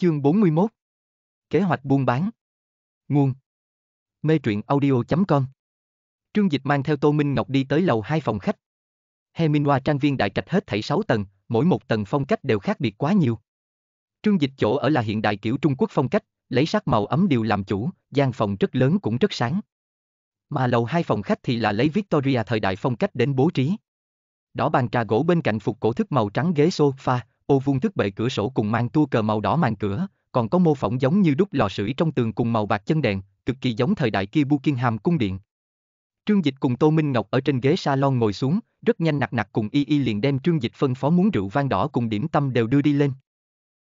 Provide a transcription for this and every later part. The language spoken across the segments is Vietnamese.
Chương 41 Kế hoạch buôn bán Nguồn Mê truyện audio.com Trương Dịch mang theo Tô Minh Ngọc đi tới lầu hai phòng khách. Hemingwa trang viên đại trạch hết thảy 6 tầng, mỗi một tầng phong cách đều khác biệt quá nhiều. Trương Dịch chỗ ở là hiện đại kiểu Trung Quốc phong cách, lấy sắc màu ấm điều làm chủ, gian phòng rất lớn cũng rất sáng. Mà lầu hai phòng khách thì là lấy Victoria thời đại phong cách đến bố trí. Đỏ bàn trà gỗ bên cạnh phục cổ thức màu trắng ghế sofa, Ô vuông thức bệ cửa sổ cùng mang tua cờ màu đỏ màn cửa, còn có mô phỏng giống như đúc lò sưởi trong tường cùng màu bạc chân đèn, cực kỳ giống thời đại kia Buckingham cung điện. Trương Dịch cùng Tô Minh Ngọc ở trên ghế salon ngồi xuống, rất nhanh nặc nặc cùng y y liền đem Trương Dịch phân phó muốn rượu vang đỏ cùng điểm tâm đều đưa đi lên.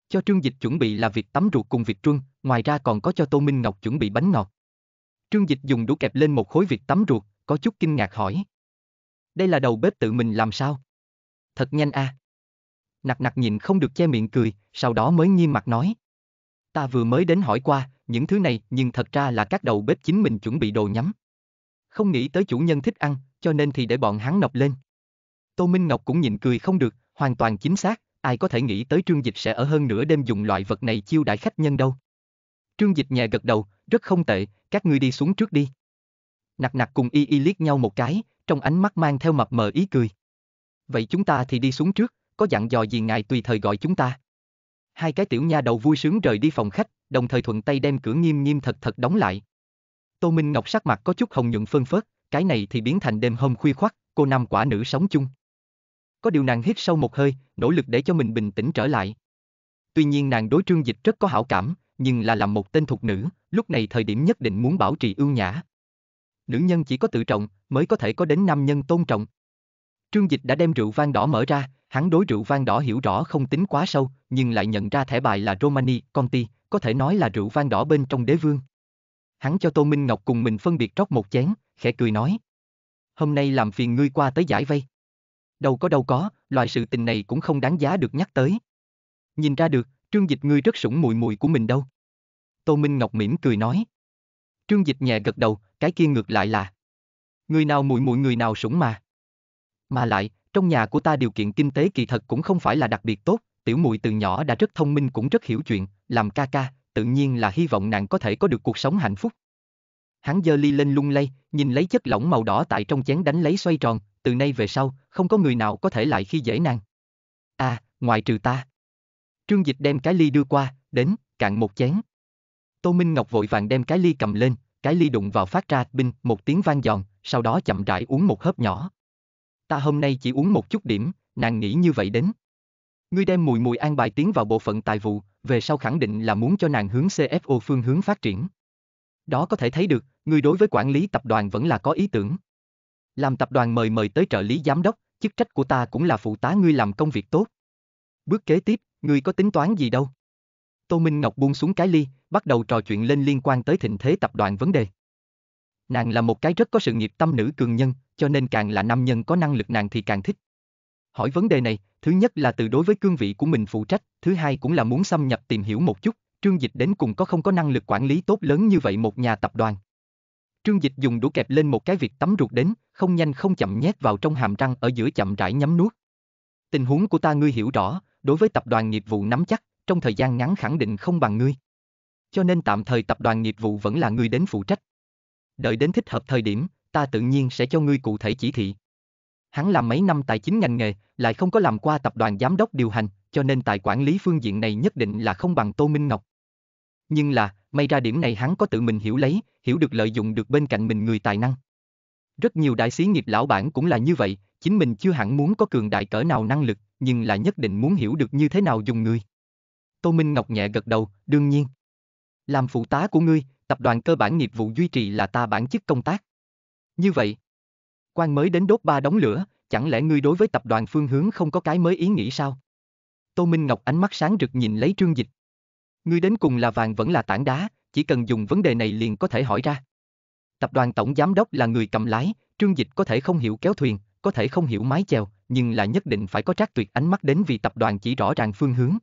Cho Trương Dịch chuẩn bị là việc tắm ruột cùng việc truân, ngoài ra còn có cho Tô Minh Ngọc chuẩn bị bánh ngọt. Trương Dịch dùng đũa kẹp lên một khối việc tắm ruột, có chút kinh ngạc hỏi. Đây là đầu bếp tự mình làm sao? Thật nhanh a. À nặc nặc nhìn không được che miệng cười, sau đó mới nghiêm mặt nói. Ta vừa mới đến hỏi qua, những thứ này nhưng thật ra là các đầu bếp chính mình chuẩn bị đồ nhắm. Không nghĩ tới chủ nhân thích ăn, cho nên thì để bọn hắn nộp lên. Tô Minh Ngọc cũng nhìn cười không được, hoàn toàn chính xác, ai có thể nghĩ tới trương dịch sẽ ở hơn nửa đêm dùng loại vật này chiêu đãi khách nhân đâu. Trương dịch nhẹ gật đầu, rất không tệ, các ngươi đi xuống trước đi. Nặc nặc cùng y y liếc nhau một cái, trong ánh mắt mang theo mập mờ ý cười. Vậy chúng ta thì đi xuống trước, có dặn dò gì ngài tùy thời gọi chúng ta. Hai cái tiểu nha đầu vui sướng rời đi phòng khách, đồng thời thuận tay đem cửa nghiêm nghiêm thật thật đóng lại. Tô Minh Ngọc sắc mặt có chút hồng nhuận phân phớt, cái này thì biến thành đêm hôm khuya khoắt, cô nam quả nữ sống chung. Có điều nàng hít sâu một hơi, nỗ lực để cho mình bình tĩnh trở lại. Tuy nhiên nàng đối trương dịch rất có hảo cảm, nhưng là làm một tên thục nữ, lúc này thời điểm nhất định muốn bảo trì ưu nhã. Nữ nhân chỉ có tự trọng, mới có thể có đến nam nhân tôn trọng. Trương Dịch đã đem rượu vang đỏ mở ra, hắn đối rượu vang đỏ hiểu rõ không tính quá sâu, nhưng lại nhận ra thẻ bài là Romani, Conti, có thể nói là rượu vang đỏ bên trong đế vương. Hắn cho Tô Minh Ngọc cùng mình phân biệt rót một chén, khẽ cười nói. Hôm nay làm phiền ngươi qua tới giải vây. Đâu có đâu có, loại sự tình này cũng không đáng giá được nhắc tới. Nhìn ra được, Trương Dịch ngươi rất sủng mùi mùi của mình đâu. Tô Minh Ngọc mỉm cười nói. Trương Dịch nhẹ gật đầu, cái kia ngược lại là. Người nào mùi mùi người nào sủng mà. Mà lại, trong nhà của ta điều kiện kinh tế kỳ thật cũng không phải là đặc biệt tốt, tiểu muội từ nhỏ đã rất thông minh cũng rất hiểu chuyện, làm ca ca, tự nhiên là hy vọng nàng có thể có được cuộc sống hạnh phúc. Hắn giơ ly lên lung lay, nhìn lấy chất lỏng màu đỏ tại trong chén đánh lấy xoay tròn, từ nay về sau, không có người nào có thể lại khi dễ nàng. À, ngoại trừ ta. Trương Dịch đem cái ly đưa qua, đến, cạn một chén. Tô Minh Ngọc vội vàng đem cái ly cầm lên, cái ly đụng vào phát ra binh một tiếng vang giòn, sau đó chậm rãi uống một hớp nhỏ ta hôm nay chỉ uống một chút điểm, nàng nghĩ như vậy đến. Ngươi đem mùi mùi an bài tiến vào bộ phận tài vụ, về sau khẳng định là muốn cho nàng hướng CFO phương hướng phát triển. Đó có thể thấy được, ngươi đối với quản lý tập đoàn vẫn là có ý tưởng. Làm tập đoàn mời mời tới trợ lý giám đốc, chức trách của ta cũng là phụ tá ngươi làm công việc tốt. Bước kế tiếp, ngươi có tính toán gì đâu? Tô Minh Ngọc buông xuống cái ly, bắt đầu trò chuyện lên liên quan tới thịnh thế tập đoàn vấn đề. Nàng là một cái rất có sự nghiệp tâm nữ cường nhân, cho nên càng là nam nhân có năng lực nàng thì càng thích. Hỏi vấn đề này, thứ nhất là từ đối với cương vị của mình phụ trách, thứ hai cũng là muốn xâm nhập tìm hiểu một chút, Trương Dịch đến cùng có không có năng lực quản lý tốt lớn như vậy một nhà tập đoàn. Trương Dịch dùng đũa kẹp lên một cái việc tắm ruột đến, không nhanh không chậm nhét vào trong hàm răng ở giữa chậm rãi nhấm nuốt. Tình huống của ta ngươi hiểu rõ, đối với tập đoàn nghiệp vụ nắm chắc, trong thời gian ngắn khẳng định không bằng ngươi. Cho nên tạm thời tập đoàn nghiệp vụ vẫn là ngươi đến phụ trách. Đợi đến thích hợp thời điểm, ta tự nhiên sẽ cho ngươi cụ thể chỉ thị. Hắn làm mấy năm tài chính ngành nghề, lại không có làm qua tập đoàn giám đốc điều hành, cho nên tài quản lý phương diện này nhất định là không bằng Tô Minh Ngọc. Nhưng là, may ra điểm này hắn có tự mình hiểu lấy, hiểu được lợi dụng được bên cạnh mình người tài năng. Rất nhiều đại sĩ nghiệp lão bản cũng là như vậy, chính mình chưa hẳn muốn có cường đại cỡ nào năng lực, nhưng là nhất định muốn hiểu được như thế nào dùng người. Tô Minh Ngọc nhẹ gật đầu, đương nhiên. Làm phụ tá của ngươi, tập đoàn cơ bản nghiệp vụ duy trì là ta bản chức công tác. Như vậy, quan mới đến đốt ba đóng lửa, chẳng lẽ ngươi đối với tập đoàn phương hướng không có cái mới ý nghĩ sao? Tô Minh Ngọc ánh mắt sáng rực nhìn lấy trương dịch. Ngươi đến cùng là vàng vẫn là tảng đá, chỉ cần dùng vấn đề này liền có thể hỏi ra. Tập đoàn tổng giám đốc là người cầm lái, trương dịch có thể không hiểu kéo thuyền, có thể không hiểu mái chèo, nhưng là nhất định phải có trác tuyệt ánh mắt đến vì tập đoàn chỉ rõ ràng phương hướng.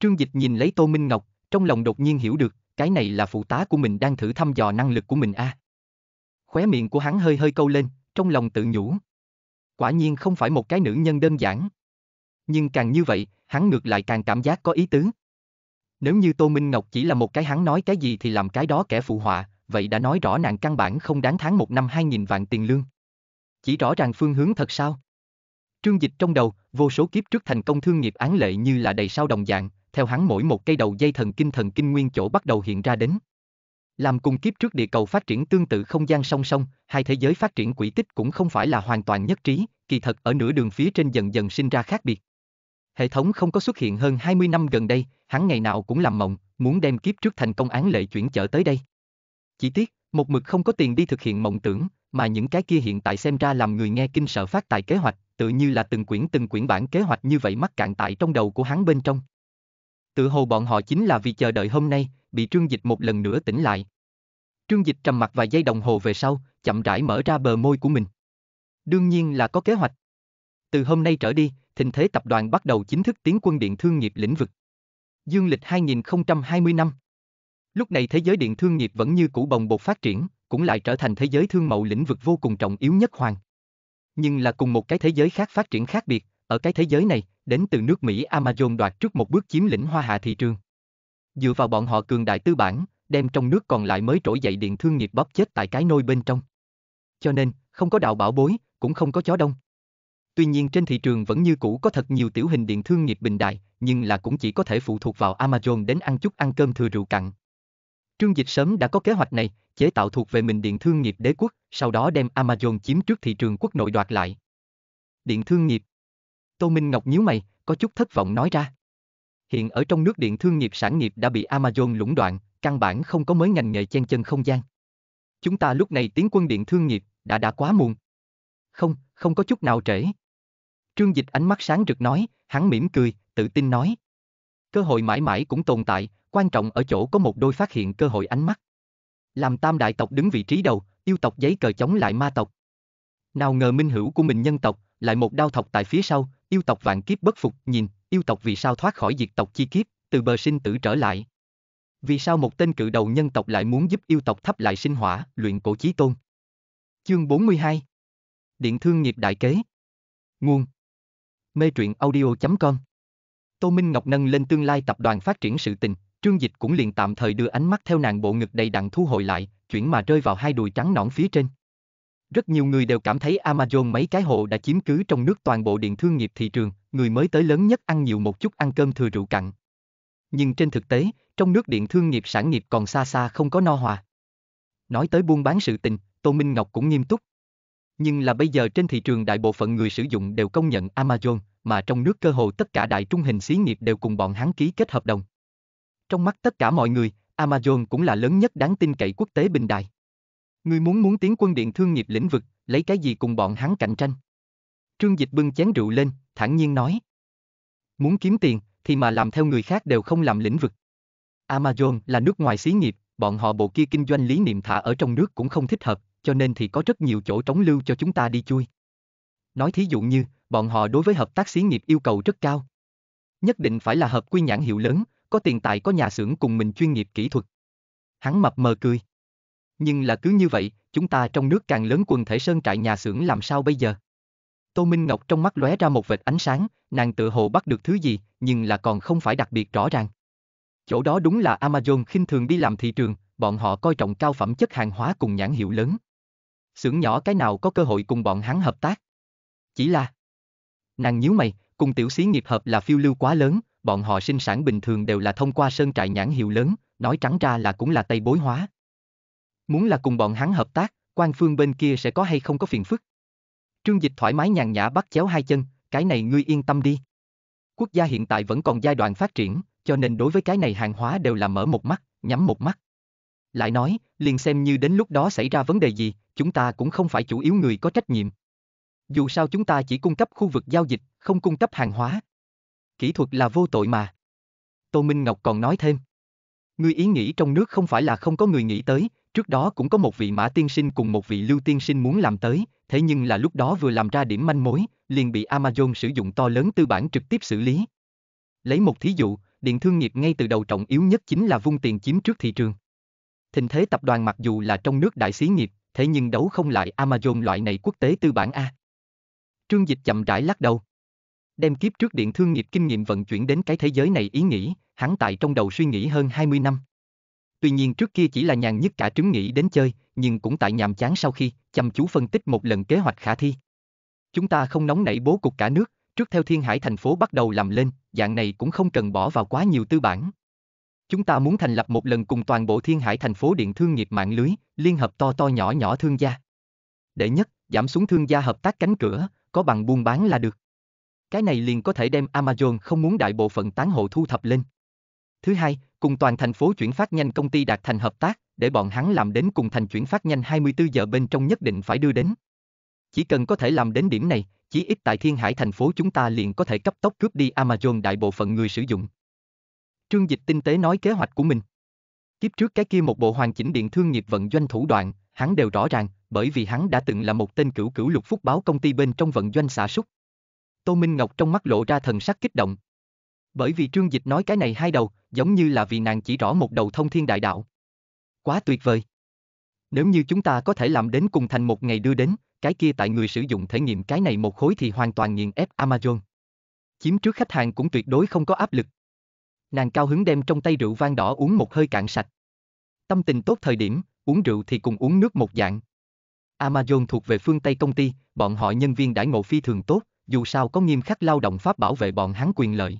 Trương dịch nhìn lấy Tô Minh Ngọc, trong lòng đột nhiên hiểu được, cái này là phụ tá của mình đang thử thăm dò năng lực của mình a. À. Khóe miệng của hắn hơi hơi câu lên, trong lòng tự nhủ. Quả nhiên không phải một cái nữ nhân đơn giản. Nhưng càng như vậy, hắn ngược lại càng cảm giác có ý tứ. Nếu như Tô Minh Ngọc chỉ là một cái hắn nói cái gì thì làm cái đó kẻ phụ họa, vậy đã nói rõ nàng căn bản không đáng tháng một năm hai nghìn vạn tiền lương. Chỉ rõ ràng phương hướng thật sao? Trương Dịch trong đầu, vô số kiếp trước thành công thương nghiệp án lệ như là đầy sao đồng dạng, theo hắn mỗi một cây đầu dây thần kinh thần kinh nguyên chỗ bắt đầu hiện ra đến. Làm cùng kiếp trước địa cầu phát triển tương tự không gian song song, hai thế giới phát triển quỹ tích cũng không phải là hoàn toàn nhất trí, kỳ thật ở nửa đường phía trên dần dần sinh ra khác biệt. Hệ thống không có xuất hiện hơn 20 năm gần đây, hắn ngày nào cũng làm mộng, muốn đem kiếp trước thành công án lệ chuyển trở tới đây. Chỉ tiếc, một mực không có tiền đi thực hiện mộng tưởng, mà những cái kia hiện tại xem ra làm người nghe kinh sợ phát tài kế hoạch, tự như là từng quyển từng quyển bản kế hoạch như vậy mắc cạn tại trong đầu của hắn bên trong. Tự hồ bọn họ chính là vì chờ đợi hôm nay, bị trương dịch một lần nữa tỉnh lại. Trương dịch trầm mặt vài giây đồng hồ về sau, chậm rãi mở ra bờ môi của mình. Đương nhiên là có kế hoạch. Từ hôm nay trở đi, thịnh thế tập đoàn bắt đầu chính thức tiến quân điện thương nghiệp lĩnh vực. Dương lịch 2020 năm. Lúc này thế giới điện thương nghiệp vẫn như cũ bồng bột phát triển, cũng lại trở thành thế giới thương mậu lĩnh vực vô cùng trọng yếu nhất hoàng. Nhưng là cùng một cái thế giới khác phát triển khác biệt, ở cái thế giới này, đến từ nước Mỹ Amazon đoạt trước một bước chiếm lĩnh hoa hạ thị trường. Dựa vào bọn họ cường đại tư bản, đem trong nước còn lại mới trỗi dậy điện thương nghiệp bóp chết tại cái nôi bên trong. Cho nên, không có đạo bảo bối, cũng không có chó đông. Tuy nhiên trên thị trường vẫn như cũ có thật nhiều tiểu hình điện thương nghiệp bình đại, nhưng là cũng chỉ có thể phụ thuộc vào Amazon đến ăn chút ăn cơm thừa rượu cặn. Trương Dịch sớm đã có kế hoạch này, chế tạo thuộc về mình điện thương nghiệp đế quốc, sau đó đem Amazon chiếm trước thị trường quốc nội đoạt lại. Điện thương nghiệp Tô Minh Ngọc nhíu mày, có chút thất vọng nói ra. Hiện ở trong nước điện thương nghiệp sản nghiệp đã bị Amazon lũng đoạn, căn bản không có mới ngành nghề chen chân không gian. Chúng ta lúc này tiến quân điện thương nghiệp, đã đã quá muộn. Không, không có chút nào trễ. Trương Dịch ánh mắt sáng rực nói, hắn mỉm cười, tự tin nói. Cơ hội mãi mãi cũng tồn tại, quan trọng ở chỗ có một đôi phát hiện cơ hội ánh mắt. Làm tam đại tộc đứng vị trí đầu, yêu tộc giấy cờ chống lại ma tộc. Nào ngờ minh hữu của mình nhân tộc, lại một đao thọc tại phía sau, yêu tộc vạn kiếp bất phục, nhìn, yêu tộc vì sao thoát khỏi diệt tộc chi kiếp, từ bờ sinh tử trở lại. Vì sao một tên cự đầu nhân tộc lại muốn giúp yêu tộc thắp lại sinh hỏa, luyện cổ chí tôn? Chương 42 Điện thương nghiệp đại kế Nguồn Mê truyện audio.com Tô Minh Ngọc nâng lên tương lai tập đoàn phát triển sự tình, Trương Dịch cũng liền tạm thời đưa ánh mắt theo nàng bộ ngực đầy đặn thu hồi lại, chuyển mà rơi vào hai đùi trắng nõn phía trên. Rất nhiều người đều cảm thấy Amazon mấy cái hộ đã chiếm cứ trong nước toàn bộ điện thương nghiệp thị trường, người mới tới lớn nhất ăn nhiều một chút ăn cơm thừa rượu cặn. Nhưng trên thực tế, trong nước điện thương nghiệp sản nghiệp còn xa xa không có no hòa. Nói tới buôn bán sự tình, Tô Minh Ngọc cũng nghiêm túc. Nhưng là bây giờ trên thị trường đại bộ phận người sử dụng đều công nhận Amazon, mà trong nước cơ hồ tất cả đại trung hình xí nghiệp đều cùng bọn hắn ký kết hợp đồng. Trong mắt tất cả mọi người, Amazon cũng là lớn nhất đáng tin cậy quốc tế bình đại. Ngươi muốn muốn tiến quân điện thương nghiệp lĩnh vực, lấy cái gì cùng bọn hắn cạnh tranh? Trương Dịch bưng chén rượu lên, thản nhiên nói. Muốn kiếm tiền, thì mà làm theo người khác đều không làm lĩnh vực. Amazon là nước ngoài xí nghiệp, bọn họ bộ kia kinh doanh lý niệm thả ở trong nước cũng không thích hợp, cho nên thì có rất nhiều chỗ trống lưu cho chúng ta đi chui. Nói thí dụ như, bọn họ đối với hợp tác xí nghiệp yêu cầu rất cao. Nhất định phải là hợp quy nhãn hiệu lớn, có tiền tài có nhà xưởng cùng mình chuyên nghiệp kỹ thuật. Hắn mập mờ cười. Nhưng là cứ như vậy, chúng ta trong nước càng lớn quần thể sơn trại nhà xưởng làm sao bây giờ? Tô Minh Ngọc trong mắt lóe ra một vệt ánh sáng, nàng tự hồ bắt được thứ gì, nhưng là còn không phải đặc biệt rõ ràng. Chỗ đó đúng là Amazon khinh thường đi làm thị trường, bọn họ coi trọng cao phẩm chất hàng hóa cùng nhãn hiệu lớn. Xưởng nhỏ cái nào có cơ hội cùng bọn hắn hợp tác. Chỉ là Nàng nhíu mày, cùng tiểu xí nghiệp hợp là phiêu lưu quá lớn, bọn họ sinh sản bình thường đều là thông qua sơn trại nhãn hiệu lớn, nói trắng ra là cũng là tây bối hóa. Muốn là cùng bọn hắn hợp tác, quan phương bên kia sẽ có hay không có phiền phức. Trương Dịch thoải mái nhàn nhã bắt chéo hai chân, cái này ngươi yên tâm đi. Quốc gia hiện tại vẫn còn giai đoạn phát triển, cho nên đối với cái này hàng hóa đều là mở một mắt, nhắm một mắt. Lại nói, liền xem như đến lúc đó xảy ra vấn đề gì, chúng ta cũng không phải chủ yếu người có trách nhiệm. Dù sao chúng ta chỉ cung cấp khu vực giao dịch, không cung cấp hàng hóa. Kỹ thuật là vô tội mà. Tô Minh Ngọc còn nói thêm. Ngươi ý nghĩ trong nước không phải là không có người nghĩ tới, Trước đó cũng có một vị Mã Tiên Sinh cùng một vị Lưu Tiên Sinh muốn làm tới, thế nhưng là lúc đó vừa làm ra điểm manh mối, liền bị Amazon sử dụng to lớn tư bản trực tiếp xử lý. Lấy một thí dụ, điện thương nghiệp ngay từ đầu trọng yếu nhất chính là vung tiền chiếm trước thị trường. Thình thế tập đoàn mặc dù là trong nước đại xí nghiệp, thế nhưng đấu không lại Amazon loại này quốc tế tư bản A. Trương Dịch chậm rãi lắc đầu. Đem kiếp trước điện thương nghiệp kinh nghiệm vận chuyển đến cái thế giới này ý nghĩ, hắn tại trong đầu suy nghĩ hơn 20 năm. Tuy nhiên trước kia chỉ là nhàn nhất cả trứng nghĩ đến chơi, nhưng cũng tại nhàm chán sau khi, chăm chú phân tích một lần kế hoạch khả thi. Chúng ta không nóng nảy bố cục cả nước, trước theo Thiên Hải thành phố bắt đầu làm lên, dạng này cũng không cần bỏ vào quá nhiều tư bản. Chúng ta muốn thành lập một lần cùng toàn bộ Thiên Hải thành phố điện thương nghiệp mạng lưới, liên hợp to to nhỏ nhỏ thương gia. Để nhất, giảm xuống thương gia hợp tác cánh cửa, có bằng buôn bán là được. Cái này liền có thể đem Amazon không muốn đại bộ phận tán hộ thu thập lên. Thứ hai, cùng toàn thành phố chuyển phát nhanh công ty đạt thành hợp tác, để bọn hắn làm đến cùng thành chuyển phát nhanh 24 giờ bên trong nhất định phải đưa đến. Chỉ cần có thể làm đến điểm này, chỉ ít tại Thiên Hải thành phố chúng ta liền có thể cấp tốc cướp đi Amazon đại bộ phận người sử dụng. Trương Dịch tinh tế nói kế hoạch của mình. Kiếp trước cái kia một bộ hoàn chỉnh điện thương nghiệp vận doanh thủ đoạn, hắn đều rõ ràng, bởi vì hắn đã từng là một tên cửu cửu lục phúc báo công ty bên trong vận doanh xã súc. Tô Minh Ngọc trong mắt lộ ra thần sắc kích động. Bởi vì Trương Dịch nói cái này hai đầu, giống như là vì nàng chỉ rõ một đầu thông thiên đại đạo. Quá tuyệt vời. Nếu như chúng ta có thể làm đến cùng thành một ngày đưa đến, cái kia tại người sử dụng thể nghiệm cái này một khối thì hoàn toàn nghiền ép Amazon. Chiếm trước khách hàng cũng tuyệt đối không có áp lực. Nàng cao hứng đem trong tay rượu vang đỏ uống một hơi cạn sạch. Tâm tình tốt thời điểm, uống rượu thì cùng uống nước một dạng. Amazon thuộc về phương Tây công ty, bọn họ nhân viên đãi ngộ phi thường tốt, dù sao có nghiêm khắc lao động pháp bảo vệ bọn hắn quyền lợi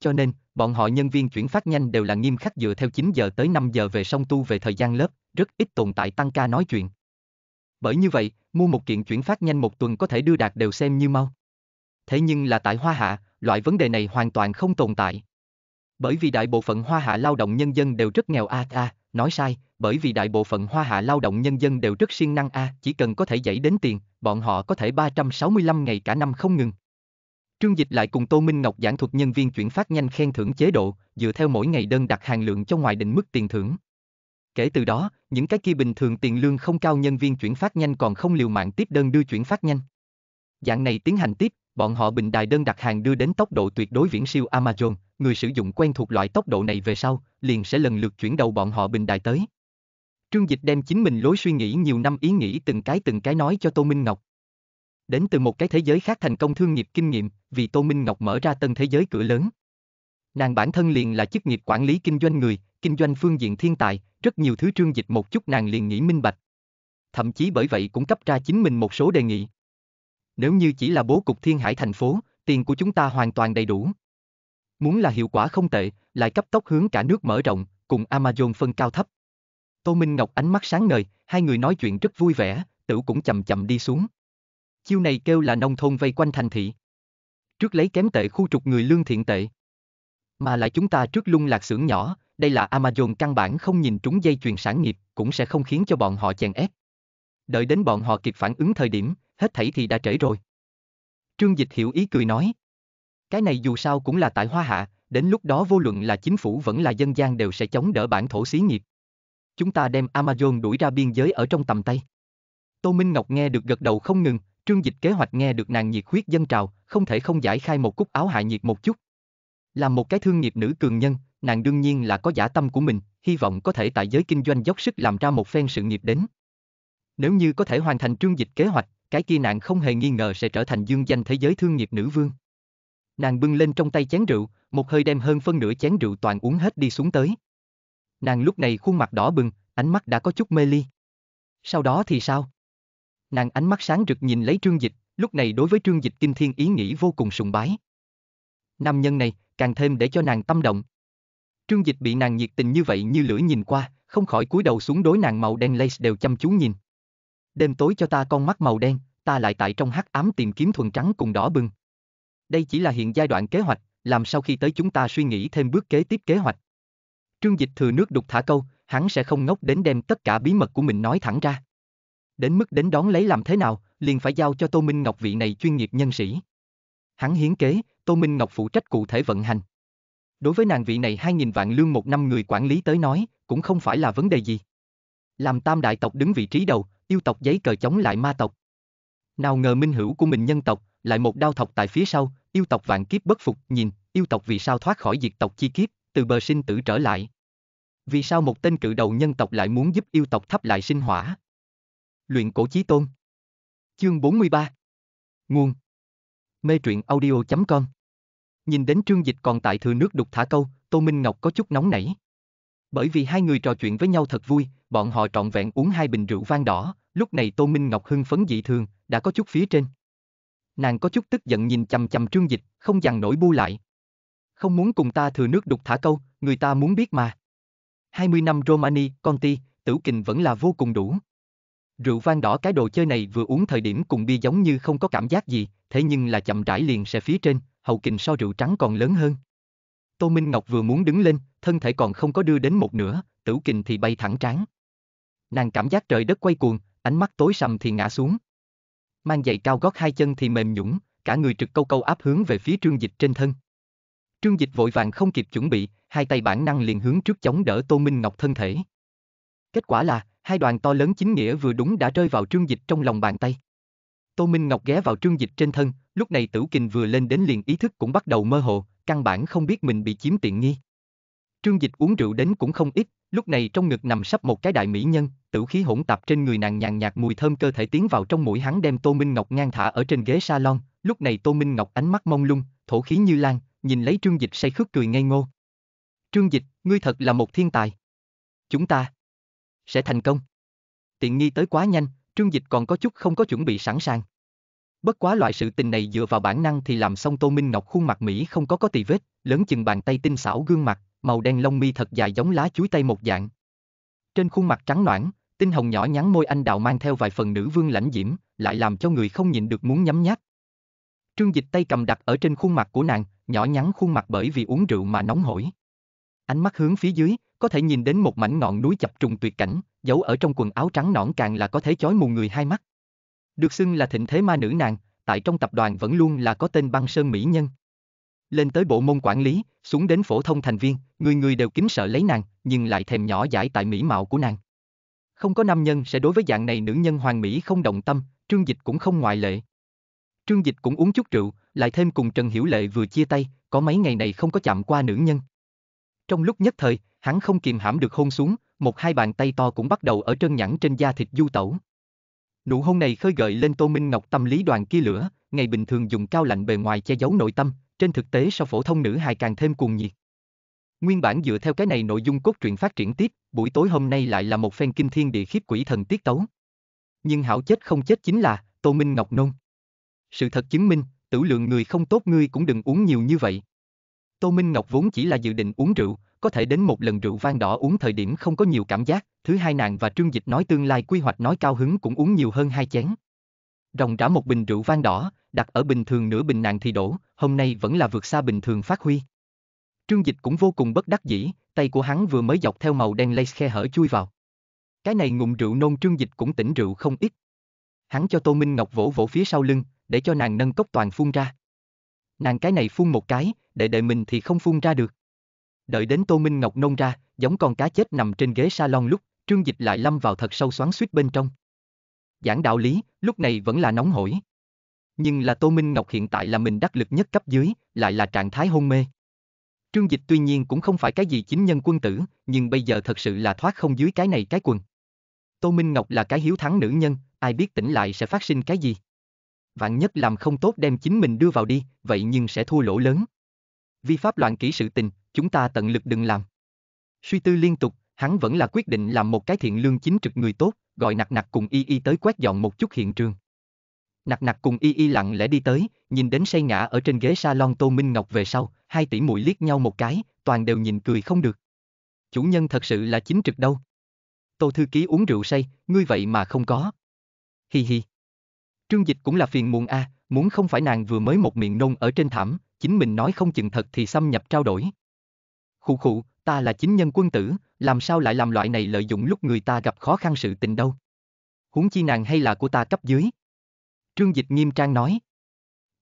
cho nên, bọn họ nhân viên chuyển phát nhanh đều là nghiêm khắc dựa theo 9 giờ tới 5 giờ về song tu về thời gian lớp, rất ít tồn tại tăng ca nói chuyện. Bởi như vậy, mua một kiện chuyển phát nhanh một tuần có thể đưa đạt đều xem như mau. Thế nhưng là tại Hoa Hạ, loại vấn đề này hoàn toàn không tồn tại. Bởi vì đại bộ phận Hoa Hạ lao động nhân dân đều rất nghèo a a, nói sai, bởi vì đại bộ phận Hoa Hạ lao động nhân dân đều rất siêng năng a, chỉ cần có thể dạy đến tiền, bọn họ có thể 365 ngày cả năm không ngừng. Trương Dịch lại cùng Tô Minh Ngọc giảng thuật nhân viên chuyển phát nhanh khen thưởng chế độ, dựa theo mỗi ngày đơn đặt hàng lượng cho ngoài định mức tiền thưởng. Kể từ đó, những cái kia bình thường tiền lương không cao nhân viên chuyển phát nhanh còn không liều mạng tiếp đơn đưa chuyển phát nhanh. Dạng này tiến hành tiếp, bọn họ bình đài đơn đặt hàng đưa đến tốc độ tuyệt đối viễn siêu Amazon, người sử dụng quen thuộc loại tốc độ này về sau, liền sẽ lần lượt chuyển đầu bọn họ bình đài tới. Trương Dịch đem chính mình lối suy nghĩ nhiều năm ý nghĩ từng cái từng cái nói cho Tô Minh Ngọc đến từ một cái thế giới khác thành công thương nghiệp kinh nghiệm, vì Tô Minh Ngọc mở ra tân thế giới cửa lớn. Nàng bản thân liền là chức nghiệp quản lý kinh doanh người, kinh doanh phương diện thiên tài, rất nhiều thứ trương dịch một chút nàng liền nghĩ minh bạch. Thậm chí bởi vậy cũng cấp ra chính mình một số đề nghị. Nếu như chỉ là bố cục thiên hải thành phố, tiền của chúng ta hoàn toàn đầy đủ. Muốn là hiệu quả không tệ, lại cấp tốc hướng cả nước mở rộng, cùng Amazon phân cao thấp. Tô Minh Ngọc ánh mắt sáng ngời, hai người nói chuyện rất vui vẻ, tử cũng chậm chậm đi xuống. Chiêu này kêu là nông thôn vây quanh thành thị. Trước lấy kém tệ khu trục người lương thiện tệ. Mà lại chúng ta trước lung lạc xưởng nhỏ, đây là Amazon căn bản không nhìn trúng dây chuyền sản nghiệp, cũng sẽ không khiến cho bọn họ chèn ép. Đợi đến bọn họ kịp phản ứng thời điểm, hết thảy thì đã trễ rồi. Trương Dịch hiểu ý cười nói. Cái này dù sao cũng là tại Hoa Hạ, đến lúc đó vô luận là chính phủ vẫn là dân gian đều sẽ chống đỡ bản thổ xí nghiệp. Chúng ta đem Amazon đuổi ra biên giới ở trong tầm tay. Tô Minh Ngọc nghe được gật đầu không ngừng, Trương Dịch kế hoạch nghe được nàng nhiệt huyết dân trào, không thể không giải khai một cúc áo hại nhiệt một chút. Làm một cái thương nghiệp nữ cường nhân, nàng đương nhiên là có giả tâm của mình, hy vọng có thể tại giới kinh doanh dốc sức làm ra một phen sự nghiệp đến. Nếu như có thể hoàn thành Trương Dịch kế hoạch, cái kia nàng không hề nghi ngờ sẽ trở thành dương danh thế giới thương nghiệp nữ vương. Nàng bưng lên trong tay chén rượu, một hơi đem hơn phân nửa chén rượu toàn uống hết đi xuống tới. Nàng lúc này khuôn mặt đỏ bừng, ánh mắt đã có chút mê ly. Sau đó thì sao? nàng ánh mắt sáng rực nhìn lấy trương dịch, lúc này đối với trương dịch kinh thiên ý nghĩ vô cùng sùng bái. Nam nhân này, càng thêm để cho nàng tâm động. Trương dịch bị nàng nhiệt tình như vậy như lưỡi nhìn qua, không khỏi cúi đầu xuống đối nàng màu đen lace đều chăm chú nhìn. Đêm tối cho ta con mắt màu đen, ta lại tại trong hắc ám tìm kiếm thuần trắng cùng đỏ bừng. Đây chỉ là hiện giai đoạn kế hoạch, làm sau khi tới chúng ta suy nghĩ thêm bước kế tiếp kế hoạch. Trương Dịch thừa nước đục thả câu, hắn sẽ không ngốc đến đem tất cả bí mật của mình nói thẳng ra đến mức đến đón lấy làm thế nào, liền phải giao cho Tô Minh Ngọc vị này chuyên nghiệp nhân sĩ. Hắn hiến kế, Tô Minh Ngọc phụ trách cụ thể vận hành. Đối với nàng vị này 2.000 vạn lương một năm người quản lý tới nói, cũng không phải là vấn đề gì. Làm tam đại tộc đứng vị trí đầu, yêu tộc giấy cờ chống lại ma tộc. Nào ngờ minh hữu của mình nhân tộc, lại một đao thọc tại phía sau, yêu tộc vạn kiếp bất phục, nhìn, yêu tộc vì sao thoát khỏi diệt tộc chi kiếp, từ bờ sinh tử trở lại. Vì sao một tên cự đầu nhân tộc lại muốn giúp yêu tộc thắp lại sinh hỏa? Luyện cổ chí tôn. Chương 43. Nguồn. Mê truyện audio.com. Nhìn đến Trương Dịch còn tại thừa nước đục thả câu, Tô Minh Ngọc có chút nóng nảy. Bởi vì hai người trò chuyện với nhau thật vui, bọn họ trọn vẹn uống hai bình rượu vang đỏ, lúc này Tô Minh Ngọc hưng phấn dị thường, đã có chút phía trên. Nàng có chút tức giận nhìn chằm chằm Trương Dịch, không dằn nổi bu lại. Không muốn cùng ta thừa nước đục thả câu, người ta muốn biết mà. 20 năm Romani, Conti, tử kình vẫn là vô cùng đủ. Rượu vang đỏ cái đồ chơi này vừa uống thời điểm cùng bia giống như không có cảm giác gì, thế nhưng là chậm rãi liền sẽ phía trên, hậu kình so rượu trắng còn lớn hơn. Tô Minh Ngọc vừa muốn đứng lên, thân thể còn không có đưa đến một nửa, tử kình thì bay thẳng tráng. Nàng cảm giác trời đất quay cuồng, ánh mắt tối sầm thì ngã xuống. Mang giày cao gót hai chân thì mềm nhũng, cả người trực câu câu áp hướng về phía trương dịch trên thân. Trương dịch vội vàng không kịp chuẩn bị, hai tay bản năng liền hướng trước chống đỡ Tô Minh Ngọc thân thể. Kết quả là, hai đoàn to lớn chính nghĩa vừa đúng đã rơi vào trương dịch trong lòng bàn tay. Tô Minh Ngọc ghé vào trương dịch trên thân, lúc này tử kình vừa lên đến liền ý thức cũng bắt đầu mơ hồ, căn bản không biết mình bị chiếm tiện nghi. Trương dịch uống rượu đến cũng không ít, lúc này trong ngực nằm sắp một cái đại mỹ nhân, tử khí hỗn tạp trên người nàng nhàn nhạt mùi thơm cơ thể tiến vào trong mũi hắn đem Tô Minh Ngọc ngang thả ở trên ghế salon, lúc này Tô Minh Ngọc ánh mắt mông lung, thổ khí như lan, nhìn lấy trương dịch say khước cười ngây ngô. Trương dịch, ngươi thật là một thiên tài. Chúng ta sẽ thành công. Tiện nghi tới quá nhanh, Trương Dịch còn có chút không có chuẩn bị sẵn sàng. Bất quá loại sự tình này dựa vào bản năng thì làm xong Tô Minh Ngọc khuôn mặt Mỹ không có có tì vết, lớn chừng bàn tay tinh xảo gương mặt, màu đen lông mi thật dài giống lá chuối tây một dạng. Trên khuôn mặt trắng noãn, tinh hồng nhỏ nhắn môi anh đào mang theo vài phần nữ vương lãnh diễm, lại làm cho người không nhịn được muốn nhấm nháp. Trương Dịch tay cầm đặt ở trên khuôn mặt của nàng, nhỏ nhắn khuôn mặt bởi vì uống rượu mà nóng hổi. Ánh mắt hướng phía dưới, có thể nhìn đến một mảnh ngọn núi chập trùng tuyệt cảnh, giấu ở trong quần áo trắng nõn càng là có thể chói mù người hai mắt. Được xưng là thịnh thế ma nữ nàng, tại trong tập đoàn vẫn luôn là có tên băng sơn mỹ nhân. Lên tới bộ môn quản lý, xuống đến phổ thông thành viên, người người đều kính sợ lấy nàng, nhưng lại thèm nhỏ giải tại mỹ mạo của nàng. Không có nam nhân sẽ đối với dạng này nữ nhân hoàng mỹ không động tâm, Trương Dịch cũng không ngoại lệ. Trương Dịch cũng uống chút rượu, lại thêm cùng Trần Hiểu Lệ vừa chia tay, có mấy ngày này không có chạm qua nữ nhân. Trong lúc nhất thời, hắn không kiềm hãm được hôn xuống, một hai bàn tay to cũng bắt đầu ở trơn nhẵn trên da thịt du tẩu. Nụ hôn này khơi gợi lên Tô Minh Ngọc tâm lý đoàn kia lửa, ngày bình thường dùng cao lạnh bề ngoài che giấu nội tâm, trên thực tế sau phổ thông nữ hài càng thêm cuồng nhiệt. Nguyên bản dựa theo cái này nội dung cốt truyện phát triển tiếp, buổi tối hôm nay lại là một phen kinh thiên địa khiếp quỷ thần tiết tấu. Nhưng hảo chết không chết chính là Tô Minh Ngọc nôn. Sự thật chứng minh, tử lượng người không tốt ngươi cũng đừng uống nhiều như vậy. Tô Minh Ngọc vốn chỉ là dự định uống rượu, có thể đến một lần rượu vang đỏ uống thời điểm không có nhiều cảm giác, thứ hai nàng và Trương Dịch nói tương lai quy hoạch nói cao hứng cũng uống nhiều hơn hai chén. Rồng rã một bình rượu vang đỏ, đặt ở bình thường nửa bình nàng thì đổ, hôm nay vẫn là vượt xa bình thường phát huy. Trương Dịch cũng vô cùng bất đắc dĩ, tay của hắn vừa mới dọc theo màu đen lace khe hở chui vào. Cái này ngụm rượu nôn Trương Dịch cũng tỉnh rượu không ít. Hắn cho Tô Minh Ngọc vỗ vỗ phía sau lưng, để cho nàng nâng cốc toàn phun ra. Nàng cái này phun một cái, đệ đợi mình thì không phun ra được. Đợi đến Tô Minh Ngọc nôn ra, giống con cá chết nằm trên ghế salon lúc, trương dịch lại lâm vào thật sâu xoắn suýt bên trong. Giảng đạo lý, lúc này vẫn là nóng hổi. Nhưng là Tô Minh Ngọc hiện tại là mình đắc lực nhất cấp dưới, lại là trạng thái hôn mê. Trương Dịch tuy nhiên cũng không phải cái gì chính nhân quân tử, nhưng bây giờ thật sự là thoát không dưới cái này cái quần. Tô Minh Ngọc là cái hiếu thắng nữ nhân, ai biết tỉnh lại sẽ phát sinh cái gì. Vạn nhất làm không tốt đem chính mình đưa vào đi, vậy nhưng sẽ thua lỗ lớn vi pháp loạn kỹ sự tình, chúng ta tận lực đừng làm. Suy tư liên tục, hắn vẫn là quyết định làm một cái thiện lương chính trực người tốt, gọi nặc nặc cùng y y tới quét dọn một chút hiện trường. Nặc nặc cùng y y lặng lẽ đi tới, nhìn đến say ngã ở trên ghế salon Tô Minh Ngọc về sau, hai tỷ mũi liếc nhau một cái, toàn đều nhìn cười không được. Chủ nhân thật sự là chính trực đâu. Tô thư ký uống rượu say, ngươi vậy mà không có. Hi hi. Trương Dịch cũng là phiền muộn a, à, muốn không phải nàng vừa mới một miệng nôn ở trên thảm, chính mình nói không chừng thật thì xâm nhập trao đổi. Khụ khụ, ta là chính nhân quân tử, làm sao lại làm loại này lợi dụng lúc người ta gặp khó khăn sự tình đâu. Huống chi nàng hay là của ta cấp dưới. Trương Dịch nghiêm trang nói.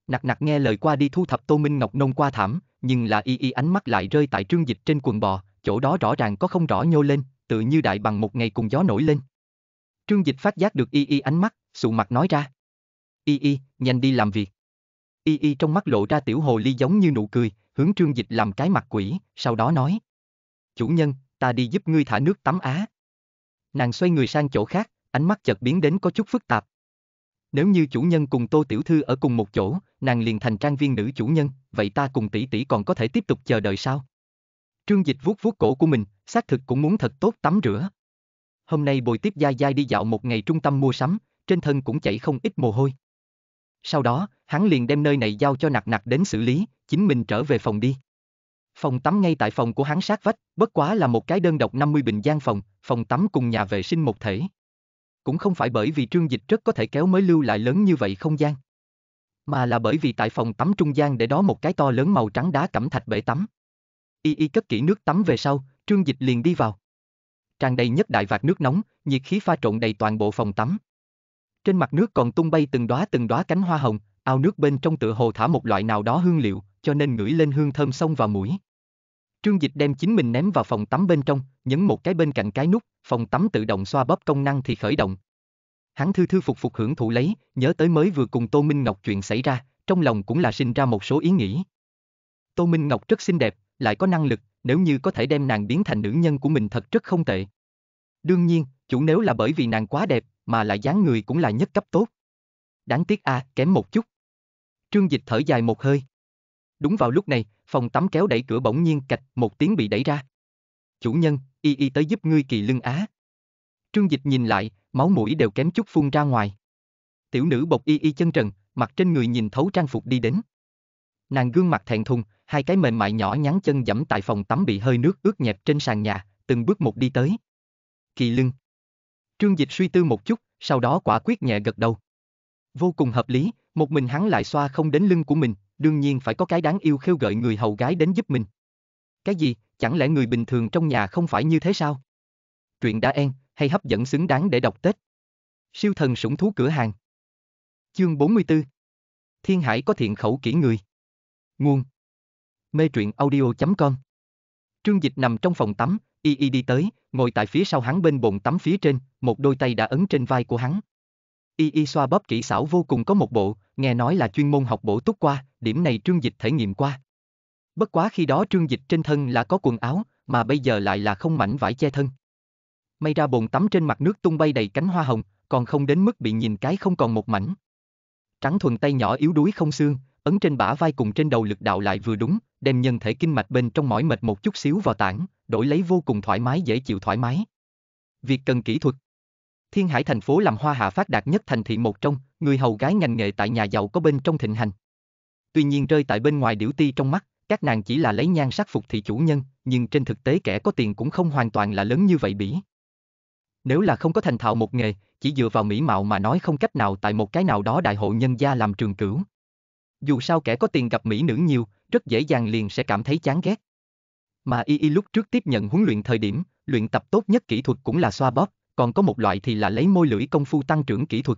Nặc nặc nghe lời qua đi thu thập Tô Minh Ngọc nông qua thảm, nhưng là y y ánh mắt lại rơi tại Trương Dịch trên quần bò, chỗ đó rõ ràng có không rõ nhô lên, tự như đại bằng một ngày cùng gió nổi lên. Trương Dịch phát giác được y y ánh mắt, sụ mặt nói ra. Y y, nhanh đi làm việc. Y y trong mắt lộ ra tiểu hồ ly giống như nụ cười, hướng trương dịch làm cái mặt quỷ, sau đó nói. Chủ nhân, ta đi giúp ngươi thả nước tắm á. Nàng xoay người sang chỗ khác, ánh mắt chợt biến đến có chút phức tạp. Nếu như chủ nhân cùng tô tiểu thư ở cùng một chỗ, nàng liền thành trang viên nữ chủ nhân, vậy ta cùng tỷ tỷ còn có thể tiếp tục chờ đợi sao? Trương Dịch vuốt vuốt cổ của mình, xác thực cũng muốn thật tốt tắm rửa. Hôm nay bồi tiếp Gia Gia đi dạo một ngày trung tâm mua sắm, trên thân cũng chảy không ít mồ hôi. Sau đó, hắn liền đem nơi này giao cho nặc nặc đến xử lý, chính mình trở về phòng đi. Phòng tắm ngay tại phòng của hắn sát vách, bất quá là một cái đơn độc 50 bình gian phòng, phòng tắm cùng nhà vệ sinh một thể. Cũng không phải bởi vì trương dịch rất có thể kéo mới lưu lại lớn như vậy không gian. Mà là bởi vì tại phòng tắm trung gian để đó một cái to lớn màu trắng đá cẩm thạch bể tắm. Y y cất kỹ nước tắm về sau, trương dịch liền đi vào. Tràn đầy nhất đại vạt nước nóng, nhiệt khí pha trộn đầy toàn bộ phòng tắm. Trên mặt nước còn tung bay từng đóa từng đóa cánh hoa hồng, ao nước bên trong tựa hồ thả một loại nào đó hương liệu, cho nên ngửi lên hương thơm sông vào mũi. Trương Dịch đem chính mình ném vào phòng tắm bên trong, nhấn một cái bên cạnh cái nút, phòng tắm tự động xoa bóp công năng thì khởi động. Hắn thư thư phục phục hưởng thụ lấy, nhớ tới mới vừa cùng Tô Minh Ngọc chuyện xảy ra, trong lòng cũng là sinh ra một số ý nghĩ. Tô Minh Ngọc rất xinh đẹp, lại có năng lực, nếu như có thể đem nàng biến thành nữ nhân của mình thật rất không tệ. Đương nhiên, chủ nếu là bởi vì nàng quá đẹp, mà là dáng người cũng là nhất cấp tốt. Đáng tiếc a, à, kém một chút. Trương Dịch thở dài một hơi. Đúng vào lúc này, phòng tắm kéo đẩy cửa bỗng nhiên cạch, một tiếng bị đẩy ra. Chủ nhân, y y tới giúp ngươi kỳ lưng á. Trương Dịch nhìn lại, máu mũi đều kém chút phun ra ngoài. Tiểu nữ bộc y y chân trần, mặt trên người nhìn thấu trang phục đi đến. Nàng gương mặt thẹn thùng, hai cái mềm mại nhỏ nhắn chân dẫm tại phòng tắm bị hơi nước ướt nhẹp trên sàn nhà, từng bước một đi tới. Kỳ lưng. Trương Dịch suy tư một chút, sau đó quả quyết nhẹ gật đầu. Vô cùng hợp lý, một mình hắn lại xoa không đến lưng của mình, đương nhiên phải có cái đáng yêu khêu gợi người hầu gái đến giúp mình. Cái gì, chẳng lẽ người bình thường trong nhà không phải như thế sao? Truyện đã en, hay hấp dẫn xứng đáng để đọc Tết. Siêu thần sủng thú cửa hàng. Chương 44 Thiên Hải có thiện khẩu kỹ người. Nguồn Mê truyện audio.com Trương Dịch nằm trong phòng tắm, Y Y đi tới, ngồi tại phía sau hắn bên bồn tắm phía trên, một đôi tay đã ấn trên vai của hắn. Y Y xoa bóp kỹ xảo vô cùng có một bộ, nghe nói là chuyên môn học bổ túc qua, điểm này trương dịch thể nghiệm qua. Bất quá khi đó trương dịch trên thân là có quần áo, mà bây giờ lại là không mảnh vải che thân. May ra bồn tắm trên mặt nước tung bay đầy cánh hoa hồng, còn không đến mức bị nhìn cái không còn một mảnh. Trắng thuần tay nhỏ yếu đuối không xương, ấn trên bả vai cùng trên đầu lực đạo lại vừa đúng, đem nhân thể kinh mạch bên trong mỏi mệt một chút xíu vào tảng, đổi lấy vô cùng thoải mái dễ chịu thoải mái. Việc cần kỹ thuật Thiên Hải thành phố làm hoa hạ phát đạt nhất thành thị một trong, người hầu gái ngành nghề tại nhà giàu có bên trong thịnh hành. Tuy nhiên rơi tại bên ngoài điểu ti trong mắt, các nàng chỉ là lấy nhan sắc phục thị chủ nhân, nhưng trên thực tế kẻ có tiền cũng không hoàn toàn là lớn như vậy bỉ. Nếu là không có thành thạo một nghề, chỉ dựa vào mỹ mạo mà nói không cách nào tại một cái nào đó đại hội nhân gia làm trường cửu dù sao kẻ có tiền gặp mỹ nữ nhiều, rất dễ dàng liền sẽ cảm thấy chán ghét. Mà y y lúc trước tiếp nhận huấn luyện thời điểm, luyện tập tốt nhất kỹ thuật cũng là xoa bóp, còn có một loại thì là lấy môi lưỡi công phu tăng trưởng kỹ thuật.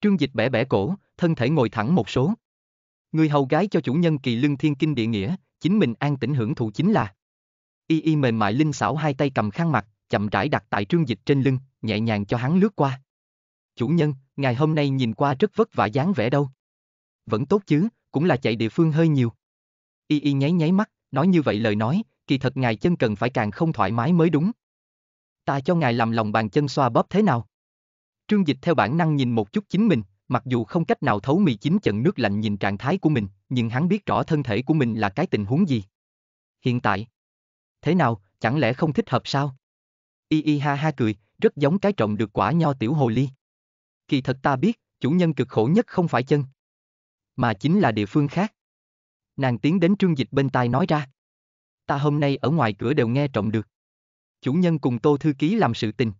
Trương Dịch bẻ bẻ cổ, thân thể ngồi thẳng một số. Người hầu gái cho chủ nhân kỳ lưng thiên kinh địa nghĩa, chính mình an tĩnh hưởng thụ chính là. Y y mềm mại linh xảo hai tay cầm khăn mặt, chậm rãi đặt tại Trương Dịch trên lưng, nhẹ nhàng cho hắn lướt qua. Chủ nhân, ngày hôm nay nhìn qua rất vất vả dáng vẻ đâu vẫn tốt chứ, cũng là chạy địa phương hơi nhiều. Y y nháy nháy mắt, nói như vậy lời nói, kỳ thật ngài chân cần phải càng không thoải mái mới đúng. Ta cho ngài làm lòng bàn chân xoa bóp thế nào? Trương Dịch theo bản năng nhìn một chút chính mình, mặc dù không cách nào thấu mì chín trận nước lạnh nhìn trạng thái của mình, nhưng hắn biết rõ thân thể của mình là cái tình huống gì. Hiện tại, thế nào, chẳng lẽ không thích hợp sao? Y y ha ha cười, rất giống cái trộm được quả nho tiểu hồ ly. Kỳ thật ta biết, chủ nhân cực khổ nhất không phải chân mà chính là địa phương khác. Nàng tiến đến trương dịch bên tai nói ra. Ta hôm nay ở ngoài cửa đều nghe trộm được. Chủ nhân cùng tô thư ký làm sự tình.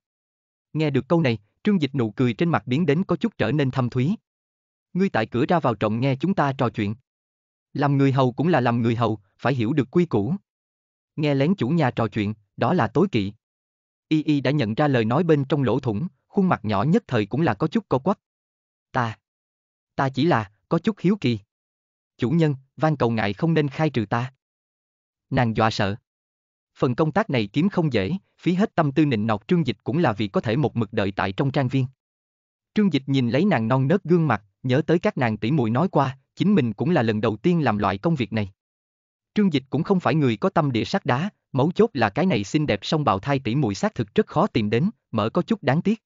Nghe được câu này, trương dịch nụ cười trên mặt biến đến có chút trở nên thâm thúy. Ngươi tại cửa ra vào trộm nghe chúng ta trò chuyện. Làm người hầu cũng là làm người hầu, phải hiểu được quy củ. Nghe lén chủ nhà trò chuyện, đó là tối kỵ. Y Y đã nhận ra lời nói bên trong lỗ thủng, khuôn mặt nhỏ nhất thời cũng là có chút co quắp. Ta, ta chỉ là, có chút hiếu kỳ. Chủ nhân, van cầu ngại không nên khai trừ ta. Nàng dọa sợ. Phần công tác này kiếm không dễ, phí hết tâm tư nịnh nọt trương dịch cũng là vì có thể một mực đợi tại trong trang viên. Trương dịch nhìn lấy nàng non nớt gương mặt, nhớ tới các nàng tỷ muội nói qua, chính mình cũng là lần đầu tiên làm loại công việc này. Trương Dịch cũng không phải người có tâm địa sắt đá, mấu chốt là cái này xinh đẹp song bào thai tỷ muội xác thực rất khó tìm đến, mở có chút đáng tiếc.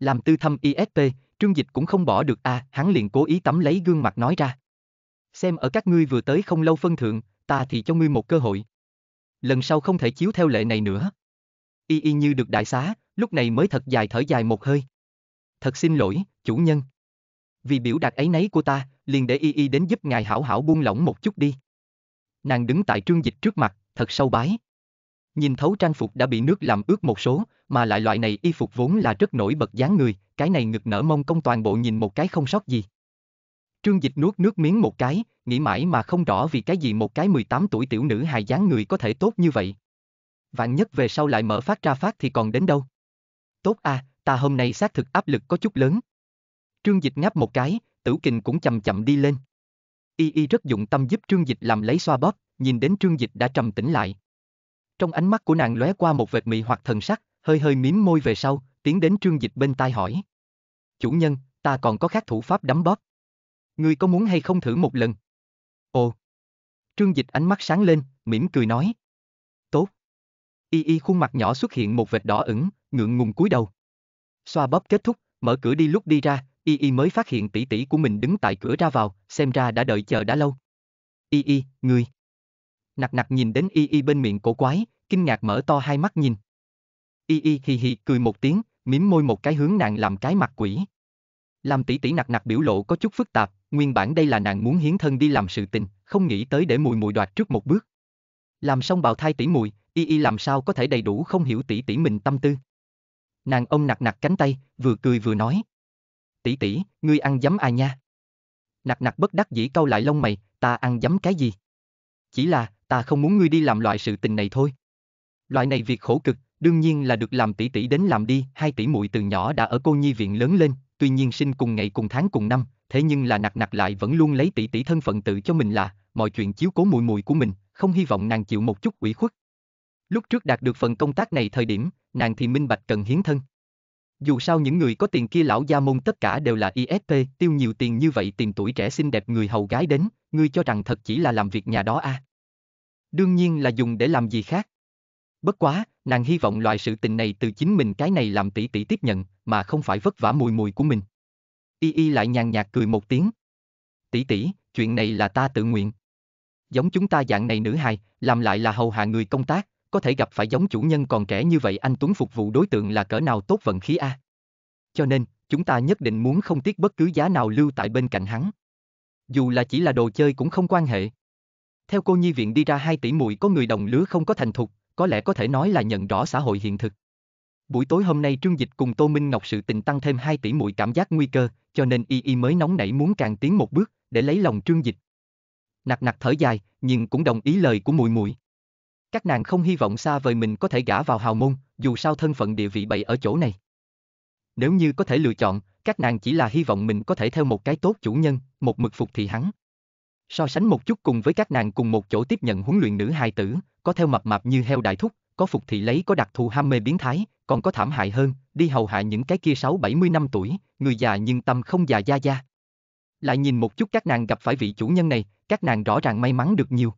Làm tư thâm ISP, Trương Dịch cũng không bỏ được a, à, hắn liền cố ý tắm lấy gương mặt nói ra. Xem ở các ngươi vừa tới không lâu phân thượng, ta thì cho ngươi một cơ hội. Lần sau không thể chiếu theo lệ này nữa. Y y như được đại xá, lúc này mới thật dài thở dài một hơi. Thật xin lỗi, chủ nhân. Vì biểu đạt ấy nấy của ta, liền để y y đến giúp ngài hảo hảo buông lỏng một chút đi. Nàng đứng tại trương dịch trước mặt, thật sâu bái. Nhìn thấu trang phục đã bị nước làm ướt một số, mà lại loại này y phục vốn là rất nổi bật dáng người, cái này ngực nở mông công toàn bộ nhìn một cái không sót gì. Trương Dịch nuốt nước miếng một cái, nghĩ mãi mà không rõ vì cái gì một cái 18 tuổi tiểu nữ hài dáng người có thể tốt như vậy. Vạn nhất về sau lại mở phát ra phát thì còn đến đâu. Tốt à, ta hôm nay xác thực áp lực có chút lớn. Trương Dịch ngáp một cái, tử kình cũng chậm chậm đi lên. Y Y rất dụng tâm giúp Trương Dịch làm lấy xoa bóp, nhìn đến Trương Dịch đã trầm tĩnh lại. Trong ánh mắt của nàng lóe qua một vệt mị hoặc thần sắc, hơi hơi miếm môi về sau, tiến đến Trương Dịch bên tai hỏi chủ nhân, ta còn có khác thủ pháp đấm bóp. Ngươi có muốn hay không thử một lần? Ồ. Trương Dịch ánh mắt sáng lên, mỉm cười nói. Tốt. Y y khuôn mặt nhỏ xuất hiện một vệt đỏ ửng, ngượng ngùng cúi đầu. Xoa bóp kết thúc, mở cửa đi lúc đi ra, y y mới phát hiện tỷ tỷ của mình đứng tại cửa ra vào, xem ra đã đợi chờ đã lâu. Y y, ngươi. Nặc nặc nhìn đến y y bên miệng cổ quái, kinh ngạc mở to hai mắt nhìn. Y y hì hì cười một tiếng, mím môi một cái hướng nàng làm cái mặt quỷ làm tỷ tỷ nặc nặc biểu lộ có chút phức tạp, nguyên bản đây là nàng muốn hiến thân đi làm sự tình, không nghĩ tới để mùi mùi đoạt trước một bước. Làm xong bào thai tỷ mùi, y y làm sao có thể đầy đủ không hiểu tỷ tỷ mình tâm tư. Nàng ông nặc nặc cánh tay, vừa cười vừa nói. Tỷ tỷ, ngươi ăn dấm ai nha. Nặc nặc bất đắc dĩ câu lại lông mày, ta ăn dấm cái gì? Chỉ là, ta không muốn ngươi đi làm loại sự tình này thôi. Loại này việc khổ cực, đương nhiên là được làm tỷ tỷ đến làm đi, hai tỷ mùi từ nhỏ đã ở cô nhi viện lớn lên, tuy nhiên sinh cùng ngày cùng tháng cùng năm, thế nhưng là nặc nặc lại vẫn luôn lấy tỷ tỷ thân phận tự cho mình là, mọi chuyện chiếu cố mùi mùi của mình, không hy vọng nàng chịu một chút ủy khuất. Lúc trước đạt được phần công tác này thời điểm, nàng thì minh bạch cần hiến thân. Dù sao những người có tiền kia lão gia môn tất cả đều là ISP, tiêu nhiều tiền như vậy tìm tuổi trẻ xinh đẹp người hầu gái đến, ngươi cho rằng thật chỉ là làm việc nhà đó à. Đương nhiên là dùng để làm gì khác. Bất quá, nàng hy vọng loại sự tình này từ chính mình cái này làm tỷ tỷ tiếp nhận, mà không phải vất vả mùi mùi của mình. Y y lại nhàn nhạt cười một tiếng. Tỷ tỷ, chuyện này là ta tự nguyện. Giống chúng ta dạng này nữ hài, làm lại là hầu hạ người công tác, có thể gặp phải giống chủ nhân còn trẻ như vậy anh Tuấn phục vụ đối tượng là cỡ nào tốt vận khí a. Cho nên, chúng ta nhất định muốn không tiếc bất cứ giá nào lưu tại bên cạnh hắn. Dù là chỉ là đồ chơi cũng không quan hệ. Theo cô nhi viện đi ra hai tỷ muội có người đồng lứa không có thành thục, có lẽ có thể nói là nhận rõ xã hội hiện thực. Buổi tối hôm nay Trương Dịch cùng Tô Minh Ngọc sự tình tăng thêm 2 tỷ muội cảm giác nguy cơ, cho nên y y mới nóng nảy muốn càng tiến một bước để lấy lòng Trương Dịch. Nặc nặc thở dài, nhưng cũng đồng ý lời của mùi mùi. Các nàng không hy vọng xa vời mình có thể gả vào hào môn, dù sao thân phận địa vị bậy ở chỗ này. Nếu như có thể lựa chọn, các nàng chỉ là hy vọng mình có thể theo một cái tốt chủ nhân, một mực phục thì hắn. So sánh một chút cùng với các nàng cùng một chỗ tiếp nhận huấn luyện nữ hài tử, có theo mập mạp như heo đại thúc, có phục thị lấy có đặc thù ham mê biến thái, còn có thảm hại hơn, đi hầu hạ những cái kia 6-70 năm tuổi, người già nhưng tâm không già da da. Lại nhìn một chút các nàng gặp phải vị chủ nhân này, các nàng rõ ràng may mắn được nhiều.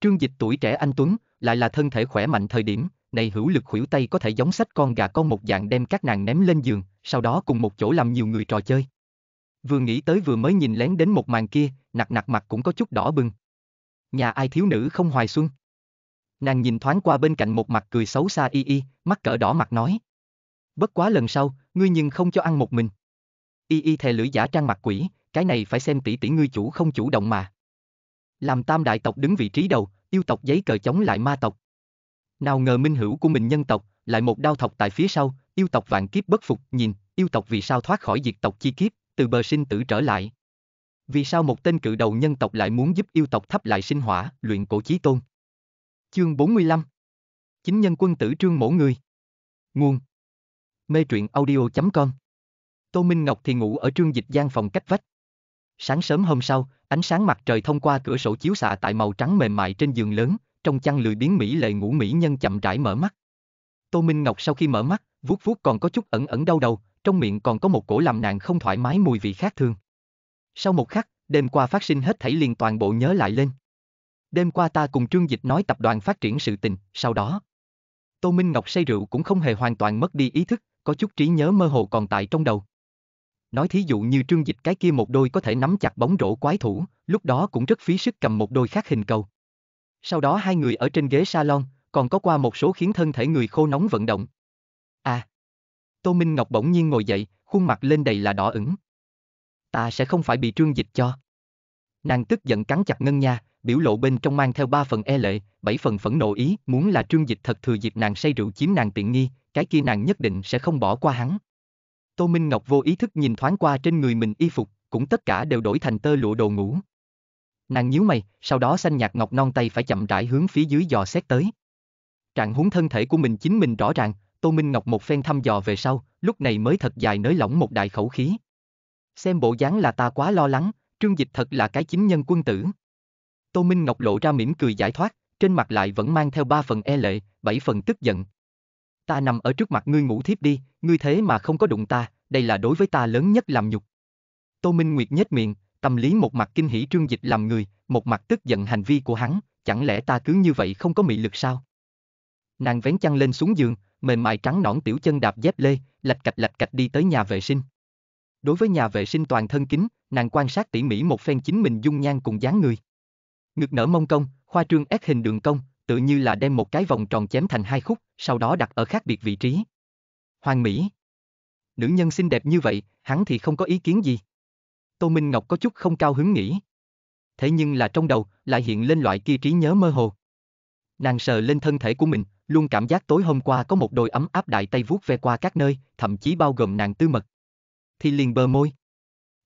Trương Dịch tuổi trẻ anh Tuấn, lại là thân thể khỏe mạnh thời điểm, này hữu lực khuỷu tay có thể giống sách con gà con một dạng đem các nàng ném lên giường, sau đó cùng một chỗ làm nhiều người trò chơi. Vừa nghĩ tới vừa mới nhìn lén đến một màn kia, nặc nặc mặt cũng có chút đỏ bừng. Nhà ai thiếu nữ không hoài xuân? nàng nhìn thoáng qua bên cạnh một mặt cười xấu xa y y, mắt cỡ đỏ mặt nói. Bất quá lần sau, ngươi nhưng không cho ăn một mình. Y y thề lưỡi giả trang mặt quỷ, cái này phải xem tỷ tỷ ngươi chủ không chủ động mà. Làm tam đại tộc đứng vị trí đầu, yêu tộc giấy cờ chống lại ma tộc. Nào ngờ minh hữu của mình nhân tộc, lại một đao thọc tại phía sau, yêu tộc vạn kiếp bất phục, nhìn, yêu tộc vì sao thoát khỏi diệt tộc chi kiếp, từ bờ sinh tử trở lại. Vì sao một tên cự đầu nhân tộc lại muốn giúp yêu tộc thắp lại sinh hỏa, luyện cổ chí tôn? Chương 45 Chính nhân quân tử trương mổ người Nguồn Mê truyện audio.com Tô Minh Ngọc thì ngủ ở trương dịch gian phòng cách vách. Sáng sớm hôm sau, ánh sáng mặt trời thông qua cửa sổ chiếu xạ tại màu trắng mềm mại trên giường lớn, trong chăn lười biến mỹ lệ ngủ mỹ nhân chậm rãi mở mắt. Tô Minh Ngọc sau khi mở mắt, vuốt vuốt còn có chút ẩn ẩn đau đầu, trong miệng còn có một cổ làm nàng không thoải mái mùi vị khác thường. Sau một khắc, đêm qua phát sinh hết thảy liền toàn bộ nhớ lại lên. Đêm qua ta cùng Trương Dịch nói tập đoàn phát triển sự tình, sau đó. Tô Minh Ngọc say rượu cũng không hề hoàn toàn mất đi ý thức, có chút trí nhớ mơ hồ còn tại trong đầu. Nói thí dụ như Trương Dịch cái kia một đôi có thể nắm chặt bóng rổ quái thủ, lúc đó cũng rất phí sức cầm một đôi khác hình cầu. Sau đó hai người ở trên ghế salon, còn có qua một số khiến thân thể người khô nóng vận động. À. Tô Minh Ngọc bỗng nhiên ngồi dậy, khuôn mặt lên đầy là đỏ ửng. Ta sẽ không phải bị Trương Dịch cho. Nàng tức giận cắn chặt ngân nha, biểu lộ bên trong mang theo ba phần e lệ, bảy phần phẫn nộ ý, muốn là trương dịch thật thừa dịp nàng say rượu chiếm nàng tiện nghi, cái kia nàng nhất định sẽ không bỏ qua hắn. Tô Minh Ngọc vô ý thức nhìn thoáng qua trên người mình y phục, cũng tất cả đều đổi thành tơ lụa đồ ngủ. Nàng nhíu mày, sau đó xanh nhạt ngọc non tay phải chậm rãi hướng phía dưới dò xét tới. Trạng huống thân thể của mình chính mình rõ ràng, Tô Minh Ngọc một phen thăm dò về sau, lúc này mới thật dài nới lỏng một đại khẩu khí. Xem bộ dáng là ta quá lo lắng, trương dịch thật là cái chính nhân quân tử. Tô Minh Ngọc lộ ra mỉm cười giải thoát, trên mặt lại vẫn mang theo ba phần e lệ, bảy phần tức giận. Ta nằm ở trước mặt ngươi ngủ thiếp đi, ngươi thế mà không có đụng ta, đây là đối với ta lớn nhất làm nhục. Tô Minh Nguyệt nhếch miệng, tâm lý một mặt kinh hỉ trương dịch làm người, một mặt tức giận hành vi của hắn, chẳng lẽ ta cứ như vậy không có mị lực sao? Nàng vén chăn lên xuống giường, mềm mại trắng nõn tiểu chân đạp dép lê, lạch cạch lạch cạch đi tới nhà vệ sinh. Đối với nhà vệ sinh toàn thân kính, nàng quan sát tỉ mỉ một phen chính mình dung nhan cùng dáng người. Ngực nở mông công, khoa trương ép hình đường cong, tự như là đem một cái vòng tròn chém thành hai khúc, sau đó đặt ở khác biệt vị trí. Hoàng Mỹ. Nữ nhân xinh đẹp như vậy, hắn thì không có ý kiến gì. Tô Minh Ngọc có chút không cao hứng nghĩ. Thế nhưng là trong đầu, lại hiện lên loại kia trí nhớ mơ hồ. Nàng sờ lên thân thể của mình, luôn cảm giác tối hôm qua có một đôi ấm áp đại tay vuốt ve qua các nơi, thậm chí bao gồm nàng tư mật. Thì liền bờ môi.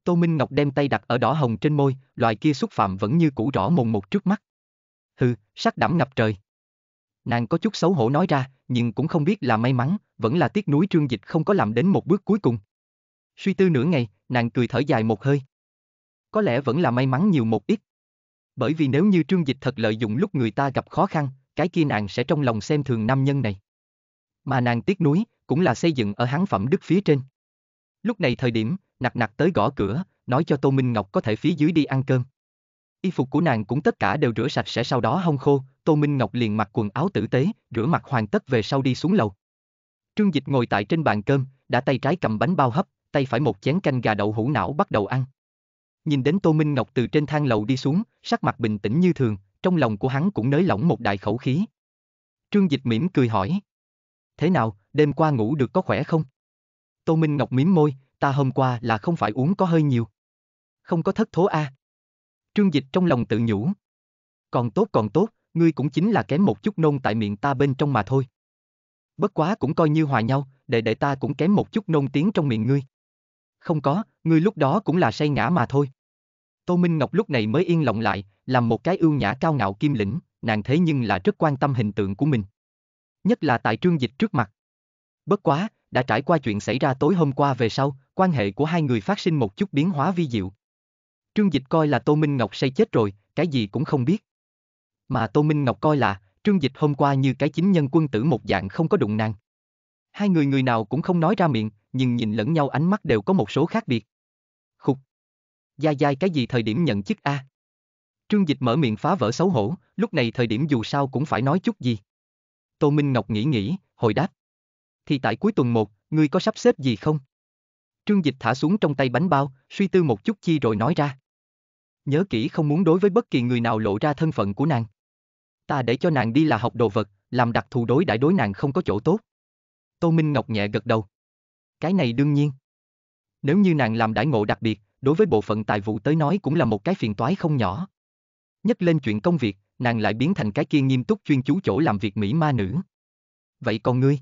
Tô Minh Ngọc đem tay đặt ở đỏ hồng trên môi, loại kia xúc phạm vẫn như cũ rõ mồn một trước mắt. Hừ, sắc đảm ngập trời. Nàng có chút xấu hổ nói ra, nhưng cũng không biết là may mắn, vẫn là tiếc núi trương dịch không có làm đến một bước cuối cùng. Suy tư nửa ngày, nàng cười thở dài một hơi. Có lẽ vẫn là may mắn nhiều một ít. Bởi vì nếu như trương dịch thật lợi dụng lúc người ta gặp khó khăn, cái kia nàng sẽ trong lòng xem thường nam nhân này. Mà nàng tiếc núi, cũng là xây dựng ở hắn phẩm đức phía trên. Lúc này thời điểm, nặc nặc tới gõ cửa, nói cho Tô Minh Ngọc có thể phía dưới đi ăn cơm. Y phục của nàng cũng tất cả đều rửa sạch sẽ sau đó hong khô, Tô Minh Ngọc liền mặc quần áo tử tế, rửa mặt hoàn tất về sau đi xuống lầu. Trương Dịch ngồi tại trên bàn cơm, đã tay trái cầm bánh bao hấp, tay phải một chén canh gà đậu hũ não bắt đầu ăn. Nhìn đến Tô Minh Ngọc từ trên thang lầu đi xuống, sắc mặt bình tĩnh như thường, trong lòng của hắn cũng nới lỏng một đại khẩu khí. Trương Dịch mỉm cười hỏi. Thế nào, đêm qua ngủ được có khỏe không? Tô Minh Ngọc miếm môi, ta hôm qua là không phải uống có hơi nhiều. Không có thất thố a. À. Trương Dịch trong lòng tự nhủ. Còn tốt còn tốt, ngươi cũng chính là kém một chút nôn tại miệng ta bên trong mà thôi. Bất quá cũng coi như hòa nhau, để để ta cũng kém một chút nôn tiếng trong miệng ngươi. Không có, ngươi lúc đó cũng là say ngã mà thôi. Tô Minh Ngọc lúc này mới yên lòng lại, làm một cái ưu nhã cao ngạo kim lĩnh, nàng thế nhưng là rất quan tâm hình tượng của mình. Nhất là tại trương dịch trước mặt. Bất quá, đã trải qua chuyện xảy ra tối hôm qua về sau, quan hệ của hai người phát sinh một chút biến hóa vi diệu. Trương Dịch coi là Tô Minh Ngọc say chết rồi, cái gì cũng không biết. Mà Tô Minh Ngọc coi là, Trương Dịch hôm qua như cái chính nhân quân tử một dạng không có đụng nàng. Hai người người nào cũng không nói ra miệng, nhưng nhìn lẫn nhau ánh mắt đều có một số khác biệt. Khục. Gia Giai cái gì thời điểm nhận chức A? Trương Dịch mở miệng phá vỡ xấu hổ, lúc này thời điểm dù sao cũng phải nói chút gì. Tô Minh Ngọc nghĩ nghĩ, hồi đáp. Thì tại cuối tuần 1, ngươi có sắp xếp gì không? Trương Dịch thả xuống trong tay bánh bao, suy tư một chút chi rồi nói ra. Nhớ kỹ không muốn đối với bất kỳ người nào lộ ra thân phận của nàng. Ta để cho nàng đi là học đồ vật, làm đặc thù đối đãi đối nàng không có chỗ tốt. Tô Minh Ngọc nhẹ gật đầu. Cái này đương nhiên. Nếu như nàng làm đãi ngộ đặc biệt, đối với bộ phận tài vụ tới nói cũng là một cái phiền toái không nhỏ. Nhất lên chuyện công việc, nàng lại biến thành cái kia nghiêm túc chuyên chú chỗ làm việc mỹ ma nữ. Vậy còn ngươi?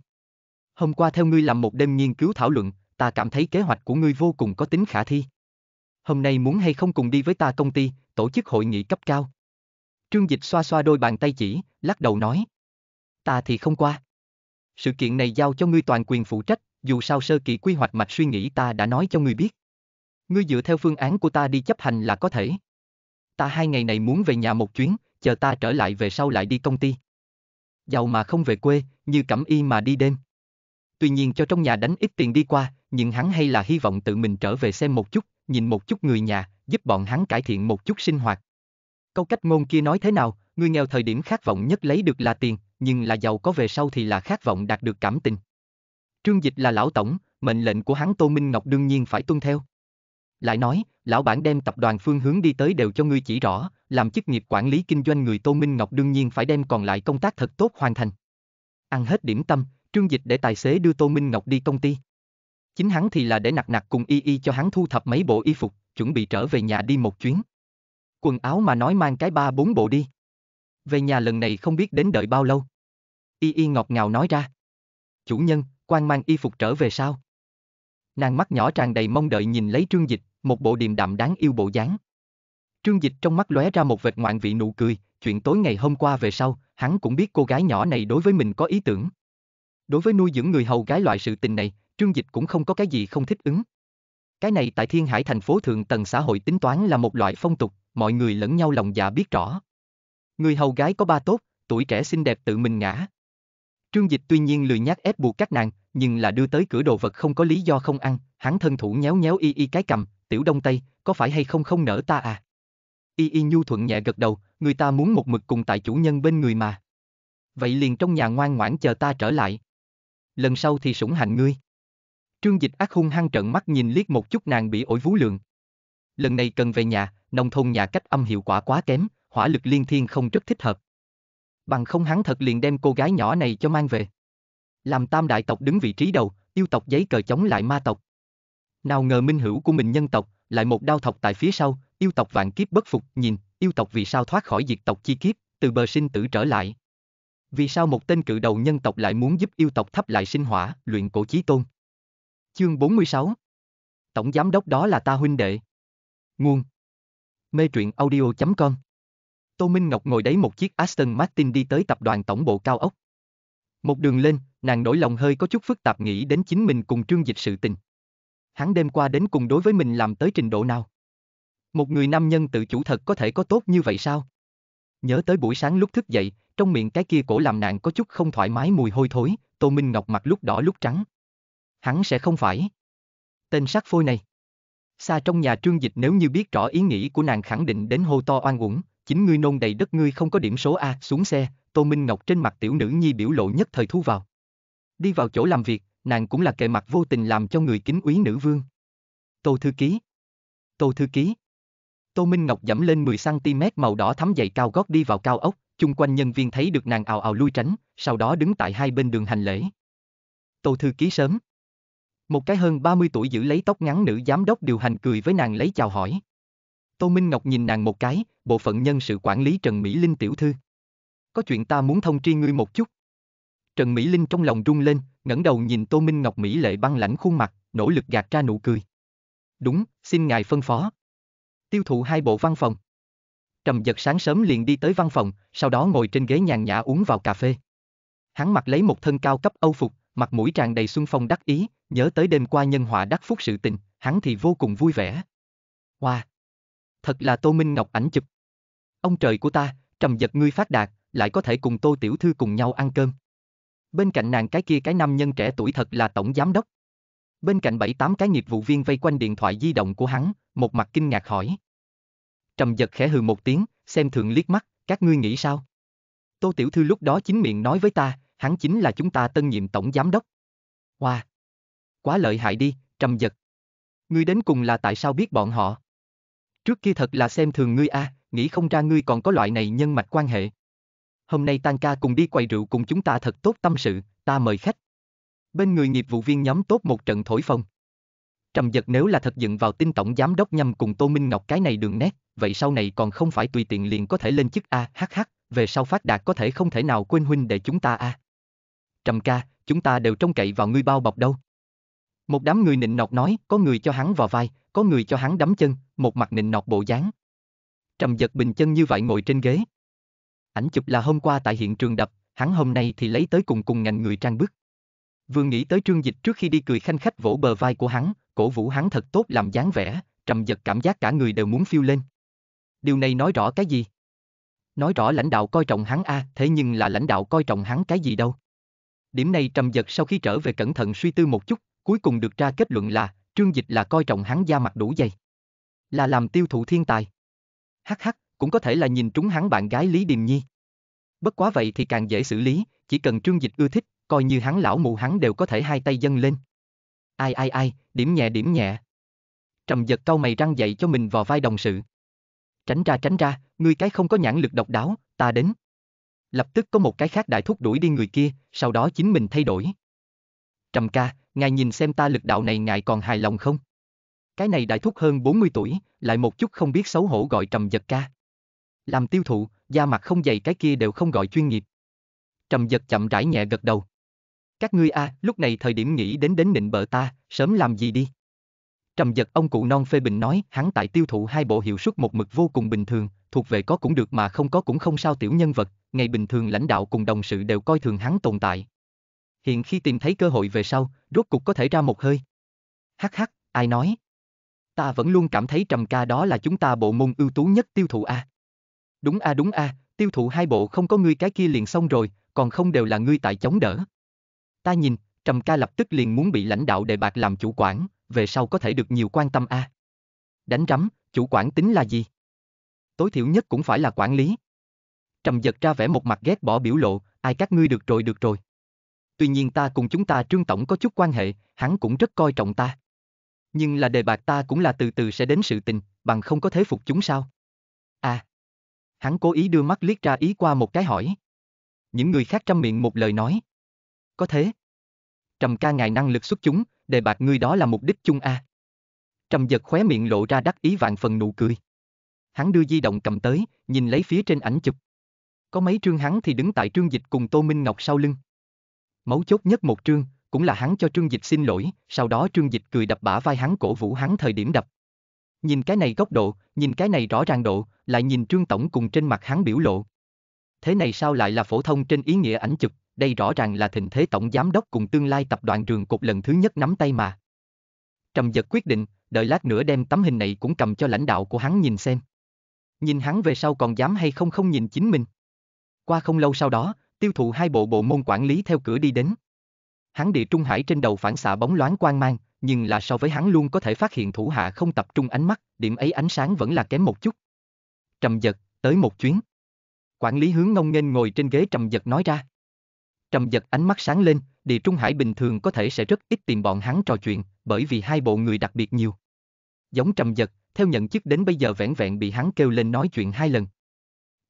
Hôm qua theo ngươi làm một đêm nghiên cứu thảo luận, ta cảm thấy kế hoạch của ngươi vô cùng có tính khả thi. Hôm nay muốn hay không cùng đi với ta công ty, tổ chức hội nghị cấp cao. Trương Dịch xoa xoa đôi bàn tay chỉ, lắc đầu nói. Ta thì không qua. Sự kiện này giao cho ngươi toàn quyền phụ trách, dù sao sơ kỳ quy hoạch mạch suy nghĩ ta đã nói cho ngươi biết. Ngươi dựa theo phương án của ta đi chấp hành là có thể. Ta hai ngày này muốn về nhà một chuyến, chờ ta trở lại về sau lại đi công ty. Giàu mà không về quê, như cẩm y mà đi đêm. Tuy nhiên cho trong nhà đánh ít tiền đi qua, nhưng hắn hay là hy vọng tự mình trở về xem một chút, nhìn một chút người nhà, giúp bọn hắn cải thiện một chút sinh hoạt. Câu cách ngôn kia nói thế nào, người nghèo thời điểm khát vọng nhất lấy được là tiền, nhưng là giàu có về sau thì là khát vọng đạt được cảm tình. Trương Dịch là lão tổng, mệnh lệnh của hắn Tô Minh Ngọc đương nhiên phải tuân theo. Lại nói, lão bản đem tập đoàn phương hướng đi tới đều cho ngươi chỉ rõ, làm chức nghiệp quản lý kinh doanh người Tô Minh Ngọc đương nhiên phải đem còn lại công tác thật tốt hoàn thành. Ăn hết điểm tâm, Trương Dịch để tài xế đưa Tô Minh Ngọc đi công ty. Chính hắn thì là để nặc nặc cùng y y cho hắn thu thập mấy bộ y phục, chuẩn bị trở về nhà đi một chuyến. Quần áo mà nói mang cái ba bốn bộ đi. Về nhà lần này không biết đến đợi bao lâu. Y y ngọt ngào nói ra. Chủ nhân, quan mang y phục trở về sao? Nàng mắt nhỏ tràn đầy mong đợi nhìn lấy trương dịch, một bộ điềm đạm đáng yêu bộ dáng. Trương dịch trong mắt lóe ra một vệt ngoạn vị nụ cười, chuyện tối ngày hôm qua về sau, hắn cũng biết cô gái nhỏ này đối với mình có ý tưởng. Đối với nuôi dưỡng người hầu gái loại sự tình này, Trương Dịch cũng không có cái gì không thích ứng. Cái này tại Thiên Hải thành phố thượng tầng xã hội tính toán là một loại phong tục, mọi người lẫn nhau lòng dạ biết rõ. Người hầu gái có ba tốt, tuổi trẻ xinh đẹp tự mình ngã. Trương Dịch tuy nhiên lười nhắc ép buộc các nàng, nhưng là đưa tới cửa đồ vật không có lý do không ăn, hắn thân thủ nhéo nhéo y y cái cầm, tiểu đông tây, có phải hay không không nở ta à? Y y nhu thuận nhẹ gật đầu, người ta muốn một mực cùng tại chủ nhân bên người mà. Vậy liền trong nhà ngoan ngoãn chờ ta trở lại. Lần sau thì sủng hạnh ngươi. Trương Dịch ác hung hăng trận mắt nhìn liếc một chút nàng bị ổi vú lượng. Lần này cần về nhà, nông thôn nhà cách âm hiệu quả quá kém, hỏa lực liên thiên không rất thích hợp. Bằng không hắn thật liền đem cô gái nhỏ này cho mang về. Làm tam đại tộc đứng vị trí đầu, yêu tộc giấy cờ chống lại ma tộc. Nào ngờ minh hữu của mình nhân tộc, lại một đao thọc tại phía sau, yêu tộc vạn kiếp bất phục, nhìn, yêu tộc vì sao thoát khỏi diệt tộc chi kiếp, từ bờ sinh tử trở lại. Vì sao một tên cự đầu nhân tộc lại muốn giúp yêu tộc thắp lại sinh hỏa, luyện cổ chí tôn? Chương 46 Tổng giám đốc đó là ta huynh đệ. Nguồn Mê truyện audio.com Tô Minh Ngọc ngồi đấy một chiếc Aston Martin đi tới tập đoàn tổng bộ cao ốc. Một đường lên, nàng nổi lòng hơi có chút phức tạp nghĩ đến chính mình cùng trương dịch sự tình. Hắn đêm qua đến cùng đối với mình làm tới trình độ nào? Một người nam nhân tự chủ thật có thể có tốt như vậy sao? Nhớ tới buổi sáng lúc thức dậy, trong miệng cái kia cổ làm nạn có chút không thoải mái mùi hôi thối, Tô Minh Ngọc mặt lúc đỏ lúc trắng hắn sẽ không phải. Tên sát phôi này. Xa trong nhà trương dịch nếu như biết rõ ý nghĩ của nàng khẳng định đến hô to oan uổng, chính ngươi nôn đầy đất ngươi không có điểm số A, xuống xe, Tô Minh Ngọc trên mặt tiểu nữ nhi biểu lộ nhất thời thu vào. Đi vào chỗ làm việc, nàng cũng là kệ mặt vô tình làm cho người kính úy nữ vương. Tô Thư Ký Tô Thư Ký Tô Minh Ngọc dẫm lên 10cm màu đỏ thắm dày cao gót đi vào cao ốc, chung quanh nhân viên thấy được nàng ào ào lui tránh, sau đó đứng tại hai bên đường hành lễ. Tô Thư Ký sớm một cái hơn 30 tuổi giữ lấy tóc ngắn nữ giám đốc điều hành cười với nàng lấy chào hỏi. Tô Minh Ngọc nhìn nàng một cái, bộ phận nhân sự quản lý Trần Mỹ Linh tiểu thư. Có chuyện ta muốn thông tri ngươi một chút. Trần Mỹ Linh trong lòng rung lên, ngẩng đầu nhìn Tô Minh Ngọc Mỹ lệ băng lãnh khuôn mặt, nỗ lực gạt ra nụ cười. Đúng, xin ngài phân phó. Tiêu thụ hai bộ văn phòng. Trầm giật sáng sớm liền đi tới văn phòng, sau đó ngồi trên ghế nhàn nhã uống vào cà phê. Hắn mặc lấy một thân cao cấp Âu phục, mặt mũi tràn đầy xuân phong đắc ý, nhớ tới đêm qua nhân họa đắc phúc sự tình, hắn thì vô cùng vui vẻ. Hoa! Wow. Thật là Tô Minh Ngọc ảnh chụp. Ông trời của ta, trầm giật ngươi phát đạt, lại có thể cùng Tô Tiểu Thư cùng nhau ăn cơm. Bên cạnh nàng cái kia cái nam nhân trẻ tuổi thật là tổng giám đốc. Bên cạnh bảy tám cái nghiệp vụ viên vây quanh điện thoại di động của hắn, một mặt kinh ngạc hỏi. Trầm giật khẽ hừ một tiếng, xem thường liếc mắt, các ngươi nghĩ sao? Tô Tiểu Thư lúc đó chính miệng nói với ta, hắn chính là chúng ta tân nhiệm tổng giám đốc. Hoa! Wow. Quá lợi hại đi, trầm giật. Ngươi đến cùng là tại sao biết bọn họ? Trước kia thật là xem thường ngươi a, à, nghĩ không ra ngươi còn có loại này nhân mạch quan hệ. Hôm nay tan ca cùng đi quầy rượu cùng chúng ta thật tốt tâm sự, ta mời khách. Bên người nghiệp vụ viên nhóm tốt một trận thổi phồng. Trầm giật nếu là thật dựng vào tin tổng giám đốc nhằm cùng Tô Minh Ngọc cái này đường nét, vậy sau này còn không phải tùy tiện liền có thể lên chức A, hh, về sau phát đạt có thể không thể nào quên huynh để chúng ta A. À. Trầm ca, chúng ta đều trông cậy vào ngươi bao bọc đâu. Một đám người nịnh nọt nói, có người cho hắn vào vai, có người cho hắn đấm chân, một mặt nịnh nọt bộ dáng. Trầm giật bình chân như vậy ngồi trên ghế. Ảnh chụp là hôm qua tại hiện trường đập, hắn hôm nay thì lấy tới cùng cùng ngành người trang bức. Vừa nghĩ tới trương dịch trước khi đi cười khanh khách vỗ bờ vai của hắn, cổ vũ hắn thật tốt làm dáng vẻ, trầm giật cảm giác cả người đều muốn phiêu lên. Điều này nói rõ cái gì? Nói rõ lãnh đạo coi trọng hắn a, à, thế nhưng là lãnh đạo coi trọng hắn cái gì đâu? Điểm này trầm giật sau khi trở về cẩn thận suy tư một chút, cuối cùng được ra kết luận là, trương dịch là coi trọng hắn da mặt đủ dày. Là làm tiêu thụ thiên tài. Hắc hắc, cũng có thể là nhìn trúng hắn bạn gái Lý Điềm Nhi. Bất quá vậy thì càng dễ xử lý, chỉ cần trương dịch ưa thích, coi như hắn lão mù hắn đều có thể hai tay dâng lên. Ai ai ai, điểm nhẹ điểm nhẹ. Trầm giật cau mày răng dậy cho mình vào vai đồng sự. Tránh ra tránh ra, ngươi cái không có nhãn lực độc đáo, ta đến lập tức có một cái khác đại thúc đuổi đi người kia, sau đó chính mình thay đổi. Trầm ca, ngài nhìn xem ta lực đạo này ngài còn hài lòng không? Cái này đại thúc hơn 40 tuổi, lại một chút không biết xấu hổ gọi trầm giật ca. Làm tiêu thụ, da mặt không dày cái kia đều không gọi chuyên nghiệp. Trầm giật chậm rãi nhẹ gật đầu. Các ngươi a, à, lúc này thời điểm nghĩ đến đến nịnh bợ ta, sớm làm gì đi. Trầm giật ông cụ non phê bình nói, hắn tại tiêu thụ hai bộ hiệu suất một mực vô cùng bình thường, thuộc về có cũng được mà không có cũng không sao tiểu nhân vật, ngày bình thường lãnh đạo cùng đồng sự đều coi thường hắn tồn tại. Hiện khi tìm thấy cơ hội về sau, rốt cục có thể ra một hơi. Hắc hắc, ai nói? Ta vẫn luôn cảm thấy trầm ca đó là chúng ta bộ môn ưu tú nhất tiêu thụ A. Đúng A đúng A, tiêu thụ hai bộ không có ngươi cái kia liền xong rồi, còn không đều là ngươi tại chống đỡ. Ta nhìn, trầm ca lập tức liền muốn bị lãnh đạo đề bạc làm chủ quản, về sau có thể được nhiều quan tâm a. À. Đánh rắm, chủ quản tính là gì? Tối thiểu nhất cũng phải là quản lý. Trầm giật ra vẻ một mặt ghét bỏ biểu lộ, ai các ngươi được rồi được rồi. Tuy nhiên ta cùng chúng ta Trương Tổng có chút quan hệ, hắn cũng rất coi trọng ta. Nhưng là đề bạc ta cũng là từ từ sẽ đến sự tình, bằng không có thế phục chúng sao? À. Hắn cố ý đưa mắt liếc ra ý qua một cái hỏi. Những người khác trăm miệng một lời nói. Có thế. Trầm ca ngài năng lực xuất chúng, đề bạc ngươi đó là mục đích chung a. À. Trầm giật khóe miệng lộ ra đắc ý vạn phần nụ cười. Hắn đưa di động cầm tới, nhìn lấy phía trên ảnh chụp. Có mấy trương hắn thì đứng tại trương dịch cùng Tô Minh Ngọc sau lưng. Mấu chốt nhất một trương, cũng là hắn cho trương dịch xin lỗi, sau đó trương dịch cười đập bả vai hắn cổ vũ hắn thời điểm đập. Nhìn cái này góc độ, nhìn cái này rõ ràng độ, lại nhìn trương tổng cùng trên mặt hắn biểu lộ. Thế này sao lại là phổ thông trên ý nghĩa ảnh chụp, đây rõ ràng là thịnh thế tổng giám đốc cùng tương lai tập đoàn trường cục lần thứ nhất nắm tay mà. Trầm giật quyết định, đợi lát nữa đem tấm hình này cũng cầm cho lãnh đạo của hắn nhìn xem. Nhìn hắn về sau còn dám hay không không nhìn chính mình. Qua không lâu sau đó, tiêu thụ hai bộ bộ môn quản lý theo cửa đi đến. Hắn địa trung hải trên đầu phản xạ bóng loáng quang mang, nhưng là so với hắn luôn có thể phát hiện thủ hạ không tập trung ánh mắt, điểm ấy ánh sáng vẫn là kém một chút. Trầm giật, tới một chuyến. Quản lý hướng ngông nghênh ngồi trên ghế trầm giật nói ra. Trầm giật ánh mắt sáng lên, địa trung hải bình thường có thể sẽ rất ít tìm bọn hắn trò chuyện, bởi vì hai bộ người đặc biệt nhiều. Giống trầm giật, theo nhận chức đến bây giờ vẻn vẹn bị hắn kêu lên nói chuyện hai lần.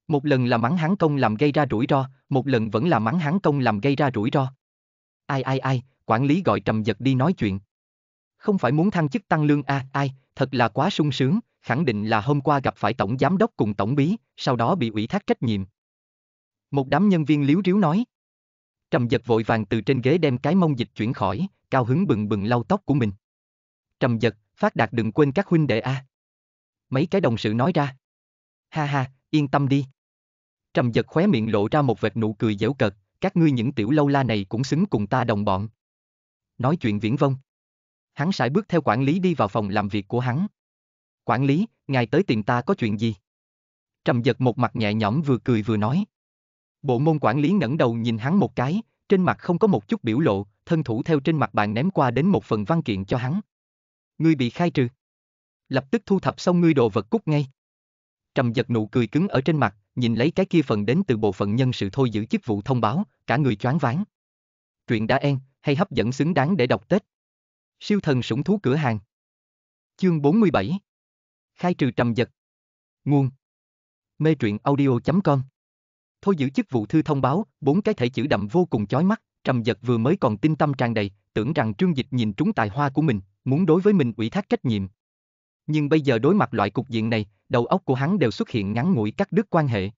Một lần là mắng hắn công làm gây ra rủi ro, một lần vẫn là mắng hắn công làm gây ra rủi ro. Ai ai ai, quản lý gọi trầm giật đi nói chuyện. Không phải muốn thăng chức tăng lương a à, ai, thật là quá sung sướng, khẳng định là hôm qua gặp phải tổng giám đốc cùng tổng bí, sau đó bị ủy thác trách nhiệm. Một đám nhân viên liếu riếu nói. Trầm giật vội vàng từ trên ghế đem cái mông dịch chuyển khỏi, cao hứng bừng bừng lau tóc của mình. Trầm giật, phát đạt đừng quên các huynh đệ a. Mấy cái đồng sự nói ra. Ha ha, yên tâm đi. Trầm giật khóe miệng lộ ra một vệt nụ cười dễu cợt, các ngươi những tiểu lâu la này cũng xứng cùng ta đồng bọn. Nói chuyện viễn vông. Hắn sải bước theo quản lý đi vào phòng làm việc của hắn. Quản lý, ngài tới tìm ta có chuyện gì? Trầm giật một mặt nhẹ nhõm vừa cười vừa nói. Bộ môn quản lý ngẩng đầu nhìn hắn một cái, trên mặt không có một chút biểu lộ, thân thủ theo trên mặt bàn ném qua đến một phần văn kiện cho hắn. Ngươi bị khai trừ. Lập tức thu thập xong ngươi đồ vật cút ngay. Trầm giật nụ cười cứng ở trên mặt, nhìn lấy cái kia phần đến từ bộ phận nhân sự thôi giữ chức vụ thông báo, cả người choáng váng. Truyện đã en, hay hấp dẫn xứng đáng để đọc Tết. Siêu thần sủng thú cửa hàng. Chương 47 Khai trừ trầm giật Nguồn Mê truyện audio.com thôi giữ chức vụ thư thông báo, bốn cái thể chữ đậm vô cùng chói mắt, trầm giật vừa mới còn tin tâm tràn đầy, tưởng rằng trương dịch nhìn trúng tài hoa của mình, muốn đối với mình ủy thác trách nhiệm. Nhưng bây giờ đối mặt loại cục diện này, đầu óc của hắn đều xuất hiện ngắn ngủi cắt đứt quan hệ.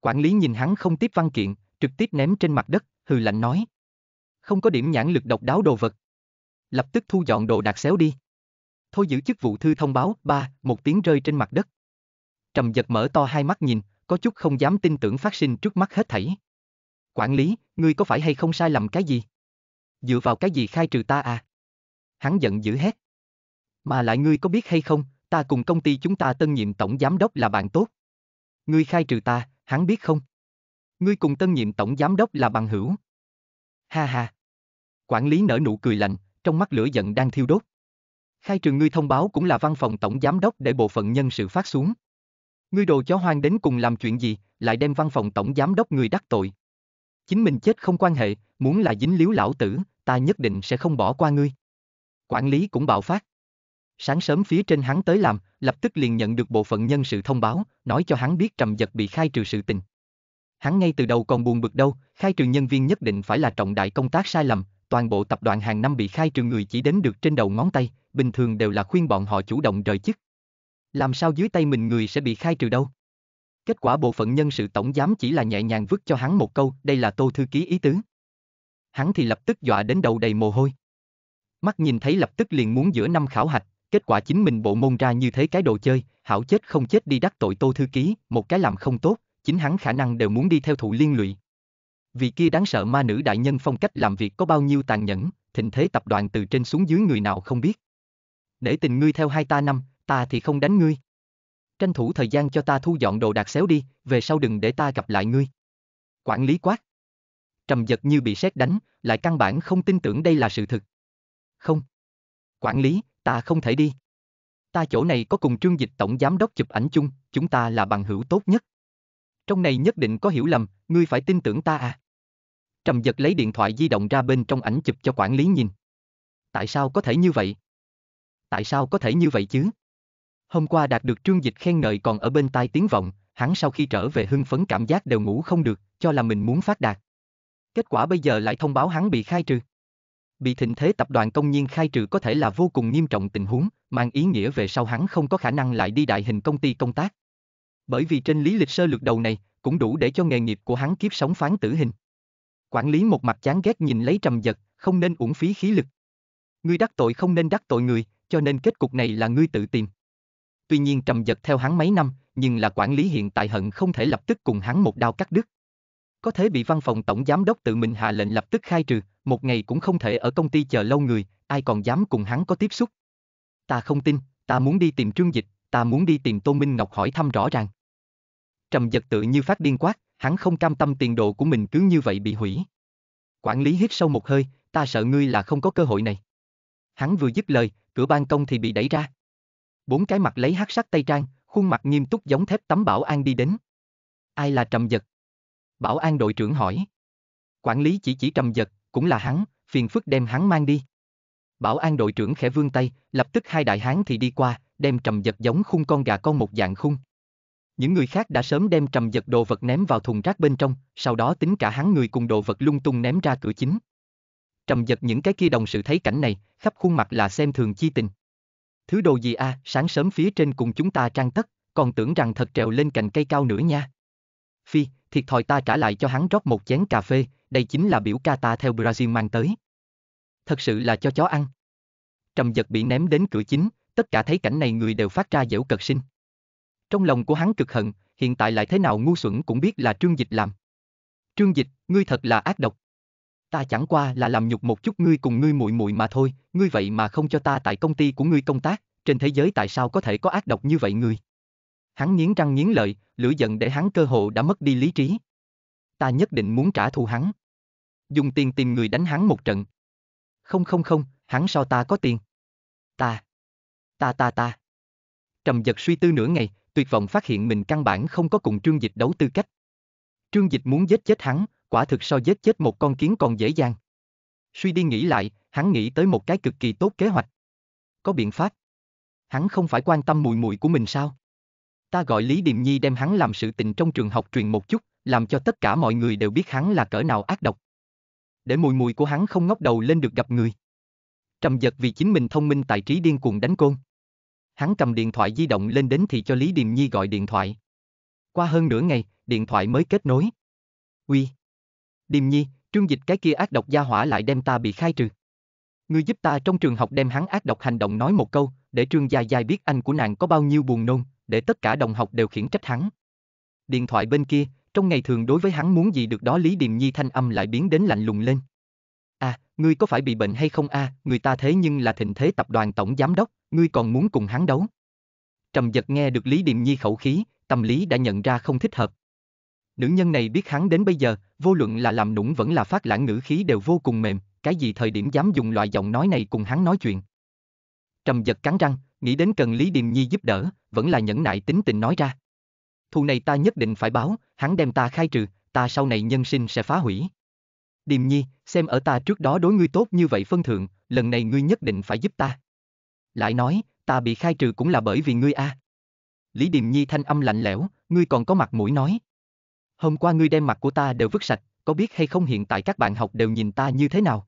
Quản lý nhìn hắn không tiếp văn kiện, trực tiếp ném trên mặt đất, hừ lạnh nói. Không có điểm nhãn lực độc đáo đồ vật. Lập tức thu dọn đồ đạc xéo đi. Thôi giữ chức vụ thư thông báo, ba, một tiếng rơi trên mặt đất. Trầm giật mở to hai mắt nhìn, có chút không dám tin tưởng phát sinh trước mắt hết thảy. Quản lý, ngươi có phải hay không sai lầm cái gì? Dựa vào cái gì khai trừ ta à? Hắn giận dữ hét. Mà lại ngươi có biết hay không, ta cùng công ty chúng ta tân nhiệm tổng giám đốc là bạn tốt. Ngươi khai trừ ta, hắn biết không? Ngươi cùng tân nhiệm tổng giám đốc là bằng hữu. Ha ha. Quản lý nở nụ cười lạnh, trong mắt lửa giận đang thiêu đốt. Khai trừ ngươi thông báo cũng là văn phòng tổng giám đốc để bộ phận nhân sự phát xuống. Ngươi đồ chó hoang đến cùng làm chuyện gì, lại đem văn phòng tổng giám đốc người đắc tội. Chính mình chết không quan hệ, muốn là dính líu lão tử, ta nhất định sẽ không bỏ qua ngươi. Quản lý cũng bạo phát. Sáng sớm phía trên hắn tới làm, lập tức liền nhận được bộ phận nhân sự thông báo, nói cho hắn biết trầm giật bị khai trừ sự tình. Hắn ngay từ đầu còn buồn bực đâu, khai trừ nhân viên nhất định phải là trọng đại công tác sai lầm, toàn bộ tập đoàn hàng năm bị khai trừ người chỉ đến được trên đầu ngón tay, bình thường đều là khuyên bọn họ chủ động rời chức làm sao dưới tay mình người sẽ bị khai trừ đâu? Kết quả bộ phận nhân sự tổng giám chỉ là nhẹ nhàng vứt cho hắn một câu, đây là tô thư ký ý tứ. Hắn thì lập tức dọa đến đầu đầy mồ hôi. Mắt nhìn thấy lập tức liền muốn giữa năm khảo hạch, kết quả chính mình bộ môn ra như thế cái đồ chơi, hảo chết không chết đi đắc tội tô thư ký, một cái làm không tốt, chính hắn khả năng đều muốn đi theo thụ liên lụy. Vì kia đáng sợ ma nữ đại nhân phong cách làm việc có bao nhiêu tàn nhẫn, thịnh thế tập đoàn từ trên xuống dưới người nào không biết. Để tình ngươi theo hai ta năm, ta thì không đánh ngươi. Tranh thủ thời gian cho ta thu dọn đồ đạc xéo đi, về sau đừng để ta gặp lại ngươi. Quản lý quát. Trầm giật như bị sét đánh, lại căn bản không tin tưởng đây là sự thực. Không. Quản lý, ta không thể đi. Ta chỗ này có cùng trương dịch tổng giám đốc chụp ảnh chung, chúng ta là bằng hữu tốt nhất. Trong này nhất định có hiểu lầm, ngươi phải tin tưởng ta à. Trầm giật lấy điện thoại di động ra bên trong ảnh chụp cho quản lý nhìn. Tại sao có thể như vậy? Tại sao có thể như vậy chứ? Hôm qua đạt được trương dịch khen ngợi còn ở bên tai tiếng vọng, hắn sau khi trở về hưng phấn cảm giác đều ngủ không được, cho là mình muốn phát đạt. Kết quả bây giờ lại thông báo hắn bị khai trừ. Bị thịnh thế tập đoàn công nhiên khai trừ có thể là vô cùng nghiêm trọng tình huống, mang ý nghĩa về sau hắn không có khả năng lại đi đại hình công ty công tác. Bởi vì trên lý lịch sơ lược đầu này, cũng đủ để cho nghề nghiệp của hắn kiếp sống phán tử hình. Quản lý một mặt chán ghét nhìn lấy trầm giật, không nên uổng phí khí lực. Ngươi đắc tội không nên đắc tội người, cho nên kết cục này là ngươi tự tìm tuy nhiên cầm giật theo hắn mấy năm, nhưng là quản lý hiện tại hận không thể lập tức cùng hắn một đao cắt đứt. Có thể bị văn phòng tổng giám đốc tự mình hạ lệnh lập tức khai trừ, một ngày cũng không thể ở công ty chờ lâu người, ai còn dám cùng hắn có tiếp xúc. Ta không tin, ta muốn đi tìm trương dịch, ta muốn đi tìm Tô Minh Ngọc hỏi thăm rõ ràng. Trầm giật tự như phát điên quát, hắn không cam tâm tiền đồ của mình cứ như vậy bị hủy. Quản lý hít sâu một hơi, ta sợ ngươi là không có cơ hội này. Hắn vừa dứt lời, cửa ban công thì bị đẩy ra bốn cái mặt lấy hát sắc tây trang, khuôn mặt nghiêm túc giống thép tấm Bảo An đi đến. Ai là Trầm Giật? Bảo An đội trưởng hỏi. Quản lý chỉ chỉ Trầm Giật, cũng là hắn, phiền phức đem hắn mang đi. Bảo An đội trưởng khẽ vương tay, lập tức hai đại hán thì đi qua, đem Trầm Giật giống khung con gà con một dạng khung. Những người khác đã sớm đem Trầm Giật đồ vật ném vào thùng rác bên trong, sau đó tính cả hắn người cùng đồ vật lung tung ném ra cửa chính. Trầm Giật những cái kia đồng sự thấy cảnh này, khắp khuôn mặt là xem thường chi tình. Thứ đồ gì à, sáng sớm phía trên cùng chúng ta trang tất, còn tưởng rằng thật trèo lên cành cây cao nữa nha. Phi, thiệt thòi ta trả lại cho hắn rót một chén cà phê, đây chính là biểu ca ta theo Brazil mang tới. Thật sự là cho chó ăn. Trầm giật bị ném đến cửa chính, tất cả thấy cảnh này người đều phát ra dễu cật sinh. Trong lòng của hắn cực hận, hiện tại lại thế nào ngu xuẩn cũng biết là trương dịch làm. Trương dịch, ngươi thật là ác độc. Ta chẳng qua là làm nhục một chút ngươi cùng ngươi muội muội mà thôi, ngươi vậy mà không cho ta tại công ty của ngươi công tác, trên thế giới tại sao có thể có ác độc như vậy ngươi? Hắn nghiến răng nghiến lợi, lửa giận để hắn cơ hồ đã mất đi lý trí. Ta nhất định muốn trả thù hắn. Dùng tiền tìm người đánh hắn một trận. Không không không, hắn sao ta có tiền? Ta. Ta ta ta. Trầm giật suy tư nửa ngày, tuyệt vọng phát hiện mình căn bản không có cùng trương dịch đấu tư cách. Trương dịch muốn giết chết hắn, quả thực so giết chết một con kiến còn dễ dàng. Suy đi nghĩ lại, hắn nghĩ tới một cái cực kỳ tốt kế hoạch. Có biện pháp. Hắn không phải quan tâm mùi mùi của mình sao? Ta gọi Lý Điềm Nhi đem hắn làm sự tình trong trường học truyền một chút, làm cho tất cả mọi người đều biết hắn là cỡ nào ác độc. Để mùi mùi của hắn không ngóc đầu lên được gặp người. Trầm giật vì chính mình thông minh tài trí điên cuồng đánh côn. Hắn cầm điện thoại di động lên đến thì cho Lý Điềm Nhi gọi điện thoại. Qua hơn nửa ngày, điện thoại mới kết nối. Uy. Điềm nhi, trương dịch cái kia ác độc gia hỏa lại đem ta bị khai trừ. Ngươi giúp ta trong trường học đem hắn ác độc hành động nói một câu, để trương gia gia biết anh của nàng có bao nhiêu buồn nôn, để tất cả đồng học đều khiển trách hắn. Điện thoại bên kia, trong ngày thường đối với hắn muốn gì được đó Lý Điềm Nhi thanh âm lại biến đến lạnh lùng lên. À, ngươi có phải bị bệnh hay không a? À, người ta thế nhưng là thịnh thế tập đoàn tổng giám đốc, ngươi còn muốn cùng hắn đấu. Trầm giật nghe được Lý Điềm Nhi khẩu khí, tâm lý đã nhận ra không thích hợp, Nữ nhân này biết hắn đến bây giờ, vô luận là làm nũng vẫn là phát lãng ngữ khí đều vô cùng mềm, cái gì thời điểm dám dùng loại giọng nói này cùng hắn nói chuyện. Trầm giật cắn răng, nghĩ đến cần Lý Điềm Nhi giúp đỡ, vẫn là nhẫn nại tính tình nói ra. Thù này ta nhất định phải báo, hắn đem ta khai trừ, ta sau này nhân sinh sẽ phá hủy. Điềm Nhi, xem ở ta trước đó đối ngươi tốt như vậy phân thượng, lần này ngươi nhất định phải giúp ta. Lại nói, ta bị khai trừ cũng là bởi vì ngươi a. À. Lý Điềm Nhi thanh âm lạnh lẽo, ngươi còn có mặt mũi nói. Hôm qua ngươi đem mặt của ta đều vứt sạch, có biết hay không hiện tại các bạn học đều nhìn ta như thế nào?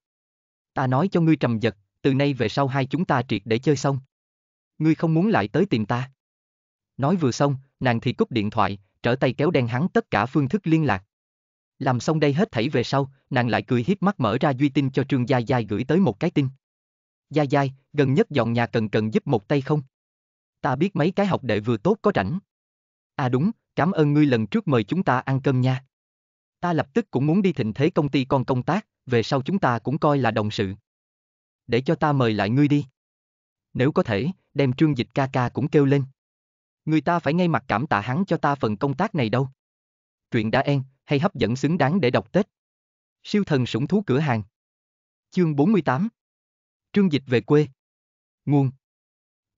Ta nói cho ngươi trầm giật, từ nay về sau hai chúng ta triệt để chơi xong. Ngươi không muốn lại tới tìm ta. Nói vừa xong, nàng thì cúp điện thoại, trở tay kéo đen hắn tất cả phương thức liên lạc. Làm xong đây hết thảy về sau, nàng lại cười hiếp mắt mở ra duy tin cho Trương Gia Gia gửi tới một cái tin. Gia Gia, gần nhất dọn nhà cần cần giúp một tay không? Ta biết mấy cái học đệ vừa tốt có rảnh. À đúng, cảm ơn ngươi lần trước mời chúng ta ăn cơm nha. Ta lập tức cũng muốn đi thịnh thế công ty con công tác, về sau chúng ta cũng coi là đồng sự. Để cho ta mời lại ngươi đi. Nếu có thể, đem trương dịch ca ca cũng kêu lên. Người ta phải ngay mặt cảm tạ hắn cho ta phần công tác này đâu. Truyện đã en, hay hấp dẫn xứng đáng để đọc Tết. Siêu thần sủng thú cửa hàng. Chương 48 Trương dịch về quê. Nguồn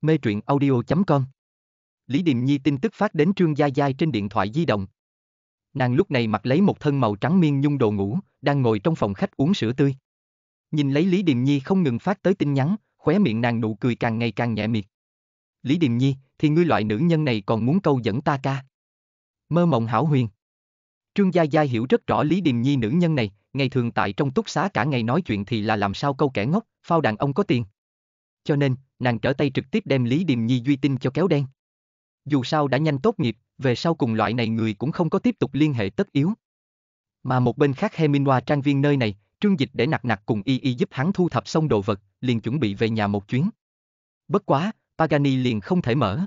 Mê truyện audio.com Lý Điềm Nhi tin tức phát đến Trương Gia Giai trên điện thoại di động. Nàng lúc này mặc lấy một thân màu trắng miên nhung đồ ngủ, đang ngồi trong phòng khách uống sữa tươi. Nhìn lấy Lý Điềm Nhi không ngừng phát tới tin nhắn, khóe miệng nàng nụ cười càng ngày càng nhẹ miệt. Lý Điềm Nhi, thì ngươi loại nữ nhân này còn muốn câu dẫn ta ca. Mơ mộng hảo huyền. Trương Gia Gia hiểu rất rõ Lý Điềm Nhi nữ nhân này, ngày thường tại trong túc xá cả ngày nói chuyện thì là làm sao câu kẻ ngốc, phao đàn ông có tiền. Cho nên, nàng trở tay trực tiếp đem Lý Điềm Nhi duy tin cho kéo đen dù sao đã nhanh tốt nghiệp, về sau cùng loại này người cũng không có tiếp tục liên hệ tất yếu. Mà một bên khác Heminwa trang viên nơi này, trương dịch để nặc nặc cùng y y giúp hắn thu thập xong đồ vật, liền chuẩn bị về nhà một chuyến. Bất quá, Pagani liền không thể mở.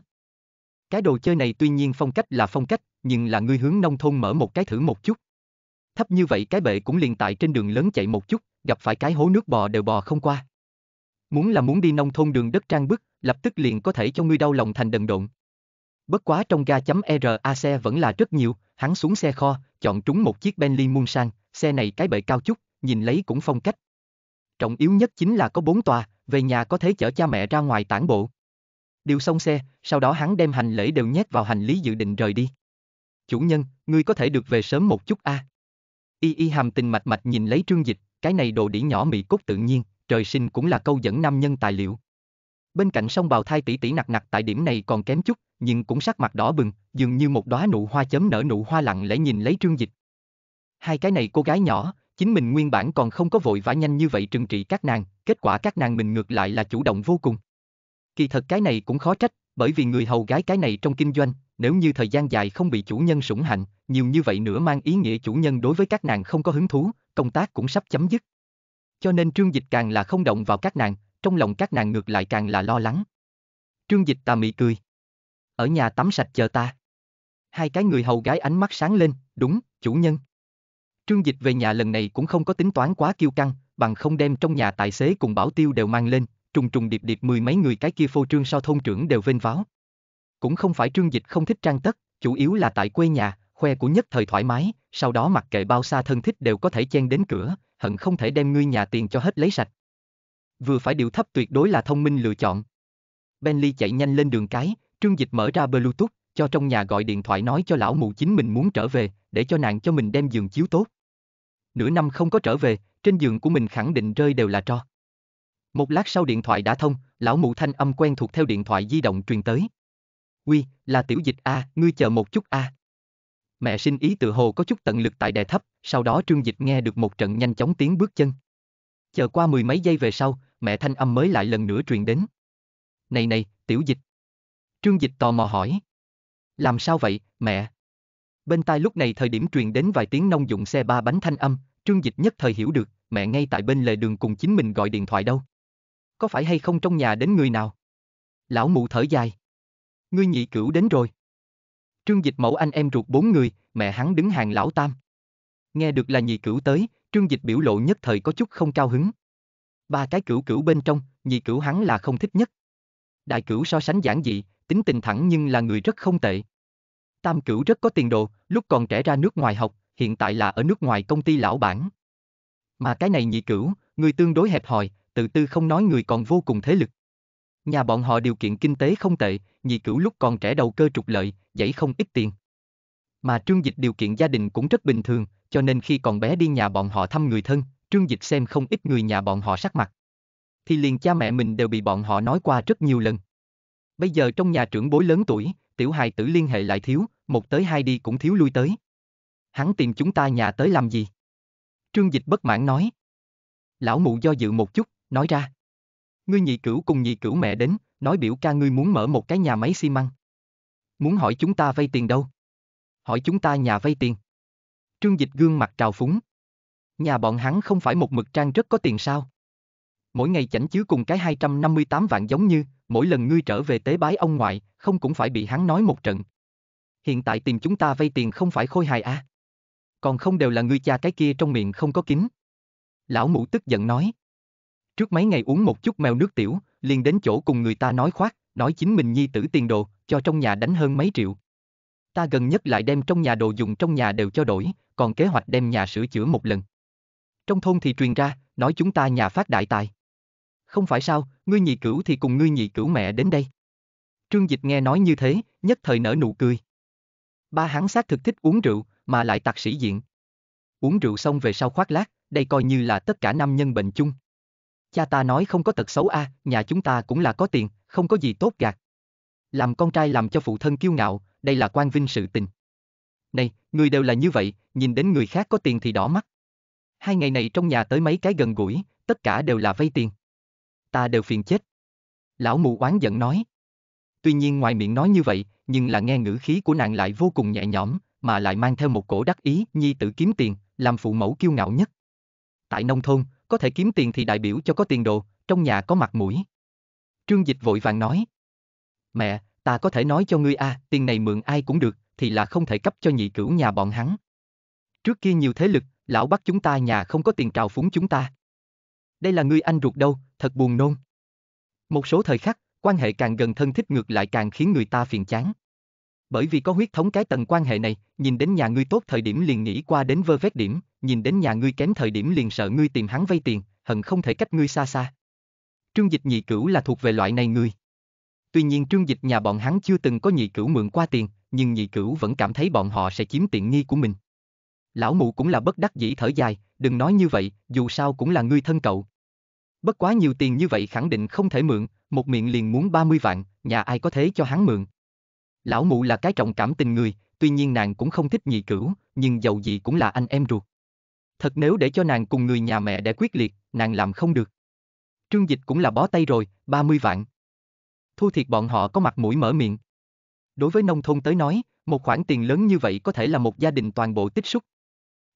Cái đồ chơi này tuy nhiên phong cách là phong cách, nhưng là ngươi hướng nông thôn mở một cái thử một chút. Thấp như vậy cái bệ cũng liền tại trên đường lớn chạy một chút, gặp phải cái hố nước bò đều bò không qua. Muốn là muốn đi nông thôn đường đất trang bức, lập tức liền có thể cho ngươi đau lòng thành đần độn. Bất quá trong ga.rac vẫn là rất nhiều, hắn xuống xe kho, chọn trúng một chiếc Bentley Munsan, xe này cái bệ cao chút, nhìn lấy cũng phong cách. Trọng yếu nhất chính là có bốn tòa, về nhà có thể chở cha mẹ ra ngoài tản bộ. Điều xong xe, sau đó hắn đem hành lễ đều nhét vào hành lý dự định rời đi. Chủ nhân, ngươi có thể được về sớm một chút a. À? Y y hàm tình mạch mạch nhìn lấy trương dịch, cái này đồ đĩ nhỏ mị cốt tự nhiên, trời sinh cũng là câu dẫn nam nhân tài liệu. Bên cạnh sông bào thai tỷ tỷ nặc nặc tại điểm này còn kém chút, nhưng cũng sắc mặt đỏ bừng, dường như một đóa nụ hoa chấm nở nụ hoa lặng lẽ nhìn lấy trương dịch. Hai cái này cô gái nhỏ, chính mình nguyên bản còn không có vội vã nhanh như vậy trừng trị các nàng, kết quả các nàng mình ngược lại là chủ động vô cùng. Kỳ thật cái này cũng khó trách, bởi vì người hầu gái cái này trong kinh doanh, nếu như thời gian dài không bị chủ nhân sủng hạnh, nhiều như vậy nữa mang ý nghĩa chủ nhân đối với các nàng không có hứng thú, công tác cũng sắp chấm dứt. Cho nên trương dịch càng là không động vào các nàng, trong lòng các nàng ngược lại càng là lo lắng. Trương Dịch tà mị cười. Ở nhà tắm sạch chờ ta. Hai cái người hầu gái ánh mắt sáng lên, đúng, chủ nhân. Trương Dịch về nhà lần này cũng không có tính toán quá kiêu căng, bằng không đem trong nhà tài xế cùng bảo tiêu đều mang lên, trùng trùng điệp điệp mười mấy người cái kia phô trương sau thôn trưởng đều vênh váo. Cũng không phải Trương Dịch không thích trang tất, chủ yếu là tại quê nhà, khoe của nhất thời thoải mái, sau đó mặc kệ bao xa thân thích đều có thể chen đến cửa, hận không thể đem ngươi nhà tiền cho hết lấy sạch vừa phải điều thấp tuyệt đối là thông minh lựa chọn. Bentley chạy nhanh lên đường cái, Trương Dịch mở ra Bluetooth, cho trong nhà gọi điện thoại nói cho lão mụ chính mình muốn trở về, để cho nàng cho mình đem giường chiếu tốt. Nửa năm không có trở về, trên giường của mình khẳng định rơi đều là tro. Một lát sau điện thoại đã thông, lão mụ thanh âm quen thuộc theo điện thoại di động truyền tới. Quy, là tiểu dịch A, ngươi chờ một chút A. Mẹ sinh ý tự hồ có chút tận lực tại đè thấp, sau đó trương dịch nghe được một trận nhanh chóng tiếng bước chân. Chờ qua mười mấy giây về sau, mẹ thanh âm mới lại lần nữa truyền đến. Này này, tiểu dịch. Trương dịch tò mò hỏi. Làm sao vậy, mẹ? Bên tai lúc này thời điểm truyền đến vài tiếng nông dụng xe ba bánh thanh âm, Trương Dịch nhất thời hiểu được, mẹ ngay tại bên lề đường cùng chính mình gọi điện thoại đâu. Có phải hay không trong nhà đến người nào? Lão mụ thở dài. Ngươi nhị cửu đến rồi. Trương Dịch mẫu anh em ruột bốn người, mẹ hắn đứng hàng lão tam. Nghe được là nhị cửu tới, trương dịch biểu lộ nhất thời có chút không cao hứng. Ba cái cửu cửu bên trong, nhị cửu hắn là không thích nhất. Đại cửu so sánh giản dị, tính tình thẳng nhưng là người rất không tệ. Tam cửu rất có tiền đồ, lúc còn trẻ ra nước ngoài học, hiện tại là ở nước ngoài công ty lão bản. Mà cái này nhị cửu, người tương đối hẹp hòi, tự tư không nói người còn vô cùng thế lực. Nhà bọn họ điều kiện kinh tế không tệ, nhị cửu lúc còn trẻ đầu cơ trục lợi, dãy không ít tiền. Mà trương dịch điều kiện gia đình cũng rất bình thường, cho nên khi còn bé đi nhà bọn họ thăm người thân, Trương Dịch xem không ít người nhà bọn họ sắc mặt. Thì liền cha mẹ mình đều bị bọn họ nói qua rất nhiều lần. Bây giờ trong nhà trưởng bối lớn tuổi, tiểu hài tử liên hệ lại thiếu, một tới hai đi cũng thiếu lui tới. Hắn tìm chúng ta nhà tới làm gì? Trương Dịch bất mãn nói. Lão mụ do dự một chút, nói ra. Ngươi nhị cửu cùng nhị cửu mẹ đến, nói biểu ca ngươi muốn mở một cái nhà máy xi măng. Muốn hỏi chúng ta vay tiền đâu? Hỏi chúng ta nhà vay tiền. Trương Dịch gương mặt trào phúng. Nhà bọn hắn không phải một mực trang rất có tiền sao? Mỗi ngày chảnh chứa cùng cái 258 vạn giống như, mỗi lần ngươi trở về tế bái ông ngoại, không cũng phải bị hắn nói một trận. Hiện tại tìm chúng ta vay tiền không phải khôi hài à? Còn không đều là ngươi cha cái kia trong miệng không có kính. Lão mụ tức giận nói. Trước mấy ngày uống một chút mèo nước tiểu, liền đến chỗ cùng người ta nói khoác, nói chính mình nhi tử tiền đồ, cho trong nhà đánh hơn mấy triệu. Ta gần nhất lại đem trong nhà đồ dùng trong nhà đều cho đổi, còn kế hoạch đem nhà sửa chữa một lần. Trong thôn thì truyền ra, nói chúng ta nhà phát đại tài. Không phải sao, ngươi nhị cửu thì cùng ngươi nhị cửu mẹ đến đây. Trương Dịch nghe nói như thế, nhất thời nở nụ cười. Ba hắn xác thực thích uống rượu, mà lại tạc sĩ diện. Uống rượu xong về sau khoác lác, đây coi như là tất cả năm nhân bệnh chung. Cha ta nói không có tật xấu a, à, nhà chúng ta cũng là có tiền, không có gì tốt gạt. Làm con trai làm cho phụ thân kiêu ngạo, đây là quan vinh sự tình này, người đều là như vậy, nhìn đến người khác có tiền thì đỏ mắt. Hai ngày này trong nhà tới mấy cái gần gũi, tất cả đều là vay tiền. Ta đều phiền chết. Lão mù oán giận nói. Tuy nhiên ngoài miệng nói như vậy, nhưng là nghe ngữ khí của nàng lại vô cùng nhẹ nhõm, mà lại mang theo một cổ đắc ý, nhi tử kiếm tiền, làm phụ mẫu kiêu ngạo nhất. Tại nông thôn, có thể kiếm tiền thì đại biểu cho có tiền đồ, trong nhà có mặt mũi. Trương Dịch vội vàng nói. Mẹ, ta có thể nói cho ngươi a, à, tiền này mượn ai cũng được, thì là không thể cấp cho nhị cửu nhà bọn hắn. Trước kia nhiều thế lực, lão bắt chúng ta nhà không có tiền trào phúng chúng ta. Đây là người anh ruột đâu, thật buồn nôn. Một số thời khắc, quan hệ càng gần thân thích ngược lại càng khiến người ta phiền chán. Bởi vì có huyết thống cái tầng quan hệ này, nhìn đến nhà ngươi tốt thời điểm liền nghĩ qua đến vơ vét điểm, nhìn đến nhà ngươi kém thời điểm liền sợ ngươi tìm hắn vay tiền, hận không thể cách ngươi xa xa. Trương Dịch nhị cửu là thuộc về loại này người. Tuy nhiên Trương Dịch nhà bọn hắn chưa từng có nhị cửu mượn qua tiền, nhưng nhị cửu vẫn cảm thấy bọn họ sẽ chiếm tiện nghi của mình. Lão mụ cũng là bất đắc dĩ thở dài, đừng nói như vậy, dù sao cũng là người thân cậu. Bất quá nhiều tiền như vậy khẳng định không thể mượn, một miệng liền muốn 30 vạn, nhà ai có thế cho hắn mượn. Lão mụ là cái trọng cảm tình người, tuy nhiên nàng cũng không thích nhị cửu, nhưng giàu gì cũng là anh em ruột. Thật nếu để cho nàng cùng người nhà mẹ để quyết liệt, nàng làm không được. Trương Dịch cũng là bó tay rồi, 30 vạn. Thu thiệt bọn họ có mặt mũi mở miệng. Đối với nông thôn tới nói, một khoản tiền lớn như vậy có thể là một gia đình toàn bộ tích xúc.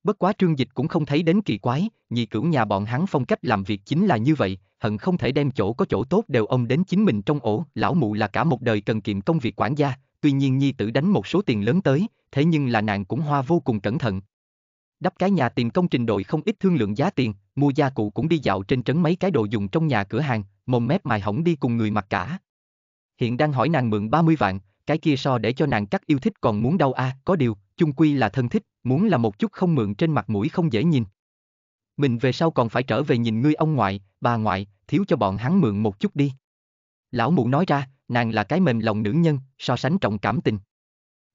Bất quá trương dịch cũng không thấy đến kỳ quái, nhị cửu nhà bọn hắn phong cách làm việc chính là như vậy, hận không thể đem chỗ có chỗ tốt đều ông đến chính mình trong ổ, lão mụ là cả một đời cần kiệm công việc quản gia, tuy nhiên nhi tử đánh một số tiền lớn tới, thế nhưng là nàng cũng hoa vô cùng cẩn thận. Đắp cái nhà tìm công trình đội không ít thương lượng giá tiền, mua gia cụ cũng đi dạo trên trấn mấy cái đồ dùng trong nhà cửa hàng, mồm mép mài hỏng đi cùng người mặc cả. Hiện đang hỏi nàng mượn 30 vạn, cái kia so để cho nàng cắt yêu thích còn muốn đau a, à, có điều, chung quy là thân thích, muốn là một chút không mượn trên mặt mũi không dễ nhìn. Mình về sau còn phải trở về nhìn ngươi ông ngoại, bà ngoại, thiếu cho bọn hắn mượn một chút đi. Lão mụ nói ra, nàng là cái mềm lòng nữ nhân, so sánh trọng cảm tình.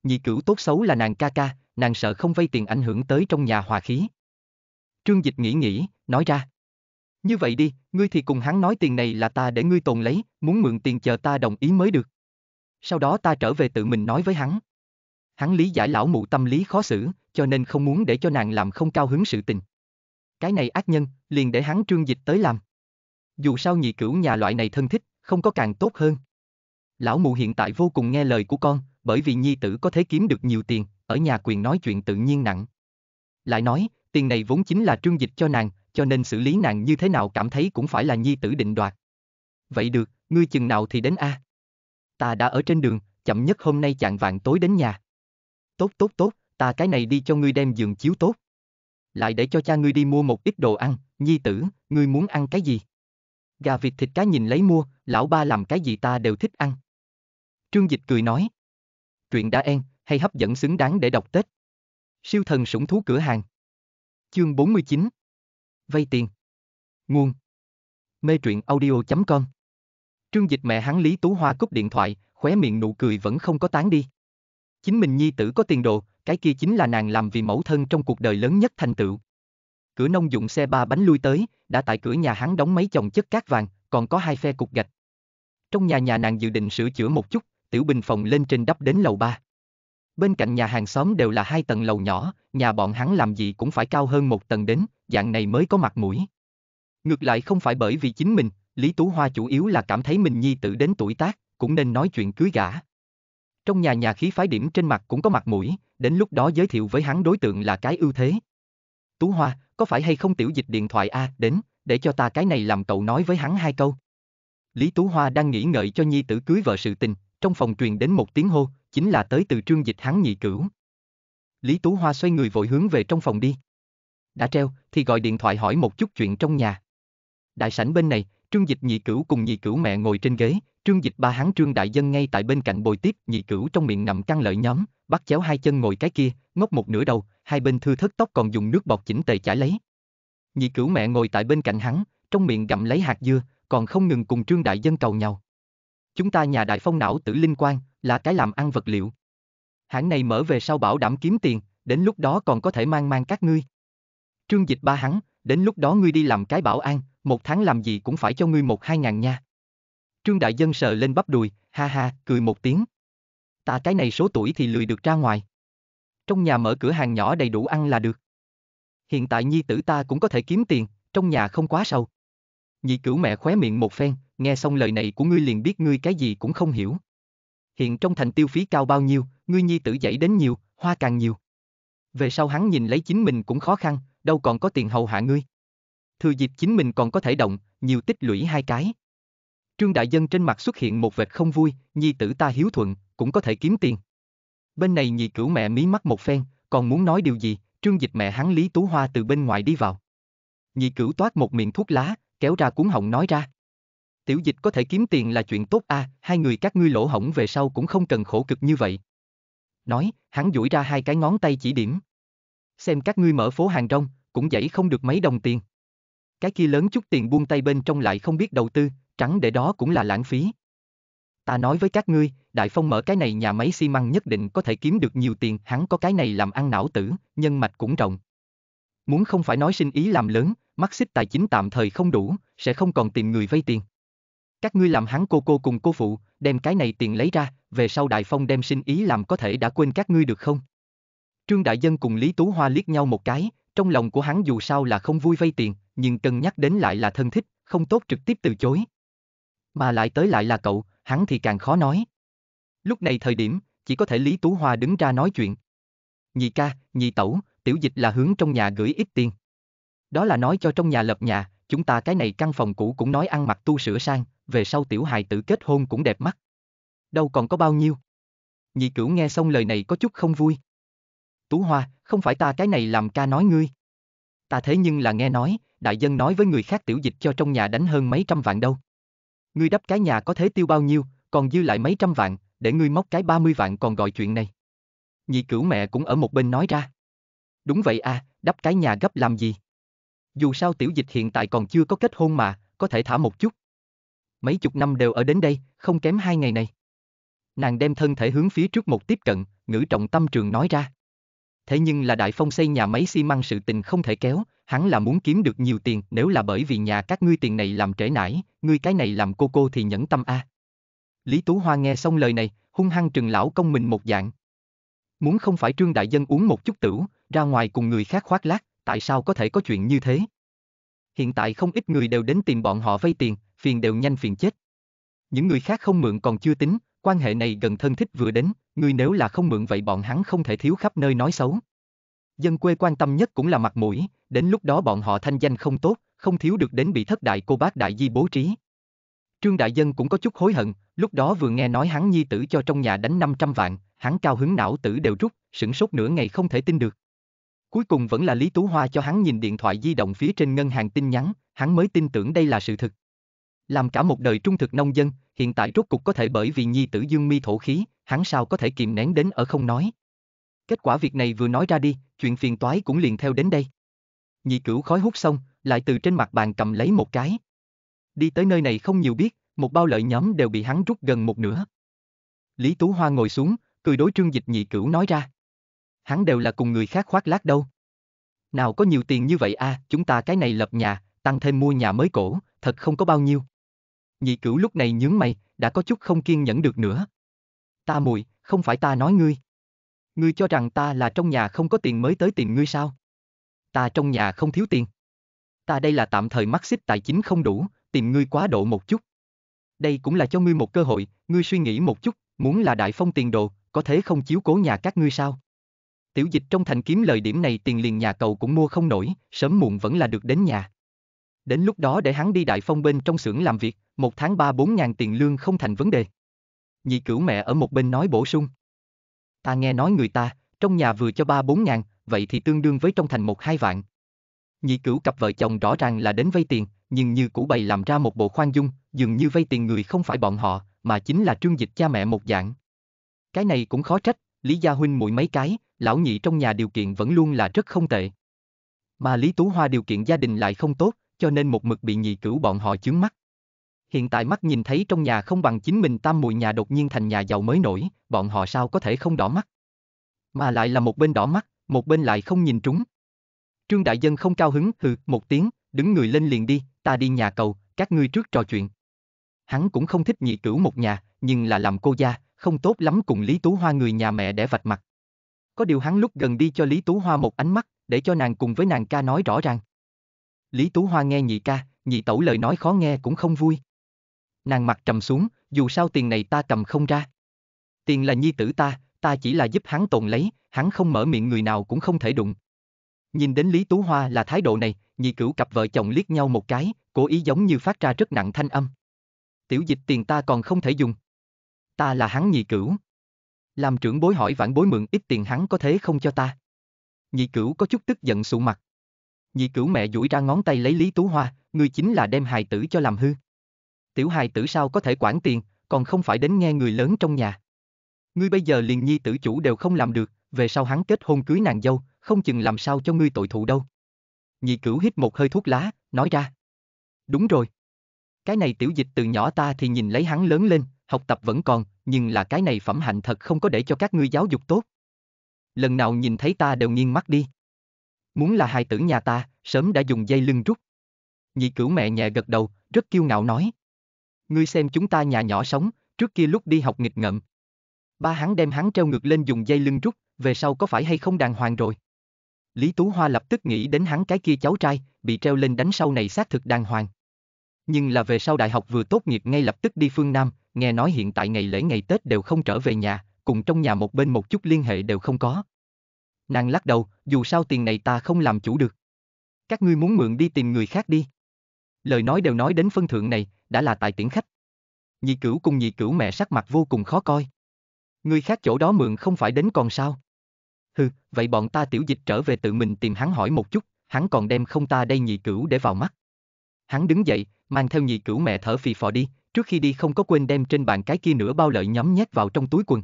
Nhị cửu tốt xấu là nàng ca ca, nàng sợ không vay tiền ảnh hưởng tới trong nhà hòa khí. Trương Dịch nghĩ nghĩ, nói ra. Như vậy đi, ngươi thì cùng hắn nói tiền này là ta để ngươi tồn lấy, muốn mượn tiền chờ ta đồng ý mới được sau đó ta trở về tự mình nói với hắn. Hắn lý giải lão mụ tâm lý khó xử, cho nên không muốn để cho nàng làm không cao hứng sự tình. Cái này ác nhân, liền để hắn trương dịch tới làm. Dù sao nhị cửu nhà loại này thân thích, không có càng tốt hơn. Lão mụ hiện tại vô cùng nghe lời của con, bởi vì nhi tử có thể kiếm được nhiều tiền, ở nhà quyền nói chuyện tự nhiên nặng. Lại nói, tiền này vốn chính là trương dịch cho nàng, cho nên xử lý nàng như thế nào cảm thấy cũng phải là nhi tử định đoạt. Vậy được, ngươi chừng nào thì đến A. À? ta đã ở trên đường, chậm nhất hôm nay chạng vạn tối đến nhà. Tốt tốt tốt, ta cái này đi cho ngươi đem giường chiếu tốt. Lại để cho cha ngươi đi mua một ít đồ ăn, nhi tử, ngươi muốn ăn cái gì? Gà vịt thịt cá nhìn lấy mua, lão ba làm cái gì ta đều thích ăn. Trương Dịch cười nói. Truyện đã en, hay hấp dẫn xứng đáng để đọc Tết. Siêu thần sủng thú cửa hàng. Chương 49. Vay tiền. Nguồn. Mê truyện audio.com Trương Dịch mẹ hắn Lý Tú Hoa cúp điện thoại, khóe miệng nụ cười vẫn không có tán đi. Chính mình nhi tử có tiền đồ, cái kia chính là nàng làm vì mẫu thân trong cuộc đời lớn nhất thành tựu. Cửa nông dụng xe ba bánh lui tới, đã tại cửa nhà hắn đóng mấy chồng chất cát vàng, còn có hai phe cục gạch. Trong nhà nhà nàng dự định sửa chữa một chút, tiểu bình phòng lên trên đắp đến lầu ba. Bên cạnh nhà hàng xóm đều là hai tầng lầu nhỏ, nhà bọn hắn làm gì cũng phải cao hơn một tầng đến, dạng này mới có mặt mũi. Ngược lại không phải bởi vì chính mình, Lý Tú Hoa chủ yếu là cảm thấy mình nhi tử đến tuổi tác, cũng nên nói chuyện cưới gả. Trong nhà nhà khí phái điểm trên mặt cũng có mặt mũi, đến lúc đó giới thiệu với hắn đối tượng là cái ưu thế. Tú Hoa, có phải hay không tiểu dịch điện thoại A đến, để cho ta cái này làm cậu nói với hắn hai câu. Lý Tú Hoa đang nghĩ ngợi cho nhi tử cưới vợ sự tình, trong phòng truyền đến một tiếng hô, chính là tới từ trương dịch hắn nhị cửu. Lý Tú Hoa xoay người vội hướng về trong phòng đi. Đã treo, thì gọi điện thoại hỏi một chút chuyện trong nhà. Đại sảnh bên này, Trương Dịch nhị cửu cùng nhị cửu mẹ ngồi trên ghế, Trương Dịch ba hắn Trương Đại Dân ngay tại bên cạnh bồi tiếp, nhị cửu trong miệng nằm căng lợi nhóm, bắt chéo hai chân ngồi cái kia, ngốc một nửa đầu, hai bên thư thất tóc còn dùng nước bọt chỉnh tề chải lấy. Nhị cửu mẹ ngồi tại bên cạnh hắn, trong miệng gặm lấy hạt dưa, còn không ngừng cùng Trương Đại Dân cầu nhau. Chúng ta nhà đại phong não tử linh quan, là cái làm ăn vật liệu. Hãng này mở về sau bảo đảm kiếm tiền, đến lúc đó còn có thể mang mang các ngươi. Trương Dịch ba hắn, đến lúc đó ngươi đi làm cái bảo an, một tháng làm gì cũng phải cho ngươi một hai ngàn nha. Trương Đại Dân sờ lên bắp đùi, ha ha, cười một tiếng. Ta cái này số tuổi thì lười được ra ngoài. Trong nhà mở cửa hàng nhỏ đầy đủ ăn là được. Hiện tại nhi tử ta cũng có thể kiếm tiền, trong nhà không quá sâu. Nhị cửu mẹ khóe miệng một phen, nghe xong lời này của ngươi liền biết ngươi cái gì cũng không hiểu. Hiện trong thành tiêu phí cao bao nhiêu, ngươi nhi tử dậy đến nhiều, hoa càng nhiều. Về sau hắn nhìn lấy chính mình cũng khó khăn, đâu còn có tiền hầu hạ ngươi thừa dịp chính mình còn có thể động, nhiều tích lũy hai cái. Trương Đại Dân trên mặt xuất hiện một vệt không vui, nhi tử ta hiếu thuận, cũng có thể kiếm tiền. Bên này nhị cửu mẹ mí mắt một phen, còn muốn nói điều gì, trương dịch mẹ hắn Lý Tú Hoa từ bên ngoài đi vào. Nhị cửu toát một miệng thuốc lá, kéo ra cuốn họng nói ra. Tiểu dịch có thể kiếm tiền là chuyện tốt a, à, hai người các ngươi lỗ hổng về sau cũng không cần khổ cực như vậy. Nói, hắn duỗi ra hai cái ngón tay chỉ điểm. Xem các ngươi mở phố hàng rong, cũng dãy không được mấy đồng tiền. Cái kia lớn chút tiền buông tay bên trong lại không biết đầu tư, trắng để đó cũng là lãng phí. Ta nói với các ngươi, Đại Phong mở cái này nhà máy xi măng nhất định có thể kiếm được nhiều tiền, hắn có cái này làm ăn não tử, nhân mạch cũng rộng. Muốn không phải nói sinh ý làm lớn, mắc xích tài chính tạm thời không đủ, sẽ không còn tìm người vay tiền. Các ngươi làm hắn cô cô cùng cô phụ, đem cái này tiền lấy ra, về sau Đại Phong đem sinh ý làm có thể đã quên các ngươi được không? Trương Đại Dân cùng Lý Tú Hoa liếc nhau một cái, trong lòng của hắn dù sao là không vui vay tiền, nhưng cân nhắc đến lại là thân thích, không tốt trực tiếp từ chối. Mà lại tới lại là cậu, hắn thì càng khó nói. Lúc này thời điểm, chỉ có thể Lý Tú Hoa đứng ra nói chuyện. Nhị ca, nhị tẩu, tiểu dịch là hướng trong nhà gửi ít tiền. Đó là nói cho trong nhà lập nhà, chúng ta cái này căn phòng cũ cũng nói ăn mặc tu sửa sang, về sau tiểu hài tử kết hôn cũng đẹp mắt. Đâu còn có bao nhiêu. Nhị cửu nghe xong lời này có chút không vui. Tú Hoa, không phải ta cái này làm ca nói ngươi. Ta thế nhưng là nghe nói, đại dân nói với người khác tiểu dịch cho trong nhà đánh hơn mấy trăm vạn đâu. Ngươi đắp cái nhà có thế tiêu bao nhiêu, còn dư lại mấy trăm vạn, để ngươi móc cái ba mươi vạn còn gọi chuyện này. Nhị cửu mẹ cũng ở một bên nói ra. Đúng vậy à, đắp cái nhà gấp làm gì? Dù sao tiểu dịch hiện tại còn chưa có kết hôn mà, có thể thả một chút. Mấy chục năm đều ở đến đây, không kém hai ngày này. Nàng đem thân thể hướng phía trước một tiếp cận, ngữ trọng tâm trường nói ra thế nhưng là Đại Phong xây nhà máy xi măng sự tình không thể kéo, hắn là muốn kiếm được nhiều tiền, nếu là bởi vì nhà các ngươi tiền này làm trễ nải, ngươi cái này làm cô cô thì nhẫn tâm a. À. Lý Tú Hoa nghe xong lời này, hung hăng trừng lão công mình một dạng. Muốn không phải Trương Đại Dân uống một chút tửu, ra ngoài cùng người khác khoác lác, tại sao có thể có chuyện như thế? Hiện tại không ít người đều đến tìm bọn họ vay tiền, phiền đều nhanh phiền chết. Những người khác không mượn còn chưa tính, quan hệ này gần thân thích vừa đến, ngươi nếu là không mượn vậy bọn hắn không thể thiếu khắp nơi nói xấu. Dân quê quan tâm nhất cũng là mặt mũi, đến lúc đó bọn họ thanh danh không tốt, không thiếu được đến bị thất đại cô bác đại di bố trí. Trương Đại Dân cũng có chút hối hận, lúc đó vừa nghe nói hắn nhi tử cho trong nhà đánh 500 vạn, hắn cao hứng não tử đều rút, sửng sốt nửa ngày không thể tin được. Cuối cùng vẫn là Lý Tú Hoa cho hắn nhìn điện thoại di động phía trên ngân hàng tin nhắn, hắn mới tin tưởng đây là sự thực. Làm cả một đời trung thực nông dân, hiện tại rốt cục có thể bởi vì nhi tử Dương Mi thổ khí, hắn sao có thể kìm nén đến ở không nói. Kết quả việc này vừa nói ra đi, chuyện phiền toái cũng liền theo đến đây. Nhị cửu khói hút xong, lại từ trên mặt bàn cầm lấy một cái. Đi tới nơi này không nhiều biết, một bao lợi nhóm đều bị hắn rút gần một nửa. Lý Tú Hoa ngồi xuống, cười đối trương dịch nhị cửu nói ra. Hắn đều là cùng người khác khoác lác đâu. Nào có nhiều tiền như vậy a, à, chúng ta cái này lập nhà, tăng thêm mua nhà mới cổ, thật không có bao nhiêu. Nhị cửu lúc này nhướng mày, đã có chút không kiên nhẫn được nữa. Ta muội, không phải ta nói ngươi. Ngươi cho rằng ta là trong nhà không có tiền mới tới tìm ngươi sao? Ta trong nhà không thiếu tiền. Ta đây là tạm thời mắc xích tài chính không đủ, tìm ngươi quá độ một chút. Đây cũng là cho ngươi một cơ hội, ngươi suy nghĩ một chút, muốn là đại phong tiền đồ, có thế không chiếu cố nhà các ngươi sao? Tiểu dịch trong thành kiếm lời điểm này tiền liền nhà cầu cũng mua không nổi, sớm muộn vẫn là được đến nhà đến lúc đó để hắn đi đại phong bên trong xưởng làm việc, một tháng ba bốn ngàn tiền lương không thành vấn đề. Nhị cửu mẹ ở một bên nói bổ sung. Ta nghe nói người ta, trong nhà vừa cho ba bốn ngàn, vậy thì tương đương với trong thành một hai vạn. Nhị cửu cặp vợ chồng rõ ràng là đến vay tiền, nhưng như cũ bày làm ra một bộ khoan dung, dường như vay tiền người không phải bọn họ, mà chính là trương dịch cha mẹ một dạng. Cái này cũng khó trách, Lý Gia Huynh mũi mấy cái, lão nhị trong nhà điều kiện vẫn luôn là rất không tệ. Mà Lý Tú Hoa điều kiện gia đình lại không tốt, cho nên một mực bị nhị cửu bọn họ chướng mắt. Hiện tại mắt nhìn thấy trong nhà không bằng chính mình tam mùi nhà đột nhiên thành nhà giàu mới nổi, bọn họ sao có thể không đỏ mắt. Mà lại là một bên đỏ mắt, một bên lại không nhìn trúng. Trương Đại Dân không cao hứng, hừ, một tiếng, đứng người lên liền đi, ta đi nhà cầu, các ngươi trước trò chuyện. Hắn cũng không thích nhị cửu một nhà, nhưng là làm cô gia, không tốt lắm cùng Lý Tú Hoa người nhà mẹ để vạch mặt. Có điều hắn lúc gần đi cho Lý Tú Hoa một ánh mắt, để cho nàng cùng với nàng ca nói rõ ràng. Lý Tú Hoa nghe nhị ca, nhị tẩu lời nói khó nghe cũng không vui. Nàng mặt trầm xuống, dù sao tiền này ta cầm không ra. Tiền là nhi tử ta, ta chỉ là giúp hắn tồn lấy, hắn không mở miệng người nào cũng không thể đụng. Nhìn đến Lý Tú Hoa là thái độ này, nhị cửu cặp vợ chồng liếc nhau một cái, cố ý giống như phát ra rất nặng thanh âm. Tiểu dịch tiền ta còn không thể dùng. Ta là hắn nhị cửu. Làm trưởng bối hỏi vãn bối mượn ít tiền hắn có thế không cho ta. Nhị cửu có chút tức giận sụ mặt. Nhị cửu mẹ duỗi ra ngón tay lấy Lý Tú Hoa, người chính là đem hài tử cho làm hư. Tiểu hài tử sao có thể quản tiền, còn không phải đến nghe người lớn trong nhà. Ngươi bây giờ liền nhi tử chủ đều không làm được, về sau hắn kết hôn cưới nàng dâu, không chừng làm sao cho ngươi tội thụ đâu. Nhị cửu hít một hơi thuốc lá, nói ra. Đúng rồi. Cái này tiểu dịch từ nhỏ ta thì nhìn lấy hắn lớn lên, học tập vẫn còn, nhưng là cái này phẩm hạnh thật không có để cho các ngươi giáo dục tốt. Lần nào nhìn thấy ta đều nghiêng mắt đi. Muốn là hài tử nhà ta, sớm đã dùng dây lưng rút. Nhị cửu mẹ nhẹ gật đầu, rất kiêu ngạo nói. Ngươi xem chúng ta nhà nhỏ sống, trước kia lúc đi học nghịch ngợm. Ba hắn đem hắn treo ngược lên dùng dây lưng rút, về sau có phải hay không đàng hoàng rồi? Lý Tú Hoa lập tức nghĩ đến hắn cái kia cháu trai, bị treo lên đánh sau này xác thực đàng hoàng. Nhưng là về sau đại học vừa tốt nghiệp ngay lập tức đi phương Nam, nghe nói hiện tại ngày lễ ngày Tết đều không trở về nhà, cùng trong nhà một bên một chút liên hệ đều không có. Nàng lắc đầu, dù sao tiền này ta không làm chủ được. Các ngươi muốn mượn đi tìm người khác đi. Lời nói đều nói đến phân thượng này, đã là tại tiễn khách. Nhị cửu cùng nhị cửu mẹ sắc mặt vô cùng khó coi. Người khác chỗ đó mượn không phải đến còn sao. Hừ, vậy bọn ta tiểu dịch trở về tự mình tìm hắn hỏi một chút, hắn còn đem không ta đây nhị cửu để vào mắt. Hắn đứng dậy, mang theo nhị cửu mẹ thở phì phò đi, trước khi đi không có quên đem trên bàn cái kia nửa bao lợi nhắm nhét vào trong túi quần.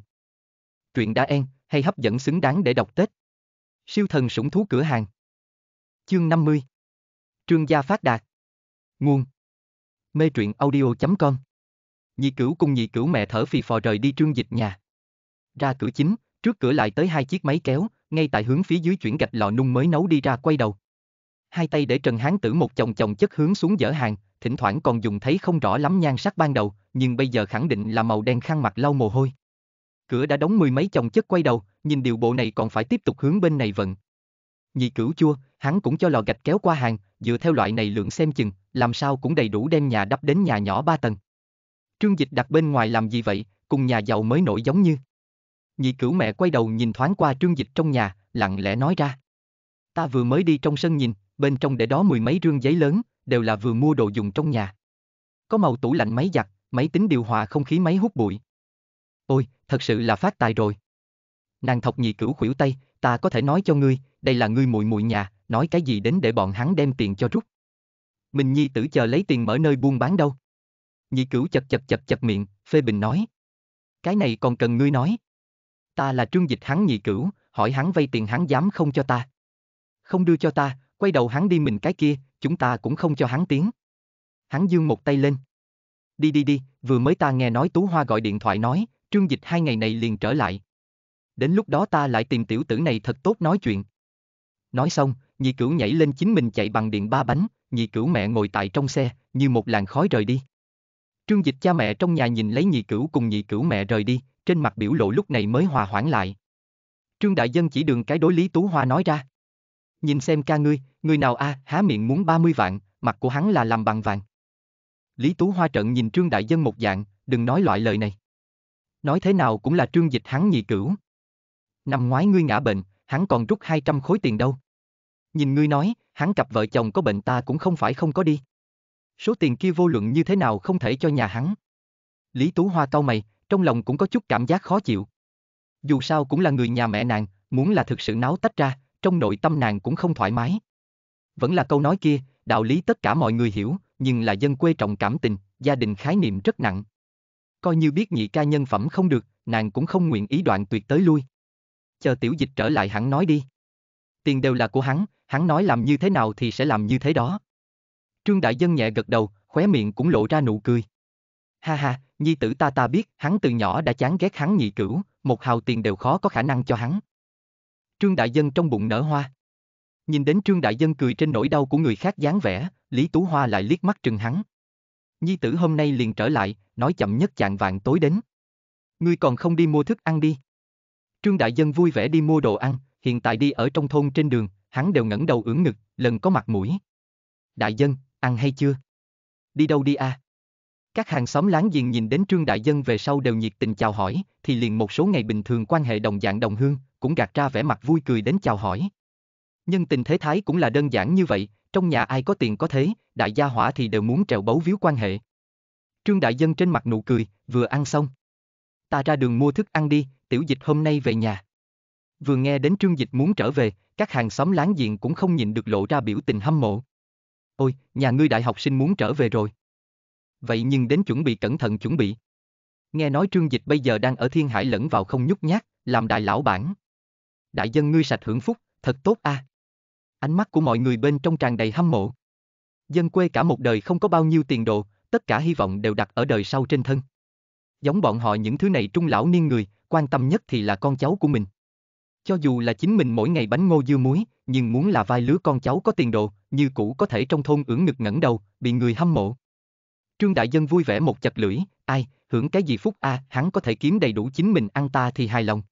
chuyện đã en, hay hấp dẫn xứng đáng để đọc Tết. Siêu thần sủng thú cửa hàng. Chương 50. Trương gia phát đạt. Nguồn. Mê truyện audio.com. Nhị cửu cùng nhị cửu mẹ thở phì phò rời đi trương dịch nhà. Ra cửa chính, trước cửa lại tới hai chiếc máy kéo, ngay tại hướng phía dưới chuyển gạch lò nung mới nấu đi ra quay đầu. Hai tay để Trần Hán Tử một chồng chồng chất hướng xuống dở hàng, thỉnh thoảng còn dùng thấy không rõ lắm nhan sắc ban đầu, nhưng bây giờ khẳng định là màu đen khăn mặt lau mồ hôi. Cửa đã đóng mười mấy chồng chất quay đầu, nhìn điều bộ này còn phải tiếp tục hướng bên này vận. Nhị cửu chua, hắn cũng cho lò gạch kéo qua hàng, dựa theo loại này lượng xem chừng, làm sao cũng đầy đủ đem nhà đắp đến nhà nhỏ ba tầng. Trương Dịch đặt bên ngoài làm gì vậy, cùng nhà giàu mới nổi giống như. Nhị cửu mẹ quay đầu nhìn thoáng qua Trương Dịch trong nhà, lặng lẽ nói ra. Ta vừa mới đi trong sân nhìn, bên trong để đó mười mấy rương giấy lớn, đều là vừa mua đồ dùng trong nhà. Có màu tủ lạnh máy giặt, máy tính điều hòa không khí máy hút bụi. Ôi, thật sự là phát tài rồi. Nàng thọc nhị cửu khuỷu tay, ta có thể nói cho ngươi, đây là ngươi muội muội nhà, nói cái gì đến để bọn hắn đem tiền cho rút. Mình nhi tử chờ lấy tiền mở nơi buôn bán đâu. Nhị cửu chật chật chật chật miệng, phê bình nói. Cái này còn cần ngươi nói. Ta là trương dịch hắn nhị cửu, hỏi hắn vay tiền hắn dám không cho ta. Không đưa cho ta, quay đầu hắn đi mình cái kia, chúng ta cũng không cho hắn tiếng. Hắn dương một tay lên. Đi đi đi, vừa mới ta nghe nói Tú Hoa gọi điện thoại nói, trương dịch hai ngày này liền trở lại, đến lúc đó ta lại tìm tiểu tử này thật tốt nói chuyện. Nói xong, nhị cửu nhảy lên chính mình chạy bằng điện ba bánh, nhị cửu mẹ ngồi tại trong xe, như một làn khói rời đi. Trương dịch cha mẹ trong nhà nhìn lấy nhị cửu cùng nhị cửu mẹ rời đi, trên mặt biểu lộ lúc này mới hòa hoãn lại. Trương đại dân chỉ đường cái đối Lý Tú Hoa nói ra. Nhìn xem ca ngươi, người nào a à, há miệng muốn 30 vạn, mặt của hắn là làm bằng vàng. Lý Tú Hoa trận nhìn Trương đại dân một dạng, đừng nói loại lời này. Nói thế nào cũng là Trương dịch hắn nhị cửu năm ngoái ngươi ngã bệnh, hắn còn rút 200 khối tiền đâu. Nhìn ngươi nói, hắn cặp vợ chồng có bệnh ta cũng không phải không có đi. Số tiền kia vô luận như thế nào không thể cho nhà hắn. Lý Tú Hoa cau mày, trong lòng cũng có chút cảm giác khó chịu. Dù sao cũng là người nhà mẹ nàng, muốn là thực sự náo tách ra, trong nội tâm nàng cũng không thoải mái. Vẫn là câu nói kia, đạo lý tất cả mọi người hiểu, nhưng là dân quê trọng cảm tình, gia đình khái niệm rất nặng. Coi như biết nhị ca nhân phẩm không được, nàng cũng không nguyện ý đoạn tuyệt tới lui chờ tiểu dịch trở lại hắn nói đi. Tiền đều là của hắn, hắn nói làm như thế nào thì sẽ làm như thế đó. Trương Đại Dân nhẹ gật đầu, khóe miệng cũng lộ ra nụ cười. Ha ha, nhi tử ta ta biết, hắn từ nhỏ đã chán ghét hắn nhị cửu, một hào tiền đều khó có khả năng cho hắn. Trương Đại Dân trong bụng nở hoa. Nhìn đến Trương Đại Dân cười trên nỗi đau của người khác dáng vẻ, Lý Tú Hoa lại liếc mắt trừng hắn. Nhi tử hôm nay liền trở lại, nói chậm nhất chạng vạn tối đến. Ngươi còn không đi mua thức ăn đi. Trương Đại Dân vui vẻ đi mua đồ ăn, hiện tại đi ở trong thôn trên đường, hắn đều ngẩng đầu ưỡn ngực, lần có mặt mũi. Đại Dân, ăn hay chưa? Đi đâu đi a? À? Các hàng xóm láng giềng nhìn đến Trương Đại Dân về sau đều nhiệt tình chào hỏi, thì liền một số ngày bình thường quan hệ đồng dạng đồng hương, cũng gạt ra vẻ mặt vui cười đến chào hỏi. Nhân tình thế thái cũng là đơn giản như vậy, trong nhà ai có tiền có thế, đại gia hỏa thì đều muốn trèo bấu víu quan hệ. Trương Đại Dân trên mặt nụ cười, vừa ăn xong. Ta ra đường mua thức ăn đi, tiểu dịch hôm nay về nhà. Vừa nghe đến trương dịch muốn trở về, các hàng xóm láng giềng cũng không nhìn được lộ ra biểu tình hâm mộ. Ôi, nhà ngươi đại học sinh muốn trở về rồi. Vậy nhưng đến chuẩn bị cẩn thận chuẩn bị. Nghe nói trương dịch bây giờ đang ở thiên hải lẫn vào không nhút nhát, làm đại lão bản. Đại dân ngươi sạch hưởng phúc, thật tốt a. À. Ánh mắt của mọi người bên trong tràn đầy hâm mộ. Dân quê cả một đời không có bao nhiêu tiền đồ, tất cả hy vọng đều đặt ở đời sau trên thân. Giống bọn họ những thứ này trung lão niên người, quan tâm nhất thì là con cháu của mình. Cho dù là chính mình mỗi ngày bánh ngô dưa muối, nhưng muốn là vai lứa con cháu có tiền đồ, như cũ có thể trong thôn ưỡn ngực ngẩng đầu, bị người hâm mộ. Trương Đại Dân vui vẻ một chật lưỡi, ai, hưởng cái gì phúc a, à, hắn có thể kiếm đầy đủ chính mình ăn ta thì hài lòng.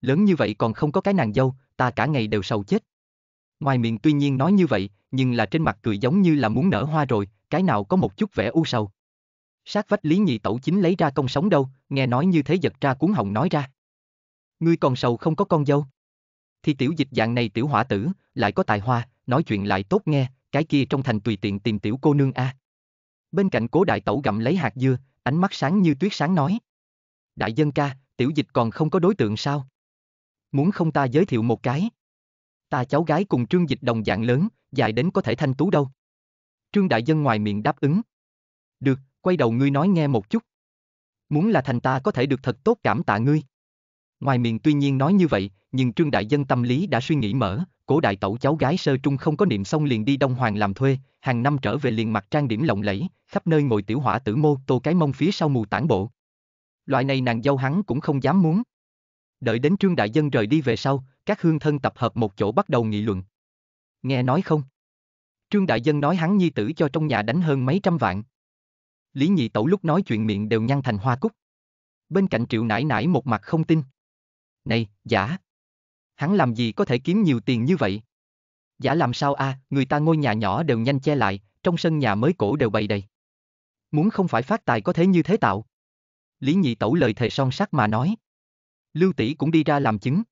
Lớn như vậy còn không có cái nàng dâu, ta cả ngày đều sầu chết. Ngoài miệng tuy nhiên nói như vậy, nhưng là trên mặt cười giống như là muốn nở hoa rồi, cái nào có một chút vẻ u sầu sát vách Lý Nhị Tẩu chính lấy ra công sống đâu, nghe nói như thế giật ra cuốn hồng nói ra. Ngươi còn sầu không có con dâu. Thì tiểu dịch dạng này tiểu hỏa tử, lại có tài hoa, nói chuyện lại tốt nghe, cái kia trong thành tùy tiện tìm tiểu cô nương a. À. Bên cạnh cố đại tẩu gặm lấy hạt dưa, ánh mắt sáng như tuyết sáng nói. Đại dân ca, tiểu dịch còn không có đối tượng sao? Muốn không ta giới thiệu một cái. Ta cháu gái cùng trương dịch đồng dạng lớn, dài đến có thể thanh tú đâu. Trương đại dân ngoài miệng đáp ứng. Được, quay đầu ngươi nói nghe một chút. Muốn là thành ta có thể được thật tốt cảm tạ ngươi. Ngoài miệng tuy nhiên nói như vậy, nhưng Trương Đại Dân tâm lý đã suy nghĩ mở, cổ đại tẩu cháu gái sơ trung không có niệm xong liền đi Đông Hoàng làm thuê, hàng năm trở về liền mặt trang điểm lộng lẫy, khắp nơi ngồi tiểu hỏa tử mô tô cái mông phía sau mù tản bộ. Loại này nàng dâu hắn cũng không dám muốn. Đợi đến Trương Đại Dân rời đi về sau, các hương thân tập hợp một chỗ bắt đầu nghị luận. Nghe nói không? Trương Đại Dân nói hắn nhi tử cho trong nhà đánh hơn mấy trăm vạn. Lý Nhị Tẩu lúc nói chuyện miệng đều nhăn thành hoa cúc. Bên cạnh Triệu nãi nãi một mặt không tin. Này, giả. Hắn làm gì có thể kiếm nhiều tiền như vậy? Giả làm sao a, à, người ta ngôi nhà nhỏ đều nhanh che lại, trong sân nhà mới cổ đều bày đầy. Muốn không phải phát tài có thể như thế tạo. Lý Nhị Tẩu lời thề son sắt mà nói. Lưu Tỷ cũng đi ra làm chứng.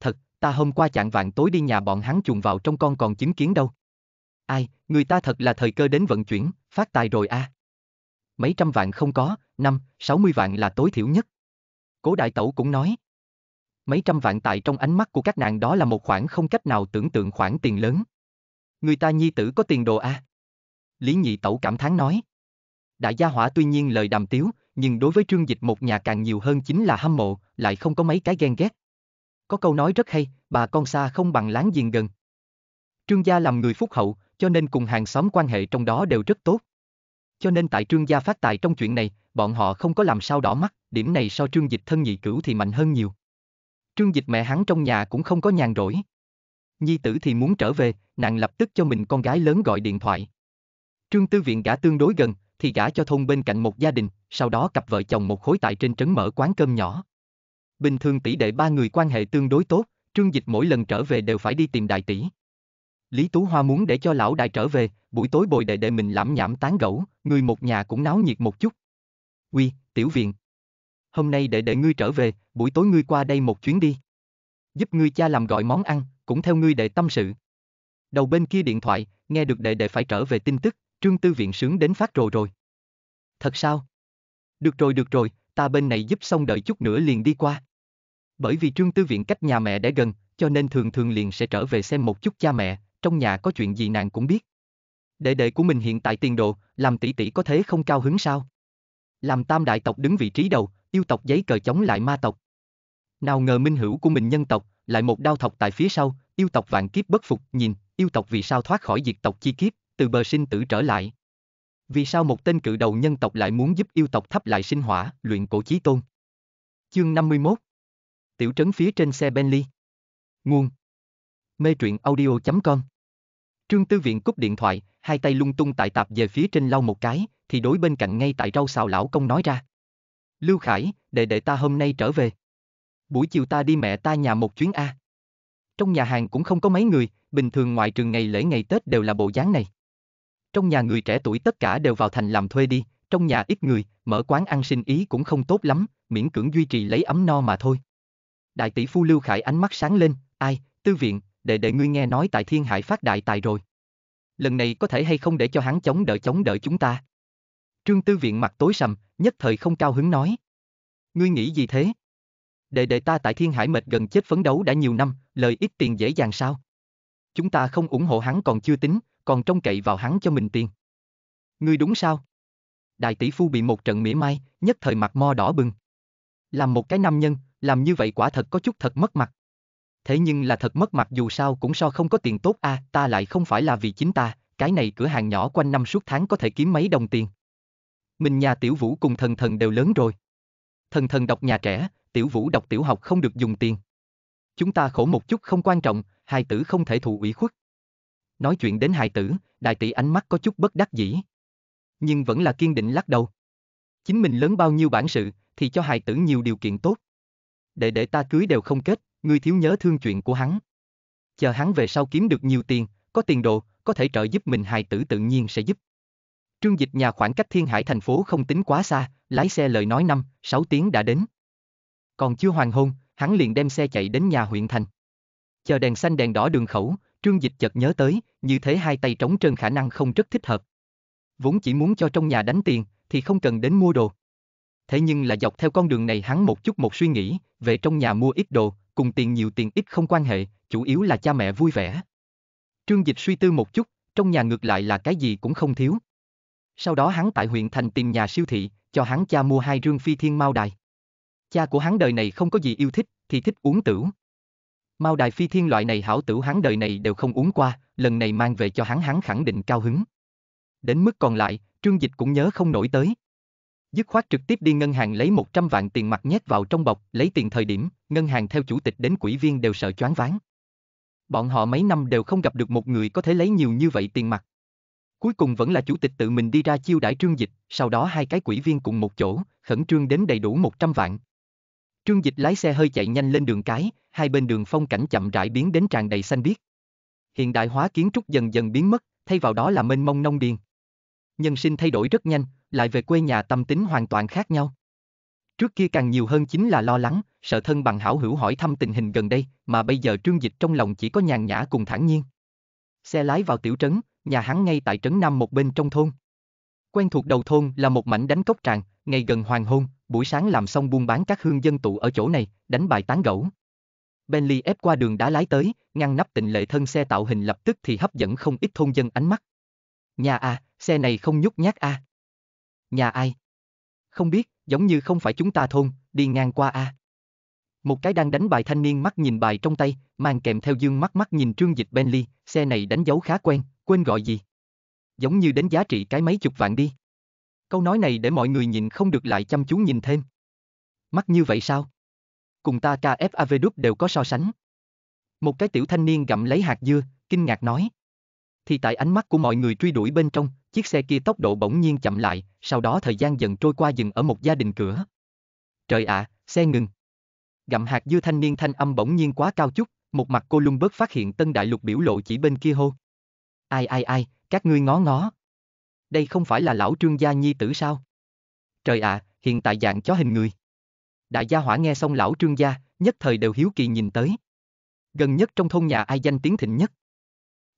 Thật, ta hôm qua chạng vạn tối đi nhà bọn hắn chuồng vào trong con còn chứng kiến đâu. Ai, người ta thật là thời cơ đến vận chuyển, phát tài rồi a. À mấy trăm vạn không có, năm, sáu mươi vạn là tối thiểu nhất. Cố đại tẩu cũng nói. Mấy trăm vạn tại trong ánh mắt của các nàng đó là một khoản không cách nào tưởng tượng khoản tiền lớn. Người ta nhi tử có tiền đồ a. À? Lý nhị tẩu cảm thán nói. Đại gia hỏa tuy nhiên lời đàm tiếu, nhưng đối với trương dịch một nhà càng nhiều hơn chính là hâm mộ, lại không có mấy cái ghen ghét. Có câu nói rất hay, bà con xa không bằng láng giềng gần. Trương gia làm người phúc hậu, cho nên cùng hàng xóm quan hệ trong đó đều rất tốt. Cho nên tại Trương Gia phát tài trong chuyện này, bọn họ không có làm sao đỏ mắt, điểm này so Trương Dịch thân nhị cửu thì mạnh hơn nhiều. Trương Dịch mẹ hắn trong nhà cũng không có nhàn rỗi. Nhi tử thì muốn trở về, nàng lập tức cho mình con gái lớn gọi điện thoại. Trương Tư Viện gã tương đối gần, thì gã cho thôn bên cạnh một gia đình, sau đó cặp vợ chồng một khối tại trên trấn mở quán cơm nhỏ. Bình thường tỷ đệ ba người quan hệ tương đối tốt, Trương Dịch mỗi lần trở về đều phải đi tìm đại tỷ. Lý Tú Hoa muốn để cho lão đại trở về, buổi tối bồi đệ đệ mình lãm nhảm tán gẫu, người một nhà cũng náo nhiệt một chút. Uy, tiểu viện. Hôm nay đệ đệ ngươi trở về, buổi tối ngươi qua đây một chuyến đi. Giúp ngươi cha làm gọi món ăn, cũng theo ngươi đệ tâm sự. Đầu bên kia điện thoại, nghe được đệ đệ phải trở về tin tức, trương tư viện sướng đến phát rồi rồi. Thật sao? Được rồi được rồi, ta bên này giúp xong đợi chút nữa liền đi qua. Bởi vì trương tư viện cách nhà mẹ đã gần, cho nên thường thường liền sẽ trở về xem một chút cha mẹ, trong nhà có chuyện gì nàng cũng biết. Đệ đệ của mình hiện tại tiền đồ, làm tỷ tỷ có thế không cao hứng sao? Làm tam đại tộc đứng vị trí đầu, yêu tộc giấy cờ chống lại ma tộc. Nào ngờ minh hữu của mình nhân tộc, lại một đao thọc tại phía sau, yêu tộc vạn kiếp bất phục, nhìn, yêu tộc vì sao thoát khỏi diệt tộc chi kiếp, từ bờ sinh tử trở lại. Vì sao một tên cự đầu nhân tộc lại muốn giúp yêu tộc thắp lại sinh hỏa, luyện cổ chí tôn? Chương 51 Tiểu trấn phía trên xe Bentley Nguồn mê truyện audio.com. Trương Tư Viện cúp điện thoại, hai tay lung tung tại tạp về phía trên lau một cái, thì đối bên cạnh ngay tại rau xào lão công nói ra. Lưu Khải, đệ đệ ta hôm nay trở về. Buổi chiều ta đi mẹ ta nhà một chuyến A. Trong nhà hàng cũng không có mấy người, bình thường ngoại trường ngày lễ ngày Tết đều là bộ dáng này. Trong nhà người trẻ tuổi tất cả đều vào thành làm thuê đi, trong nhà ít người, mở quán ăn sinh ý cũng không tốt lắm, miễn cưỡng duy trì lấy ấm no mà thôi. Đại tỷ phu Lưu Khải ánh mắt sáng lên, ai, tư viện, đệ đệ ngươi nghe nói tại thiên hải phát đại tài rồi. Lần này có thể hay không để cho hắn chống đỡ chống đỡ chúng ta. Trương Tư Viện mặt tối sầm, nhất thời không cao hứng nói. Ngươi nghĩ gì thế? Đệ đệ ta tại thiên hải mệt gần chết phấn đấu đã nhiều năm, lời ít tiền dễ dàng sao? Chúng ta không ủng hộ hắn còn chưa tính, còn trông cậy vào hắn cho mình tiền. Ngươi đúng sao? Đại tỷ phu bị một trận mỉa mai, nhất thời mặt mo đỏ bừng. Làm một cái nam nhân, làm như vậy quả thật có chút thật mất mặt thế nhưng là thật mất mặt dù sao cũng so không có tiền tốt a, à, ta lại không phải là vì chính ta, cái này cửa hàng nhỏ quanh năm suốt tháng có thể kiếm mấy đồng tiền. Mình nhà tiểu vũ cùng thần thần đều lớn rồi. Thần thần đọc nhà trẻ, tiểu vũ đọc tiểu học không được dùng tiền. Chúng ta khổ một chút không quan trọng, hai tử không thể thụ ủy khuất. Nói chuyện đến hài tử, đại tỷ ánh mắt có chút bất đắc dĩ. Nhưng vẫn là kiên định lắc đầu. Chính mình lớn bao nhiêu bản sự, thì cho hài tử nhiều điều kiện tốt. Để để ta cưới đều không kết, ngươi thiếu nhớ thương chuyện của hắn. Chờ hắn về sau kiếm được nhiều tiền, có tiền đồ, có thể trợ giúp mình hài tử tự nhiên sẽ giúp. Trương Dịch nhà khoảng cách Thiên Hải thành phố không tính quá xa, lái xe lời nói 5, 6 tiếng đã đến. Còn chưa hoàng hôn, hắn liền đem xe chạy đến nhà huyện thành. Chờ đèn xanh đèn đỏ đường khẩu, Trương Dịch chợt nhớ tới, như thế hai tay trống trơn khả năng không rất thích hợp. Vốn chỉ muốn cho trong nhà đánh tiền, thì không cần đến mua đồ. Thế nhưng là dọc theo con đường này hắn một chút một suy nghĩ, về trong nhà mua ít đồ, cùng tiền nhiều tiền ít không quan hệ, chủ yếu là cha mẹ vui vẻ. Trương Dịch suy tư một chút, trong nhà ngược lại là cái gì cũng không thiếu. Sau đó hắn tại huyện thành tìm nhà siêu thị, cho hắn cha mua hai rương phi thiên mao đài. Cha của hắn đời này không có gì yêu thích, thì thích uống tửu. Mao đài phi thiên loại này hảo tửu hắn đời này đều không uống qua, lần này mang về cho hắn hắn khẳng định cao hứng. Đến mức còn lại, Trương Dịch cũng nhớ không nổi tới. Dứt khoát trực tiếp đi ngân hàng lấy 100 vạn tiền mặt nhét vào trong bọc, lấy tiền thời điểm, ngân hàng theo chủ tịch đến quỹ viên đều sợ choáng váng. Bọn họ mấy năm đều không gặp được một người có thể lấy nhiều như vậy tiền mặt. Cuối cùng vẫn là chủ tịch tự mình đi ra chiêu đãi trương dịch, sau đó hai cái quỹ viên cùng một chỗ, khẩn trương đến đầy đủ 100 vạn. Trương dịch lái xe hơi chạy nhanh lên đường cái, hai bên đường phong cảnh chậm rãi biến đến tràn đầy xanh biếc. Hiện đại hóa kiến trúc dần dần biến mất, thay vào đó là mênh mông nông điền. Nhân sinh thay đổi rất nhanh, lại về quê nhà tâm tính hoàn toàn khác nhau. Trước kia càng nhiều hơn chính là lo lắng, sợ thân bằng hảo hữu hỏi thăm tình hình gần đây, mà bây giờ trương dịch trong lòng chỉ có nhàn nhã cùng thản nhiên. Xe lái vào tiểu trấn, nhà hắn ngay tại trấn Nam một bên trong thôn. Quen thuộc đầu thôn là một mảnh đánh cốc tràng, ngày gần hoàng hôn, buổi sáng làm xong buôn bán các hương dân tụ ở chỗ này, đánh bài tán gẫu. Bentley ép qua đường đá lái tới, ngăn nắp tịnh lệ thân xe tạo hình lập tức thì hấp dẫn không ít thôn dân ánh mắt. Nhà à, xe này không nhút nhát a. À. Nhà ai? Không biết, giống như không phải chúng ta thôn, đi ngang qua a. À. Một cái đang đánh bài thanh niên mắt nhìn bài trong tay, mang kèm theo dương mắt mắt nhìn trương dịch Bentley, xe này đánh dấu khá quen, quên gọi gì. Giống như đến giá trị cái mấy chục vạn đi. Câu nói này để mọi người nhìn không được lại chăm chú nhìn thêm. Mắt như vậy sao? Cùng ta KFAV đúc đều có so sánh. Một cái tiểu thanh niên gặm lấy hạt dưa, kinh ngạc nói. Thì tại ánh mắt của mọi người truy đuổi bên trong, chiếc xe kia tốc độ bỗng nhiên chậm lại, sau đó thời gian dần trôi qua dừng ở một gia đình cửa. Trời ạ, à, xe ngừng. Gặm hạt dưa thanh niên thanh âm bỗng nhiên quá cao chút, một mặt cô lung bớt phát hiện tân đại lục biểu lộ chỉ bên kia hô. Ai ai ai, các ngươi ngó ngó. Đây không phải là lão trương gia nhi tử sao? Trời ạ, à, hiện tại dạng chó hình người. Đại gia hỏa nghe xong lão trương gia, nhất thời đều hiếu kỳ nhìn tới. Gần nhất trong thôn nhà ai danh tiếng thịnh nhất?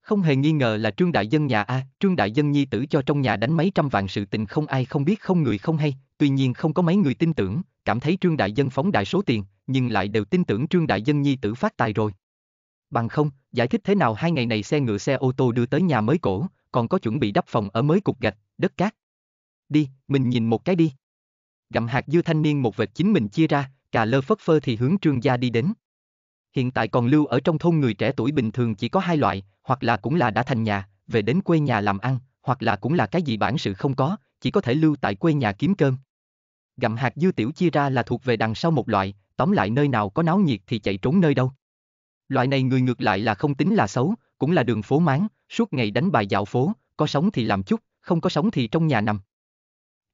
Không hề nghi ngờ là Trương Đại Dân nhà A, Trương Đại Dân nhi tử cho trong nhà đánh mấy trăm vạn sự tình không ai không biết không người không hay, tuy nhiên không có mấy người tin tưởng, cảm thấy Trương Đại Dân phóng đại số tiền, nhưng lại đều tin tưởng Trương Đại Dân nhi tử phát tài rồi. Bằng không, giải thích thế nào hai ngày này xe ngựa xe ô tô đưa tới nhà mới cổ, còn có chuẩn bị đắp phòng ở mới cục gạch, đất cát. Đi, mình nhìn một cái đi. Gặm hạt dưa thanh niên một vệt chính mình chia ra, cà lơ phất phơ thì hướng trương gia đi đến. Hiện tại còn lưu ở trong thôn người trẻ tuổi bình thường chỉ có hai loại, hoặc là cũng là đã thành nhà, về đến quê nhà làm ăn, hoặc là cũng là cái gì bản sự không có, chỉ có thể lưu tại quê nhà kiếm cơm. Gặm hạt dư tiểu chia ra là thuộc về đằng sau một loại, tóm lại nơi nào có náo nhiệt thì chạy trốn nơi đâu. Loại này người ngược lại là không tính là xấu, cũng là đường phố máng, suốt ngày đánh bài dạo phố, có sống thì làm chút, không có sống thì trong nhà nằm.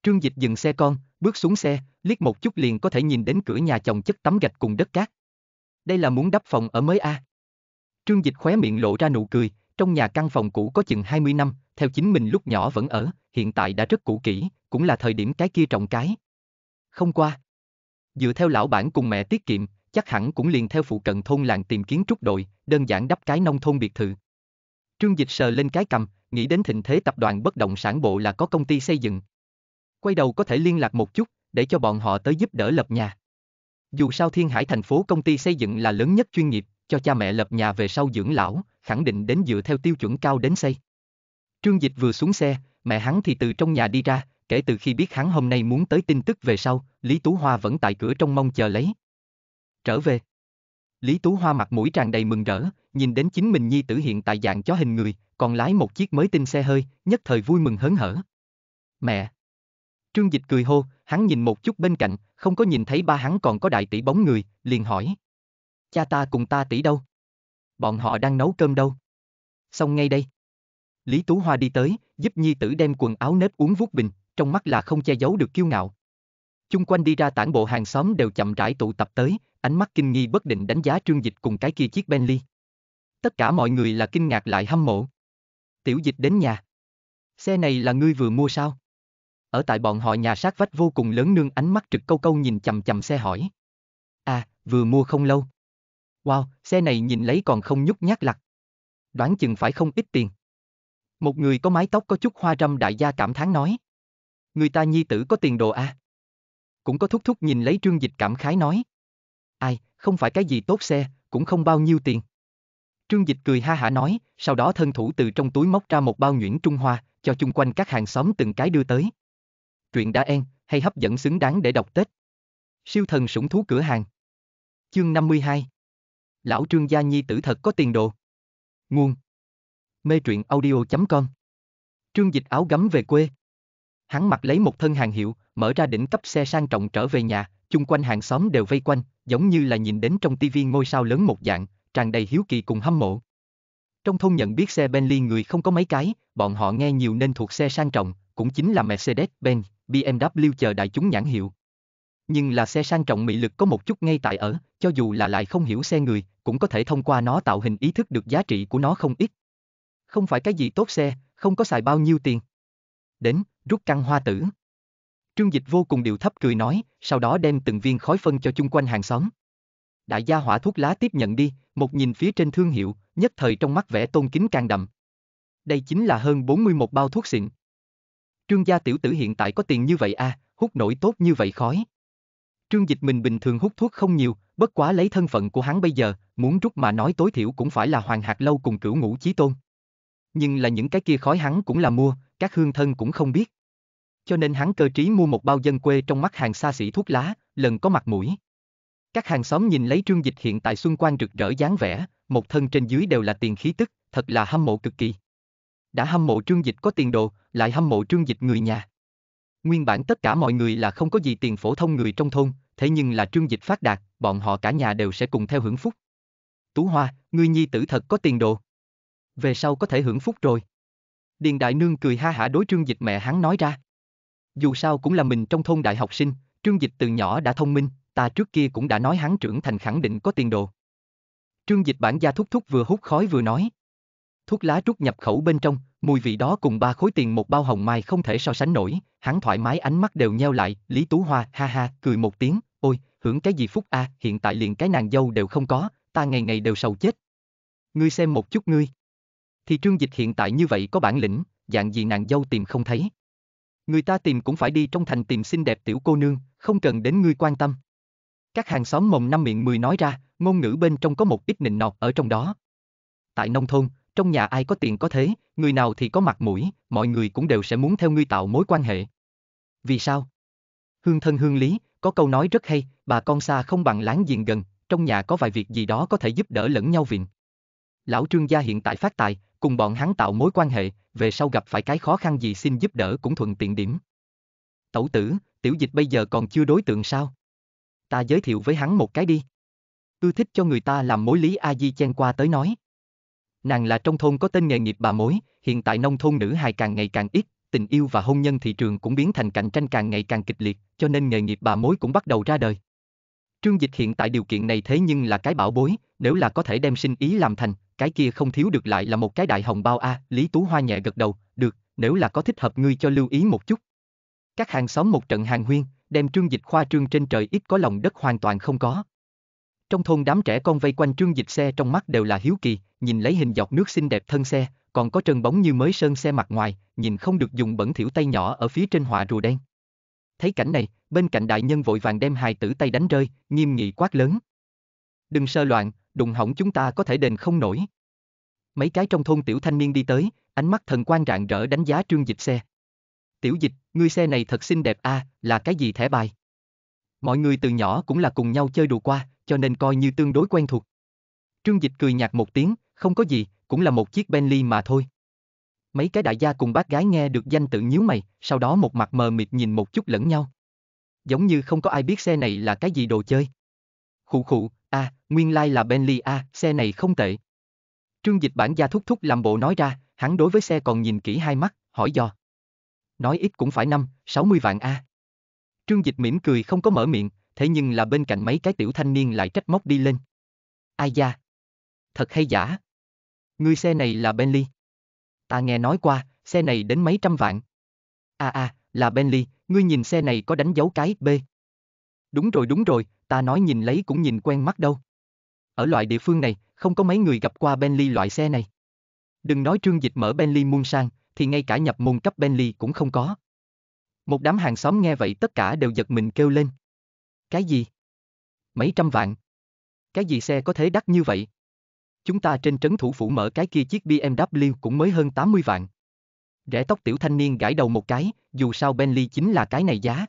Trương Dịch dừng xe con, bước xuống xe, liếc một chút liền có thể nhìn đến cửa nhà chồng chất tấm gạch cùng đất cát đây là muốn đắp phòng ở mới a. À? Trương Dịch khóe miệng lộ ra nụ cười, trong nhà căn phòng cũ có chừng 20 năm, theo chính mình lúc nhỏ vẫn ở, hiện tại đã rất cũ kỹ, cũng là thời điểm cái kia trọng cái. Không qua. Dựa theo lão bản cùng mẹ tiết kiệm, chắc hẳn cũng liền theo phụ cận thôn làng tìm kiến trúc đội, đơn giản đắp cái nông thôn biệt thự. Trương Dịch sờ lên cái cầm, nghĩ đến thịnh thế tập đoàn bất động sản bộ là có công ty xây dựng. Quay đầu có thể liên lạc một chút, để cho bọn họ tới giúp đỡ lập nhà. Dù sao Thiên Hải thành phố công ty xây dựng là lớn nhất chuyên nghiệp, cho cha mẹ lập nhà về sau dưỡng lão, khẳng định đến dựa theo tiêu chuẩn cao đến xây. Trương Dịch vừa xuống xe, mẹ hắn thì từ trong nhà đi ra, kể từ khi biết hắn hôm nay muốn tới tin tức về sau, Lý Tú Hoa vẫn tại cửa trong mong chờ lấy. Trở về. Lý Tú Hoa mặt mũi tràn đầy mừng rỡ, nhìn đến chính mình nhi tử hiện tại dạng chó hình người, còn lái một chiếc mới tinh xe hơi, nhất thời vui mừng hớn hở. Mẹ. Trương Dịch cười hô, hắn nhìn một chút bên cạnh, không có nhìn thấy ba hắn còn có đại tỷ bóng người, liền hỏi. Cha ta cùng ta tỷ đâu? Bọn họ đang nấu cơm đâu? Xong ngay đây. Lý Tú Hoa đi tới, giúp nhi tử đem quần áo nếp uống vuốt bình, trong mắt là không che giấu được kiêu ngạo. Chung quanh đi ra tản bộ hàng xóm đều chậm rãi tụ tập tới, ánh mắt kinh nghi bất định đánh giá trương dịch cùng cái kia chiếc Bentley. Tất cả mọi người là kinh ngạc lại hâm mộ. Tiểu dịch đến nhà. Xe này là ngươi vừa mua sao? ở tại bọn họ nhà sát vách vô cùng lớn nương ánh mắt trực câu câu nhìn chầm chầm xe hỏi. À, vừa mua không lâu. Wow, xe này nhìn lấy còn không nhúc nhát lặt. Đoán chừng phải không ít tiền. Một người có mái tóc có chút hoa râm đại gia cảm thán nói. Người ta nhi tử có tiền đồ à. Cũng có thúc thúc nhìn lấy trương dịch cảm khái nói. Ai, không phải cái gì tốt xe, cũng không bao nhiêu tiền. Trương Dịch cười ha hả nói, sau đó thân thủ từ trong túi móc ra một bao nhuyễn Trung Hoa, cho chung quanh các hàng xóm từng cái đưa tới truyện đã en, hay hấp dẫn xứng đáng để đọc Tết. Siêu thần sủng thú cửa hàng. Chương 52. Lão Trương gia nhi tử thật có tiền đồ. Nguồn. Mê truyện audio.com. Trương Dịch áo gấm về quê. Hắn mặc lấy một thân hàng hiệu, mở ra đỉnh cấp xe sang trọng trở về nhà, chung quanh hàng xóm đều vây quanh, giống như là nhìn đến trong tivi ngôi sao lớn một dạng, tràn đầy hiếu kỳ cùng hâm mộ. Trong thôn nhận biết xe Bentley người không có mấy cái, bọn họ nghe nhiều nên thuộc xe sang trọng, cũng chính là Mercedes-Benz, BMW chờ đại chúng nhãn hiệu. Nhưng là xe sang trọng mị lực có một chút ngay tại ở, cho dù là lại không hiểu xe người, cũng có thể thông qua nó tạo hình ý thức được giá trị của nó không ít. Không phải cái gì tốt xe, không có xài bao nhiêu tiền. Đến, rút căn hoa tử. Trương Dịch vô cùng điều thấp cười nói, sau đó đem từng viên khói phân cho chung quanh hàng xóm. Đại gia hỏa thuốc lá tiếp nhận đi, một nhìn phía trên thương hiệu, nhất thời trong mắt vẻ tôn kính càng đậm. Đây chính là hơn 41 bao thuốc xịn, trương gia tiểu tử hiện tại có tiền như vậy à, hút nổi tốt như vậy khói. Trương Dịch mình bình thường hút thuốc không nhiều, bất quá lấy thân phận của hắn bây giờ, muốn rút mà nói tối thiểu cũng phải là Hoàng Hạc Lâu cùng cửu ngũ chí tôn. Nhưng là những cái kia khói hắn cũng là mua, các hương thân cũng không biết. Cho nên hắn cơ trí mua một bao dân quê trong mắt hàng xa xỉ thuốc lá, lần có mặt mũi. Các hàng xóm nhìn lấy Trương Dịch hiện tại xuân quan rực rỡ dáng vẻ, một thân trên dưới đều là tiền khí tức, thật là hâm mộ cực kỳ đã hâm mộ trương dịch có tiền đồ, lại hâm mộ trương dịch người nhà. Nguyên bản tất cả mọi người là không có gì tiền phổ thông người trong thôn, thế nhưng là trương dịch phát đạt, bọn họ cả nhà đều sẽ cùng theo hưởng phúc. Tú Hoa, ngươi nhi tử thật có tiền đồ. Về sau có thể hưởng phúc rồi. Điền Đại Nương cười ha hả đối trương dịch mẹ hắn nói ra. Dù sao cũng là mình trong thôn đại học sinh, trương dịch từ nhỏ đã thông minh, ta trước kia cũng đã nói hắn trưởng thành khẳng định có tiền đồ. Trương dịch bản gia thúc thúc vừa hút khói vừa nói thuốc lá trút nhập khẩu bên trong, mùi vị đó cùng ba khối tiền một bao hồng mai không thể so sánh nổi, hắn thoải mái ánh mắt đều nheo lại, Lý Tú Hoa ha ha cười một tiếng, ôi, hưởng cái gì phúc a, à, hiện tại liền cái nàng dâu đều không có, ta ngày ngày đều sầu chết. Ngươi xem một chút ngươi. Thì trương dịch hiện tại như vậy có bản lĩnh, dạng gì nàng dâu tìm không thấy. Người ta tìm cũng phải đi trong thành tìm xinh đẹp tiểu cô nương, không cần đến ngươi quan tâm. Các hàng xóm mồm năm miệng mười nói ra, ngôn ngữ bên trong có một ít nịnh nọt ở trong đó. Tại nông thôn, trong nhà ai có tiền có thế, người nào thì có mặt mũi, mọi người cũng đều sẽ muốn theo ngươi tạo mối quan hệ. Vì sao? Hương thân hương lý, có câu nói rất hay, bà con xa không bằng láng giềng gần, trong nhà có vài việc gì đó có thể giúp đỡ lẫn nhau viện. Lão trương gia hiện tại phát tài, cùng bọn hắn tạo mối quan hệ, về sau gặp phải cái khó khăn gì xin giúp đỡ cũng thuận tiện điểm. Tẩu tử, tiểu dịch bây giờ còn chưa đối tượng sao? Ta giới thiệu với hắn một cái đi. ưu thích cho người ta làm mối lý A Di chen qua tới nói. Nàng là trong thôn có tên nghề nghiệp bà mối, hiện tại nông thôn nữ hài càng ngày càng ít, tình yêu và hôn nhân thị trường cũng biến thành cạnh tranh càng ngày càng kịch liệt, cho nên nghề nghiệp bà mối cũng bắt đầu ra đời. Trương Dịch hiện tại điều kiện này thế nhưng là cái bảo bối, nếu là có thể đem sinh ý làm thành, cái kia không thiếu được lại là một cái đại hồng bao a, Lý Tú Hoa nhẹ gật đầu, được, nếu là có thích hợp ngươi cho lưu ý một chút. Các hàng xóm một trận hàng huyên, đem Trương Dịch khoa trương trên trời ít có lòng đất hoàn toàn không có. Trong thôn đám trẻ con vây quanh trương dịch xe trong mắt đều là hiếu kỳ, nhìn lấy hình dọc nước xinh đẹp thân xe, còn có trần bóng như mới sơn xe mặt ngoài, nhìn không được dùng bẩn thiểu tay nhỏ ở phía trên họa rùa đen. Thấy cảnh này, bên cạnh đại nhân vội vàng đem hài tử tay đánh rơi, nghiêm nghị quát lớn. Đừng sơ loạn, đùng hỏng chúng ta có thể đền không nổi. Mấy cái trong thôn tiểu thanh niên đi tới, ánh mắt thần quan rạng rỡ đánh giá trương dịch xe. Tiểu dịch, ngươi xe này thật xinh đẹp a, à, là cái gì thẻ bài? Mọi người từ nhỏ cũng là cùng nhau chơi đùa qua, cho nên coi như tương đối quen thuộc. Trương Dịch cười nhạt một tiếng, không có gì, cũng là một chiếc Bentley mà thôi. Mấy cái đại gia cùng bác gái nghe được danh tự nhíu mày, sau đó một mặt mờ mịt nhìn một chút lẫn nhau. Giống như không có ai biết xe này là cái gì đồ chơi. Khụ khụ, a, à, nguyên lai like là Bentley a, à, xe này không tệ. Trương Dịch bản gia thúc thúc làm bộ nói ra, hắn đối với xe còn nhìn kỹ hai mắt, hỏi dò. Nói ít cũng phải năm, 60 vạn a. À. Trương Dịch mỉm cười không có mở miệng, thế nhưng là bên cạnh mấy cái tiểu thanh niên lại trách móc đi lên. Ai da? Thật hay giả? Người xe này là Bentley. Ta nghe nói qua, xe này đến mấy trăm vạn. À à, là Bentley, ngươi nhìn xe này có đánh dấu cái B. Đúng rồi đúng rồi, ta nói nhìn lấy cũng nhìn quen mắt đâu. Ở loại địa phương này, không có mấy người gặp qua Bentley loại xe này. Đừng nói trương dịch mở Bentley muôn sang, thì ngay cả nhập môn cấp Bentley cũng không có. Một đám hàng xóm nghe vậy tất cả đều giật mình kêu lên. Cái gì? Mấy trăm vạn. Cái gì xe có thế đắt như vậy? Chúng ta trên trấn thủ phủ mở cái kia chiếc BMW cũng mới hơn 80 vạn. Rẽ tóc tiểu thanh niên gãi đầu một cái, dù sao Bentley chính là cái này giá.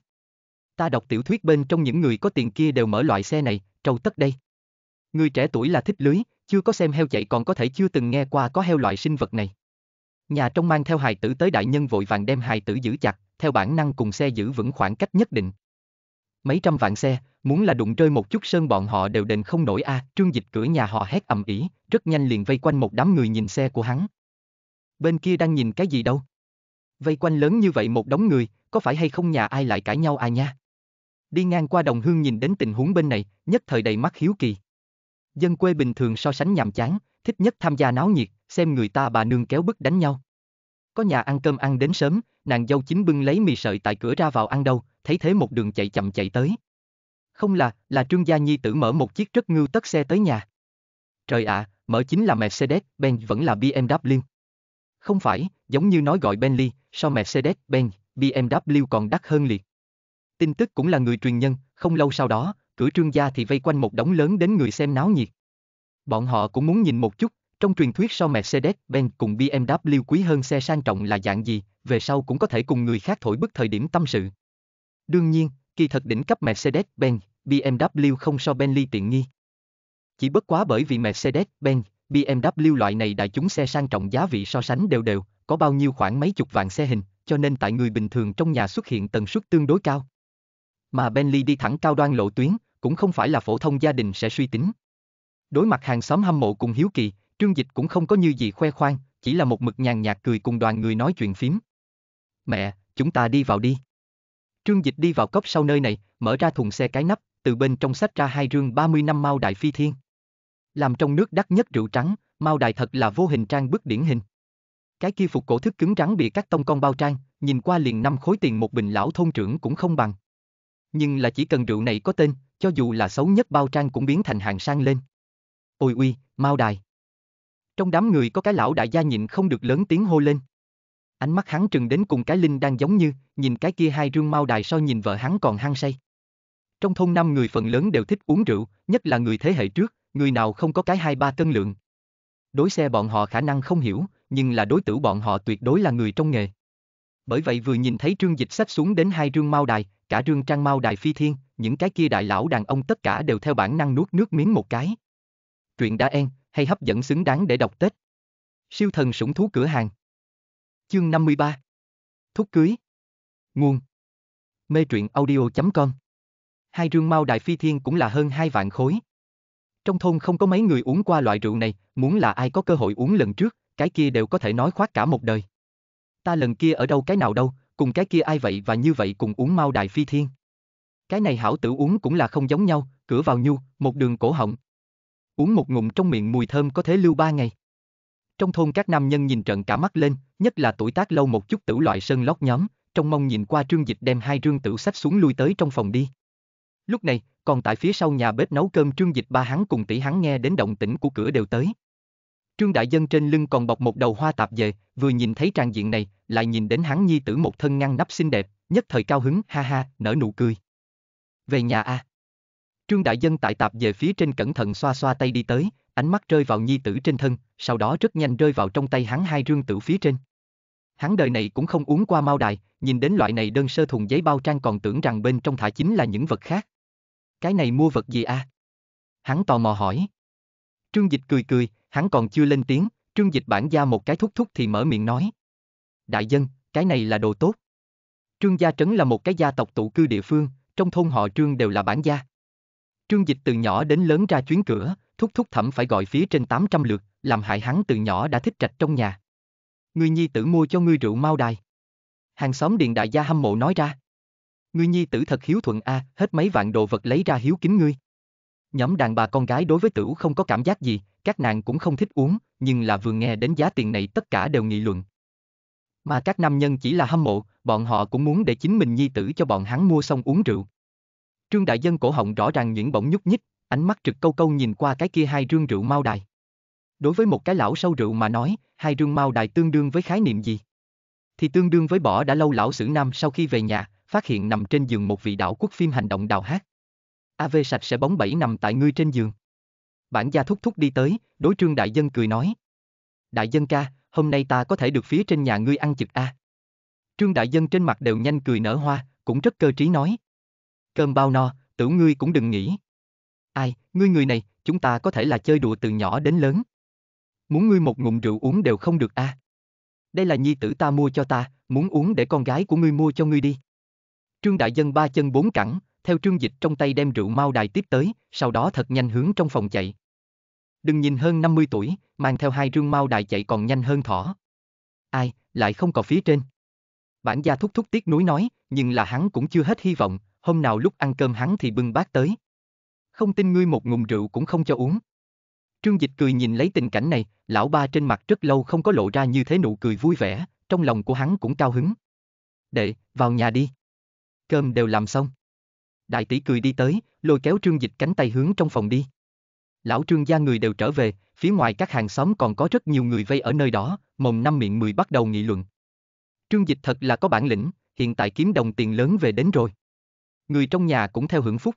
Ta đọc tiểu thuyết bên trong những người có tiền kia đều mở loại xe này, trâu tất đây. Người trẻ tuổi là thích lưới, chưa có xem heo chạy còn có thể chưa từng nghe qua có heo loại sinh vật này. Nhà trong mang theo hài tử tới đại nhân vội vàng đem hài tử giữ chặt, theo bản năng cùng xe giữ vững khoảng cách nhất định mấy trăm vạn xe, muốn là đụng rơi một chút sơn bọn họ đều đền không nổi a, à. trương dịch cửa nhà họ hét ầm ĩ, rất nhanh liền vây quanh một đám người nhìn xe của hắn. Bên kia đang nhìn cái gì đâu? Vây quanh lớn như vậy một đống người, có phải hay không nhà ai lại cãi nhau ai à nha? Đi ngang qua đồng hương nhìn đến tình huống bên này, nhất thời đầy mắt hiếu kỳ. Dân quê bình thường so sánh nhàm chán, thích nhất tham gia náo nhiệt, xem người ta bà nương kéo bức đánh nhau. Có nhà ăn cơm ăn đến sớm, nàng dâu chính bưng lấy mì sợi tại cửa ra vào ăn đâu, thấy thế một đường chạy chậm chạy tới. Không là, là Trương Gia Nhi tử mở một chiếc rất ngưu tất xe tới nhà. Trời ạ, à, mở chính là Mercedes, ben vẫn là BMW. Không phải, giống như nói gọi Bentley, so Mercedes, Benz, BMW còn đắt hơn liệt. Tin tức cũng là người truyền nhân, không lâu sau đó, cửa trương gia thì vây quanh một đống lớn đến người xem náo nhiệt. Bọn họ cũng muốn nhìn một chút, trong truyền thuyết so Mercedes, ben cùng BMW quý hơn xe sang trọng là dạng gì, về sau cũng có thể cùng người khác thổi bức thời điểm tâm sự. Đương nhiên, kỳ thật đỉnh cấp Mercedes-Benz, BMW không so Bentley tiện nghi. Chỉ bất quá bởi vì Mercedes-Benz, BMW loại này đại chúng xe sang trọng giá vị so sánh đều đều, có bao nhiêu khoảng mấy chục vạn xe hình, cho nên tại người bình thường trong nhà xuất hiện tần suất tương đối cao. Mà Bentley đi thẳng cao đoan lộ tuyến, cũng không phải là phổ thông gia đình sẽ suy tính. Đối mặt hàng xóm hâm mộ cùng hiếu kỳ, Trương Dịch cũng không có như gì khoe khoang, chỉ là một mực nhàn nhạt cười cùng đoàn người nói chuyện phím. Mẹ, chúng ta đi vào đi. Trương Dịch đi vào cốc sau nơi này, mở ra thùng xe cái nắp, từ bên trong sách ra hai rương 30 năm Mao Đại Phi Thiên. Làm trong nước đắt nhất rượu trắng, Mao Đại thật là vô hình trang bức điển hình. Cái kia phục cổ thức cứng rắn bị các tông con bao trang, nhìn qua liền năm khối tiền một bình lão thôn trưởng cũng không bằng. Nhưng là chỉ cần rượu này có tên, cho dù là xấu nhất bao trang cũng biến thành hàng sang lên. Ôi uy, Mao Đại! Trong đám người có cái lão đại gia nhịn không được lớn tiếng hô lên. Ánh mắt hắn trừng đến cùng cái linh đang giống như, nhìn cái kia hai rương mau đài so nhìn vợ hắn còn hăng say. Trong thôn năm người phần lớn đều thích uống rượu, nhất là người thế hệ trước, người nào không có cái hai ba cân lượng. Đối xe bọn họ khả năng không hiểu, nhưng là đối tử bọn họ tuyệt đối là người trong nghề. Bởi vậy vừa nhìn thấy trương dịch sách xuống đến hai rương mau đài, cả rương trang mau đài phi thiên, những cái kia đại lão đàn ông tất cả đều theo bản năng nuốt nước miếng một cái. Truyện đã en, hay hấp dẫn xứng đáng để đọc Tết. Siêu thần sủng thú cửa hàng. Chương 53 Thúc cưới Nguồn Mê truyện audio.com Hai rương mau đại phi thiên cũng là hơn hai vạn khối. Trong thôn không có mấy người uống qua loại rượu này, muốn là ai có cơ hội uống lần trước, cái kia đều có thể nói khoác cả một đời. Ta lần kia ở đâu cái nào đâu, cùng cái kia ai vậy và như vậy cùng uống mau đại phi thiên. Cái này hảo tử uống cũng là không giống nhau, cửa vào nhu, một đường cổ họng. Uống một ngụm trong miệng mùi thơm có thể lưu ba ngày. Trong thôn các nam nhân nhìn trận cả mắt lên, nhất là tuổi tác lâu một chút tử loại sơn lót nhóm, trong mong nhìn qua trương dịch đem hai rương tử sách xuống lui tới trong phòng đi. Lúc này, còn tại phía sau nhà bếp nấu cơm trương dịch ba hắn cùng tỷ hắn nghe đến động tĩnh của cửa đều tới. Trương đại dân trên lưng còn bọc một đầu hoa tạp về, vừa nhìn thấy trang diện này, lại nhìn đến hắn nhi tử một thân ngăn nắp xinh đẹp, nhất thời cao hứng ha ha, nở nụ cười. Về nhà a. À. Trương đại dân tại tạp về phía trên cẩn thận xoa xoa tay đi tới, ánh mắt rơi vào nhi tử trên thân, sau đó rất nhanh rơi vào trong tay hắn hai rương tử phía trên. Hắn đời này cũng không uống qua mao đài, nhìn đến loại này đơn sơ thùng giấy bao trang còn tưởng rằng bên trong thả chính là những vật khác. Cái này mua vật gì a? À? Hắn tò mò hỏi. Trương Dịch cười cười, hắn còn chưa lên tiếng, Trương Dịch bản gia một cái thúc thúc thì mở miệng nói. Đại dân, cái này là đồ tốt. Trương Gia Trấn là một cái gia tộc tụ cư địa phương, trong thôn họ Trương đều là bản gia. Trương Dịch từ nhỏ đến lớn ra chuyến cửa, thúc thúc thẩm phải gọi phía trên 800 lượt, làm hại hắn từ nhỏ đã thích trạch trong nhà. Người nhi tử mua cho ngươi rượu mau đài. Hàng xóm điện đại gia hâm mộ nói ra. Ngươi nhi tử thật hiếu thuận a, à, hết mấy vạn đồ vật lấy ra hiếu kính ngươi. Nhóm đàn bà con gái đối với tửu không có cảm giác gì, các nàng cũng không thích uống, nhưng là vừa nghe đến giá tiền này tất cả đều nghị luận. Mà các nam nhân chỉ là hâm mộ, bọn họ cũng muốn để chính mình nhi tử cho bọn hắn mua xong uống rượu. Trương Đại Dân cổ họng rõ ràng những bỗng nhúc nhích, ánh mắt trực câu câu nhìn qua cái kia hai rương rượu mao đài. Đối với một cái lão sâu rượu mà nói, hai rương mao đài tương đương với khái niệm gì? Thì tương đương với bỏ đã lâu lão sử nam sau khi về nhà, phát hiện nằm trên giường một vị đạo quốc phim hành động đào hát. AV sạch sẽ bóng bẫy nằm tại ngươi trên giường. Bản gia thúc thúc đi tới, đối trương đại dân cười nói. Đại dân ca, hôm nay ta có thể được phía trên nhà ngươi ăn chực a. Trương đại dân trên mặt đều nhanh cười nở hoa, cũng rất cơ trí nói. Cơm bao no, tử ngươi cũng đừng nghĩ. Ai, ngươi người này, chúng ta có thể là chơi đùa từ nhỏ đến lớn. Muốn ngươi một ngụm rượu uống đều không được a. À? Đây là nhi tử ta mua cho ta, muốn uống để con gái của ngươi mua cho ngươi đi. Trương Đại Dân ba chân bốn cẳng, theo trương dịch trong tay đem rượu mau đài tiếp tới, sau đó thật nhanh hướng trong phòng chạy. Đừng nhìn hơn 50 tuổi, mang theo hai rương mau đài chạy còn nhanh hơn thỏ. Ai, lại không có phía trên. Bản gia thúc thúc tiếc nuối nói, nhưng là hắn cũng chưa hết hy vọng, hôm nào lúc ăn cơm hắn thì bưng bát tới không tin ngươi một ngụm rượu cũng không cho uống. Trương Dịch cười nhìn lấy tình cảnh này, lão ba trên mặt rất lâu không có lộ ra như thế nụ cười vui vẻ, trong lòng của hắn cũng cao hứng. Đệ, vào nhà đi. Cơm đều làm xong. Đại tỷ cười đi tới, lôi kéo Trương Dịch cánh tay hướng trong phòng đi. Lão Trương gia người đều trở về, phía ngoài các hàng xóm còn có rất nhiều người vây ở nơi đó, mồm năm miệng mười bắt đầu nghị luận. Trương Dịch thật là có bản lĩnh, hiện tại kiếm đồng tiền lớn về đến rồi. Người trong nhà cũng theo hưởng phúc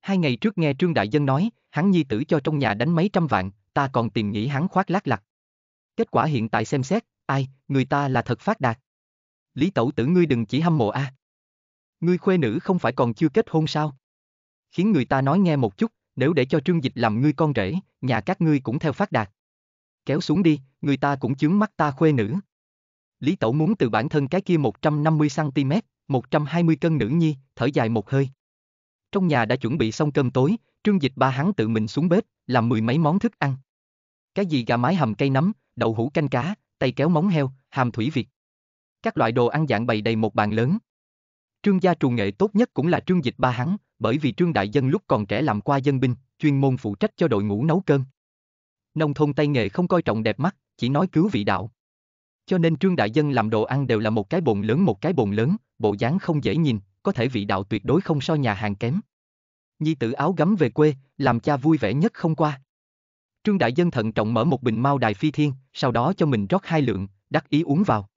hai ngày trước nghe Trương Đại Dân nói, hắn nhi tử cho trong nhà đánh mấy trăm vạn, ta còn tìm nghĩ hắn khoác lác lặt. Kết quả hiện tại xem xét, ai, người ta là thật phát đạt. Lý tẩu tử ngươi đừng chỉ hâm mộ a. À. Ngươi khuê nữ không phải còn chưa kết hôn sao? Khiến người ta nói nghe một chút, nếu để cho trương dịch làm ngươi con rể, nhà các ngươi cũng theo phát đạt. Kéo xuống đi, người ta cũng chướng mắt ta khuê nữ. Lý tẩu muốn từ bản thân cái kia 150cm, 120 cân nữ nhi, thở dài một hơi trong nhà đã chuẩn bị xong cơm tối, trương dịch ba hắn tự mình xuống bếp, làm mười mấy món thức ăn. Cái gì gà mái hầm cây nấm, đậu hũ canh cá, tay kéo móng heo, hàm thủy việt. Các loại đồ ăn dạng bày đầy một bàn lớn. Trương gia trù nghệ tốt nhất cũng là trương dịch ba hắn, bởi vì trương đại dân lúc còn trẻ làm qua dân binh, chuyên môn phụ trách cho đội ngũ nấu cơm. Nông thôn tay nghề không coi trọng đẹp mắt, chỉ nói cứu vị đạo. Cho nên trương đại dân làm đồ ăn đều là một cái bồn lớn một cái bồn lớn, bộ dáng không dễ nhìn, có thể vị đạo tuyệt đối không so nhà hàng kém. Nhi tử áo gấm về quê, làm cha vui vẻ nhất không qua. Trương Đại Dân thận trọng mở một bình mao đài phi thiên, sau đó cho mình rót hai lượng, đắc ý uống vào.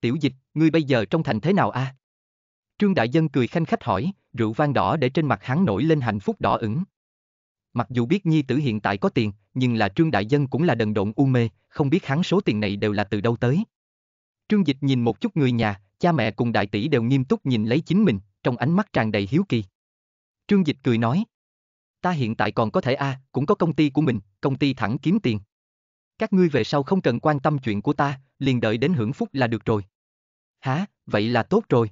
Tiểu dịch, ngươi bây giờ trong thành thế nào a? À? Trương Đại Dân cười khanh khách hỏi, rượu vang đỏ để trên mặt hắn nổi lên hạnh phúc đỏ ửng. Mặc dù biết nhi tử hiện tại có tiền, nhưng là Trương Đại Dân cũng là đần độn u mê, không biết hắn số tiền này đều là từ đâu tới. Trương Dịch nhìn một chút người nhà, cha mẹ cùng đại tỷ đều nghiêm túc nhìn lấy chính mình, trong ánh mắt tràn đầy hiếu kỳ. Trương Dịch cười nói, ta hiện tại còn có thể a, à, cũng có công ty của mình, công ty thẳng kiếm tiền. Các ngươi về sau không cần quan tâm chuyện của ta, liền đợi đến hưởng phúc là được rồi. Hả, vậy là tốt rồi.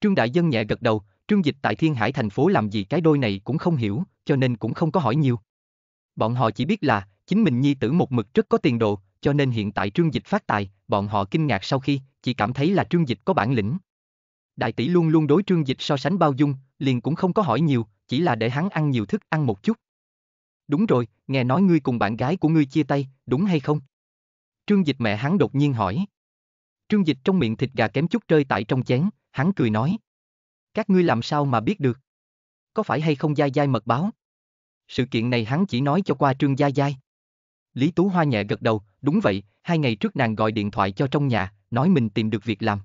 Trương Đại Dân nhẹ gật đầu, Trương Dịch tại Thiên Hải thành phố làm gì cái đôi này cũng không hiểu, cho nên cũng không có hỏi nhiều. Bọn họ chỉ biết là, chính mình nhi tử một mực rất có tiền đồ, cho nên hiện tại trương dịch phát tài, bọn họ kinh ngạc sau khi, chỉ cảm thấy là trương dịch có bản lĩnh. Đại tỷ luôn luôn đối trương dịch so sánh bao dung, liền cũng không có hỏi nhiều, chỉ là để hắn ăn nhiều thức ăn một chút. Đúng rồi, nghe nói ngươi cùng bạn gái của ngươi chia tay, đúng hay không? Trương dịch mẹ hắn đột nhiên hỏi. Trương dịch trong miệng thịt gà kém chút rơi tại trong chén, hắn cười nói. Các ngươi làm sao mà biết được? Có phải hay không dai dai mật báo? Sự kiện này hắn chỉ nói cho qua trương dai dai. Lý Tú Hoa nhẹ gật đầu, đúng vậy, hai ngày trước nàng gọi điện thoại cho trong nhà, nói mình tìm được việc làm.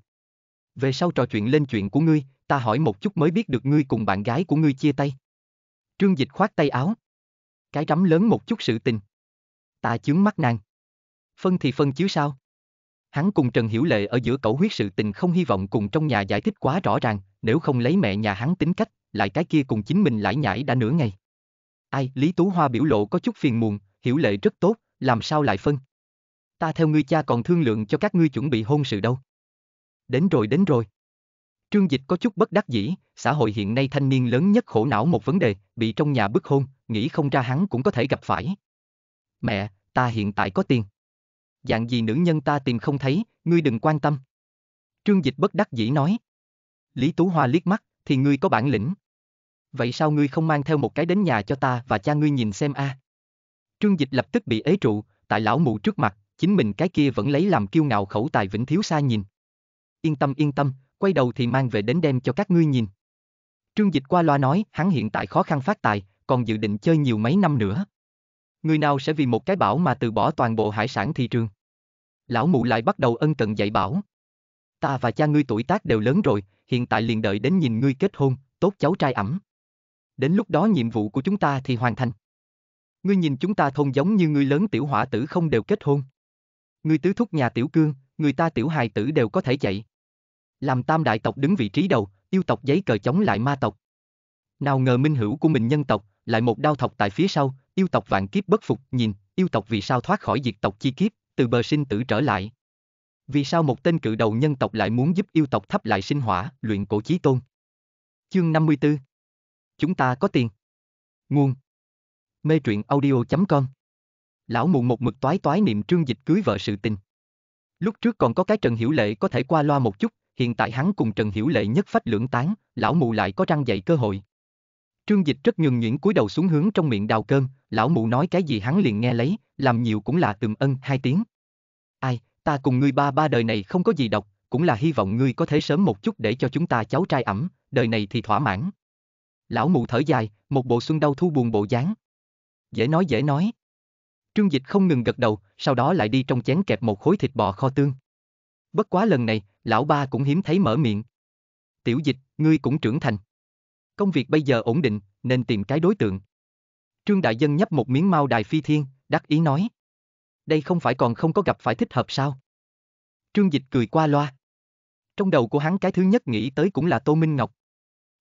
Về sau trò chuyện lên chuyện của ngươi, ta hỏi một chút mới biết được ngươi cùng bạn gái của ngươi chia tay. Trương Dịch khoát tay áo. Cái rắm lớn một chút sự tình. Ta chướng mắt nàng. Phân thì phân chứ sao? Hắn cùng Trần Hiểu Lệ ở giữa cẩu huyết sự tình không hy vọng cùng trong nhà giải thích quá rõ ràng, nếu không lấy mẹ nhà hắn tính cách, lại cái kia cùng chính mình lãi nhãi đã nửa ngày. Ai, Lý Tú Hoa biểu lộ có chút phiền muộn, Hiểu Lệ rất tốt, làm sao lại phân? ta theo ngươi cha còn thương lượng cho các ngươi chuẩn bị hôn sự đâu. Đến rồi đến rồi. Trương Dịch có chút bất đắc dĩ, xã hội hiện nay thanh niên lớn nhất khổ não một vấn đề, bị trong nhà bức hôn, nghĩ không ra hắn cũng có thể gặp phải. Mẹ, ta hiện tại có tiền. Dạng gì nữ nhân ta tìm không thấy, ngươi đừng quan tâm. Trương Dịch bất đắc dĩ nói. Lý Tú Hoa liếc mắt, thì ngươi có bản lĩnh. Vậy sao ngươi không mang theo một cái đến nhà cho ta và cha ngươi nhìn xem a? À? Trương Dịch lập tức bị ế trụ, tại lão mụ trước mặt, chính mình cái kia vẫn lấy làm kiêu ngạo khẩu tài vĩnh thiếu xa nhìn. Yên tâm yên tâm, quay đầu thì mang về đến đem cho các ngươi nhìn. Trương Dịch qua loa nói, hắn hiện tại khó khăn phát tài, còn dự định chơi nhiều mấy năm nữa. Người nào sẽ vì một cái bảo mà từ bỏ toàn bộ hải sản thị trường? Lão mụ lại bắt đầu ân cần dạy bảo. Ta và cha ngươi tuổi tác đều lớn rồi, hiện tại liền đợi đến nhìn ngươi kết hôn, tốt cháu trai ẩm. Đến lúc đó nhiệm vụ của chúng ta thì hoàn thành. Ngươi nhìn chúng ta thôn giống như ngươi lớn tiểu hỏa tử không đều kết hôn. Ngươi tứ thúc nhà tiểu cương, người ta tiểu hài tử đều có thể chạy. Làm tam đại tộc đứng vị trí đầu, yêu tộc giấy cờ chống lại ma tộc. Nào ngờ minh hữu của mình nhân tộc, lại một đao thọc tại phía sau, yêu tộc vạn kiếp bất phục, nhìn, yêu tộc vì sao thoát khỏi diệt tộc chi kiếp, từ bờ sinh tử trở lại. Vì sao một tên cự đầu nhân tộc lại muốn giúp yêu tộc thắp lại sinh hỏa, luyện cổ chí tôn? Chương 54 Chúng ta có tiền. Nguồn Mê truyện audio.com lão mù một mực toái toái niệm trương dịch cưới vợ sự tình. Lúc trước còn có cái Trần Hiểu Lệ có thể qua loa một chút, hiện tại hắn cùng Trần Hiểu Lệ nhất phách lưỡng tán, lão mù lại có răng dậy cơ hội. Trương Dịch rất nhường nhuyễn cúi đầu xuống hướng trong miệng đào cơm, lão mù nói cái gì hắn liền nghe lấy, làm nhiều cũng là từng ân hai tiếng. Ai, ta cùng ngươi ba ba đời này không có gì độc, cũng là hy vọng ngươi có thể sớm một chút để cho chúng ta cháu trai ẩm, đời này thì thỏa mãn. Lão mù thở dài, một bộ xuân đau thu buồn bộ dáng. Dễ nói dễ nói. Trương Dịch không ngừng gật đầu, sau đó lại đi trong chén kẹp một khối thịt bò kho tương. Bất quá lần này, lão ba cũng hiếm thấy mở miệng. Tiểu Dịch, ngươi cũng trưởng thành. Công việc bây giờ ổn định, nên tìm cái đối tượng. Trương Đại Dân nhấp một miếng mao đài phi thiên, đắc ý nói. Đây không phải còn không có gặp phải thích hợp sao? Trương Dịch cười qua loa. Trong đầu của hắn cái thứ nhất nghĩ tới cũng là Tô Minh Ngọc.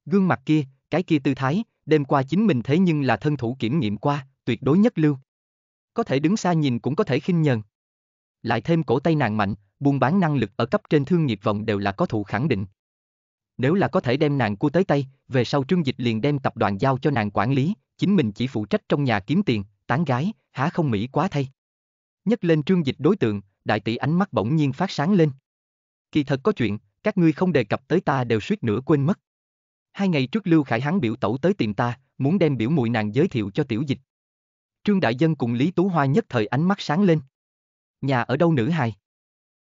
Gương mặt kia, cái kia tư thái, đêm qua chính mình thế nhưng là thân thủ kiểm nghiệm qua, tuyệt đối nhất lưu có thể đứng xa nhìn cũng có thể khinh nhờn. Lại thêm cổ tay nàng mạnh, buôn bán năng lực ở cấp trên thương nghiệp vòng đều là có thụ khẳng định. Nếu là có thể đem nàng cua tới tay, về sau trương dịch liền đem tập đoàn giao cho nàng quản lý, chính mình chỉ phụ trách trong nhà kiếm tiền, tán gái, há không mỹ quá thay. nhất lên trương dịch đối tượng, đại tỷ ánh mắt bỗng nhiên phát sáng lên. Kỳ thật có chuyện, các ngươi không đề cập tới ta đều suýt nữa quên mất. Hai ngày trước Lưu Khải hắn biểu tẩu tới tìm ta, muốn đem biểu muội nàng giới thiệu cho tiểu dịch, Trương Đại Dân cùng Lý Tú Hoa nhất thời ánh mắt sáng lên. Nhà ở đâu nữ hài?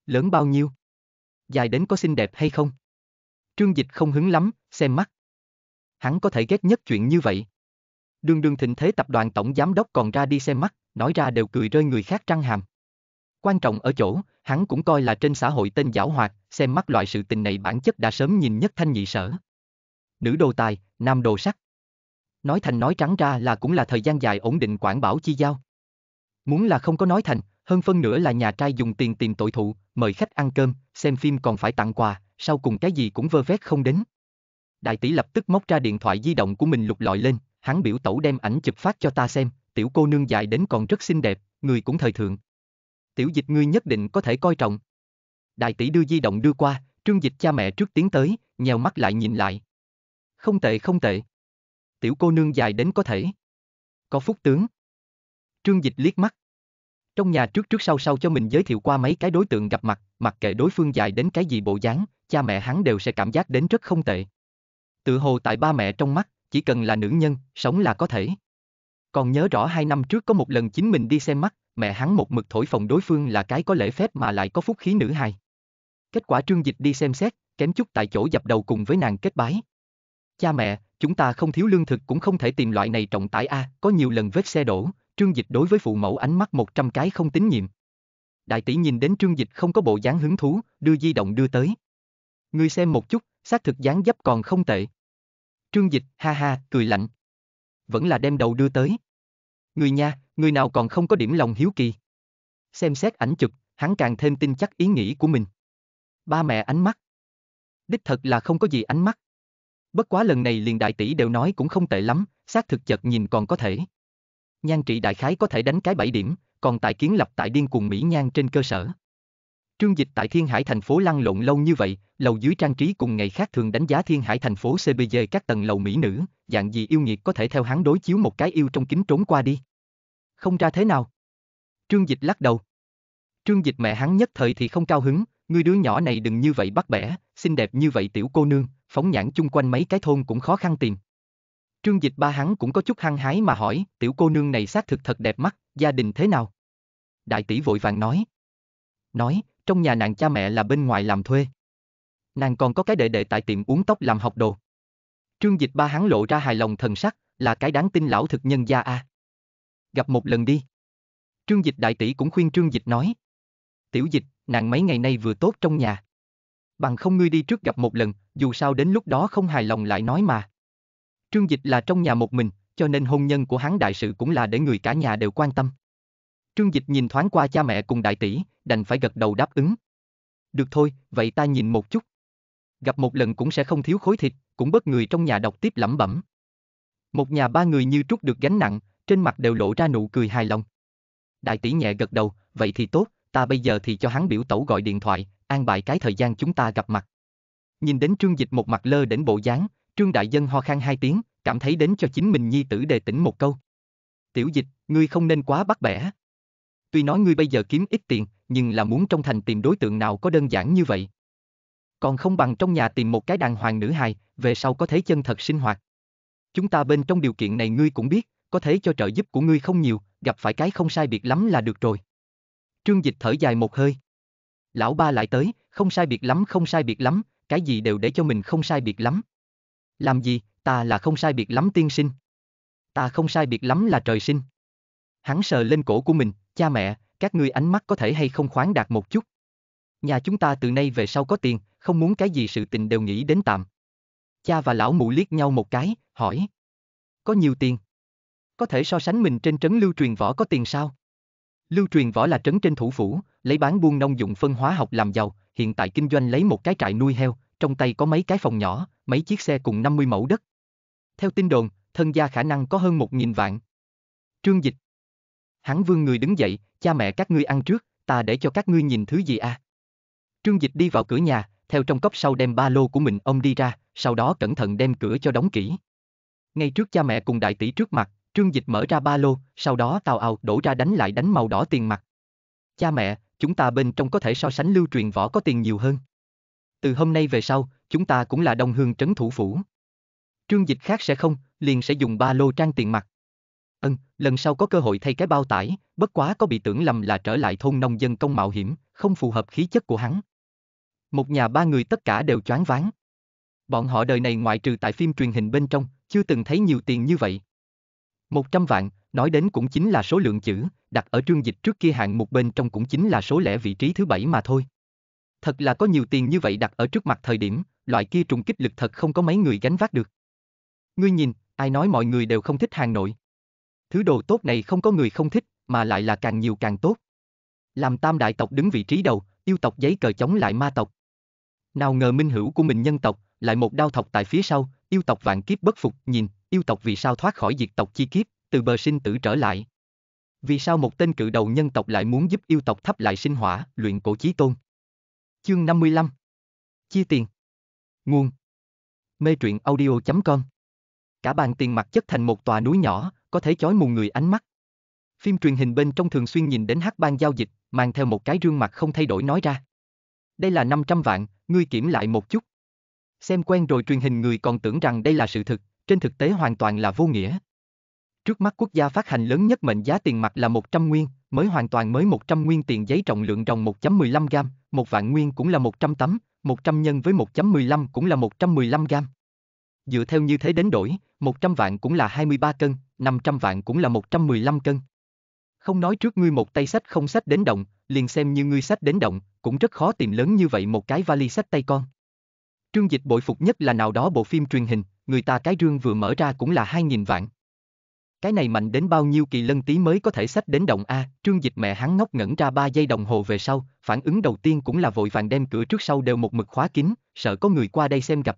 Lớn bao nhiêu? Dài đến có xinh đẹp hay không? Trương Dịch không hứng lắm, xem mắt. Hắn có thể ghét nhất chuyện như vậy. Đường đường thịnh thế tập đoàn tổng giám đốc còn ra đi xem mắt, nói ra đều cười rơi người khác trăng hàm. Quan trọng ở chỗ, hắn cũng coi là trên xã hội tên giảo hoạt, xem mắt loại sự tình này bản chất đã sớm nhìn nhất thanh nhị sở. Nữ đồ tài, nam đồ sắc nói thành nói trắng ra là cũng là thời gian dài ổn định quản bảo chi giao. Muốn là không có nói thành, hơn phân nửa là nhà trai dùng tiền tìm tội thụ, mời khách ăn cơm, xem phim còn phải tặng quà, sau cùng cái gì cũng vơ vét không đến. Đại tỷ lập tức móc ra điện thoại di động của mình lục lọi lên, hắn biểu tẩu đem ảnh chụp phát cho ta xem, tiểu cô nương dài đến còn rất xinh đẹp, người cũng thời thượng. Tiểu dịch ngươi nhất định có thể coi trọng. Đại tỷ đưa di động đưa qua, trương dịch cha mẹ trước tiến tới, nhèo mắt lại nhìn lại. Không tệ không tệ tiểu cô nương dài đến có thể. Có phúc tướng. Trương Dịch liếc mắt. Trong nhà trước trước sau sau cho mình giới thiệu qua mấy cái đối tượng gặp mặt, mặc kệ đối phương dài đến cái gì bộ dáng, cha mẹ hắn đều sẽ cảm giác đến rất không tệ. Tự hồ tại ba mẹ trong mắt, chỉ cần là nữ nhân, sống là có thể. Còn nhớ rõ hai năm trước có một lần chính mình đi xem mắt, mẹ hắn một mực thổi phồng đối phương là cái có lễ phép mà lại có phúc khí nữ hài. Kết quả trương dịch đi xem xét, kém chút tại chỗ dập đầu cùng với nàng kết bái. Cha mẹ, chúng ta không thiếu lương thực cũng không thể tìm loại này trọng tải A, có nhiều lần vết xe đổ, trương dịch đối với phụ mẫu ánh mắt 100 cái không tín nhiệm. Đại tỷ nhìn đến trương dịch không có bộ dáng hứng thú, đưa di động đưa tới. Ngươi xem một chút, xác thực dáng dấp còn không tệ. Trương dịch, ha ha, cười lạnh. Vẫn là đem đầu đưa tới. Người nha, người nào còn không có điểm lòng hiếu kỳ. Xem xét ảnh chụp, hắn càng thêm tin chắc ý nghĩ của mình. Ba mẹ ánh mắt. Đích thật là không có gì ánh mắt. Bất quá lần này liền đại tỷ đều nói cũng không tệ lắm, xác thực chợt nhìn còn có thể. Nhan trị đại khái có thể đánh cái bảy điểm, còn tại kiến lập tại điên cuồng Mỹ Nhan trên cơ sở. Trương dịch tại Thiên Hải thành phố lăn lộn lâu như vậy, lầu dưới trang trí cùng ngày khác thường đánh giá Thiên Hải thành phố CBG các tầng lầu Mỹ nữ, dạng gì yêu nghiệt có thể theo hắn đối chiếu một cái yêu trong kính trốn qua đi. Không ra thế nào. Trương dịch lắc đầu. Trương dịch mẹ hắn nhất thời thì không cao hứng, người đứa nhỏ này đừng như vậy bắt bẻ, xinh đẹp như vậy tiểu cô nương, phóng nhãn chung quanh mấy cái thôn cũng khó khăn tìm. Trương Dịch ba hắn cũng có chút hăng hái mà hỏi, tiểu cô nương này xác thực thật đẹp mắt, gia đình thế nào? Đại tỷ vội vàng nói. Nói, trong nhà nàng cha mẹ là bên ngoài làm thuê. Nàng còn có cái đệ đệ tại tiệm uống tóc làm học đồ. Trương Dịch ba hắn lộ ra hài lòng thần sắc, là cái đáng tin lão thực nhân gia a. À. Gặp một lần đi. Trương Dịch đại tỷ cũng khuyên Trương Dịch nói. Tiểu Dịch, nàng mấy ngày nay vừa tốt trong nhà bằng không ngươi đi trước gặp một lần, dù sao đến lúc đó không hài lòng lại nói mà. Trương Dịch là trong nhà một mình, cho nên hôn nhân của hắn đại sự cũng là để người cả nhà đều quan tâm. Trương Dịch nhìn thoáng qua cha mẹ cùng đại tỷ, đành phải gật đầu đáp ứng. Được thôi, vậy ta nhìn một chút. Gặp một lần cũng sẽ không thiếu khối thịt, cũng bất người trong nhà đọc tiếp lẩm bẩm. Một nhà ba người như trút được gánh nặng, trên mặt đều lộ ra nụ cười hài lòng. Đại tỷ nhẹ gật đầu, vậy thì tốt, ta bây giờ thì cho hắn biểu tẩu gọi điện thoại, an bài cái thời gian chúng ta gặp mặt. Nhìn đến Trương Dịch một mặt lơ đến bộ dáng, Trương Đại Dân ho khan hai tiếng, cảm thấy đến cho chính mình nhi tử đề tỉnh một câu. Tiểu Dịch, ngươi không nên quá bắt bẻ. Tuy nói ngươi bây giờ kiếm ít tiền, nhưng là muốn trong thành tìm đối tượng nào có đơn giản như vậy. Còn không bằng trong nhà tìm một cái đàng hoàng nữ hài, về sau có thể chân thật sinh hoạt. Chúng ta bên trong điều kiện này ngươi cũng biết, có thể cho trợ giúp của ngươi không nhiều, gặp phải cái không sai biệt lắm là được rồi. Trương Dịch thở dài một hơi. Lão ba lại tới, không sai biệt lắm, không sai biệt lắm, cái gì đều để cho mình không sai biệt lắm. Làm gì, ta là không sai biệt lắm tiên sinh. Ta không sai biệt lắm là trời sinh. Hắn sờ lên cổ của mình, cha mẹ, các ngươi ánh mắt có thể hay không khoáng đạt một chút. Nhà chúng ta từ nay về sau có tiền, không muốn cái gì sự tình đều nghĩ đến tạm. Cha và lão mụ liếc nhau một cái, hỏi. Có nhiều tiền. Có thể so sánh mình trên trấn lưu truyền võ có tiền sao? Lưu truyền võ là trấn trên thủ phủ, lấy bán buôn nông dụng phân hóa học làm giàu, hiện tại kinh doanh lấy một cái trại nuôi heo, trong tay có mấy cái phòng nhỏ, mấy chiếc xe cùng 50 mẫu đất. Theo tin đồn, thân gia khả năng có hơn 1.000 vạn. Trương Dịch Hắn vương người đứng dậy, cha mẹ các ngươi ăn trước, ta để cho các ngươi nhìn thứ gì à. Trương Dịch đi vào cửa nhà, theo trong cốc sau đem ba lô của mình ông đi ra, sau đó cẩn thận đem cửa cho đóng kỹ. Ngay trước cha mẹ cùng đại tỷ trước mặt, Trương Dịch mở ra ba lô, sau đó tào ào đổ ra đánh lại đánh màu đỏ tiền mặt. Cha mẹ, chúng ta bên trong có thể so sánh lưu truyền võ có tiền nhiều hơn. Từ hôm nay về sau, chúng ta cũng là đồng hương trấn thủ phủ. Trương Dịch khác sẽ không, liền sẽ dùng ba lô trang tiền mặt. Ân, ừ, lần sau có cơ hội thay cái bao tải, bất quá có bị tưởng lầm là trở lại thôn nông dân công mạo hiểm, không phù hợp khí chất của hắn. Một nhà ba người tất cả đều choáng váng. Bọn họ đời này ngoại trừ tại phim truyền hình bên trong, chưa từng thấy nhiều tiền như vậy. 100 vạn, nói đến cũng chính là số lượng chữ, đặt ở trương dịch trước kia hạng một bên trong cũng chính là số lẻ vị trí thứ bảy mà thôi. Thật là có nhiều tiền như vậy đặt ở trước mặt thời điểm, loại kia trùng kích lực thật không có mấy người gánh vác được. Ngươi nhìn, ai nói mọi người đều không thích hàng nội. Thứ đồ tốt này không có người không thích, mà lại là càng nhiều càng tốt. Làm tam đại tộc đứng vị trí đầu, yêu tộc giấy cờ chống lại ma tộc. Nào ngờ minh hữu của mình nhân tộc, lại một đao thọc tại phía sau, yêu tộc vạn kiếp bất phục, nhìn, yêu tộc vì sao thoát khỏi diệt tộc chi kiếp, từ bờ sinh tử trở lại. Vì sao một tên cự đầu nhân tộc lại muốn giúp yêu tộc thắp lại sinh hỏa, luyện cổ chí tôn? Chương 55 Chia tiền Nguồn Mê truyện audio.com Cả bàn tiền mặt chất thành một tòa núi nhỏ, có thể chói mù người ánh mắt. Phim truyền hình bên trong thường xuyên nhìn đến hắc bang giao dịch, mang theo một cái rương mặt không thay đổi nói ra. Đây là 500 vạn, ngươi kiểm lại một chút, xem quen rồi truyền hình người còn tưởng rằng đây là sự thực, trên thực tế hoàn toàn là vô nghĩa. Trước mắt quốc gia phát hành lớn nhất mệnh giá tiền mặt là 100 nguyên, mới hoàn toàn mới 100 nguyên tiền giấy trọng lượng ròng 1.15 gam một vạn nguyên cũng là 100 tấm, 100 nhân với 1.15 cũng là 115 gam Dựa theo như thế đến đổi, 100 vạn cũng là 23 cân, 500 vạn cũng là 115 cân. Không nói trước ngươi một tay sách không sách đến động, liền xem như ngươi sách đến động, cũng rất khó tìm lớn như vậy một cái vali sách tay con. Trương Dịch bội phục nhất là nào đó bộ phim truyền hình, người ta cái rương vừa mở ra cũng là 2.000 vạn. Cái này mạnh đến bao nhiêu kỳ lân tí mới có thể sách đến động A, trương dịch mẹ hắn ngốc ngẩn ra 3 giây đồng hồ về sau, phản ứng đầu tiên cũng là vội vàng đem cửa trước sau đều một mực khóa kín, sợ có người qua đây xem gặp.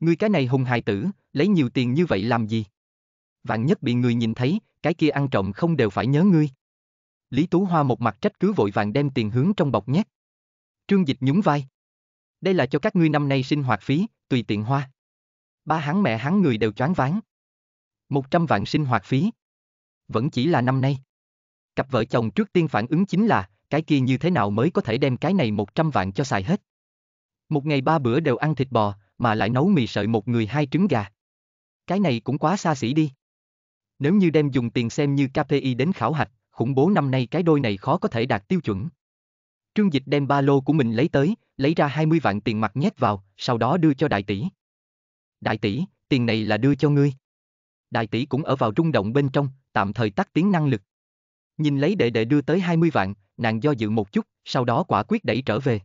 Người cái này hùng hài tử, lấy nhiều tiền như vậy làm gì? Vạn nhất bị người nhìn thấy, cái kia ăn trộm không đều phải nhớ ngươi. Lý Tú Hoa một mặt trách cứ vội vàng đem tiền hướng trong bọc nhét. Trương dịch nhún vai đây là cho các ngươi năm nay sinh hoạt phí, tùy tiện hoa. Ba hắn mẹ hắn người đều choáng váng. Một trăm vạn sinh hoạt phí. Vẫn chỉ là năm nay. Cặp vợ chồng trước tiên phản ứng chính là, cái kia như thế nào mới có thể đem cái này một trăm vạn cho xài hết. Một ngày ba bữa đều ăn thịt bò, mà lại nấu mì sợi một người hai trứng gà. Cái này cũng quá xa xỉ đi. Nếu như đem dùng tiền xem như KPI đến khảo hạch, khủng bố năm nay cái đôi này khó có thể đạt tiêu chuẩn. Trương Dịch đem ba lô của mình lấy tới, lấy ra 20 vạn tiền mặt nhét vào, sau đó đưa cho đại tỷ. Đại tỷ, tiền này là đưa cho ngươi. Đại tỷ cũng ở vào rung động bên trong, tạm thời tắt tiếng năng lực. Nhìn lấy đệ đệ đưa tới 20 vạn, nàng do dự một chút, sau đó quả quyết đẩy trở về.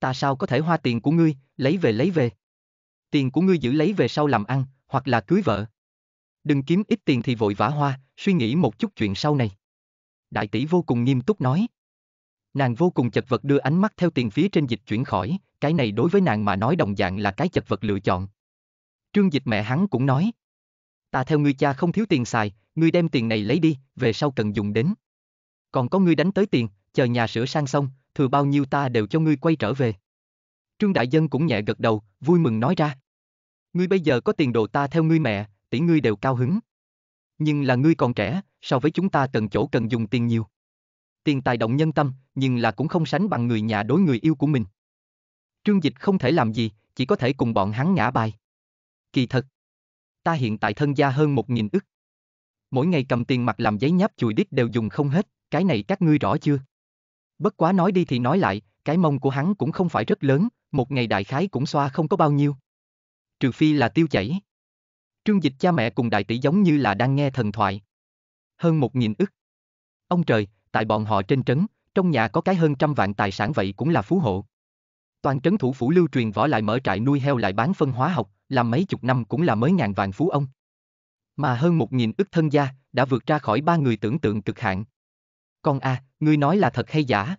Ta sao có thể hoa tiền của ngươi, lấy về lấy về. Tiền của ngươi giữ lấy về sau làm ăn, hoặc là cưới vợ. Đừng kiếm ít tiền thì vội vã hoa, suy nghĩ một chút chuyện sau này. Đại tỷ vô cùng nghiêm túc nói. Nàng vô cùng chật vật đưa ánh mắt theo tiền phía trên dịch chuyển khỏi, cái này đối với nàng mà nói đồng dạng là cái chật vật lựa chọn. Trương dịch mẹ hắn cũng nói. Ta theo ngươi cha không thiếu tiền xài, ngươi đem tiền này lấy đi, về sau cần dùng đến. Còn có ngươi đánh tới tiền, chờ nhà sửa sang xong, thừa bao nhiêu ta đều cho ngươi quay trở về. Trương Đại Dân cũng nhẹ gật đầu, vui mừng nói ra. Ngươi bây giờ có tiền đồ ta theo ngươi mẹ, tỷ ngươi đều cao hứng. Nhưng là ngươi còn trẻ, so với chúng ta cần chỗ cần dùng tiền nhiều tiền tài động nhân tâm, nhưng là cũng không sánh bằng người nhà đối người yêu của mình. Trương Dịch không thể làm gì, chỉ có thể cùng bọn hắn ngã bài. Kỳ thật, ta hiện tại thân gia hơn một nghìn ức. Mỗi ngày cầm tiền mặt làm giấy nháp chùi đít đều dùng không hết, cái này các ngươi rõ chưa? Bất quá nói đi thì nói lại, cái mông của hắn cũng không phải rất lớn, một ngày đại khái cũng xoa không có bao nhiêu. Trừ phi là tiêu chảy. Trương Dịch cha mẹ cùng đại tỷ giống như là đang nghe thần thoại. Hơn một nghìn ức. Ông trời, tại bọn họ trên trấn, trong nhà có cái hơn trăm vạn tài sản vậy cũng là phú hộ. Toàn trấn thủ phủ lưu truyền võ lại mở trại nuôi heo lại bán phân hóa học, làm mấy chục năm cũng là mới ngàn vạn phú ông. Mà hơn một nghìn ức thân gia, đã vượt ra khỏi ba người tưởng tượng cực hạn. Con à, ngươi nói là thật hay giả?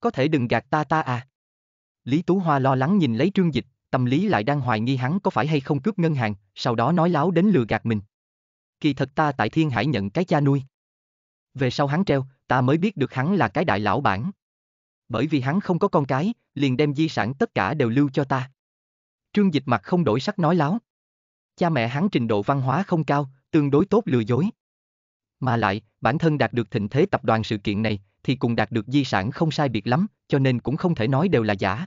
Có thể đừng gạt ta ta à. Lý Tú Hoa lo lắng nhìn lấy trương dịch, tâm lý lại đang hoài nghi hắn có phải hay không cướp ngân hàng, sau đó nói láo đến lừa gạt mình. Kỳ thật ta tại Thiên Hải nhận cái cha nuôi. Về sau hắn treo, ta mới biết được hắn là cái đại lão bản. Bởi vì hắn không có con cái, liền đem di sản tất cả đều lưu cho ta. Trương Dịch mặt không đổi sắc nói láo. Cha mẹ hắn trình độ văn hóa không cao, tương đối tốt lừa dối. Mà lại, bản thân đạt được thịnh thế tập đoàn sự kiện này, thì cùng đạt được di sản không sai biệt lắm, cho nên cũng không thể nói đều là giả.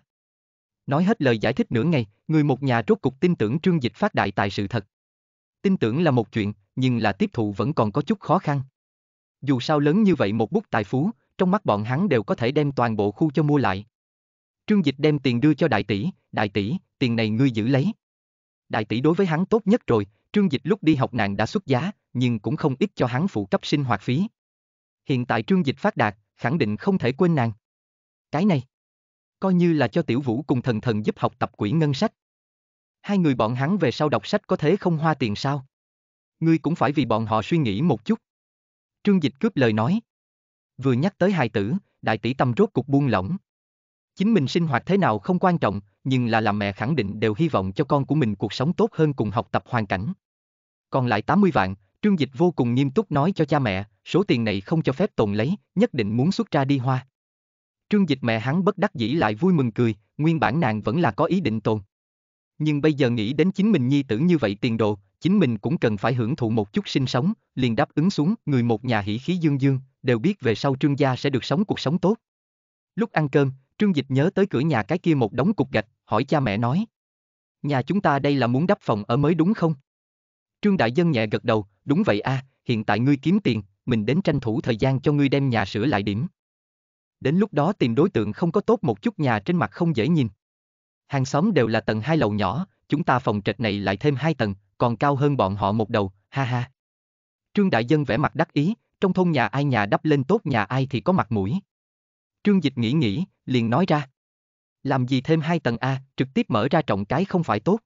Nói hết lời giải thích nửa ngày, người một nhà rốt cục tin tưởng Trương Dịch phát đại tài sự thật. Tin tưởng là một chuyện, nhưng là tiếp thụ vẫn còn có chút khó khăn dù sao lớn như vậy một bút tài phú, trong mắt bọn hắn đều có thể đem toàn bộ khu cho mua lại. Trương Dịch đem tiền đưa cho đại tỷ, đại tỷ, tiền này ngươi giữ lấy. Đại tỷ đối với hắn tốt nhất rồi, Trương Dịch lúc đi học nàng đã xuất giá, nhưng cũng không ít cho hắn phụ cấp sinh hoạt phí. Hiện tại Trương Dịch phát đạt, khẳng định không thể quên nàng. Cái này, coi như là cho Tiểu Vũ cùng thần thần giúp học tập quỹ ngân sách. Hai người bọn hắn về sau đọc sách có thế không hoa tiền sao? Ngươi cũng phải vì bọn họ suy nghĩ một chút. Trương Dịch cướp lời nói. Vừa nhắc tới hài tử, đại tỷ tâm rốt cục buông lỏng. Chính mình sinh hoạt thế nào không quan trọng, nhưng là làm mẹ khẳng định đều hy vọng cho con của mình cuộc sống tốt hơn cùng học tập hoàn cảnh. Còn lại 80 vạn, Trương Dịch vô cùng nghiêm túc nói cho cha mẹ, số tiền này không cho phép tồn lấy, nhất định muốn xuất ra đi hoa. Trương Dịch mẹ hắn bất đắc dĩ lại vui mừng cười, nguyên bản nàng vẫn là có ý định tồn. Nhưng bây giờ nghĩ đến chính mình nhi tử như vậy tiền đồ, chính mình cũng cần phải hưởng thụ một chút sinh sống, liền đáp ứng xuống, người một nhà hỉ khí dương dương, đều biết về sau Trương gia sẽ được sống cuộc sống tốt. Lúc ăn cơm, Trương Dịch nhớ tới cửa nhà cái kia một đống cục gạch, hỏi cha mẹ nói. Nhà chúng ta đây là muốn đắp phòng ở mới đúng không? Trương Đại Dân nhẹ gật đầu, đúng vậy a, hiện tại ngươi kiếm tiền, mình đến tranh thủ thời gian cho ngươi đem nhà sửa lại điểm. Đến lúc đó tìm đối tượng không có tốt một chút nhà trên mặt không dễ nhìn. Hàng xóm đều là tầng hai lầu nhỏ, chúng ta phòng trệt này lại thêm hai tầng, còn cao hơn bọn họ một đầu, ha ha. Trương Đại Dân vẽ mặt đắc ý, trong thôn nhà ai nhà đắp lên tốt nhà ai thì có mặt mũi. Trương Dịch nghĩ nghĩ, liền nói ra. Làm gì thêm hai tầng A, trực tiếp mở ra trọng cái không phải tốt.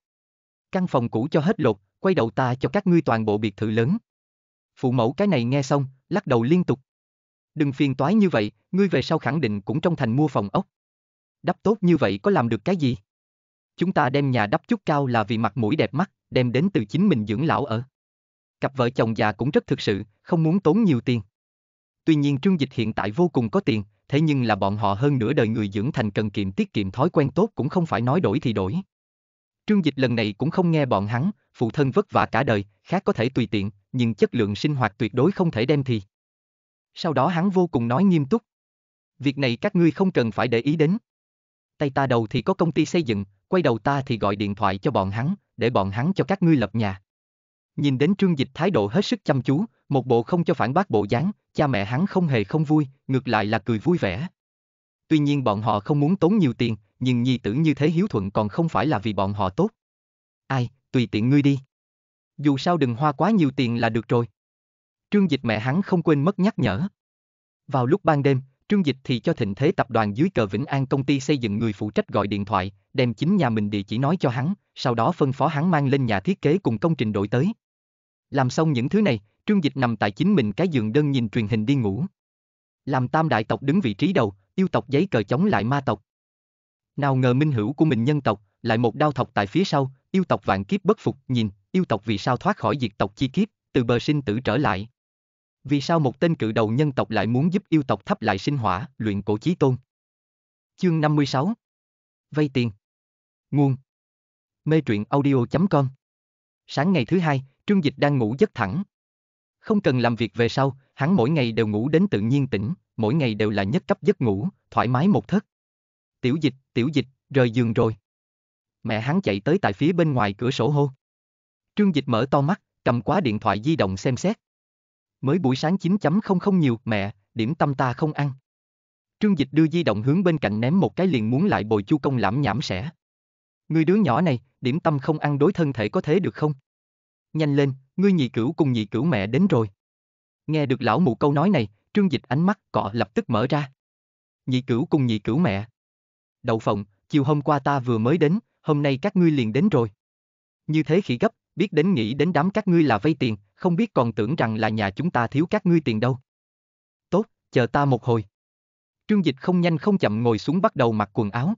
Căn phòng cũ cho hết lột, quay đầu ta cho các ngươi toàn bộ biệt thự lớn. Phụ mẫu cái này nghe xong, lắc đầu liên tục. Đừng phiền toái như vậy, ngươi về sau khẳng định cũng trong thành mua phòng ốc. Đắp tốt như vậy có làm được cái gì? Chúng ta đem nhà đắp chút cao là vì mặt mũi đẹp mắt đem đến từ chính mình dưỡng lão ở. Cặp vợ chồng già cũng rất thực sự, không muốn tốn nhiều tiền. Tuy nhiên Trương Dịch hiện tại vô cùng có tiền, thế nhưng là bọn họ hơn nửa đời người dưỡng thành cần kiệm tiết kiệm thói quen tốt cũng không phải nói đổi thì đổi. Trương Dịch lần này cũng không nghe bọn hắn, phụ thân vất vả cả đời, khác có thể tùy tiện, nhưng chất lượng sinh hoạt tuyệt đối không thể đem thì. Sau đó hắn vô cùng nói nghiêm túc. Việc này các ngươi không cần phải để ý đến. Tay ta đầu thì có công ty xây dựng, quay đầu ta thì gọi điện thoại cho bọn hắn, để bọn hắn cho các ngươi lập nhà. Nhìn đến Trương Dịch thái độ hết sức chăm chú, một bộ không cho phản bác bộ dáng, cha mẹ hắn không hề không vui, ngược lại là cười vui vẻ. Tuy nhiên bọn họ không muốn tốn nhiều tiền, nhưng nhi tử như thế hiếu thuận còn không phải là vì bọn họ tốt. Ai, tùy tiện ngươi đi. Dù sao đừng hoa quá nhiều tiền là được rồi. Trương Dịch mẹ hắn không quên mất nhắc nhở. Vào lúc ban đêm, Trương Dịch thì cho thịnh thế tập đoàn dưới cờ Vĩnh An công ty xây dựng người phụ trách gọi điện thoại, đem chính nhà mình địa chỉ nói cho hắn, sau đó phân phó hắn mang lên nhà thiết kế cùng công trình đội tới. Làm xong những thứ này, Trương Dịch nằm tại chính mình cái giường đơn nhìn truyền hình đi ngủ. Làm tam đại tộc đứng vị trí đầu, yêu tộc giấy cờ chống lại ma tộc. Nào ngờ minh hữu của mình nhân tộc, lại một đao thọc tại phía sau, yêu tộc vạn kiếp bất phục, nhìn, yêu tộc vì sao thoát khỏi diệt tộc chi kiếp, từ bờ sinh tử trở lại. Vì sao một tên cự đầu nhân tộc lại muốn giúp yêu tộc thắp lại sinh hỏa, luyện cổ chí tôn? Chương 56 Vay tiền Nguồn Mê truyện audio.com Sáng ngày thứ hai, Trương Dịch đang ngủ giấc thẳng. Không cần làm việc về sau, hắn mỗi ngày đều ngủ đến tự nhiên tỉnh, mỗi ngày đều là nhất cấp giấc ngủ, thoải mái một thất. Tiểu dịch, tiểu dịch, rời giường rồi. Mẹ hắn chạy tới tại phía bên ngoài cửa sổ hô. Trương dịch mở to mắt, cầm quá điện thoại di động xem xét mới buổi sáng 9.00 nhiều, mẹ, điểm tâm ta không ăn. Trương Dịch đưa di động hướng bên cạnh ném một cái liền muốn lại bồi chu công lãm nhảm sẻ. Người đứa nhỏ này, điểm tâm không ăn đối thân thể có thế được không? Nhanh lên, ngươi nhị cửu cùng nhị cửu mẹ đến rồi. Nghe được lão mụ câu nói này, Trương Dịch ánh mắt cọ lập tức mở ra. Nhị cửu cùng nhị cửu mẹ. Đậu phộng, chiều hôm qua ta vừa mới đến, hôm nay các ngươi liền đến rồi. Như thế khỉ gấp, biết đến nghĩ đến đám các ngươi là vay tiền, không biết còn tưởng rằng là nhà chúng ta thiếu các ngươi tiền đâu. Tốt, chờ ta một hồi. Trương Dịch không nhanh không chậm ngồi xuống bắt đầu mặc quần áo.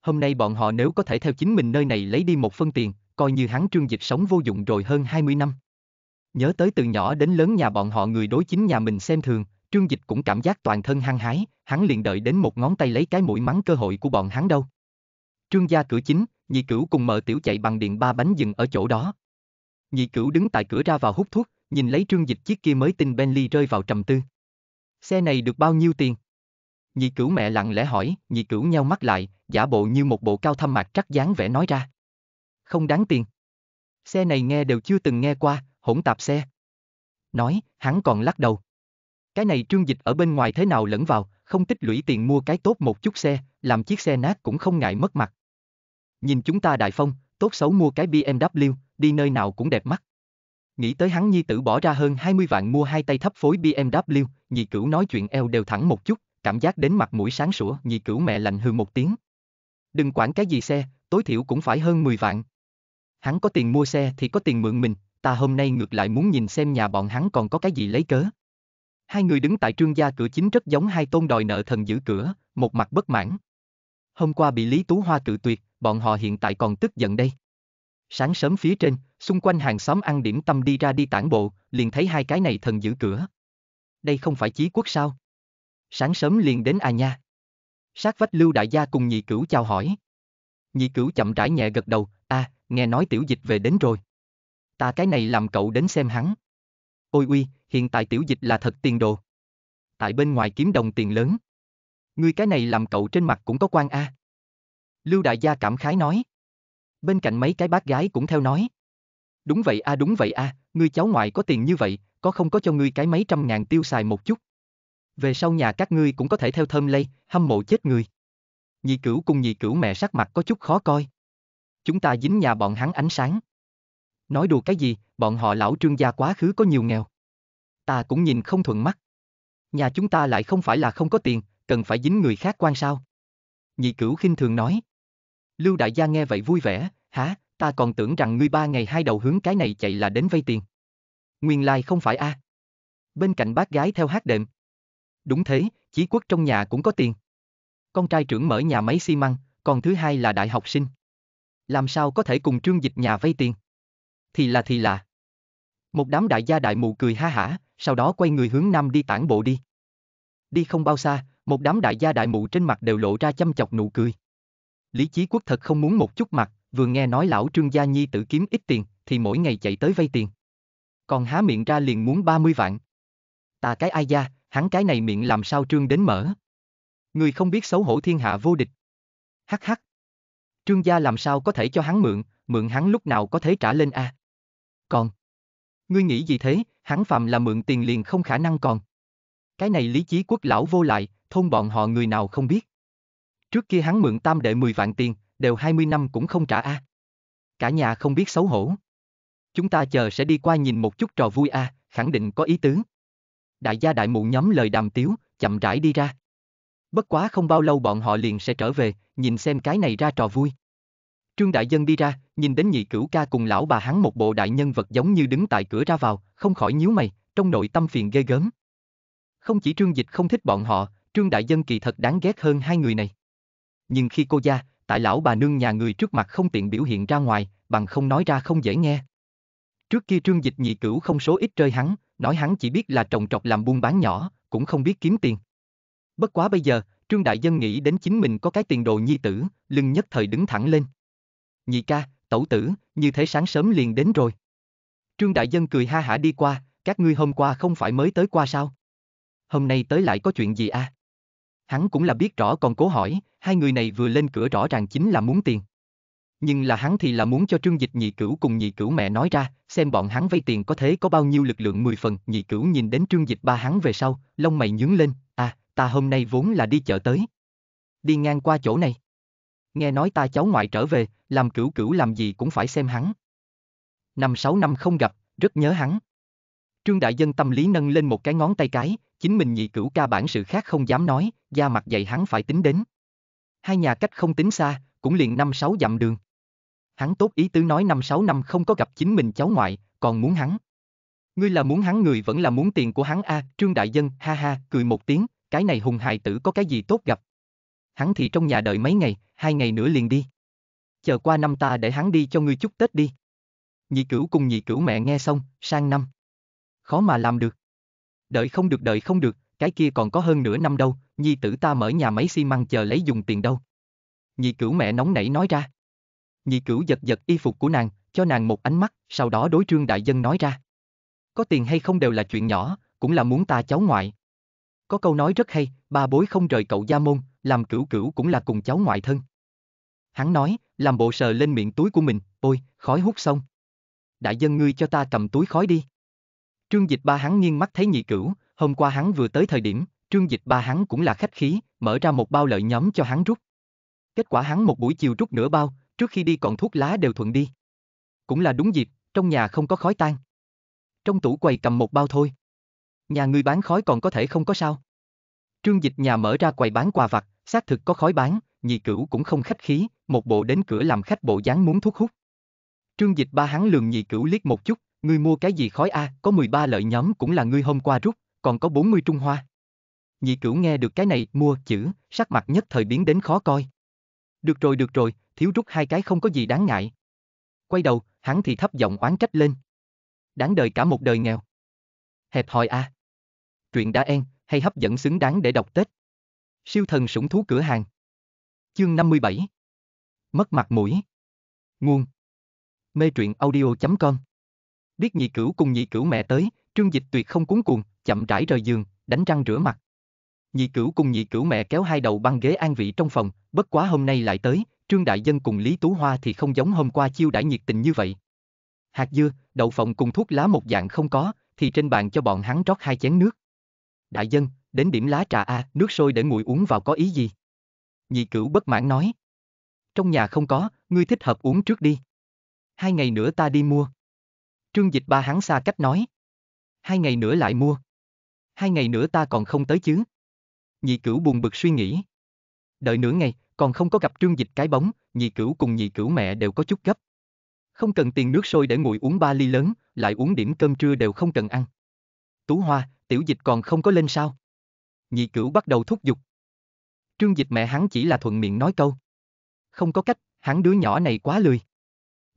Hôm nay bọn họ nếu có thể theo chính mình nơi này lấy đi một phân tiền, coi như hắn Trương Dịch sống vô dụng rồi hơn 20 năm. Nhớ tới từ nhỏ đến lớn nhà bọn họ người đối chính nhà mình xem thường, Trương Dịch cũng cảm giác toàn thân hăng hái, hắn liền đợi đến một ngón tay lấy cái mũi mắng cơ hội của bọn hắn đâu. Trương gia cửa chính, nhị cửu cùng mở tiểu chạy bằng điện ba bánh dừng ở chỗ đó, Nhị cửu đứng tại cửa ra vào hút thuốc, nhìn lấy trương dịch chiếc kia mới tinh Bentley rơi vào trầm tư. Xe này được bao nhiêu tiền? Nhị cửu mẹ lặng lẽ hỏi, nhị cửu nhau mắt lại, giả bộ như một bộ cao thâm mạc trắc dáng vẻ nói ra. Không đáng tiền. Xe này nghe đều chưa từng nghe qua, hỗn tạp xe. Nói, hắn còn lắc đầu. Cái này trương dịch ở bên ngoài thế nào lẫn vào, không tích lũy tiền mua cái tốt một chút xe, làm chiếc xe nát cũng không ngại mất mặt. Nhìn chúng ta đại phong, tốt xấu mua cái BMW, đi nơi nào cũng đẹp mắt. Nghĩ tới hắn nhi tử bỏ ra hơn 20 vạn mua hai tay thấp phối BMW, nhị cửu nói chuyện eo đều thẳng một chút, cảm giác đến mặt mũi sáng sủa, nhị cửu mẹ lạnh hư một tiếng. Đừng quản cái gì xe, tối thiểu cũng phải hơn 10 vạn. Hắn có tiền mua xe thì có tiền mượn mình, ta hôm nay ngược lại muốn nhìn xem nhà bọn hắn còn có cái gì lấy cớ. Hai người đứng tại trương gia cửa chính rất giống hai tôn đòi nợ thần giữ cửa, một mặt bất mãn. Hôm qua bị Lý Tú Hoa cự tuyệt, bọn họ hiện tại còn tức giận đây. Sáng sớm phía trên, xung quanh hàng xóm ăn điểm tâm đi ra đi tản bộ, liền thấy hai cái này thần giữ cửa. Đây không phải chí quốc sao? Sáng sớm liền đến à nha. Sát vách lưu đại gia cùng nhị cửu chào hỏi. Nhị cửu chậm rãi nhẹ gật đầu, a, à, nghe nói tiểu dịch về đến rồi. Ta cái này làm cậu đến xem hắn. Ôi uy, hiện tại tiểu dịch là thật tiền đồ. Tại bên ngoài kiếm đồng tiền lớn. Ngươi cái này làm cậu trên mặt cũng có quan a. À. Lưu đại gia cảm khái nói bên cạnh mấy cái bác gái cũng theo nói. Đúng vậy a à, đúng vậy a, à, ngươi cháu ngoại có tiền như vậy, có không có cho ngươi cái mấy trăm ngàn tiêu xài một chút. Về sau nhà các ngươi cũng có thể theo thơm lây, hâm mộ chết người. Nhị cửu cùng nhị cửu mẹ sắc mặt có chút khó coi. Chúng ta dính nhà bọn hắn ánh sáng. Nói đùa cái gì, bọn họ lão trương gia quá khứ có nhiều nghèo. Ta cũng nhìn không thuận mắt. Nhà chúng ta lại không phải là không có tiền, cần phải dính người khác quan sao. Nhị cửu khinh thường nói. Lưu đại gia nghe vậy vui vẻ, hả, ta còn tưởng rằng ngươi ba ngày hai đầu hướng cái này chạy là đến vay tiền. Nguyên lai like không phải a. À. Bên cạnh bác gái theo hát đệm. Đúng thế, chí quốc trong nhà cũng có tiền. Con trai trưởng mở nhà máy xi măng, còn thứ hai là đại học sinh. Làm sao có thể cùng trương dịch nhà vay tiền? Thì là thì là. Một đám đại gia đại mụ cười ha hả, sau đó quay người hướng nam đi tản bộ đi. Đi không bao xa, một đám đại gia đại mụ trên mặt đều lộ ra chăm chọc nụ cười. Lý Chí Quốc thật không muốn một chút mặt, vừa nghe nói lão Trương Gia Nhi tự kiếm ít tiền, thì mỗi ngày chạy tới vay tiền. Còn há miệng ra liền muốn 30 vạn. Ta cái ai da, hắn cái này miệng làm sao Trương đến mở. Người không biết xấu hổ thiên hạ vô địch. Hắc hắc. Trương gia làm sao có thể cho hắn mượn, mượn hắn lúc nào có thể trả lên a? À? Còn. Ngươi nghĩ gì thế, hắn phàm là mượn tiền liền không khả năng còn. Cái này lý chí quốc lão vô lại, thôn bọn họ người nào không biết. Trước kia hắn mượn tam đệ 10 vạn tiền, đều 20 năm cũng không trả a. À. Cả nhà không biết xấu hổ. Chúng ta chờ sẽ đi qua nhìn một chút trò vui a, à, khẳng định có ý tứ. Đại gia đại mụ nhóm lời đàm tiếu, chậm rãi đi ra. Bất quá không bao lâu bọn họ liền sẽ trở về, nhìn xem cái này ra trò vui. Trương Đại Dân đi ra, nhìn đến nhị cửu ca cùng lão bà hắn một bộ đại nhân vật giống như đứng tại cửa ra vào, không khỏi nhíu mày, trong nội tâm phiền ghê gớm. Không chỉ Trương Dịch không thích bọn họ, Trương Đại Dân kỳ thật đáng ghét hơn hai người này nhưng khi cô gia, tại lão bà nương nhà người trước mặt không tiện biểu hiện ra ngoài, bằng không nói ra không dễ nghe. Trước kia trương dịch nhị cửu không số ít chơi hắn, nói hắn chỉ biết là trồng trọt làm buôn bán nhỏ, cũng không biết kiếm tiền. Bất quá bây giờ, trương đại dân nghĩ đến chính mình có cái tiền đồ nhi tử, lưng nhất thời đứng thẳng lên. Nhị ca, tẩu tử, như thế sáng sớm liền đến rồi. Trương đại dân cười ha hả đi qua, các ngươi hôm qua không phải mới tới qua sao? Hôm nay tới lại có chuyện gì a? À? hắn cũng là biết rõ còn cố hỏi, hai người này vừa lên cửa rõ ràng chính là muốn tiền. Nhưng là hắn thì là muốn cho trương dịch nhị cửu cùng nhị cửu mẹ nói ra, xem bọn hắn vay tiền có thế có bao nhiêu lực lượng mười phần, nhị cửu nhìn đến trương dịch ba hắn về sau, lông mày nhướng lên, à, ta hôm nay vốn là đi chợ tới. Đi ngang qua chỗ này. Nghe nói ta cháu ngoại trở về, làm cửu cửu làm gì cũng phải xem hắn. Năm sáu năm không gặp, rất nhớ hắn. Trương Đại Dân tâm lý nâng lên một cái ngón tay cái, chính mình nhị cửu ca bản sự khác không dám nói, da mặt dày hắn phải tính đến. Hai nhà cách không tính xa, cũng liền năm sáu dặm đường. Hắn tốt ý tứ nói năm sáu năm không có gặp chính mình cháu ngoại, còn muốn hắn. Ngươi là muốn hắn người vẫn là muốn tiền của hắn a à, Trương Đại Dân, ha ha, cười một tiếng, cái này hùng hài tử có cái gì tốt gặp. Hắn thì trong nhà đợi mấy ngày, hai ngày nữa liền đi. Chờ qua năm ta để hắn đi cho ngươi chúc Tết đi. Nhị cửu cùng nhị cửu mẹ nghe xong, sang năm khó mà làm được. Đợi không được đợi không được, cái kia còn có hơn nửa năm đâu, nhi tử ta mở nhà máy xi măng chờ lấy dùng tiền đâu. Nhị cửu mẹ nóng nảy nói ra. Nhị cửu giật giật y phục của nàng, cho nàng một ánh mắt, sau đó đối trương đại dân nói ra. Có tiền hay không đều là chuyện nhỏ, cũng là muốn ta cháu ngoại. Có câu nói rất hay, ba bối không rời cậu gia môn, làm cửu cửu cũng là cùng cháu ngoại thân. Hắn nói, làm bộ sờ lên miệng túi của mình, ôi, khói hút xong. Đại dân ngươi cho ta cầm túi khói đi. Trương Dịch Ba hắn nghiêng mắt thấy nhị cửu, hôm qua hắn vừa tới thời điểm, Trương Dịch Ba hắn cũng là khách khí, mở ra một bao lợi nhóm cho hắn rút. Kết quả hắn một buổi chiều rút nửa bao, trước khi đi còn thuốc lá đều thuận đi. Cũng là đúng dịp, trong nhà không có khói tan. Trong tủ quầy cầm một bao thôi. Nhà người bán khói còn có thể không có sao. Trương Dịch nhà mở ra quầy bán quà vặt, xác thực có khói bán, nhị cửu cũng không khách khí, một bộ đến cửa làm khách bộ dáng muốn thuốc hút. Trương Dịch ba hắn lường nhị cửu liếc một chút, Ngươi mua cái gì khói A, có 13 lợi nhóm cũng là ngươi hôm qua rút, còn có 40 Trung Hoa. Nhị cửu nghe được cái này, mua, chữ, sắc mặt nhất thời biến đến khó coi. Được rồi được rồi, thiếu rút hai cái không có gì đáng ngại. Quay đầu, hắn thì thấp giọng oán trách lên. Đáng đời cả một đời nghèo. Hẹp hòi A. Truyện đã en, hay hấp dẫn xứng đáng để đọc Tết. Siêu thần sủng thú cửa hàng. Chương 57 Mất mặt mũi Nguồn Mê truyện audio.com Biết nhị cửu cùng nhị cửu mẹ tới, trương dịch tuyệt không cuốn cuồng, chậm rãi rời giường, đánh răng rửa mặt. Nhị cửu cùng nhị cửu mẹ kéo hai đầu băng ghế an vị trong phòng, bất quá hôm nay lại tới, trương đại dân cùng Lý Tú Hoa thì không giống hôm qua chiêu đãi nhiệt tình như vậy. Hạt dưa, đậu phộng cùng thuốc lá một dạng không có, thì trên bàn cho bọn hắn rót hai chén nước. Đại dân, đến điểm lá trà a, nước sôi để nguội uống vào có ý gì? Nhị cửu bất mãn nói. Trong nhà không có, ngươi thích hợp uống trước đi. Hai ngày nữa ta đi mua. Trương Dịch ba hắn xa cách nói. Hai ngày nữa lại mua. Hai ngày nữa ta còn không tới chứ. Nhị cửu buồn bực suy nghĩ. Đợi nửa ngày, còn không có gặp Trương Dịch cái bóng, nhị cửu cùng nhị cửu mẹ đều có chút gấp. Không cần tiền nước sôi để nguội uống ba ly lớn, lại uống điểm cơm trưa đều không cần ăn. Tú Hoa, tiểu dịch còn không có lên sao? Nhị cửu bắt đầu thúc giục. Trương dịch mẹ hắn chỉ là thuận miệng nói câu. Không có cách, hắn đứa nhỏ này quá lười.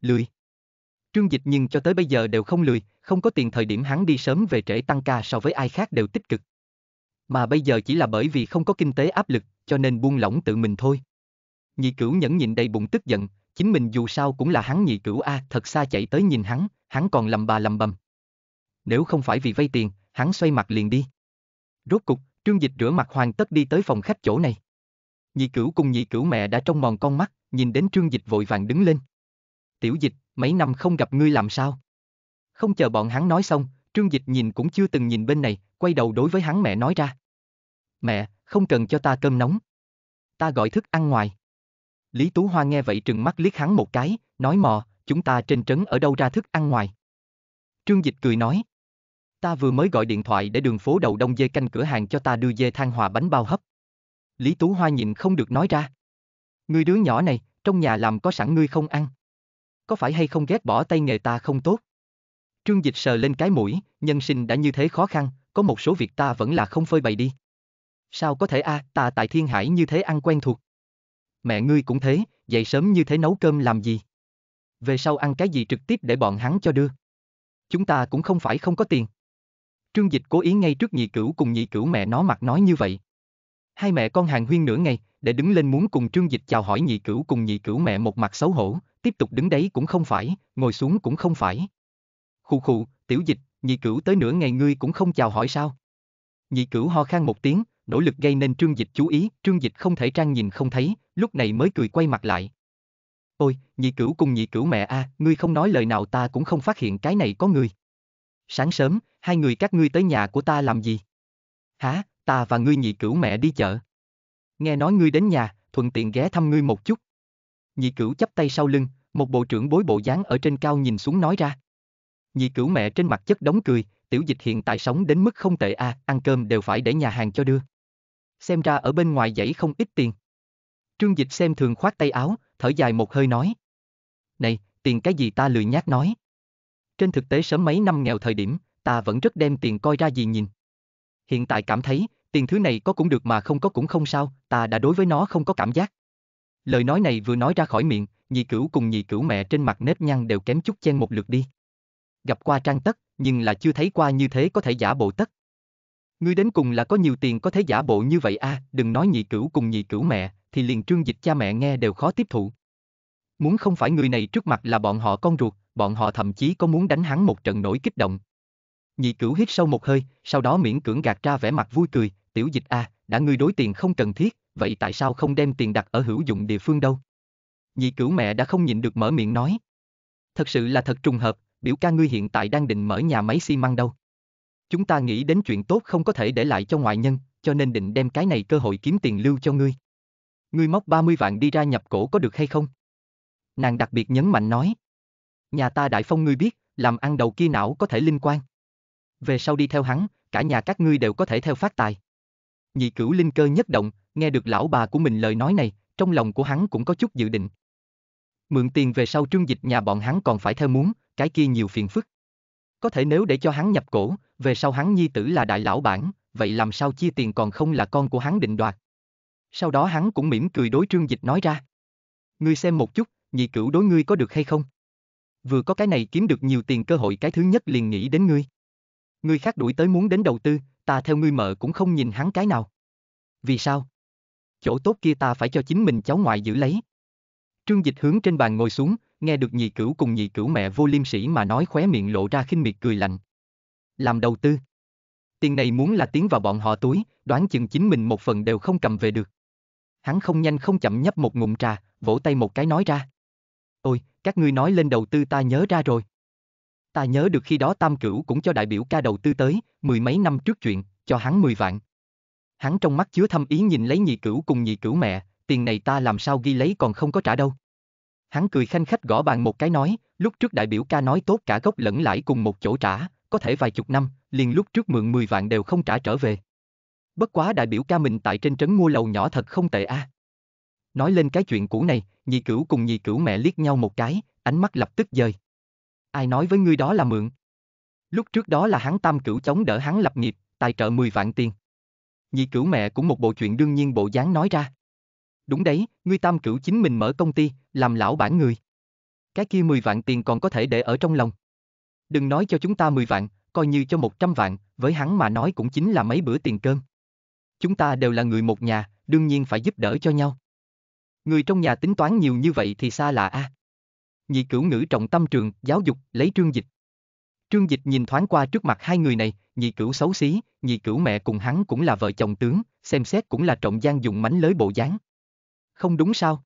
Lười. Trương Dịch nhưng cho tới bây giờ đều không lười, không có tiền thời điểm hắn đi sớm về trễ tăng ca so với ai khác đều tích cực. Mà bây giờ chỉ là bởi vì không có kinh tế áp lực, cho nên buông lỏng tự mình thôi. Nhị cửu nhẫn nhịn đầy bụng tức giận, chính mình dù sao cũng là hắn nhị cửu A thật xa chạy tới nhìn hắn, hắn còn lầm bà lầm bầm. Nếu không phải vì vay tiền, hắn xoay mặt liền đi. Rốt cục, Trương Dịch rửa mặt hoàn tất đi tới phòng khách chỗ này. Nhị cửu cùng nhị cửu mẹ đã trong mòn con mắt, nhìn đến Trương Dịch vội vàng đứng lên. Tiểu Dịch, mấy năm không gặp ngươi làm sao? Không chờ bọn hắn nói xong, Trương Dịch nhìn cũng chưa từng nhìn bên này, quay đầu đối với hắn mẹ nói ra. Mẹ, không cần cho ta cơm nóng. Ta gọi thức ăn ngoài. Lý Tú Hoa nghe vậy trừng mắt liếc hắn một cái, nói mò, chúng ta trên trấn ở đâu ra thức ăn ngoài. Trương Dịch cười nói. Ta vừa mới gọi điện thoại để đường phố đầu đông dê canh cửa hàng cho ta đưa dê than hòa bánh bao hấp. Lý Tú Hoa nhìn không được nói ra. Ngươi đứa nhỏ này, trong nhà làm có sẵn ngươi không ăn có phải hay không ghét bỏ tay nghề ta không tốt? Trương Dịch sờ lên cái mũi, nhân sinh đã như thế khó khăn, có một số việc ta vẫn là không phơi bày đi. Sao có thể a, à, ta tại Thiên Hải như thế ăn quen thuộc. Mẹ ngươi cũng thế, dậy sớm như thế nấu cơm làm gì? Về sau ăn cái gì trực tiếp để bọn hắn cho đưa. Chúng ta cũng không phải không có tiền. Trương Dịch cố ý ngay trước nhị cửu cùng nhị cửu mẹ nó mặt nói như vậy. Hai mẹ con hàng huyên nửa ngày, để đứng lên muốn cùng trương dịch chào hỏi nhị cửu cùng nhị cửu mẹ một mặt xấu hổ, tiếp tục đứng đấy cũng không phải, ngồi xuống cũng không phải. Khụ khụ, tiểu dịch, nhị cửu tới nửa ngày ngươi cũng không chào hỏi sao? Nhị cửu ho khan một tiếng, nỗ lực gây nên trương dịch chú ý, trương dịch không thể trang nhìn không thấy, lúc này mới cười quay mặt lại. Ôi, nhị cửu cùng nhị cửu mẹ a, à, ngươi không nói lời nào ta cũng không phát hiện cái này có ngươi. Sáng sớm, hai người các ngươi tới nhà của ta làm gì? Hả, ta và ngươi nhị cửu mẹ đi chợ. Nghe nói ngươi đến nhà, thuận tiện ghé thăm ngươi một chút. Nhị cửu chắp tay sau lưng, một bộ trưởng bối bộ dáng ở trên cao nhìn xuống nói ra. Nhị cửu mẹ trên mặt chất đóng cười, tiểu dịch hiện tại sống đến mức không tệ à, ăn cơm đều phải để nhà hàng cho đưa. Xem ra ở bên ngoài dãy không ít tiền. Trương dịch xem thường khoát tay áo, thở dài một hơi nói. Này, tiền cái gì ta lười nhát nói. Trên thực tế sớm mấy năm nghèo thời điểm, ta vẫn rất đem tiền coi ra gì nhìn hiện tại cảm thấy, tiền thứ này có cũng được mà không có cũng không sao, ta đã đối với nó không có cảm giác. Lời nói này vừa nói ra khỏi miệng, nhị cửu cùng nhị cửu mẹ trên mặt nếp nhăn đều kém chút chen một lượt đi. Gặp qua trang tất, nhưng là chưa thấy qua như thế có thể giả bộ tất. Ngươi đến cùng là có nhiều tiền có thể giả bộ như vậy a, à, đừng nói nhị cửu cùng nhị cửu mẹ, thì liền trương dịch cha mẹ nghe đều khó tiếp thụ. Muốn không phải người này trước mặt là bọn họ con ruột, bọn họ thậm chí có muốn đánh hắn một trận nổi kích động. Nhị cửu hít sâu một hơi, sau đó miễn cưỡng gạt ra vẻ mặt vui cười, tiểu dịch a, à, đã ngươi đối tiền không cần thiết, vậy tại sao không đem tiền đặt ở hữu dụng địa phương đâu? Nhị cửu mẹ đã không nhịn được mở miệng nói. Thật sự là thật trùng hợp, biểu ca ngươi hiện tại đang định mở nhà máy xi măng đâu. Chúng ta nghĩ đến chuyện tốt không có thể để lại cho ngoại nhân, cho nên định đem cái này cơ hội kiếm tiền lưu cho ngươi. Ngươi móc 30 vạn đi ra nhập cổ có được hay không? Nàng đặc biệt nhấn mạnh nói. Nhà ta đại phong ngươi biết, làm ăn đầu kia não có thể linh quan về sau đi theo hắn, cả nhà các ngươi đều có thể theo phát tài. Nhị cửu linh cơ nhất động, nghe được lão bà của mình lời nói này, trong lòng của hắn cũng có chút dự định. Mượn tiền về sau trương dịch nhà bọn hắn còn phải theo muốn, cái kia nhiều phiền phức. Có thể nếu để cho hắn nhập cổ, về sau hắn nhi tử là đại lão bản, vậy làm sao chia tiền còn không là con của hắn định đoạt. Sau đó hắn cũng mỉm cười đối trương dịch nói ra. Ngươi xem một chút, nhị cửu đối ngươi có được hay không? Vừa có cái này kiếm được nhiều tiền cơ hội cái thứ nhất liền nghĩ đến ngươi. Ngươi khác đuổi tới muốn đến đầu tư, ta theo ngươi mợ cũng không nhìn hắn cái nào. Vì sao? Chỗ tốt kia ta phải cho chính mình cháu ngoại giữ lấy. Trương Dịch hướng trên bàn ngồi xuống, nghe được nhị cửu cùng nhị cửu mẹ vô liêm sĩ mà nói khóe miệng lộ ra khinh miệt cười lạnh. Làm đầu tư. Tiền này muốn là tiến vào bọn họ túi, đoán chừng chính mình một phần đều không cầm về được. Hắn không nhanh không chậm nhấp một ngụm trà, vỗ tay một cái nói ra. Ôi, các ngươi nói lên đầu tư ta nhớ ra rồi. Ta nhớ được khi đó Tam Cửu cũng cho đại biểu ca đầu tư tới, mười mấy năm trước chuyện, cho hắn mười vạn. Hắn trong mắt chứa thâm ý nhìn lấy nhị cửu cùng nhị cửu mẹ, tiền này ta làm sao ghi lấy còn không có trả đâu. Hắn cười khanh khách gõ bàn một cái nói, lúc trước đại biểu ca nói tốt cả gốc lẫn lãi cùng một chỗ trả, có thể vài chục năm, liền lúc trước mượn mười vạn đều không trả trở về. Bất quá đại biểu ca mình tại trên trấn mua lầu nhỏ thật không tệ a. À. Nói lên cái chuyện cũ này, nhị cửu cùng nhị cửu mẹ liếc nhau một cái, ánh mắt lập tức dời. Ai nói với ngươi đó là mượn? Lúc trước đó là hắn tam cửu chống đỡ hắn lập nghiệp, tài trợ 10 vạn tiền. Nhị cửu mẹ cũng một bộ chuyện đương nhiên bộ dáng nói ra. Đúng đấy, ngươi tam cửu chính mình mở công ty, làm lão bản người. Cái kia 10 vạn tiền còn có thể để ở trong lòng. Đừng nói cho chúng ta 10 vạn, coi như cho 100 vạn, với hắn mà nói cũng chính là mấy bữa tiền cơm. Chúng ta đều là người một nhà, đương nhiên phải giúp đỡ cho nhau. Người trong nhà tính toán nhiều như vậy thì xa lạ a. À? nhị cửu ngữ trọng tâm trường, giáo dục, lấy trương dịch. Trương dịch nhìn thoáng qua trước mặt hai người này, nhị cửu xấu xí, nhị cửu mẹ cùng hắn cũng là vợ chồng tướng, xem xét cũng là trọng gian dùng mánh lới bộ dáng. Không đúng sao?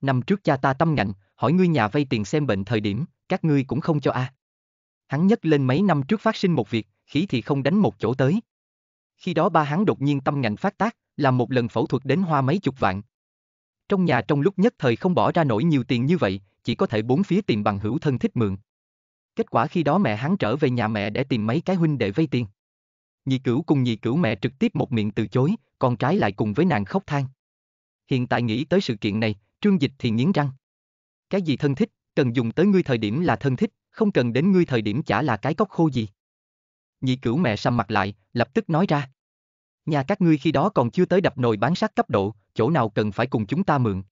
Năm trước cha ta tâm ngạnh, hỏi ngươi nhà vay tiền xem bệnh thời điểm, các ngươi cũng không cho a. À. Hắn nhất lên mấy năm trước phát sinh một việc, khí thì không đánh một chỗ tới. Khi đó ba hắn đột nhiên tâm ngạnh phát tác, làm một lần phẫu thuật đến hoa mấy chục vạn, trong nhà trong lúc nhất thời không bỏ ra nổi nhiều tiền như vậy, chỉ có thể bốn phía tìm bằng hữu thân thích mượn. Kết quả khi đó mẹ hắn trở về nhà mẹ để tìm mấy cái huynh để vay tiền. Nhị cửu cùng nhị cửu mẹ trực tiếp một miệng từ chối, con trái lại cùng với nàng khóc than. Hiện tại nghĩ tới sự kiện này, trương dịch thì nghiến răng. Cái gì thân thích, cần dùng tới ngươi thời điểm là thân thích, không cần đến ngươi thời điểm chả là cái cốc khô gì. Nhị cửu mẹ sầm mặt lại, lập tức nói ra. Nhà các ngươi khi đó còn chưa tới đập nồi bán sát cấp độ, chỗ nào cần phải cùng chúng ta mượn.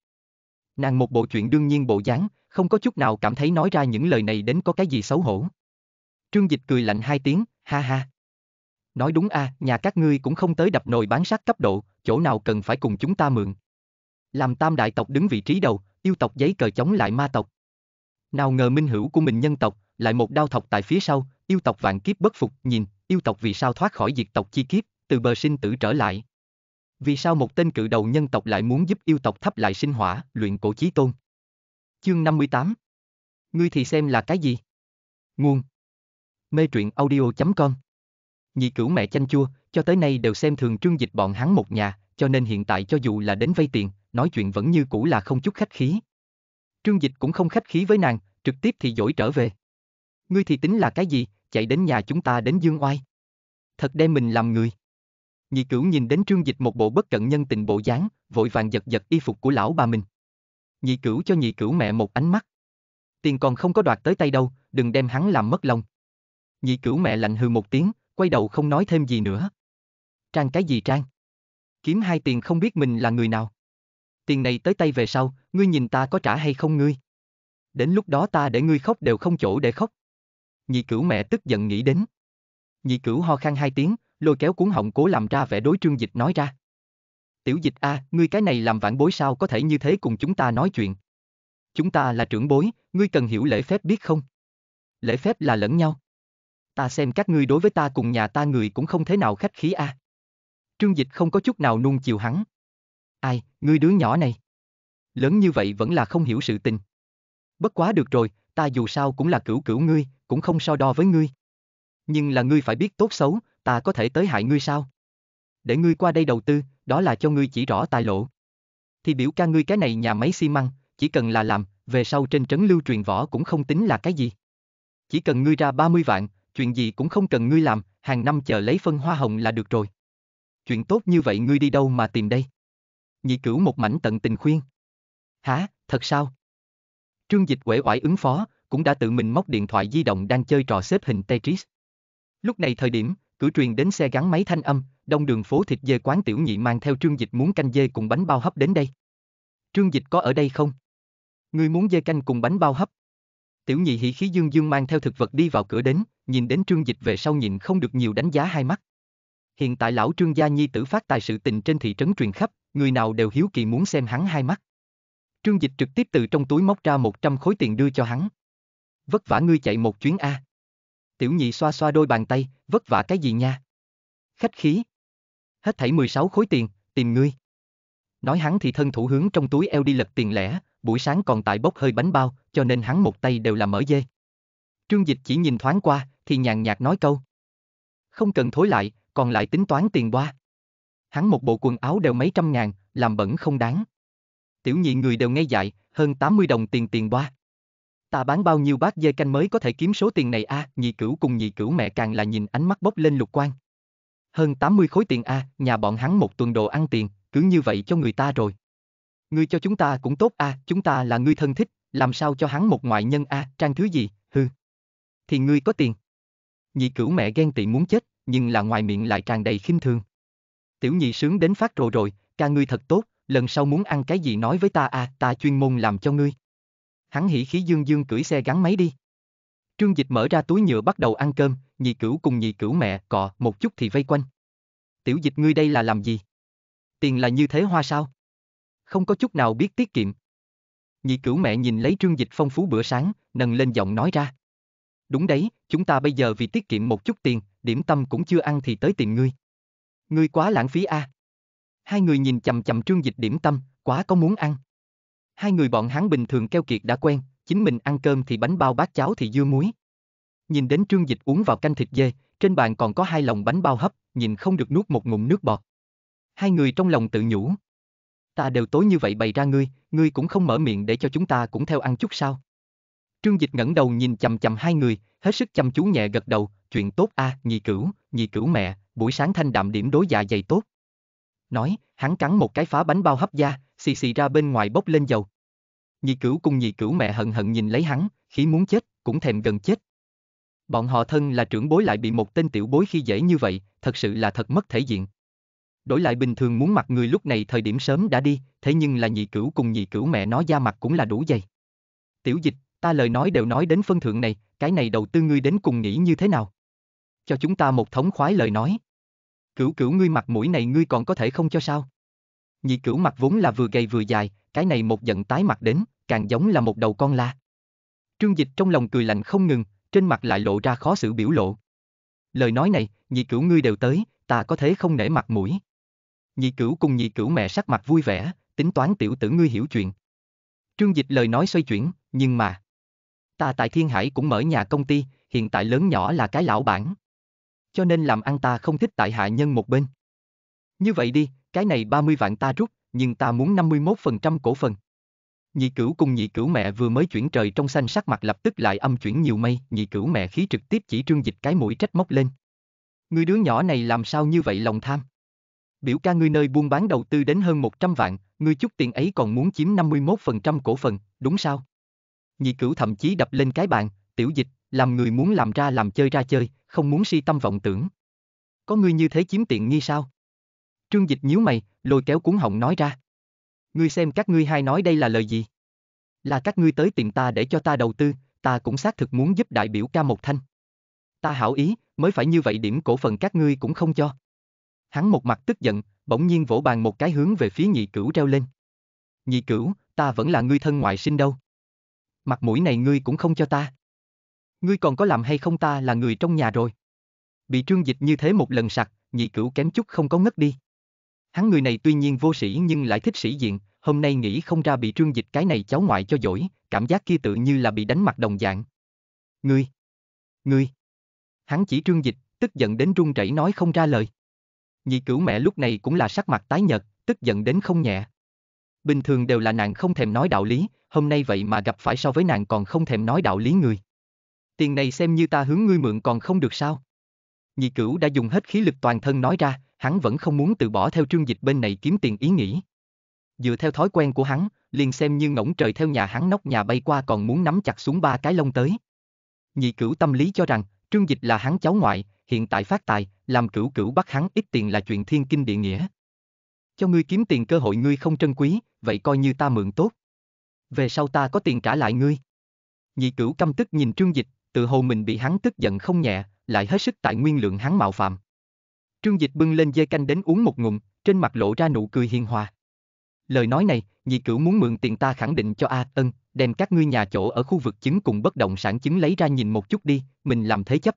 Nàng một bộ chuyện đương nhiên bộ dáng, không có chút nào cảm thấy nói ra những lời này đến có cái gì xấu hổ. Trương Dịch cười lạnh hai tiếng, ha ha. Nói đúng a, à, nhà các ngươi cũng không tới đập nồi bán sát cấp độ, chỗ nào cần phải cùng chúng ta mượn. Làm tam đại tộc đứng vị trí đầu, yêu tộc giấy cờ chống lại ma tộc. Nào ngờ minh hữu của mình nhân tộc, lại một đao thọc tại phía sau, yêu tộc vạn kiếp bất phục, nhìn, yêu tộc vì sao thoát khỏi diệt tộc chi kiếp, từ bờ sinh tử trở lại. Vì sao một tên cự đầu nhân tộc lại muốn giúp yêu tộc thắp lại sinh hỏa, luyện cổ chí tôn? Chương 58 Ngươi thì xem là cái gì? Nguồn Mê truyện audio.com Nhị cửu mẹ chanh chua, cho tới nay đều xem thường trương dịch bọn hắn một nhà, cho nên hiện tại cho dù là đến vay tiền, nói chuyện vẫn như cũ là không chút khách khí. Trương dịch cũng không khách khí với nàng, trực tiếp thì dỗi trở về. Ngươi thì tính là cái gì, chạy đến nhà chúng ta đến dương oai. Thật đem mình làm người. Nhị cửu nhìn đến trương dịch một bộ bất cận nhân tình bộ dáng, vội vàng giật giật y phục của lão bà mình. Nhị cửu cho nhị cửu mẹ một ánh mắt. Tiền còn không có đoạt tới tay đâu, đừng đem hắn làm mất lòng. Nhị cửu mẹ lạnh hừ một tiếng, quay đầu không nói thêm gì nữa. Trang cái gì trang? Kiếm hai tiền không biết mình là người nào. Tiền này tới tay về sau, ngươi nhìn ta có trả hay không ngươi? Đến lúc đó ta để ngươi khóc đều không chỗ để khóc. Nhị cửu mẹ tức giận nghĩ đến. Nhị cửu ho khan hai tiếng, lôi kéo cuốn họng cố làm ra vẻ đối trương dịch nói ra. Tiểu dịch a, à, ngươi cái này làm vãn bối sao có thể như thế cùng chúng ta nói chuyện. Chúng ta là trưởng bối, ngươi cần hiểu lễ phép biết không? Lễ phép là lẫn nhau. Ta xem các ngươi đối với ta cùng nhà ta người cũng không thế nào khách khí a. À. Trương dịch không có chút nào nuông chiều hắn. Ai, ngươi đứa nhỏ này. Lớn như vậy vẫn là không hiểu sự tình. Bất quá được rồi, ta dù sao cũng là cửu cửu ngươi, cũng không so đo với ngươi. Nhưng là ngươi phải biết tốt xấu, ta có thể tới hại ngươi sao? Để ngươi qua đây đầu tư, đó là cho ngươi chỉ rõ tài lộ. Thì biểu ca ngươi cái này nhà máy xi măng, chỉ cần là làm, về sau trên trấn lưu truyền võ cũng không tính là cái gì. Chỉ cần ngươi ra 30 vạn, chuyện gì cũng không cần ngươi làm, hàng năm chờ lấy phân hoa hồng là được rồi. Chuyện tốt như vậy ngươi đi đâu mà tìm đây? Nhị cửu một mảnh tận tình khuyên. Hả, thật sao? Trương Dịch quể oải ứng phó, cũng đã tự mình móc điện thoại di động đang chơi trò xếp hình Tetris. Lúc này thời điểm, cử truyền đến xe gắn máy thanh âm, đông đường phố thịt dê quán tiểu nhị mang theo trương dịch muốn canh dê cùng bánh bao hấp đến đây. Trương dịch có ở đây không? Người muốn dê canh cùng bánh bao hấp. Tiểu nhị hỉ khí dương dương mang theo thực vật đi vào cửa đến, nhìn đến trương dịch về sau nhìn không được nhiều đánh giá hai mắt. Hiện tại lão trương gia nhi tử phát tài sự tình trên thị trấn truyền khắp, người nào đều hiếu kỳ muốn xem hắn hai mắt. Trương dịch trực tiếp từ trong túi móc ra 100 khối tiền đưa cho hắn. Vất vả ngươi chạy một chuyến A. Tiểu nhị xoa xoa đôi bàn tay, vất vả cái gì nha. Khách khí. Hết thảy 16 khối tiền, tìm ngươi. Nói hắn thì thân thủ hướng trong túi eo đi lật tiền lẻ, buổi sáng còn tại bốc hơi bánh bao, cho nên hắn một tay đều là mở dê. Trương Dịch chỉ nhìn thoáng qua, thì nhàn nhạt nói câu. Không cần thối lại, còn lại tính toán tiền qua. Hắn một bộ quần áo đều mấy trăm ngàn, làm bẩn không đáng. Tiểu nhị người đều nghe dại, hơn 80 đồng tiền tiền qua. Ta bán bao nhiêu bát dê canh mới có thể kiếm số tiền này a, à? nhị cửu cùng nhị cửu mẹ càng là nhìn ánh mắt bốc lên lục quan. Hơn 80 khối tiền a, à, nhà bọn hắn một tuần đồ ăn tiền, cứ như vậy cho người ta rồi. Ngươi cho chúng ta cũng tốt a, à, chúng ta là ngươi thân thích, làm sao cho hắn một ngoại nhân a, à? trang thứ gì, hư. Thì ngươi có tiền. Nhị cửu mẹ ghen tị muốn chết, nhưng là ngoài miệng lại tràn đầy khinh thường. Tiểu nhị sướng đến phát rồ rồi, ca ngươi thật tốt, lần sau muốn ăn cái gì nói với ta à, ta chuyên môn làm cho ngươi hắn hỉ khí dương dương cưỡi xe gắn máy đi. Trương Dịch mở ra túi nhựa bắt đầu ăn cơm, nhị cửu cùng nhị cửu mẹ cọ một chút thì vây quanh. Tiểu Dịch ngươi đây là làm gì? Tiền là như thế hoa sao? Không có chút nào biết tiết kiệm. Nhị cửu mẹ nhìn lấy Trương Dịch phong phú bữa sáng, nâng lên giọng nói ra. Đúng đấy, chúng ta bây giờ vì tiết kiệm một chút tiền, điểm tâm cũng chưa ăn thì tới tìm ngươi. Ngươi quá lãng phí a. À. Hai người nhìn chầm chầm Trương Dịch điểm tâm, quá có muốn ăn. Hai người bọn hắn bình thường keo kiệt đã quen, chính mình ăn cơm thì bánh bao bát cháo thì dưa muối. Nhìn đến trương dịch uống vào canh thịt dê, trên bàn còn có hai lòng bánh bao hấp, nhìn không được nuốt một ngụm nước bọt. Hai người trong lòng tự nhủ. Ta đều tối như vậy bày ra ngươi, ngươi cũng không mở miệng để cho chúng ta cũng theo ăn chút sao. Trương Dịch ngẩng đầu nhìn chầm chầm hai người, hết sức chăm chú nhẹ gật đầu, chuyện tốt a, à, nhị cửu, nhị cửu mẹ, buổi sáng thanh đạm điểm đối dạ dày tốt. Nói, hắn cắn một cái phá bánh bao hấp da, xì xì ra bên ngoài bốc lên dầu, Nhị cửu cùng nhị cửu mẹ hận hận nhìn lấy hắn, khí muốn chết, cũng thèm gần chết. Bọn họ thân là trưởng bối lại bị một tên tiểu bối khi dễ như vậy, thật sự là thật mất thể diện. Đổi lại bình thường muốn mặt người lúc này thời điểm sớm đã đi, thế nhưng là nhị cửu cùng nhị cửu mẹ nó da mặt cũng là đủ dày. Tiểu dịch, ta lời nói đều nói đến phân thượng này, cái này đầu tư ngươi đến cùng nghĩ như thế nào? Cho chúng ta một thống khoái lời nói. Cửu cửu ngươi mặt mũi này ngươi còn có thể không cho sao? Nhị cửu mặt vốn là vừa gầy vừa dài, cái này một giận tái mặt đến càng giống là một đầu con la. Trương Dịch trong lòng cười lạnh không ngừng, trên mặt lại lộ ra khó xử biểu lộ. Lời nói này, nhị cửu ngươi đều tới, ta có thế không nể mặt mũi. Nhị cửu cùng nhị cửu mẹ sắc mặt vui vẻ, tính toán tiểu tử ngươi hiểu chuyện. Trương Dịch lời nói xoay chuyển, nhưng mà... Ta tại Thiên Hải cũng mở nhà công ty, hiện tại lớn nhỏ là cái lão bản. Cho nên làm ăn ta không thích tại hạ nhân một bên. Như vậy đi, cái này 30 vạn ta rút, nhưng ta muốn 51% cổ phần. Nhị cửu cùng nhị cửu mẹ vừa mới chuyển trời trong xanh sắc mặt lập tức lại âm chuyển nhiều mây, nhị cửu mẹ khí trực tiếp chỉ trương dịch cái mũi trách móc lên. Người đứa nhỏ này làm sao như vậy lòng tham? Biểu ca ngươi nơi buôn bán đầu tư đến hơn 100 vạn, ngươi chút tiền ấy còn muốn chiếm 51% cổ phần, đúng sao? Nhị cửu thậm chí đập lên cái bàn, tiểu dịch, làm người muốn làm ra làm chơi ra chơi, không muốn si tâm vọng tưởng. Có ngươi như thế chiếm tiện nghi sao? Trương dịch nhíu mày, lôi kéo cuốn họng nói ra ngươi xem các ngươi hai nói đây là lời gì? Là các ngươi tới tìm ta để cho ta đầu tư, ta cũng xác thực muốn giúp đại biểu ca một thanh. Ta hảo ý, mới phải như vậy điểm cổ phần các ngươi cũng không cho. Hắn một mặt tức giận, bỗng nhiên vỗ bàn một cái hướng về phía nhị cửu treo lên. Nhị cửu, ta vẫn là ngươi thân ngoại sinh đâu. Mặt mũi này ngươi cũng không cho ta. Ngươi còn có làm hay không ta là người trong nhà rồi. Bị trương dịch như thế một lần sặc, nhị cửu kém chút không có ngất đi. Hắn người này tuy nhiên vô sĩ nhưng lại thích sĩ diện, hôm nay nghĩ không ra bị trương dịch cái này cháu ngoại cho dỗi, cảm giác kia tự như là bị đánh mặt đồng dạng. Ngươi! Ngươi! Hắn chỉ trương dịch, tức giận đến run rẩy nói không ra lời. Nhị cửu mẹ lúc này cũng là sắc mặt tái nhợt, tức giận đến không nhẹ. Bình thường đều là nàng không thèm nói đạo lý, hôm nay vậy mà gặp phải so với nàng còn không thèm nói đạo lý người. Tiền này xem như ta hướng ngươi mượn còn không được sao nhị cửu đã dùng hết khí lực toàn thân nói ra, hắn vẫn không muốn từ bỏ theo trương dịch bên này kiếm tiền ý nghĩ. Dựa theo thói quen của hắn, liền xem như ngỗng trời theo nhà hắn nóc nhà bay qua còn muốn nắm chặt xuống ba cái lông tới. Nhị cửu tâm lý cho rằng, trương dịch là hắn cháu ngoại, hiện tại phát tài, làm cửu cửu bắt hắn ít tiền là chuyện thiên kinh địa nghĩa. Cho ngươi kiếm tiền cơ hội ngươi không trân quý, vậy coi như ta mượn tốt. Về sau ta có tiền trả lại ngươi. Nhị cửu căm tức nhìn trương dịch, tự hồ mình bị hắn tức giận không nhẹ, lại hết sức tại nguyên lượng hắn mạo phạm. Trương Dịch bưng lên dê canh đến uống một ngụm, trên mặt lộ ra nụ cười hiền hòa. Lời nói này, nhị cửu muốn mượn tiền ta khẳng định cho A Tân, đem các ngươi nhà chỗ ở khu vực chứng cùng bất động sản chứng lấy ra nhìn một chút đi, mình làm thế chấp.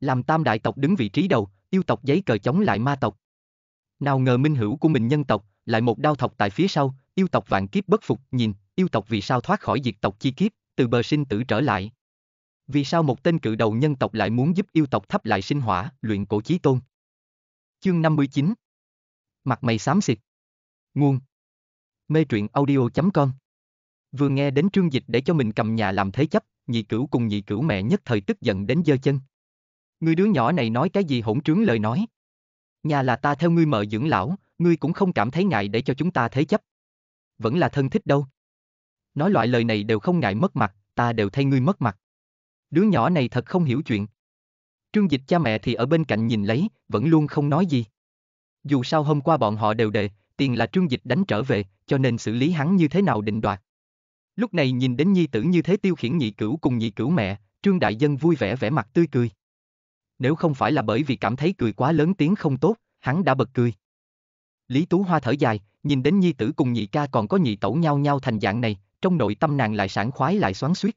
Làm tam đại tộc đứng vị trí đầu, yêu tộc giấy cờ chống lại ma tộc. Nào ngờ minh hữu của mình nhân tộc, lại một đao thọc tại phía sau, yêu tộc vạn kiếp bất phục, nhìn, yêu tộc vì sao thoát khỏi diệt tộc chi kiếp, từ bờ sinh tử trở lại. Vì sao một tên cự đầu nhân tộc lại muốn giúp yêu tộc thắp lại sinh hỏa, luyện cổ chí tôn? Chương 59 Mặt mày xám xịt Nguồn Mê truyện audio.com Vừa nghe đến trương dịch để cho mình cầm nhà làm thế chấp, nhị cửu cùng nhị cửu mẹ nhất thời tức giận đến giơ chân. Người đứa nhỏ này nói cái gì hỗn trướng lời nói. Nhà là ta theo ngươi mợ dưỡng lão, ngươi cũng không cảm thấy ngại để cho chúng ta thế chấp. Vẫn là thân thích đâu. Nói loại lời này đều không ngại mất mặt, ta đều thay ngươi mất mặt. Đứa nhỏ này thật không hiểu chuyện. Trương Dịch cha mẹ thì ở bên cạnh nhìn lấy, vẫn luôn không nói gì. Dù sao hôm qua bọn họ đều đề tiền là Trương Dịch đánh trở về, cho nên xử lý hắn như thế nào định đoạt. Lúc này nhìn đến nhi tử như thế tiêu khiển nhị cửu cùng nhị cửu mẹ, Trương Đại Dân vui vẻ vẻ mặt tươi cười. Nếu không phải là bởi vì cảm thấy cười quá lớn tiếng không tốt, hắn đã bật cười. Lý Tú Hoa thở dài, nhìn đến nhi tử cùng nhị ca còn có nhị tẩu nhau nhau thành dạng này, trong nội tâm nàng lại sảng khoái lại xoắn xuýt.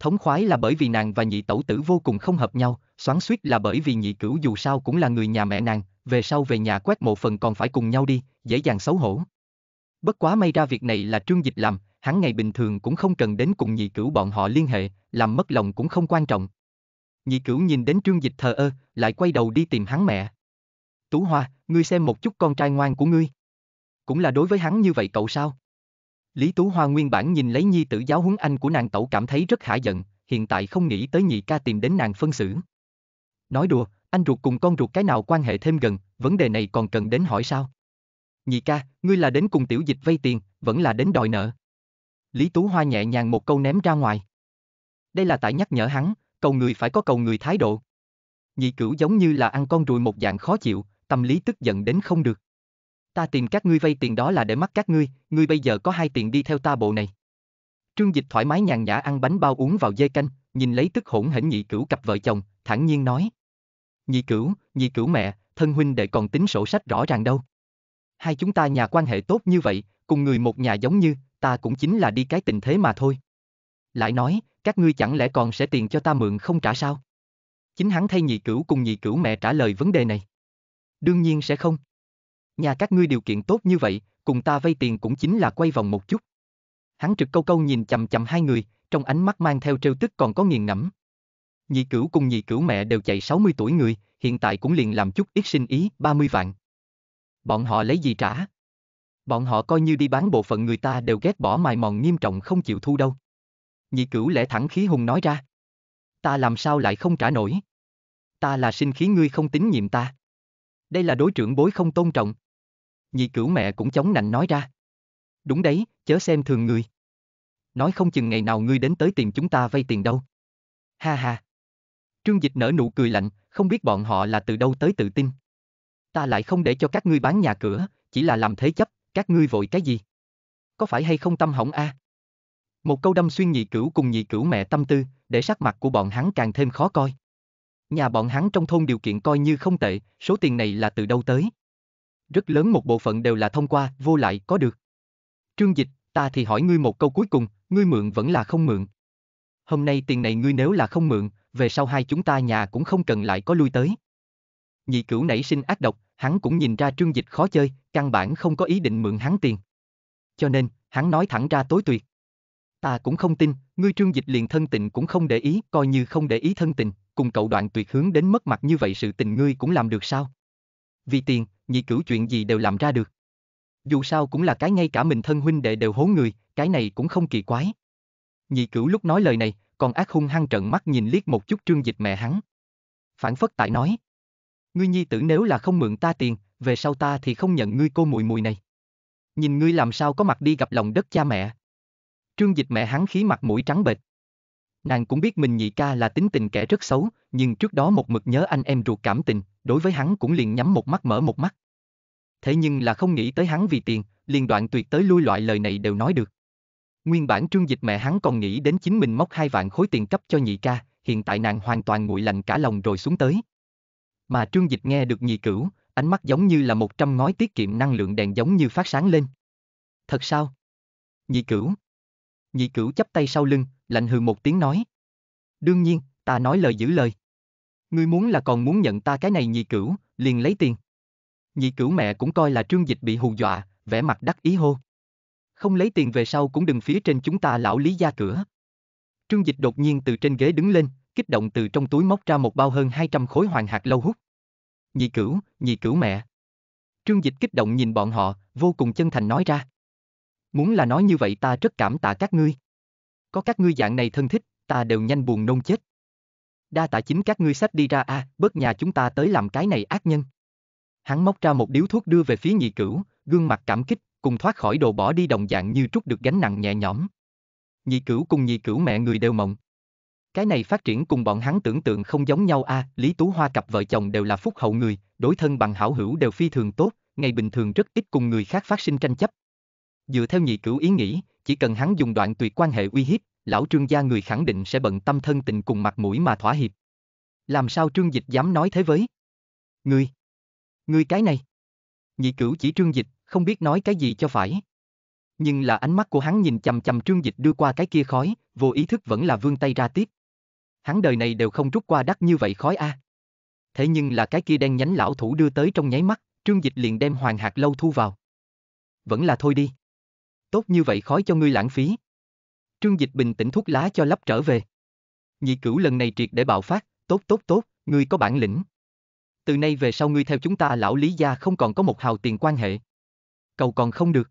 Thống khoái là bởi vì nàng và nhị tẩu tử vô cùng không hợp nhau, xoắn suýt là bởi vì nhị cửu dù sao cũng là người nhà mẹ nàng, về sau về nhà quét mộ phần còn phải cùng nhau đi, dễ dàng xấu hổ. Bất quá may ra việc này là trương dịch làm, hắn ngày bình thường cũng không cần đến cùng nhị cửu bọn họ liên hệ, làm mất lòng cũng không quan trọng. Nhị cửu nhìn đến trương dịch thờ ơ, lại quay đầu đi tìm hắn mẹ. Tú Hoa, ngươi xem một chút con trai ngoan của ngươi. Cũng là đối với hắn như vậy cậu sao? Lý Tú Hoa nguyên bản nhìn lấy nhi tử giáo huấn anh của nàng tẩu cảm thấy rất hả giận, hiện tại không nghĩ tới nhị ca tìm đến nàng phân xử. Nói đùa, anh ruột cùng con ruột cái nào quan hệ thêm gần, vấn đề này còn cần đến hỏi sao? Nhị ca, ngươi là đến cùng tiểu dịch vay tiền, vẫn là đến đòi nợ. Lý Tú Hoa nhẹ nhàng một câu ném ra ngoài. Đây là tại nhắc nhở hắn, cầu người phải có cầu người thái độ. Nhị cửu giống như là ăn con ruồi một dạng khó chịu, tâm lý tức giận đến không được. Ta tìm các ngươi vay tiền đó là để mắc các ngươi, ngươi bây giờ có hai tiền đi theo ta bộ này. Trương Dịch thoải mái nhàn nhã ăn bánh bao uống vào dê canh, nhìn lấy tức hỗn hển nhị cửu cặp vợ chồng, thản nhiên nói. Nhị cửu, nhị cửu mẹ, thân huynh đệ còn tính sổ sách rõ ràng đâu. Hai chúng ta nhà quan hệ tốt như vậy, cùng người một nhà giống như, ta cũng chính là đi cái tình thế mà thôi. Lại nói, các ngươi chẳng lẽ còn sẽ tiền cho ta mượn không trả sao? Chính hắn thay nhị cửu cùng nhị cửu mẹ trả lời vấn đề này. Đương nhiên sẽ không nhà các ngươi điều kiện tốt như vậy, cùng ta vay tiền cũng chính là quay vòng một chút. Hắn trực câu câu nhìn chầm chầm hai người, trong ánh mắt mang theo trêu tức còn có nghiền ngẫm. Nhị cửu cùng nhị cửu mẹ đều chạy 60 tuổi người, hiện tại cũng liền làm chút ít sinh ý, 30 vạn. Bọn họ lấy gì trả? Bọn họ coi như đi bán bộ phận người ta đều ghét bỏ mài mòn nghiêm trọng không chịu thu đâu. Nhị cửu lẽ thẳng khí hùng nói ra. Ta làm sao lại không trả nổi? Ta là sinh khí ngươi không tín nhiệm ta. Đây là đối trưởng bối không tôn trọng nhị cửu mẹ cũng chống nạnh nói ra. Đúng đấy, chớ xem thường người. Nói không chừng ngày nào ngươi đến tới tìm chúng ta vay tiền đâu. Ha ha. Trương Dịch nở nụ cười lạnh, không biết bọn họ là từ đâu tới tự tin. Ta lại không để cho các ngươi bán nhà cửa, chỉ là làm thế chấp, các ngươi vội cái gì? Có phải hay không tâm hỏng a? À? Một câu đâm xuyên nhị cửu cùng nhị cửu mẹ tâm tư, để sắc mặt của bọn hắn càng thêm khó coi. Nhà bọn hắn trong thôn điều kiện coi như không tệ, số tiền này là từ đâu tới? rất lớn một bộ phận đều là thông qua vô lại có được. Trương Dịch, ta thì hỏi ngươi một câu cuối cùng, ngươi mượn vẫn là không mượn. Hôm nay tiền này ngươi nếu là không mượn, về sau hai chúng ta nhà cũng không cần lại có lui tới. Nhị cửu nảy sinh ác độc, hắn cũng nhìn ra Trương Dịch khó chơi, căn bản không có ý định mượn hắn tiền. Cho nên, hắn nói thẳng ra tối tuyệt. Ta cũng không tin, ngươi Trương Dịch liền thân tình cũng không để ý, coi như không để ý thân tình, cùng cậu đoạn tuyệt hướng đến mất mặt như vậy sự tình ngươi cũng làm được sao? vì tiền, nhị cửu chuyện gì đều làm ra được. Dù sao cũng là cái ngay cả mình thân huynh đệ đều hố người, cái này cũng không kỳ quái. Nhị cửu lúc nói lời này, còn ác hung hăng trận mắt nhìn liếc một chút trương dịch mẹ hắn. Phản phất tại nói. Ngươi nhi tử nếu là không mượn ta tiền, về sau ta thì không nhận ngươi cô mùi mùi này. Nhìn ngươi làm sao có mặt đi gặp lòng đất cha mẹ. Trương dịch mẹ hắn khí mặt mũi trắng bệch. Nàng cũng biết mình nhị ca là tính tình kẻ rất xấu, nhưng trước đó một mực nhớ anh em ruột cảm tình, đối với hắn cũng liền nhắm một mắt mở một mắt. Thế nhưng là không nghĩ tới hắn vì tiền, liền đoạn tuyệt tới lui loại lời này đều nói được. Nguyên bản trương dịch mẹ hắn còn nghĩ đến chính mình móc hai vạn khối tiền cấp cho nhị ca, hiện tại nàng hoàn toàn nguội lạnh cả lòng rồi xuống tới. Mà trương dịch nghe được nhị cửu, ánh mắt giống như là một trăm ngói tiết kiệm năng lượng đèn giống như phát sáng lên. Thật sao? Nhị cửu. Nhị cửu chắp tay sau lưng, lạnh hừ một tiếng nói. Đương nhiên, ta nói lời giữ lời. Ngươi muốn là còn muốn nhận ta cái này nhị cửu, liền lấy tiền. Nhị cửu mẹ cũng coi là trương dịch bị hù dọa, vẻ mặt đắc ý hô. Không lấy tiền về sau cũng đừng phía trên chúng ta lão lý gia cửa. Trương dịch đột nhiên từ trên ghế đứng lên, kích động từ trong túi móc ra một bao hơn 200 khối hoàng hạt lâu hút. Nhị cửu, nhị cửu mẹ. Trương dịch kích động nhìn bọn họ, vô cùng chân thành nói ra. Muốn là nói như vậy ta rất cảm tạ các ngươi có các ngươi dạng này thân thích, ta đều nhanh buồn nôn chết. Đa tạ chính các ngươi sách đi ra a, à, bớt nhà chúng ta tới làm cái này ác nhân. Hắn móc ra một điếu thuốc đưa về phía nhị cửu, gương mặt cảm kích, cùng thoát khỏi đồ bỏ đi đồng dạng như trút được gánh nặng nhẹ nhõm. Nhị cửu cùng nhị cửu mẹ người đều mộng. Cái này phát triển cùng bọn hắn tưởng tượng không giống nhau a, à, Lý Tú Hoa cặp vợ chồng đều là phúc hậu người, đối thân bằng hảo hữu đều phi thường tốt, ngày bình thường rất ít cùng người khác phát sinh tranh chấp. Dựa theo nhị cửu ý nghĩ, chỉ cần hắn dùng đoạn tuyệt quan hệ uy hiếp, lão trương gia người khẳng định sẽ bận tâm thân tình cùng mặt mũi mà thỏa hiệp. Làm sao trương dịch dám nói thế với? Ngươi! Ngươi cái này! Nhị cửu chỉ trương dịch, không biết nói cái gì cho phải. Nhưng là ánh mắt của hắn nhìn chầm chầm trương dịch đưa qua cái kia khói, vô ý thức vẫn là vươn tay ra tiếp. Hắn đời này đều không rút qua đắt như vậy khói a. À. Thế nhưng là cái kia đen nhánh lão thủ đưa tới trong nháy mắt, trương dịch liền đem hoàng hạt lâu thu vào. Vẫn là thôi đi tốt như vậy khói cho ngươi lãng phí. Trương Dịch bình tĩnh thuốc lá cho lắp trở về. Nhị cửu lần này triệt để bạo phát, tốt tốt tốt, ngươi có bản lĩnh. Từ nay về sau ngươi theo chúng ta lão lý gia không còn có một hào tiền quan hệ. Cầu còn không được.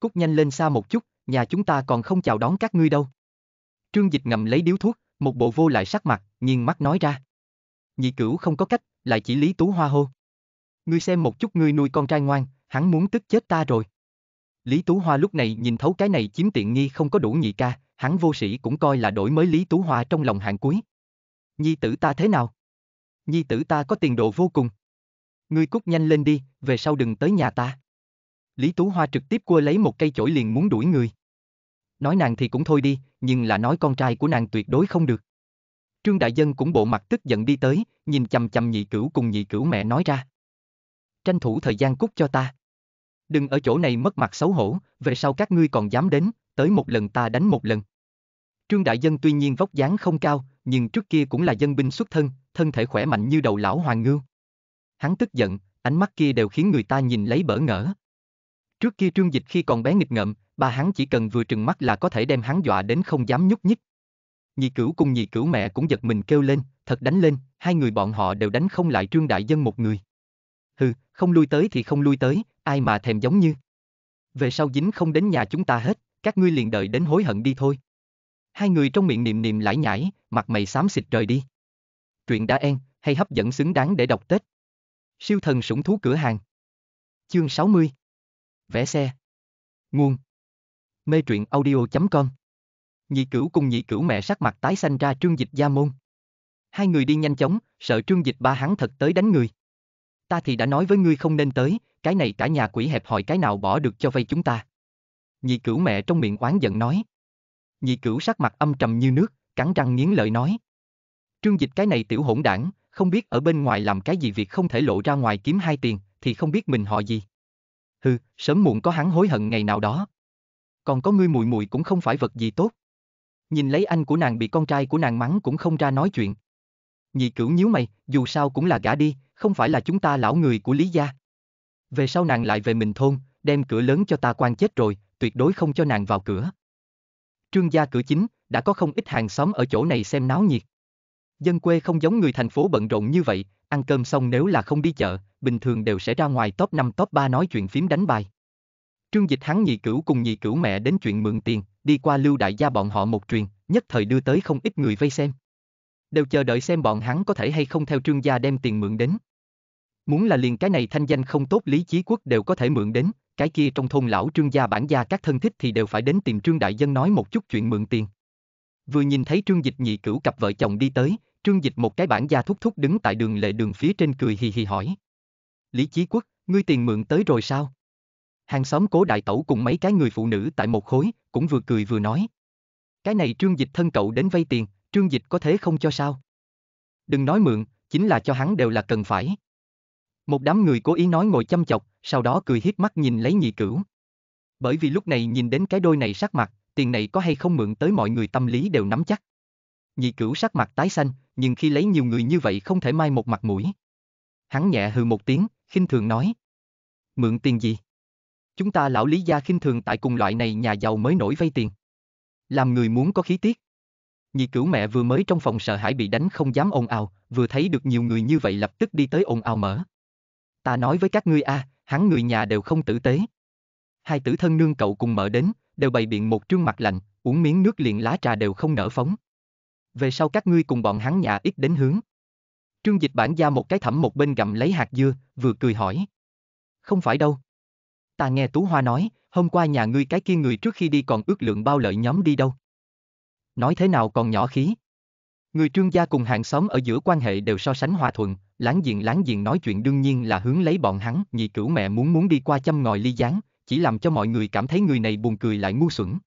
Cút nhanh lên xa một chút, nhà chúng ta còn không chào đón các ngươi đâu. Trương Dịch ngầm lấy điếu thuốc, một bộ vô lại sắc mặt, nghiêng mắt nói ra. Nhị cửu không có cách, lại chỉ Lý Tú Hoa hô. Ngươi xem một chút ngươi nuôi con trai ngoan, hắn muốn tức chết ta rồi. Lý Tú Hoa lúc này nhìn thấu cái này chiếm tiện nghi không có đủ nhị ca, hắn vô sĩ cũng coi là đổi mới Lý Tú Hoa trong lòng hạng cuối. Nhi tử ta thế nào? Nhi tử ta có tiền đồ vô cùng. Ngươi cút nhanh lên đi, về sau đừng tới nhà ta. Lý Tú Hoa trực tiếp cua lấy một cây chổi liền muốn đuổi người. Nói nàng thì cũng thôi đi, nhưng là nói con trai của nàng tuyệt đối không được. Trương Đại Dân cũng bộ mặt tức giận đi tới, nhìn chầm chầm nhị cửu cùng nhị cửu mẹ nói ra. Tranh thủ thời gian cút cho ta đừng ở chỗ này mất mặt xấu hổ, về sau các ngươi còn dám đến, tới một lần ta đánh một lần. Trương Đại Dân tuy nhiên vóc dáng không cao, nhưng trước kia cũng là dân binh xuất thân, thân thể khỏe mạnh như đầu lão hoàng ngưu. Hắn tức giận, ánh mắt kia đều khiến người ta nhìn lấy bỡ ngỡ. Trước kia Trương Dịch khi còn bé nghịch ngợm, ba hắn chỉ cần vừa trừng mắt là có thể đem hắn dọa đến không dám nhúc nhích. Nhị cửu cùng nhị cửu mẹ cũng giật mình kêu lên, thật đánh lên, hai người bọn họ đều đánh không lại Trương Đại Dân một người. Hừ, không lui tới thì không lui tới, ai mà thèm giống như. Về sau dính không đến nhà chúng ta hết, các ngươi liền đợi đến hối hận đi thôi. Hai người trong miệng niệm niệm lải nhải, mặt mày xám xịt rời đi. Truyện đã en, hay hấp dẫn xứng đáng để đọc Tết. Siêu thần sủng thú cửa hàng. Chương 60. Vẽ xe. Nguồn. Mê truyện audio.com Nhị cửu cùng nhị cửu mẹ sắc mặt tái xanh ra trương dịch gia môn. Hai người đi nhanh chóng, sợ trương dịch ba hắn thật tới đánh người. Ta thì đã nói với ngươi không nên tới, cái này cả nhà quỷ hẹp hỏi cái nào bỏ được cho vay chúng ta. Nhị cửu mẹ trong miệng oán giận nói. Nhị cửu sắc mặt âm trầm như nước, cắn răng nghiến lợi nói. Trương dịch cái này tiểu hỗn đảng, không biết ở bên ngoài làm cái gì việc không thể lộ ra ngoài kiếm hai tiền, thì không biết mình họ gì. Hừ, sớm muộn có hắn hối hận ngày nào đó. Còn có ngươi mùi mùi cũng không phải vật gì tốt. Nhìn lấy anh của nàng bị con trai của nàng mắng cũng không ra nói chuyện. Nhị cửu nhíu mày, dù sao cũng là gã đi, không phải là chúng ta lão người của Lý Gia. Về sau nàng lại về mình thôn, đem cửa lớn cho ta quan chết rồi, tuyệt đối không cho nàng vào cửa. Trương gia cửa chính, đã có không ít hàng xóm ở chỗ này xem náo nhiệt. Dân quê không giống người thành phố bận rộn như vậy, ăn cơm xong nếu là không đi chợ, bình thường đều sẽ ra ngoài top 5 top 3 nói chuyện phím đánh bài. Trương Dịch hắn nhị cửu cùng nhị cửu mẹ đến chuyện mượn tiền, đi qua lưu đại gia bọn họ một truyền, nhất thời đưa tới không ít người vây xem. Đều chờ đợi xem bọn hắn có thể hay không theo Trương gia đem tiền mượn đến. Muốn là liền cái này thanh danh không tốt lý chí quốc đều có thể mượn đến, cái kia trong thôn lão trương gia bản gia các thân thích thì đều phải đến tìm trương đại dân nói một chút chuyện mượn tiền. Vừa nhìn thấy trương dịch nhị cửu cặp vợ chồng đi tới, trương dịch một cái bản gia thúc thúc đứng tại đường lệ đường phía trên cười hì hì hỏi. Lý chí quốc, ngươi tiền mượn tới rồi sao? Hàng xóm cố đại tẩu cùng mấy cái người phụ nữ tại một khối, cũng vừa cười vừa nói. Cái này trương dịch thân cậu đến vay tiền, trương dịch có thế không cho sao? Đừng nói mượn, chính là cho hắn đều là cần phải. Một đám người cố ý nói ngồi chăm chọc, sau đó cười hiếp mắt nhìn lấy nhị cửu. Bởi vì lúc này nhìn đến cái đôi này sắc mặt, tiền này có hay không mượn tới mọi người tâm lý đều nắm chắc. Nhị cửu sắc mặt tái xanh, nhưng khi lấy nhiều người như vậy không thể mai một mặt mũi. Hắn nhẹ hừ một tiếng, khinh thường nói. Mượn tiền gì? Chúng ta lão lý gia khinh thường tại cùng loại này nhà giàu mới nổi vay tiền. Làm người muốn có khí tiết. Nhị cửu mẹ vừa mới trong phòng sợ hãi bị đánh không dám ồn ào, vừa thấy được nhiều người như vậy lập tức đi tới ồn ào mở. Ta nói với các ngươi a, à, hắn người nhà đều không tử tế. Hai tử thân nương cậu cùng mở đến, đều bày biện một trương mặt lạnh, uống miếng nước liền lá trà đều không nở phóng. Về sau các ngươi cùng bọn hắn nhà ít đến hướng. Trương dịch bản ra một cái thẳm một bên gặm lấy hạt dưa, vừa cười hỏi. Không phải đâu. Ta nghe Tú Hoa nói, hôm qua nhà ngươi cái kia người trước khi đi còn ước lượng bao lợi nhóm đi đâu. Nói thế nào còn nhỏ khí. Người trương gia cùng hàng xóm ở giữa quan hệ đều so sánh hòa thuận, láng giềng láng giềng nói chuyện đương nhiên là hướng lấy bọn hắn, nhị cửu mẹ muốn muốn đi qua chăm ngòi ly gián, chỉ làm cho mọi người cảm thấy người này buồn cười lại ngu xuẩn.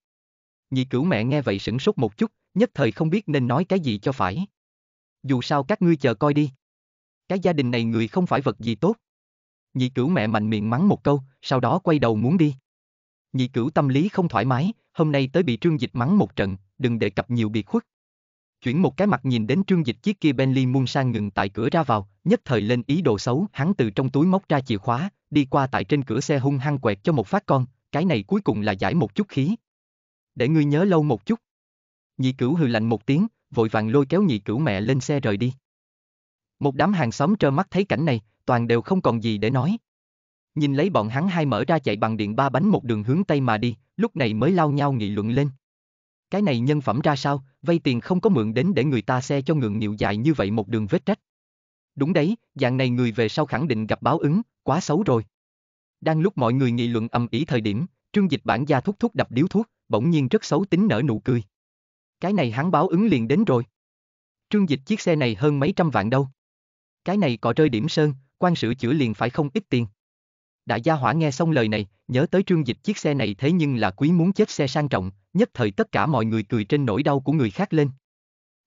Nhị cửu mẹ nghe vậy sửng sốt một chút, nhất thời không biết nên nói cái gì cho phải. Dù sao các ngươi chờ coi đi. Cái gia đình này người không phải vật gì tốt. Nhị cửu mẹ mạnh miệng mắng một câu, sau đó quay đầu muốn đi. Nhị cửu tâm lý không thoải mái, hôm nay tới bị trương dịch mắng một trận, đừng để cập nhiều biệt khuất chuyển một cái mặt nhìn đến trương dịch chiếc kia Bentley sang ngừng tại cửa ra vào, nhất thời lên ý đồ xấu, hắn từ trong túi móc ra chìa khóa, đi qua tại trên cửa xe hung hăng quẹt cho một phát con, cái này cuối cùng là giải một chút khí. Để ngươi nhớ lâu một chút. Nhị cửu hừ lạnh một tiếng, vội vàng lôi kéo nhị cửu mẹ lên xe rời đi. Một đám hàng xóm trơ mắt thấy cảnh này, toàn đều không còn gì để nói. Nhìn lấy bọn hắn hai mở ra chạy bằng điện ba bánh một đường hướng Tây mà đi, lúc này mới lao nhau nghị luận lên cái này nhân phẩm ra sao, vay tiền không có mượn đến để người ta xe cho ngượng nhiều dài như vậy một đường vết rách. Đúng đấy, dạng này người về sau khẳng định gặp báo ứng, quá xấu rồi. Đang lúc mọi người nghị luận âm ý thời điểm, trương dịch bản gia thúc thúc đập điếu thuốc, bỗng nhiên rất xấu tính nở nụ cười. Cái này hắn báo ứng liền đến rồi. Trương dịch chiếc xe này hơn mấy trăm vạn đâu. Cái này cọ rơi điểm sơn, quan sự chữa liền phải không ít tiền. Đại gia hỏa nghe xong lời này, nhớ tới trương dịch chiếc xe này thế nhưng là quý muốn chết xe sang trọng, nhất thời tất cả mọi người cười trên nỗi đau của người khác lên.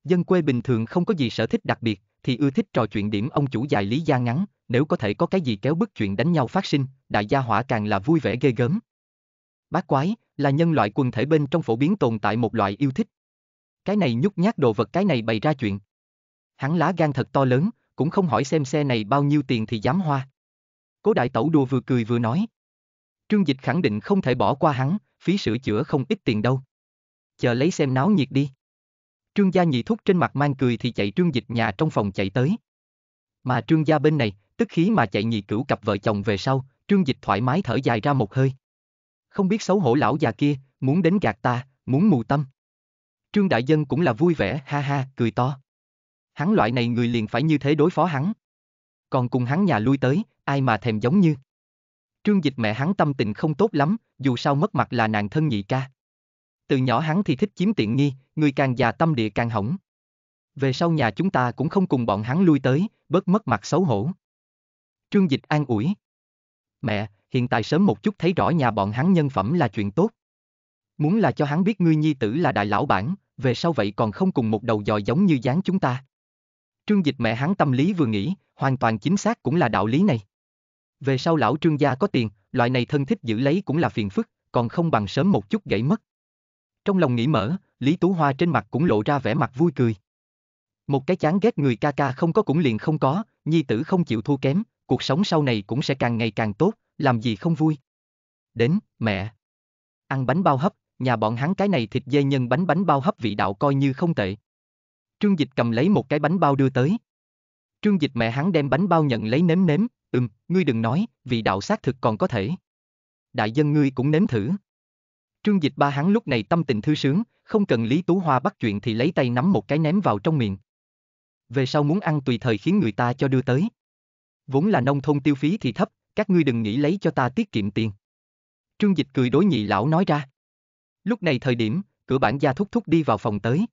Dân quê bình thường không có gì sở thích đặc biệt, thì ưa thích trò chuyện điểm ông chủ dài lý gia ngắn, nếu có thể có cái gì kéo bức chuyện đánh nhau phát sinh, đại gia hỏa càng là vui vẻ ghê gớm. Bác quái, là nhân loại quần thể bên trong phổ biến tồn tại một loại yêu thích. Cái này nhút nhát đồ vật cái này bày ra chuyện. Hắn lá gan thật to lớn, cũng không hỏi xem xe này bao nhiêu tiền thì dám hoa. Cố đại tẩu đùa vừa cười vừa nói. Trương Dịch khẳng định không thể bỏ qua hắn, phí sửa chữa không ít tiền đâu. Chờ lấy xem náo nhiệt đi. Trương gia nhị thúc trên mặt mang cười thì chạy trương dịch nhà trong phòng chạy tới. Mà trương gia bên này, tức khí mà chạy nhị cửu cặp vợ chồng về sau, trương dịch thoải mái thở dài ra một hơi. Không biết xấu hổ lão già kia, muốn đến gạt ta, muốn mù tâm. Trương đại dân cũng là vui vẻ, ha ha, cười to. Hắn loại này người liền phải như thế đối phó hắn. Còn cùng hắn nhà lui tới, ai mà thèm giống như. Trương Dịch mẹ hắn tâm tình không tốt lắm, dù sao mất mặt là nàng thân nhị ca. Từ nhỏ hắn thì thích chiếm tiện nghi, người càng già tâm địa càng hỏng. Về sau nhà chúng ta cũng không cùng bọn hắn lui tới, bớt mất mặt xấu hổ. Trương Dịch an ủi. Mẹ, hiện tại sớm một chút thấy rõ nhà bọn hắn nhân phẩm là chuyện tốt. Muốn là cho hắn biết ngươi nhi tử là đại lão bản, về sau vậy còn không cùng một đầu dòi giống như dáng chúng ta. Trương Dịch mẹ hắn tâm lý vừa nghĩ, hoàn toàn chính xác cũng là đạo lý này. Về sau lão trương gia có tiền, loại này thân thích giữ lấy cũng là phiền phức, còn không bằng sớm một chút gãy mất. Trong lòng nghĩ mở, Lý Tú Hoa trên mặt cũng lộ ra vẻ mặt vui cười. Một cái chán ghét người ca ca không có cũng liền không có, nhi tử không chịu thua kém, cuộc sống sau này cũng sẽ càng ngày càng tốt, làm gì không vui. Đến, mẹ. Ăn bánh bao hấp, nhà bọn hắn cái này thịt dê nhân bánh bánh bao hấp vị đạo coi như không tệ. Trương Dịch cầm lấy một cái bánh bao đưa tới. Trương Dịch mẹ hắn đem bánh bao nhận lấy nếm nếm, Ừm, ngươi đừng nói, vị đạo xác thực còn có thể. Đại dân ngươi cũng nếm thử. Trương Dịch Ba hắn lúc này tâm tình thư sướng, không cần Lý Tú Hoa bắt chuyện thì lấy tay nắm một cái ném vào trong miệng. Về sau muốn ăn tùy thời khiến người ta cho đưa tới. Vốn là nông thôn tiêu phí thì thấp, các ngươi đừng nghĩ lấy cho ta tiết kiệm tiền. Trương Dịch cười đối nhị lão nói ra. Lúc này thời điểm, cửa bản gia thúc thúc đi vào phòng tới.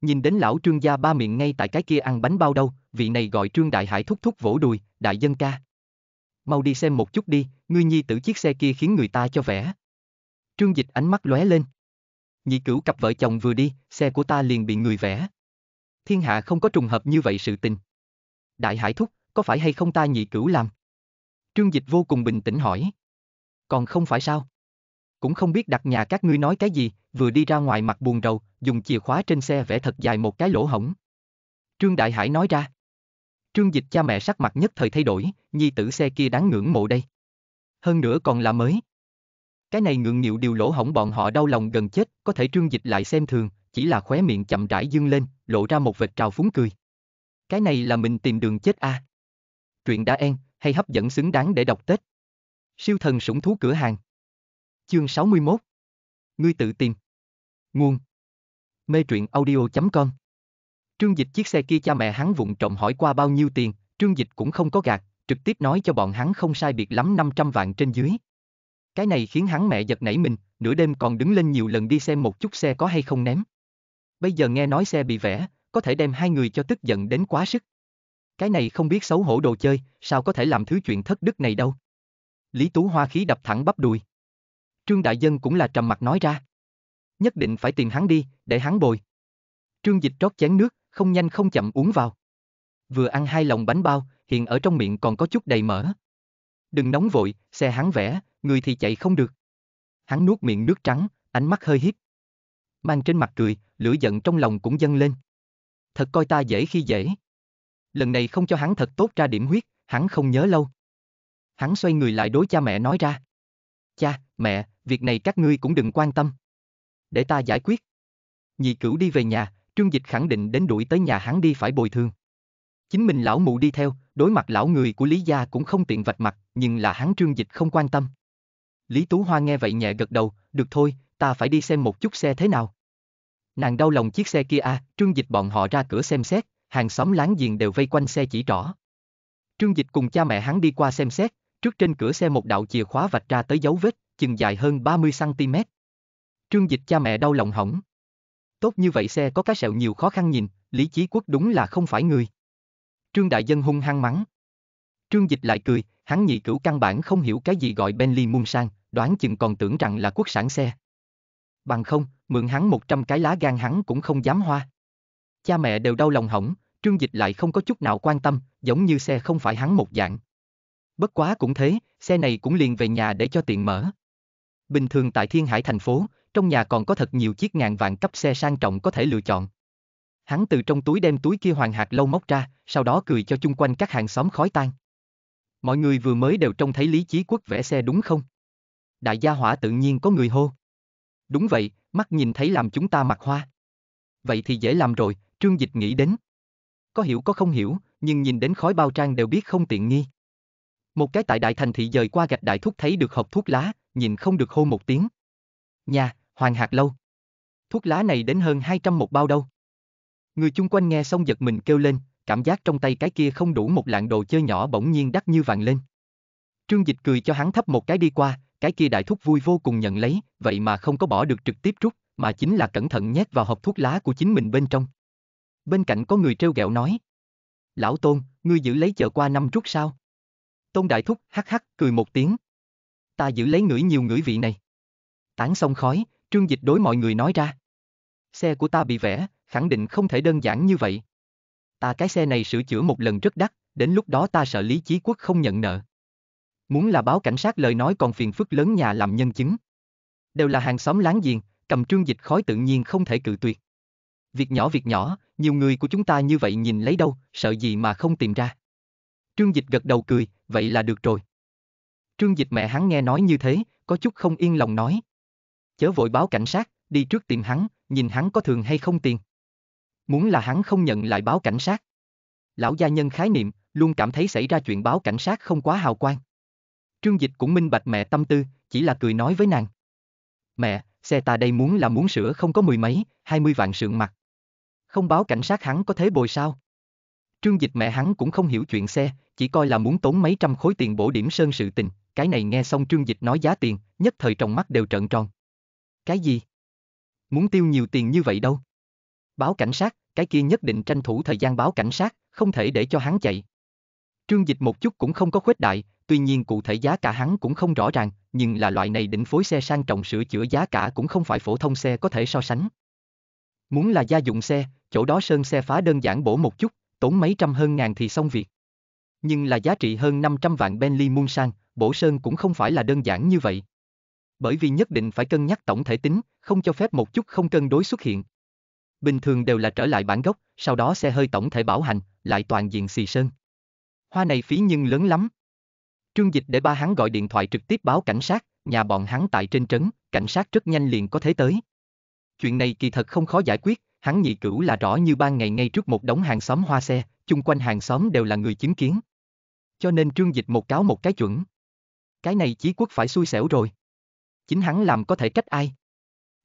Nhìn đến lão trương gia ba miệng ngay tại cái kia ăn bánh bao đâu, vị này gọi trương đại hải thúc thúc vỗ đùi, đại dân ca. Mau đi xem một chút đi, ngươi nhi tử chiếc xe kia khiến người ta cho vẽ. Trương Dịch ánh mắt lóe lên. Nhị cửu cặp vợ chồng vừa đi, xe của ta liền bị người vẽ. Thiên hạ không có trùng hợp như vậy sự tình. Đại hải thúc, có phải hay không ta nhị cửu làm? Trương Dịch vô cùng bình tĩnh hỏi. Còn không phải sao? Cũng không biết đặt nhà các ngươi nói cái gì, vừa đi ra ngoài mặt buồn rầu, dùng chìa khóa trên xe vẽ thật dài một cái lỗ hổng. Trương Đại Hải nói ra. Trương Dịch cha mẹ sắc mặt nhất thời thay đổi, nhi tử xe kia đáng ngưỡng mộ đây. Hơn nữa còn là mới. Cái này ngượng nhiều điều lỗ hỏng bọn họ đau lòng gần chết, có thể Trương Dịch lại xem thường, chỉ là khóe miệng chậm rãi dương lên, lộ ra một vệt trào phúng cười. Cái này là mình tìm đường chết à. Truyện đã en, hay hấp dẫn xứng đáng để đọc Tết. Siêu thần sủng thú cửa hàng. Chương 61. Ngươi tự tìm. Nguồn. Mê truyện audio.com Trương Dịch chiếc xe kia cha mẹ hắn vụng trộm hỏi qua bao nhiêu tiền, Trương Dịch cũng không có gạt, trực tiếp nói cho bọn hắn không sai biệt lắm 500 vạn trên dưới. Cái này khiến hắn mẹ giật nảy mình, nửa đêm còn đứng lên nhiều lần đi xem một chút xe có hay không ném. Bây giờ nghe nói xe bị vẽ, có thể đem hai người cho tức giận đến quá sức. Cái này không biết xấu hổ đồ chơi, sao có thể làm thứ chuyện thất đức này đâu. Lý Tú Hoa khí đập thẳng bắp đùi. Trương Đại Dân cũng là trầm mặt nói ra. Nhất định phải tìm hắn đi, để hắn bồi. Trương Dịch trót chén nước, không nhanh không chậm uống vào. Vừa ăn hai lòng bánh bao, hiện ở trong miệng còn có chút đầy mỡ. Đừng nóng vội, xe hắn vẽ, người thì chạy không được. Hắn nuốt miệng nước trắng, ánh mắt hơi hiếp. Mang trên mặt cười, lửa giận trong lòng cũng dâng lên. Thật coi ta dễ khi dễ. Lần này không cho hắn thật tốt ra điểm huyết, hắn không nhớ lâu. Hắn xoay người lại đối cha mẹ nói ra. Cha, mẹ, việc này các ngươi cũng đừng quan tâm. Để ta giải quyết. Nhị cửu đi về nhà, Trương Dịch khẳng định đến đuổi tới nhà hắn đi phải bồi thường. Chính mình lão mụ đi theo, đối mặt lão người của Lý Gia cũng không tiện vạch mặt, nhưng là hắn Trương Dịch không quan tâm. Lý Tú Hoa nghe vậy nhẹ gật đầu, được thôi, ta phải đi xem một chút xe thế nào. Nàng đau lòng chiếc xe kia a, à, Trương Dịch bọn họ ra cửa xem xét, hàng xóm láng giềng đều vây quanh xe chỉ rõ. Trương Dịch cùng cha mẹ hắn đi qua xem xét, trước trên cửa xe một đạo chìa khóa vạch ra tới dấu vết, chừng dài hơn 30cm. Trương Dịch cha mẹ đau lòng hỏng, tốt như vậy xe có cái sẹo nhiều khó khăn nhìn, Lý Chí Quốc đúng là không phải người. Trương Đại Dân hung hăng mắng. Trương Dịch lại cười, hắn nhị cửu căn bản không hiểu cái gì gọi Bentley Sang, đoán chừng còn tưởng rằng là quốc sản xe. Bằng không, mượn hắn 100 cái lá gan hắn cũng không dám hoa. Cha mẹ đều đau lòng hỏng, Trương Dịch lại không có chút nào quan tâm, giống như xe không phải hắn một dạng. Bất quá cũng thế, xe này cũng liền về nhà để cho tiện mở. Bình thường tại Thiên Hải thành phố, trong nhà còn có thật nhiều chiếc ngàn vạn cấp xe sang trọng có thể lựa chọn. Hắn từ trong túi đem túi kia hoàng hạt lâu móc ra, sau đó cười cho chung quanh các hàng xóm khói tan. Mọi người vừa mới đều trông thấy Lý Chí Quốc vẽ xe đúng không? Đại gia hỏa tự nhiên có người hô. Đúng vậy, mắt nhìn thấy làm chúng ta mặt hoa. Vậy thì dễ làm rồi, Trương Dịch nghĩ đến. Có hiểu có không hiểu, nhưng nhìn đến khói bao trang đều biết không tiện nghi. Một cái tại đại thành thị dời qua gạch đại thúc thấy được hộp thuốc lá, nhìn không được hô một tiếng. Nhà, hoàng hạt lâu. Thuốc lá này đến hơn 200 một bao đâu. Người chung quanh nghe xong giật mình kêu lên, cảm giác trong tay cái kia không đủ một lạng đồ chơi nhỏ bỗng nhiên đắt như vàng lên. Trương Dịch cười cho hắn thấp một cái đi qua, cái kia đại thúc vui vô cùng nhận lấy, vậy mà không có bỏ được trực tiếp rút, mà chính là cẩn thận nhét vào hộp thuốc lá của chính mình bên trong. Bên cạnh có người treo gẹo nói. Lão Tôn, ngươi giữ lấy chợ qua năm rút sao? Tôn đại thúc hắc hắc cười một tiếng. Ta giữ lấy ngửi nhiều ngửi vị này. Tán xong khói, Trương Dịch đối mọi người nói ra. Xe của ta bị vẽ, khẳng định không thể đơn giản như vậy. Ta cái xe này sửa chữa một lần rất đắt, đến lúc đó ta sợ Lý Chí Quốc không nhận nợ. Muốn là báo cảnh sát lời nói còn phiền phức lớn nhà làm nhân chứng. Đều là hàng xóm láng giềng, cầm trương dịch khói tự nhiên không thể cự tuyệt. Việc nhỏ việc nhỏ, nhiều người của chúng ta như vậy nhìn lấy đâu, sợ gì mà không tìm ra. Trương dịch gật đầu cười, vậy là được rồi. Trương dịch mẹ hắn nghe nói như thế, có chút không yên lòng nói, chớ vội báo cảnh sát, đi trước tìm hắn, nhìn hắn có thường hay không tiền. Muốn là hắn không nhận lại báo cảnh sát. Lão gia nhân khái niệm, luôn cảm thấy xảy ra chuyện báo cảnh sát không quá hào quang. Trương Dịch cũng minh bạch mẹ tâm tư, chỉ là cười nói với nàng. Mẹ, xe ta đây muốn là muốn sửa không có mười mấy, hai mươi vạn sượng mặt. Không báo cảnh sát hắn có thế bồi sao? Trương Dịch mẹ hắn cũng không hiểu chuyện xe, chỉ coi là muốn tốn mấy trăm khối tiền bổ điểm sơn sự tình, cái này nghe xong Trương Dịch nói giá tiền, nhất thời trong mắt đều trợn tròn. Cái gì? Muốn tiêu nhiều tiền như vậy đâu. Báo cảnh sát, cái kia nhất định tranh thủ thời gian báo cảnh sát, không thể để cho hắn chạy. Trương Dịch một chút cũng không có khuếch đại, tuy nhiên cụ thể giá cả hắn cũng không rõ ràng, nhưng là loại này định phối xe sang trọng sửa chữa giá cả cũng không phải phổ thông xe có thể so sánh. Muốn là gia dụng xe, chỗ đó sơn xe phá đơn giản bổ một chút, tốn mấy trăm hơn ngàn thì xong việc. Nhưng là giá trị hơn 500 vạn Bentley Munsan, bổ sơn cũng không phải là đơn giản như vậy bởi vì nhất định phải cân nhắc tổng thể tính, không cho phép một chút không cân đối xuất hiện. Bình thường đều là trở lại bản gốc, sau đó xe hơi tổng thể bảo hành, lại toàn diện xì sơn. Hoa này phí nhưng lớn lắm. Trương Dịch để ba hắn gọi điện thoại trực tiếp báo cảnh sát, nhà bọn hắn tại trên trấn, cảnh sát rất nhanh liền có thể tới. Chuyện này kỳ thật không khó giải quyết, hắn nhị cửu là rõ như ban ngày ngay trước một đống hàng xóm hoa xe, chung quanh hàng xóm đều là người chứng kiến. Cho nên Trương Dịch một cáo một cái chuẩn. Cái này chí quốc phải xui xẻo rồi chính hắn làm có thể trách ai.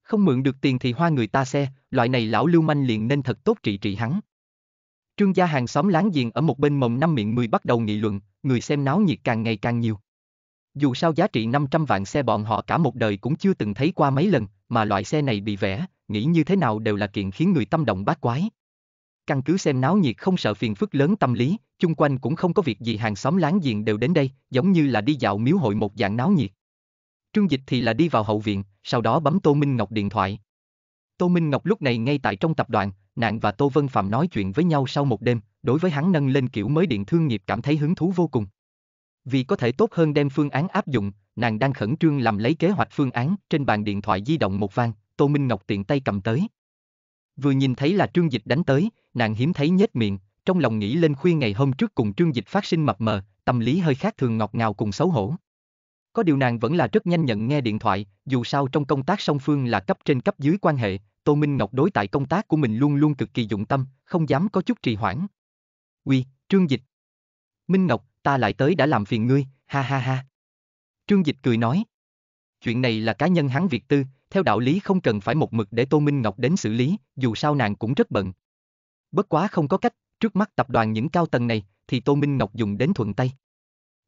Không mượn được tiền thì hoa người ta xe, loại này lão lưu manh liền nên thật tốt trị trị hắn. Trương gia hàng xóm láng giềng ở một bên mồng năm miệng mười bắt đầu nghị luận, người xem náo nhiệt càng ngày càng nhiều. Dù sao giá trị 500 vạn xe bọn họ cả một đời cũng chưa từng thấy qua mấy lần, mà loại xe này bị vẽ, nghĩ như thế nào đều là kiện khiến người tâm động bát quái. Căn cứ xem náo nhiệt không sợ phiền phức lớn tâm lý, chung quanh cũng không có việc gì hàng xóm láng giềng đều đến đây, giống như là đi dạo miếu hội một dạng náo nhiệt. Trương Dịch thì là đi vào hậu viện, sau đó bấm Tô Minh Ngọc điện thoại. Tô Minh Ngọc lúc này ngay tại trong tập đoàn, nạn và Tô Vân Phạm nói chuyện với nhau sau một đêm, đối với hắn nâng lên kiểu mới điện thương nghiệp cảm thấy hứng thú vô cùng. Vì có thể tốt hơn đem phương án áp dụng, nàng đang khẩn trương làm lấy kế hoạch phương án, trên bàn điện thoại di động một vang, Tô Minh Ngọc tiện tay cầm tới. Vừa nhìn thấy là Trương Dịch đánh tới, nàng hiếm thấy nhếch miệng, trong lòng nghĩ lên khuya ngày hôm trước cùng Trương Dịch phát sinh mập mờ, tâm lý hơi khác thường ngọt ngào cùng xấu hổ, có điều nàng vẫn là rất nhanh nhận nghe điện thoại, dù sao trong công tác song phương là cấp trên cấp dưới quan hệ, Tô Minh Ngọc đối tại công tác của mình luôn luôn cực kỳ dụng tâm, không dám có chút trì hoãn. Uy, Trương Dịch. Minh Ngọc, ta lại tới đã làm phiền ngươi, ha ha ha. Trương Dịch cười nói. Chuyện này là cá nhân hắn việc tư, theo đạo lý không cần phải một mực để Tô Minh Ngọc đến xử lý, dù sao nàng cũng rất bận. Bất quá không có cách, trước mắt tập đoàn những cao tầng này, thì Tô Minh Ngọc dùng đến thuận tay.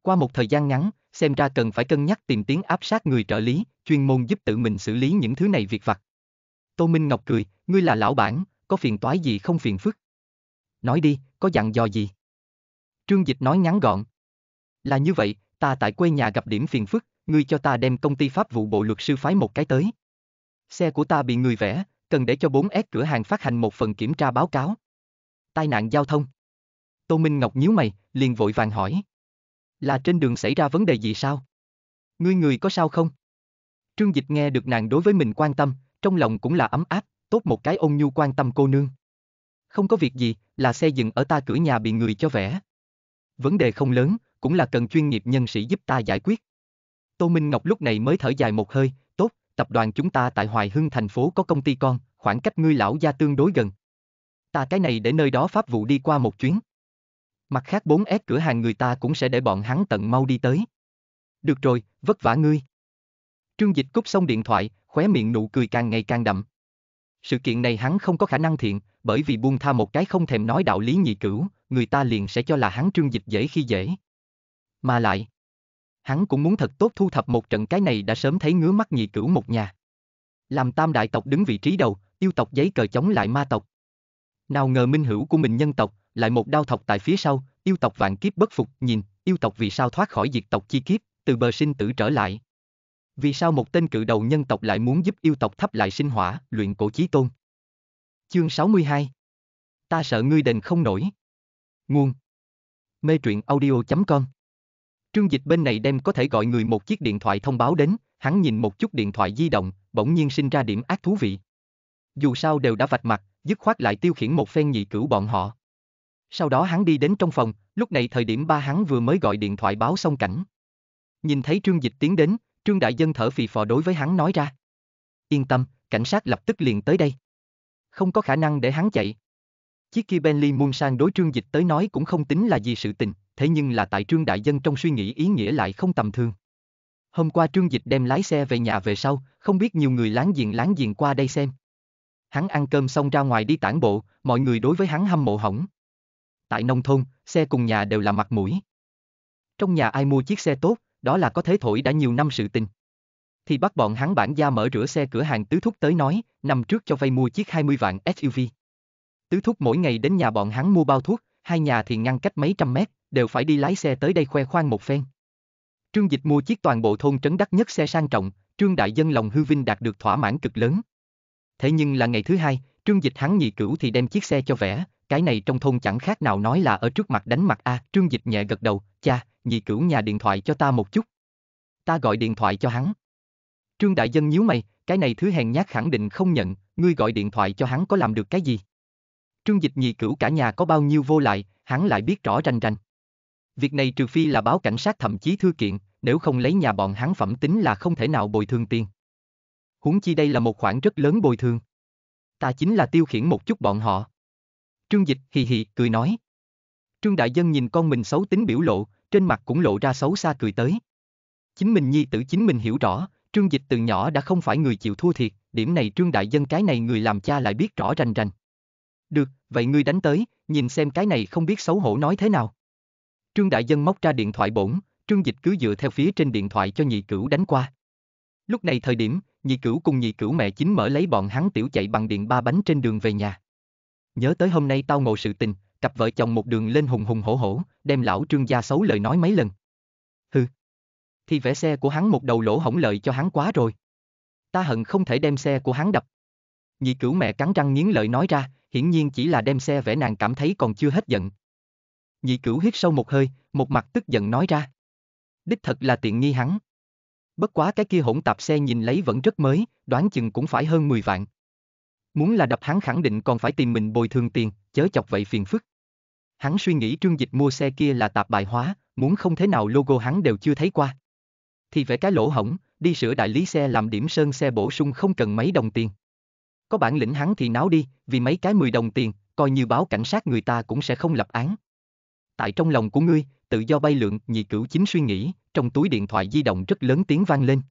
Qua một thời gian ngắn, xem ra cần phải cân nhắc tìm tiếng áp sát người trợ lý, chuyên môn giúp tự mình xử lý những thứ này việc vặt. Tô Minh Ngọc cười, ngươi là lão bản, có phiền toái gì không phiền phức? Nói đi, có dặn dò gì? Trương Dịch nói ngắn gọn. Là như vậy, ta tại quê nhà gặp điểm phiền phức, ngươi cho ta đem công ty pháp vụ bộ luật sư phái một cái tới. Xe của ta bị người vẽ, cần để cho 4S cửa hàng phát hành một phần kiểm tra báo cáo. Tai nạn giao thông. Tô Minh Ngọc nhíu mày, liền vội vàng hỏi. Là trên đường xảy ra vấn đề gì sao? Ngươi người có sao không? Trương Dịch nghe được nàng đối với mình quan tâm, trong lòng cũng là ấm áp, tốt một cái ôn nhu quan tâm cô nương. Không có việc gì, là xe dừng ở ta cửa nhà bị người cho vẽ. Vấn đề không lớn, cũng là cần chuyên nghiệp nhân sĩ giúp ta giải quyết. Tô Minh Ngọc lúc này mới thở dài một hơi, tốt, tập đoàn chúng ta tại Hoài Hưng thành phố có công ty con, khoảng cách ngươi lão gia tương đối gần. Ta cái này để nơi đó pháp vụ đi qua một chuyến. Mặt khác 4S cửa hàng người ta cũng sẽ để bọn hắn tận mau đi tới. Được rồi, vất vả ngươi. Trương Dịch cúp xong điện thoại, khóe miệng nụ cười càng ngày càng đậm. Sự kiện này hắn không có khả năng thiện, bởi vì buông tha một cái không thèm nói đạo lý nhị cửu, người ta liền sẽ cho là hắn Trương Dịch dễ khi dễ. Mà lại, hắn cũng muốn thật tốt thu thập một trận cái này đã sớm thấy ngứa mắt nhị cửu một nhà. Làm tam đại tộc đứng vị trí đầu, yêu tộc giấy cờ chống lại ma tộc. Nào ngờ minh hữu của mình nhân tộc, lại một đao thọc tại phía sau, yêu tộc vạn kiếp bất phục, nhìn, yêu tộc vì sao thoát khỏi diệt tộc chi kiếp, từ bờ sinh tử trở lại. Vì sao một tên cự đầu nhân tộc lại muốn giúp yêu tộc thắp lại sinh hỏa, luyện cổ chí tôn? Chương 62 Ta sợ ngươi đền không nổi. Nguồn Mê truyện audio.com Trương dịch bên này đem có thể gọi người một chiếc điện thoại thông báo đến, hắn nhìn một chút điện thoại di động, bỗng nhiên sinh ra điểm ác thú vị. Dù sao đều đã vạch mặt, dứt khoát lại tiêu khiển một phen nhị cửu bọn họ. Sau đó hắn đi đến trong phòng, lúc này thời điểm ba hắn vừa mới gọi điện thoại báo xong cảnh. Nhìn thấy Trương Dịch tiến đến, Trương Đại Dân thở phì phò đối với hắn nói ra. Yên tâm, cảnh sát lập tức liền tới đây. Không có khả năng để hắn chạy. Chiếc kia Bentley Munsan đối Trương Dịch tới nói cũng không tính là gì sự tình, thế nhưng là tại Trương Đại Dân trong suy nghĩ ý nghĩa lại không tầm thường. Hôm qua Trương Dịch đem lái xe về nhà về sau, không biết nhiều người láng giềng láng giềng qua đây xem. Hắn ăn cơm xong ra ngoài đi tản bộ, mọi người đối với hắn hâm mộ hỏng tại nông thôn, xe cùng nhà đều là mặt mũi. Trong nhà ai mua chiếc xe tốt, đó là có thế thổi đã nhiều năm sự tình. Thì bắt bọn hắn bản gia mở rửa xe cửa hàng Tứ Thúc tới nói, năm trước cho vay mua chiếc 20 vạn SUV. Tứ Thúc mỗi ngày đến nhà bọn hắn mua bao thuốc, hai nhà thì ngăn cách mấy trăm mét, đều phải đi lái xe tới đây khoe khoang một phen. Trương Dịch mua chiếc toàn bộ thôn trấn đắt nhất xe sang trọng, Trương Đại Dân lòng hư vinh đạt được thỏa mãn cực lớn. Thế nhưng là ngày thứ hai, Trương Dịch hắn nhị cửu thì đem chiếc xe cho vẽ, cái này trong thôn chẳng khác nào nói là ở trước mặt đánh mặt a, à, Trương Dịch nhẹ gật đầu, cha, nhị cửu nhà điện thoại cho ta một chút. Ta gọi điện thoại cho hắn. Trương Đại Dân nhíu mày, cái này thứ hèn nhát khẳng định không nhận, ngươi gọi điện thoại cho hắn có làm được cái gì? Trương Dịch nhị cửu cả nhà có bao nhiêu vô lại, hắn lại biết rõ ranh ranh Việc này trừ phi là báo cảnh sát thậm chí thư kiện, nếu không lấy nhà bọn hắn phẩm tính là không thể nào bồi thường tiền. Huống chi đây là một khoản rất lớn bồi thường. Ta chính là tiêu khiển một chút bọn họ. Trương Dịch hì hì cười nói. Trương Đại Dân nhìn con mình xấu tính biểu lộ, trên mặt cũng lộ ra xấu xa cười tới. Chính mình nhi tử chính mình hiểu rõ, Trương Dịch từ nhỏ đã không phải người chịu thua thiệt, điểm này Trương Đại Dân cái này người làm cha lại biết rõ rành rành. Được, vậy ngươi đánh tới, nhìn xem cái này không biết xấu hổ nói thế nào. Trương Đại Dân móc ra điện thoại bổn, Trương Dịch cứ dựa theo phía trên điện thoại cho nhị cửu đánh qua. Lúc này thời điểm, nhị cửu cùng nhị cửu mẹ chính mở lấy bọn hắn tiểu chạy bằng điện ba bánh trên đường về nhà. Nhớ tới hôm nay tao ngộ sự tình, cặp vợ chồng một đường lên hùng hùng hổ hổ, đem lão trương gia xấu lời nói mấy lần. Hừ. Thì vẽ xe của hắn một đầu lỗ hổng lợi cho hắn quá rồi. Ta hận không thể đem xe của hắn đập. Nhị cửu mẹ cắn răng nghiến lợi nói ra, hiển nhiên chỉ là đem xe vẽ nàng cảm thấy còn chưa hết giận. Nhị cửu hít sâu một hơi, một mặt tức giận nói ra. Đích thật là tiện nghi hắn. Bất quá cái kia hỗn tạp xe nhìn lấy vẫn rất mới, đoán chừng cũng phải hơn 10 vạn. Muốn là đập hắn khẳng định còn phải tìm mình bồi thường tiền, chớ chọc vậy phiền phức. Hắn suy nghĩ trương dịch mua xe kia là tạp bài hóa, muốn không thế nào logo hắn đều chưa thấy qua. Thì vẽ cái lỗ hổng, đi sửa đại lý xe làm điểm sơn xe bổ sung không cần mấy đồng tiền. Có bản lĩnh hắn thì náo đi, vì mấy cái 10 đồng tiền, coi như báo cảnh sát người ta cũng sẽ không lập án. Tại trong lòng của ngươi, tự do bay lượn, nhị cửu chính suy nghĩ, trong túi điện thoại di động rất lớn tiếng vang lên.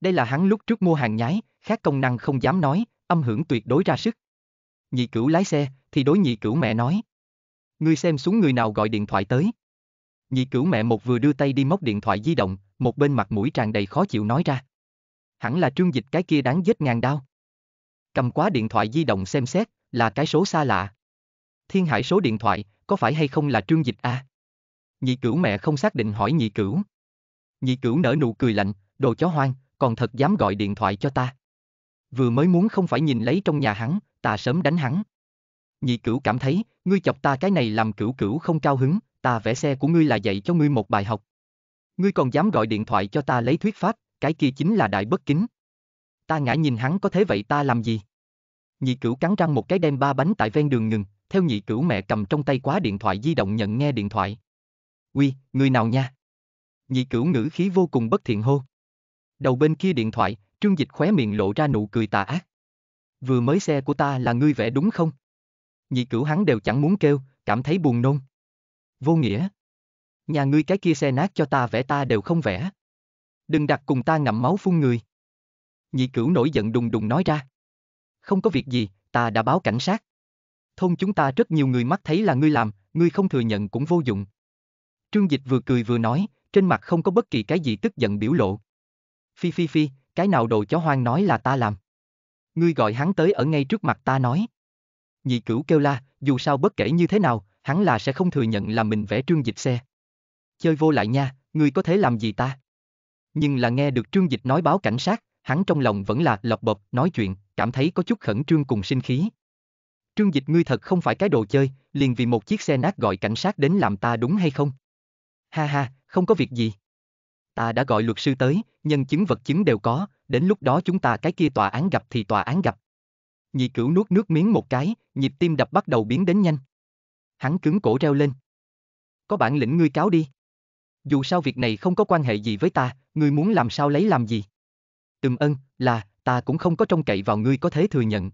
Đây là hắn lúc trước mua hàng nhái, khác công năng không dám nói, âm hưởng tuyệt đối ra sức. Nhị cửu lái xe, thì đối nhị cửu mẹ nói. Ngươi xem xuống người nào gọi điện thoại tới. Nhị cửu mẹ một vừa đưa tay đi móc điện thoại di động, một bên mặt mũi tràn đầy khó chịu nói ra. Hẳn là trương dịch cái kia đáng giết ngàn đao. Cầm quá điện thoại di động xem xét, là cái số xa lạ. Thiên hải số điện thoại, có phải hay không là trương dịch à? Nhị cửu mẹ không xác định hỏi nhị cửu. Nhị cửu nở nụ cười lạnh, đồ chó hoang, còn thật dám gọi điện thoại cho ta vừa mới muốn không phải nhìn lấy trong nhà hắn, ta sớm đánh hắn. Nhị cửu cảm thấy, ngươi chọc ta cái này làm cửu cửu không cao hứng, ta vẽ xe của ngươi là dạy cho ngươi một bài học. Ngươi còn dám gọi điện thoại cho ta lấy thuyết pháp, cái kia chính là đại bất kính. Ta ngã nhìn hắn có thế vậy ta làm gì? Nhị cửu cắn răng một cái đem ba bánh tại ven đường ngừng, theo nhị cửu mẹ cầm trong tay quá điện thoại di động nhận nghe điện thoại. Uy, người nào nha? Nhị cửu ngữ khí vô cùng bất thiện hô. Đầu bên kia điện thoại, Trương Dịch khóe miệng lộ ra nụ cười tà ác. Vừa mới xe của ta là ngươi vẽ đúng không? Nhị cửu hắn đều chẳng muốn kêu, cảm thấy buồn nôn. Vô nghĩa. Nhà ngươi cái kia xe nát cho ta vẽ ta đều không vẽ. Đừng đặt cùng ta ngậm máu phun người. Nhị cửu nổi giận đùng đùng nói ra. Không có việc gì, ta đã báo cảnh sát. Thôn chúng ta rất nhiều người mắt thấy là ngươi làm, ngươi không thừa nhận cũng vô dụng. Trương Dịch vừa cười vừa nói, trên mặt không có bất kỳ cái gì tức giận biểu lộ. Phi phi phi, cái nào đồ chó hoang nói là ta làm. Ngươi gọi hắn tới ở ngay trước mặt ta nói. Nhị cửu kêu la, dù sao bất kể như thế nào, hắn là sẽ không thừa nhận là mình vẽ trương dịch xe. Chơi vô lại nha, ngươi có thể làm gì ta? Nhưng là nghe được trương dịch nói báo cảnh sát, hắn trong lòng vẫn là lọc bọc nói chuyện, cảm thấy có chút khẩn trương cùng sinh khí. Trương dịch ngươi thật không phải cái đồ chơi, liền vì một chiếc xe nát gọi cảnh sát đến làm ta đúng hay không? Ha ha, không có việc gì. Ta đã gọi luật sư tới, nhân chứng vật chứng đều có, đến lúc đó chúng ta cái kia tòa án gặp thì tòa án gặp. Nhị cửu nuốt nước miếng một cái, nhịp tim đập bắt đầu biến đến nhanh. Hắn cứng cổ reo lên. Có bản lĩnh ngươi cáo đi. Dù sao việc này không có quan hệ gì với ta, ngươi muốn làm sao lấy làm gì. Ừm ân, là, ta cũng không có trông cậy vào ngươi có thể thừa nhận.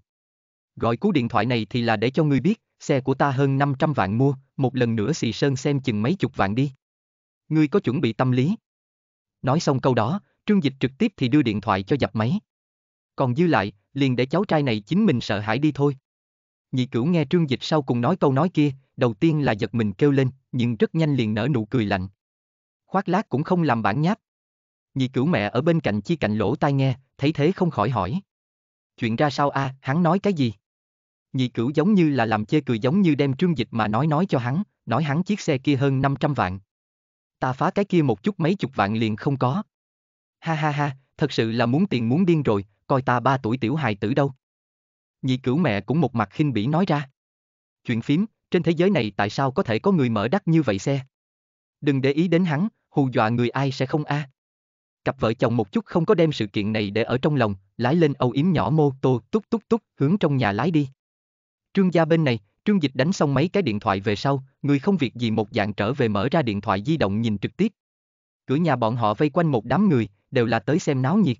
Gọi cú điện thoại này thì là để cho ngươi biết, xe của ta hơn 500 vạn mua, một lần nữa xì sơn xem chừng mấy chục vạn đi. Ngươi có chuẩn bị tâm lý. Nói xong câu đó, Trương Dịch trực tiếp thì đưa điện thoại cho dập máy. Còn dư lại, liền để cháu trai này chính mình sợ hãi đi thôi. Nhị cửu nghe Trương Dịch sau cùng nói câu nói kia, đầu tiên là giật mình kêu lên, nhưng rất nhanh liền nở nụ cười lạnh. Khoác lác cũng không làm bản nháp. Nhị cửu mẹ ở bên cạnh chi cạnh lỗ tai nghe, thấy thế không khỏi hỏi. Chuyện ra sao a, à, hắn nói cái gì? Nhị cửu giống như là làm chê cười giống như đem Trương Dịch mà nói nói cho hắn, nói hắn chiếc xe kia hơn 500 vạn ta phá cái kia một chút mấy chục vạn liền không có. Ha ha ha, thật sự là muốn tiền muốn điên rồi, coi ta ba tuổi tiểu hài tử đâu. Nhị cửu mẹ cũng một mặt khinh bỉ nói ra. Chuyện phím, trên thế giới này tại sao có thể có người mở đắt như vậy xe? Đừng để ý đến hắn, hù dọa người ai sẽ không a. À. Cặp vợ chồng một chút không có đem sự kiện này để ở trong lòng, lái lên âu yếm nhỏ mô tô túc túc túc hướng trong nhà lái đi. Trương gia bên này, Trương Dịch đánh xong mấy cái điện thoại về sau, người không việc gì một dạng trở về mở ra điện thoại di động nhìn trực tiếp. Cửa nhà bọn họ vây quanh một đám người, đều là tới xem náo nhiệt.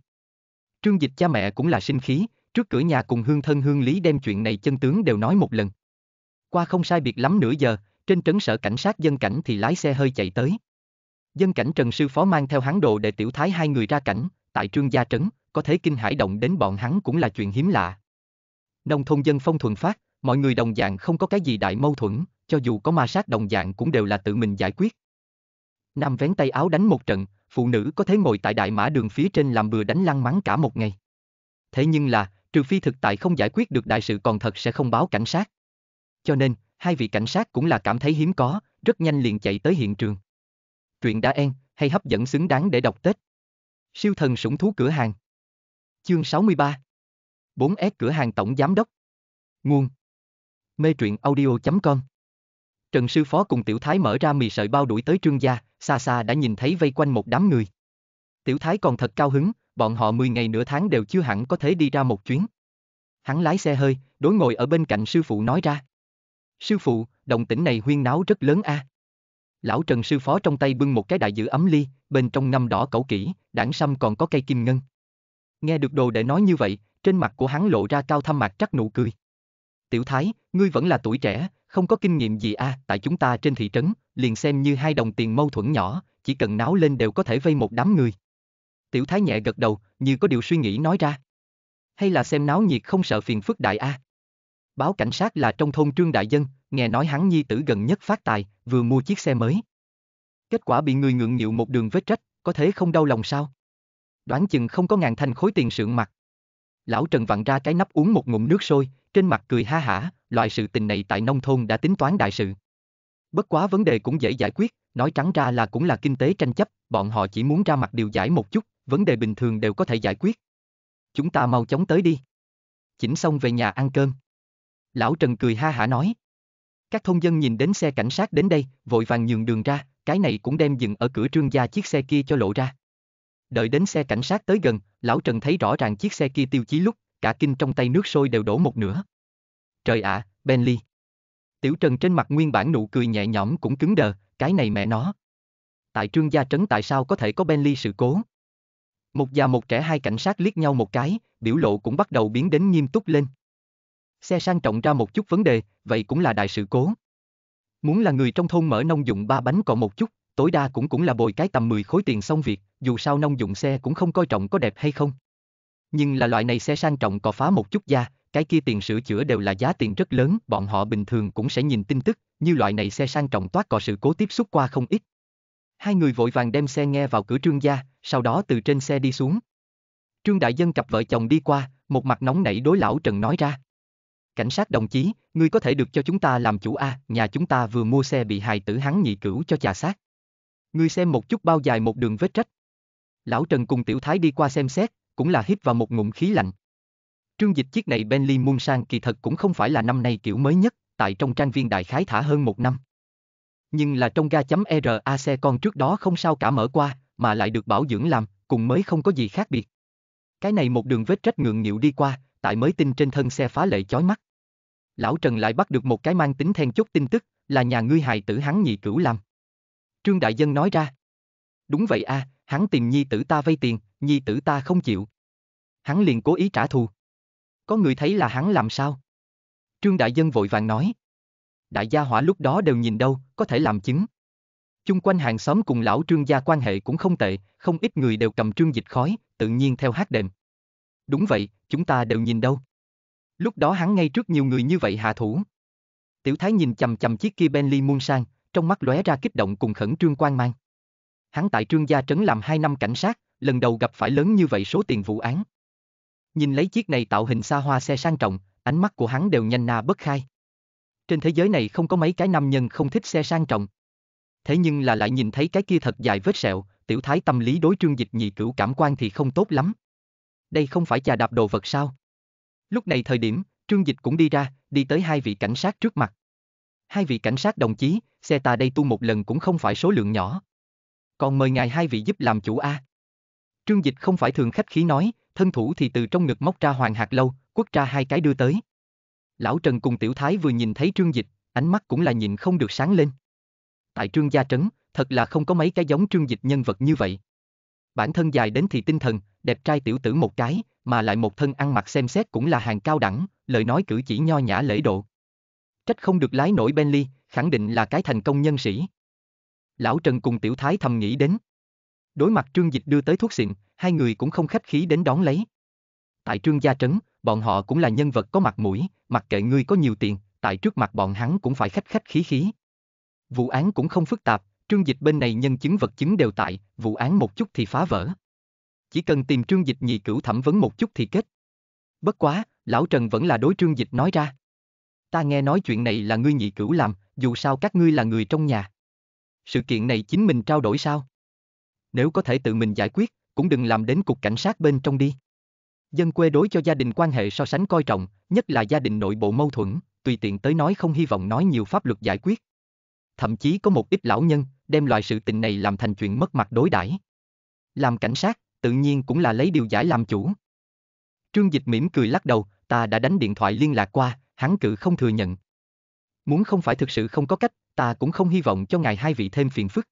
Trương Dịch cha mẹ cũng là sinh khí, trước cửa nhà cùng hương thân hương lý đem chuyện này chân tướng đều nói một lần. Qua không sai biệt lắm nửa giờ, trên trấn sở cảnh sát dân cảnh thì lái xe hơi chạy tới. Dân cảnh Trần Sư Phó mang theo hắn đồ để tiểu thái hai người ra cảnh, tại trương gia trấn, có thể kinh hải động đến bọn hắn cũng là chuyện hiếm lạ. Nông thôn dân phong thuần phát, mọi người đồng dạng không có cái gì đại mâu thuẫn, cho dù có ma sát đồng dạng cũng đều là tự mình giải quyết. Nam vén tay áo đánh một trận, phụ nữ có thể ngồi tại đại mã đường phía trên làm bừa đánh lăng mắng cả một ngày. Thế nhưng là, trừ phi thực tại không giải quyết được đại sự còn thật sẽ không báo cảnh sát. Cho nên, hai vị cảnh sát cũng là cảm thấy hiếm có, rất nhanh liền chạy tới hiện trường. chuyện đã en, hay hấp dẫn xứng đáng để đọc Tết. Siêu thần sủng thú cửa hàng. Chương 63 4S cửa hàng tổng giám đốc. Nguồn mê truyện audio.com. Trần Sư Phó cùng Tiểu Thái mở ra mì sợi bao đuổi tới Trương Gia, xa xa đã nhìn thấy vây quanh một đám người. Tiểu Thái còn thật cao hứng, bọn họ 10 ngày nửa tháng đều chưa hẳn có thể đi ra một chuyến. Hắn lái xe hơi, đối ngồi ở bên cạnh sư phụ nói ra. Sư phụ, đồng tỉnh này huyên náo rất lớn a. À. Lão Trần Sư Phó trong tay bưng một cái đại giữ ấm ly, bên trong ngâm đỏ cẩu kỹ, đảng sâm còn có cây kim ngân. Nghe được đồ để nói như vậy, trên mặt của hắn lộ ra cao thâm mặt chắc nụ cười. Tiểu Thái, ngươi vẫn là tuổi trẻ, không có kinh nghiệm gì a à, tại chúng ta trên thị trấn, liền xem như hai đồng tiền mâu thuẫn nhỏ, chỉ cần náo lên đều có thể vây một đám người. Tiểu Thái nhẹ gật đầu, như có điều suy nghĩ nói ra. Hay là xem náo nhiệt không sợ phiền phức đại a. À? Báo cảnh sát là trong thôn Trương Đại Dân, nghe nói hắn nhi tử gần nhất phát tài, vừa mua chiếc xe mới. Kết quả bị người ngượng nghịu một đường vết rách, có thế không đau lòng sao? Đoán chừng không có ngàn thành khối tiền sượng mặt. Lão Trần vặn ra cái nắp uống một ngụm nước sôi, trên mặt cười ha hả, loại sự tình này tại nông thôn đã tính toán đại sự. Bất quá vấn đề cũng dễ giải quyết, nói trắng ra là cũng là kinh tế tranh chấp, bọn họ chỉ muốn ra mặt điều giải một chút, vấn đề bình thường đều có thể giải quyết. Chúng ta mau chóng tới đi. Chỉnh xong về nhà ăn cơm. Lão Trần cười ha hả nói. Các thông dân nhìn đến xe cảnh sát đến đây, vội vàng nhường đường ra, cái này cũng đem dừng ở cửa trương gia chiếc xe kia cho lộ ra. Đợi đến xe cảnh sát tới gần, lão Trần thấy rõ ràng chiếc xe kia tiêu chí lúc, cả kinh trong tay nước sôi đều đổ một nửa. Trời ạ, à, Bentley. Tiểu Trần trên mặt nguyên bản nụ cười nhẹ nhõm cũng cứng đờ, cái này mẹ nó. Tại trương gia trấn tại sao có thể có Bentley sự cố? Một già một trẻ hai cảnh sát liếc nhau một cái, biểu lộ cũng bắt đầu biến đến nghiêm túc lên. Xe sang trọng ra một chút vấn đề, vậy cũng là đại sự cố. Muốn là người trong thôn mở nông dụng ba bánh còn một chút, tối đa cũng cũng là bồi cái tầm 10 khối tiền xong việc, dù sao nông dụng xe cũng không coi trọng có đẹp hay không. Nhưng là loại này xe sang trọng cò phá một chút da, cái kia tiền sửa chữa đều là giá tiền rất lớn, bọn họ bình thường cũng sẽ nhìn tin tức, như loại này xe sang trọng toát cò sự cố tiếp xúc qua không ít. Hai người vội vàng đem xe nghe vào cửa trương gia, sau đó từ trên xe đi xuống. Trương Đại Dân cặp vợ chồng đi qua, một mặt nóng nảy đối lão Trần nói ra. Cảnh sát đồng chí, ngươi có thể được cho chúng ta làm chủ A, nhà chúng ta vừa mua xe bị hài tử hắn nhị cửu cho trà sát. Ngươi xem một chút bao dài một đường vết rách. Lão Trần cùng Tiểu Thái đi qua xem xét, cũng là hít vào một ngụm khí lạnh. Trương Dịch chiếc này Bentley Munsang kỳ thật cũng không phải là năm nay kiểu mới nhất, tại trong trang viên đại khái thả hơn một năm. Nhưng là trong ga.rac e con trước đó không sao cả mở qua, mà lại được bảo dưỡng làm, cùng mới không có gì khác biệt. Cái này một đường vết rách ngượng nghịu đi qua, tại mới tin trên thân xe phá lệ chói mắt. Lão Trần lại bắt được một cái mang tính then chốt tin tức, là nhà ngươi hài tử hắn nhị cửu làm. Trương Đại Dân nói ra. Đúng vậy a, à, hắn tìm nhi tử ta vay tiền, nhi tử ta không chịu. Hắn liền cố ý trả thù. Có người thấy là hắn làm sao? Trương Đại Dân vội vàng nói. Đại gia hỏa lúc đó đều nhìn đâu, có thể làm chứng. Chung quanh hàng xóm cùng lão trương gia quan hệ cũng không tệ, không ít người đều cầm trương dịch khói, tự nhiên theo hát đệm. Đúng vậy, chúng ta đều nhìn đâu. Lúc đó hắn ngay trước nhiều người như vậy hạ thủ. Tiểu Thái nhìn chầm chầm chiếc kia Bentley Moonshine, trong mắt lóe ra kích động cùng khẩn trương quan mang hắn tại Trương Gia Trấn làm 2 năm cảnh sát, lần đầu gặp phải lớn như vậy số tiền vụ án. Nhìn lấy chiếc này tạo hình xa hoa xe sang trọng, ánh mắt của hắn đều nhanh na bất khai. Trên thế giới này không có mấy cái nam nhân không thích xe sang trọng. Thế nhưng là lại nhìn thấy cái kia thật dài vết sẹo, tiểu thái tâm lý đối trương dịch nhị cửu cảm quan thì không tốt lắm. Đây không phải trà đạp đồ vật sao? Lúc này thời điểm, trương dịch cũng đi ra, đi tới hai vị cảnh sát trước mặt. Hai vị cảnh sát đồng chí, xe ta đây tu một lần cũng không phải số lượng nhỏ còn mời ngài hai vị giúp làm chủ a. Trương Dịch không phải thường khách khí nói, thân thủ thì từ trong ngực móc ra hoàng hạt lâu, quất ra hai cái đưa tới. Lão Trần cùng Tiểu Thái vừa nhìn thấy Trương Dịch, ánh mắt cũng là nhìn không được sáng lên. Tại Trương Gia Trấn, thật là không có mấy cái giống Trương Dịch nhân vật như vậy. Bản thân dài đến thì tinh thần, đẹp trai tiểu tử một cái, mà lại một thân ăn mặc xem xét cũng là hàng cao đẳng, lời nói cử chỉ nho nhã lễ độ. Trách không được lái nổi Bentley, khẳng định là cái thành công nhân sĩ lão Trần cùng tiểu thái thầm nghĩ đến. Đối mặt Trương Dịch đưa tới thuốc xịn, hai người cũng không khách khí đến đón lấy. Tại Trương Gia Trấn, bọn họ cũng là nhân vật có mặt mũi, mặc kệ ngươi có nhiều tiền, tại trước mặt bọn hắn cũng phải khách khách khí khí. Vụ án cũng không phức tạp, Trương Dịch bên này nhân chứng vật chứng đều tại, vụ án một chút thì phá vỡ. Chỉ cần tìm Trương Dịch nhị cửu thẩm vấn một chút thì kết. Bất quá, lão Trần vẫn là đối Trương Dịch nói ra. Ta nghe nói chuyện này là ngươi nhị cửu làm, dù sao các ngươi là người trong nhà sự kiện này chính mình trao đổi sao? Nếu có thể tự mình giải quyết, cũng đừng làm đến cục cảnh sát bên trong đi. Dân quê đối cho gia đình quan hệ so sánh coi trọng, nhất là gia đình nội bộ mâu thuẫn, tùy tiện tới nói không hy vọng nói nhiều pháp luật giải quyết. Thậm chí có một ít lão nhân, đem loại sự tình này làm thành chuyện mất mặt đối đãi. Làm cảnh sát, tự nhiên cũng là lấy điều giải làm chủ. Trương Dịch mỉm cười lắc đầu, ta đã đánh điện thoại liên lạc qua, hắn cự không thừa nhận. Muốn không phải thực sự không có cách, ta cũng không hy vọng cho ngài hai vị thêm phiền phức.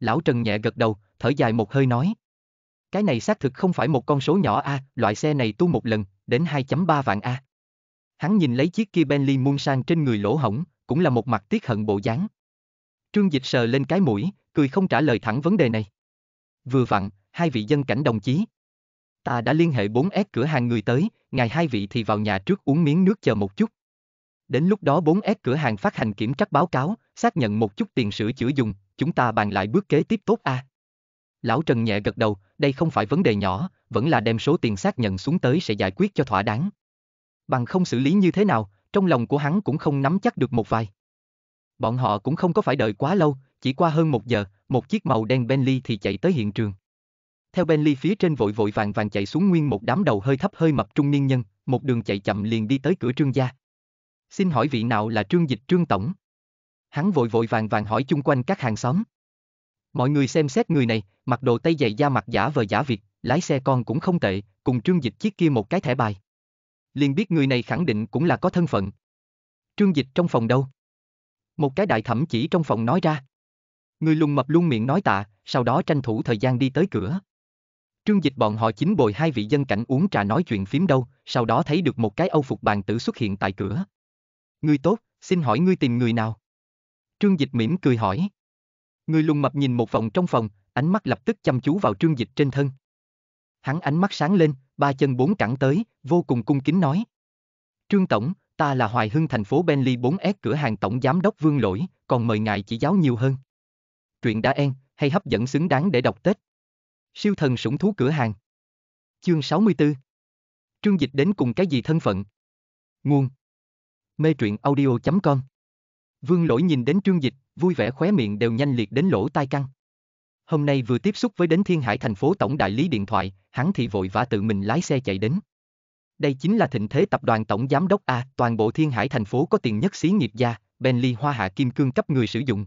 Lão Trần nhẹ gật đầu, thở dài một hơi nói. Cái này xác thực không phải một con số nhỏ a, loại xe này tu một lần, đến 2.3 vạn a. Hắn nhìn lấy chiếc kia Bentley muôn sang trên người lỗ hổng, cũng là một mặt tiếc hận bộ dáng. Trương Dịch sờ lên cái mũi, cười không trả lời thẳng vấn đề này. Vừa vặn, hai vị dân cảnh đồng chí. Ta đã liên hệ 4S cửa hàng người tới, ngày hai vị thì vào nhà trước uống miếng nước chờ một chút. Đến lúc đó 4S cửa hàng phát hành kiểm trắc báo cáo, xác nhận một chút tiền sửa chữa dùng, chúng ta bàn lại bước kế tiếp tốt a. À? Lão Trần nhẹ gật đầu, đây không phải vấn đề nhỏ, vẫn là đem số tiền xác nhận xuống tới sẽ giải quyết cho thỏa đáng. Bằng không xử lý như thế nào, trong lòng của hắn cũng không nắm chắc được một vài. Bọn họ cũng không có phải đợi quá lâu, chỉ qua hơn một giờ, một chiếc màu đen Bentley thì chạy tới hiện trường. Theo Bentley phía trên vội vội vàng vàng chạy xuống nguyên một đám đầu hơi thấp hơi mập trung niên nhân, một đường chạy chậm liền đi tới cửa trương gia. Xin hỏi vị nào là trương dịch trương tổng? hắn vội vội vàng vàng hỏi chung quanh các hàng xóm. Mọi người xem xét người này, mặc đồ tây dày da mặt giả vờ giả việc, lái xe con cũng không tệ, cùng trương dịch chiếc kia một cái thẻ bài. Liền biết người này khẳng định cũng là có thân phận. Trương dịch trong phòng đâu? Một cái đại thẩm chỉ trong phòng nói ra. Người lùng mập luôn miệng nói tạ, sau đó tranh thủ thời gian đi tới cửa. Trương dịch bọn họ chính bồi hai vị dân cảnh uống trà nói chuyện phím đâu, sau đó thấy được một cái âu phục bàn tử xuất hiện tại cửa. Ngươi tốt, xin hỏi ngươi tìm người nào? Trương Dịch mỉm cười hỏi. Người lùng mập nhìn một vòng trong phòng, ánh mắt lập tức chăm chú vào Trương Dịch trên thân. Hắn ánh mắt sáng lên, ba chân bốn cẳng tới, vô cùng cung kính nói. Trương Tổng, ta là Hoài Hưng thành phố Bentley 4S cửa hàng Tổng Giám đốc Vương Lỗi, còn mời ngài chỉ giáo nhiều hơn. Truyện đã en, hay hấp dẫn xứng đáng để đọc Tết. Siêu thần sủng thú cửa hàng. Chương 64 Trương Dịch đến cùng cái gì thân phận? Nguồn Mê truyện audio.com Vương lỗi nhìn đến trương dịch, vui vẻ khóe miệng đều nhanh liệt đến lỗ tai căng. Hôm nay vừa tiếp xúc với đến Thiên Hải thành phố tổng đại lý điện thoại, hắn thì vội vã tự mình lái xe chạy đến. Đây chính là thịnh thế tập đoàn tổng giám đốc A, toàn bộ Thiên Hải thành phố có tiền nhất xí nghiệp gia, Bentley hoa hạ kim cương cấp người sử dụng.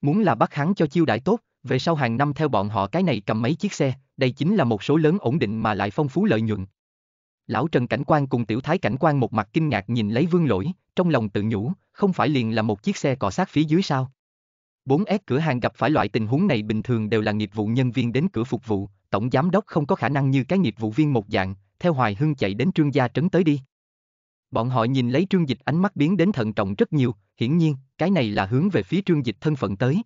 Muốn là bắt hắn cho chiêu đại tốt, về sau hàng năm theo bọn họ cái này cầm mấy chiếc xe, đây chính là một số lớn ổn định mà lại phong phú lợi nhuận. Lão Trần Cảnh Quan cùng Tiểu Thái Cảnh Quan một mặt kinh ngạc nhìn lấy Vương Lỗi, trong lòng tự nhủ, không phải liền là một chiếc xe cọ sát phía dưới sao. 4S cửa hàng gặp phải loại tình huống này bình thường đều là nghiệp vụ nhân viên đến cửa phục vụ, tổng giám đốc không có khả năng như cái nghiệp vụ viên một dạng, theo Hoài Hưng chạy đến Trương Gia Trấn tới đi. Bọn họ nhìn lấy Trương Dịch ánh mắt biến đến thận trọng rất nhiều, hiển nhiên, cái này là hướng về phía Trương Dịch thân phận tới.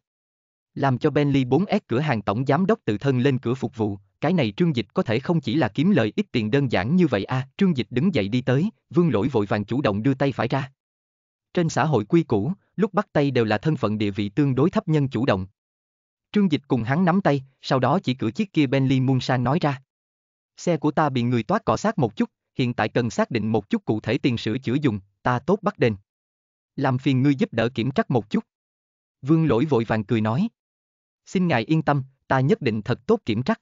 Làm cho Bentley 4S cửa hàng tổng giám đốc tự thân lên cửa phục vụ, cái này Trương Dịch có thể không chỉ là kiếm lợi ít tiền đơn giản như vậy a. À. Trương Dịch đứng dậy đi tới, Vương Lỗi vội vàng chủ động đưa tay phải ra. Trên xã hội quy củ, lúc bắt tay đều là thân phận địa vị tương đối thấp nhân chủ động. Trương Dịch cùng hắn nắm tay, sau đó chỉ cử chiếc kia Bentley Munsan nói ra. Xe của ta bị người toát cọ sát một chút, hiện tại cần xác định một chút cụ thể tiền sửa chữa dùng, ta tốt bắt đền. Làm phiền ngươi giúp đỡ kiểm trắc một chút. Vương lỗi vội vàng cười nói. Xin ngài yên tâm, ta nhất định thật tốt kiểm trắc.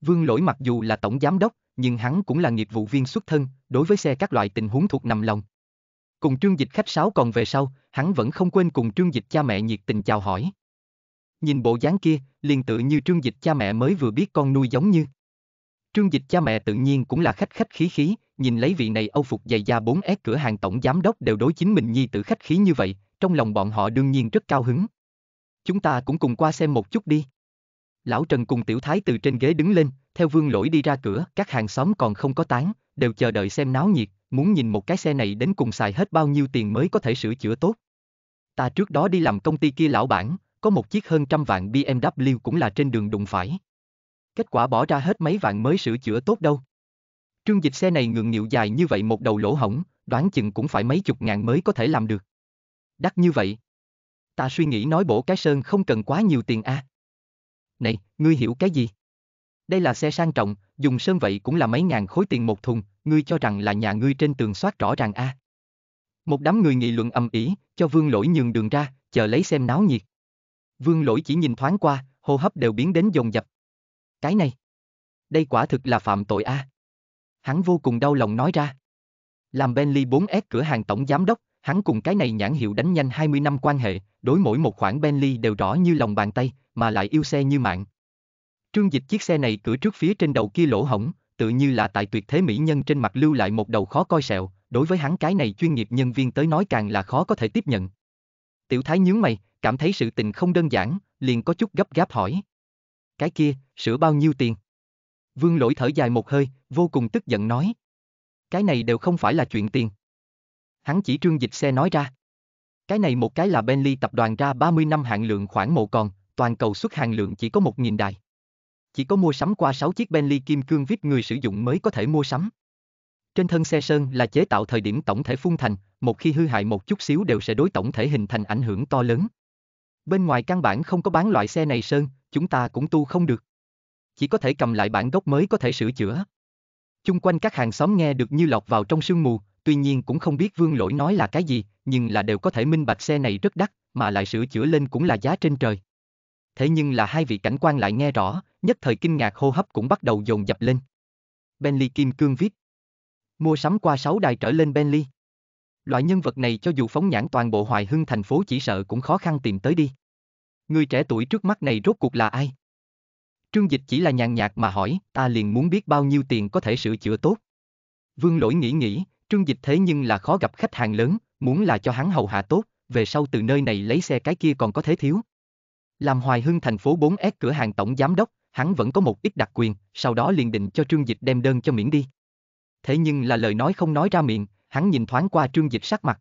Vương lỗi mặc dù là tổng giám đốc, nhưng hắn cũng là nghiệp vụ viên xuất thân, đối với xe các loại tình huống thuộc nằm lòng. Cùng trương dịch khách sáo còn về sau, hắn vẫn không quên cùng trương dịch cha mẹ nhiệt tình chào hỏi. Nhìn bộ dáng kia, liền tự như trương dịch cha mẹ mới vừa biết con nuôi giống như. Trương dịch cha mẹ tự nhiên cũng là khách khách khí khí, nhìn lấy vị này âu phục dày da 4S cửa hàng tổng giám đốc đều đối chính mình nhi tử khách khí như vậy, trong lòng bọn họ đương nhiên rất cao hứng. Chúng ta cũng cùng qua xem một chút đi. Lão Trần cùng tiểu thái từ trên ghế đứng lên, theo vương lỗi đi ra cửa, các hàng xóm còn không có tán, đều chờ đợi xem náo nhiệt, muốn nhìn một cái xe này đến cùng xài hết bao nhiêu tiền mới có thể sửa chữa tốt. Ta trước đó đi làm công ty kia lão bản, có một chiếc hơn trăm vạn BMW cũng là trên đường đụng phải. Kết quả bỏ ra hết mấy vạn mới sửa chữa tốt đâu. Trương dịch xe này ngượng nghịu dài như vậy một đầu lỗ hỏng, đoán chừng cũng phải mấy chục ngàn mới có thể làm được. Đắt như vậy. Ta suy nghĩ nói bổ cái sơn không cần quá nhiều tiền a. À. Này, ngươi hiểu cái gì? Đây là xe sang trọng, dùng sơn vậy cũng là mấy ngàn khối tiền một thùng, ngươi cho rằng là nhà ngươi trên tường soát rõ ràng a. À. Một đám người nghị luận ầm ĩ, cho Vương Lỗi nhường đường ra, chờ lấy xem náo nhiệt. Vương Lỗi chỉ nhìn thoáng qua, hô hấp đều biến đến dồn dập. Cái này, đây quả thực là phạm tội a. À. Hắn vô cùng đau lòng nói ra. Làm Bentley 4S cửa hàng tổng giám đốc, hắn cùng cái này nhãn hiệu đánh nhanh 20 năm quan hệ, đối mỗi một khoản Bentley đều rõ như lòng bàn tay, mà lại yêu xe như mạng. Trương Dịch chiếc xe này cửa trước phía trên đầu kia lỗ hổng, tự như là tại tuyệt thế mỹ nhân trên mặt lưu lại một đầu khó coi sẹo, đối với hắn cái này chuyên nghiệp nhân viên tới nói càng là khó có thể tiếp nhận. Tiểu Thái nhướng mày, cảm thấy sự tình không đơn giản, liền có chút gấp gáp hỏi. Cái kia, sửa bao nhiêu tiền? Vương lỗi thở dài một hơi, vô cùng tức giận nói. Cái này đều không phải là chuyện tiền. Hắn chỉ trương dịch xe nói ra. Cái này một cái là Bentley tập đoàn ra 30 năm hạn lượng khoảng mộ còn, toàn cầu xuất hàng lượng chỉ có 1.000 đài. Chỉ có mua sắm qua 6 chiếc Bentley kim cương VIP người sử dụng mới có thể mua sắm. Trên thân xe sơn là chế tạo thời điểm tổng thể phun thành, một khi hư hại một chút xíu đều sẽ đối tổng thể hình thành ảnh hưởng to lớn. Bên ngoài căn bản không có bán loại xe này sơn, chúng ta cũng tu không được. Chỉ có thể cầm lại bản gốc mới có thể sửa chữa. Chung quanh các hàng xóm nghe được như lọc vào trong sương mù, tuy nhiên cũng không biết vương lỗi nói là cái gì, nhưng là đều có thể minh bạch xe này rất đắt, mà lại sửa chữa lên cũng là giá trên trời thế nhưng là hai vị cảnh quan lại nghe rõ, nhất thời kinh ngạc hô hấp cũng bắt đầu dồn dập lên. Bentley Kim Cương viết Mua sắm qua 6 đài trở lên Bentley Loại nhân vật này cho dù phóng nhãn toàn bộ hoài hưng thành phố chỉ sợ cũng khó khăn tìm tới đi. Người trẻ tuổi trước mắt này rốt cuộc là ai? Trương Dịch chỉ là nhàn nhạt mà hỏi, ta liền muốn biết bao nhiêu tiền có thể sửa chữa tốt. Vương lỗi nghĩ nghĩ, Trương Dịch thế nhưng là khó gặp khách hàng lớn, muốn là cho hắn hầu hạ tốt, về sau từ nơi này lấy xe cái kia còn có thế thiếu. Làm Hoài Hưng thành phố 4S cửa hàng tổng giám đốc, hắn vẫn có một ít đặc quyền, sau đó liền định cho Trương Dịch đem đơn cho miễn đi. Thế nhưng là lời nói không nói ra miệng, hắn nhìn thoáng qua Trương Dịch sắc mặt.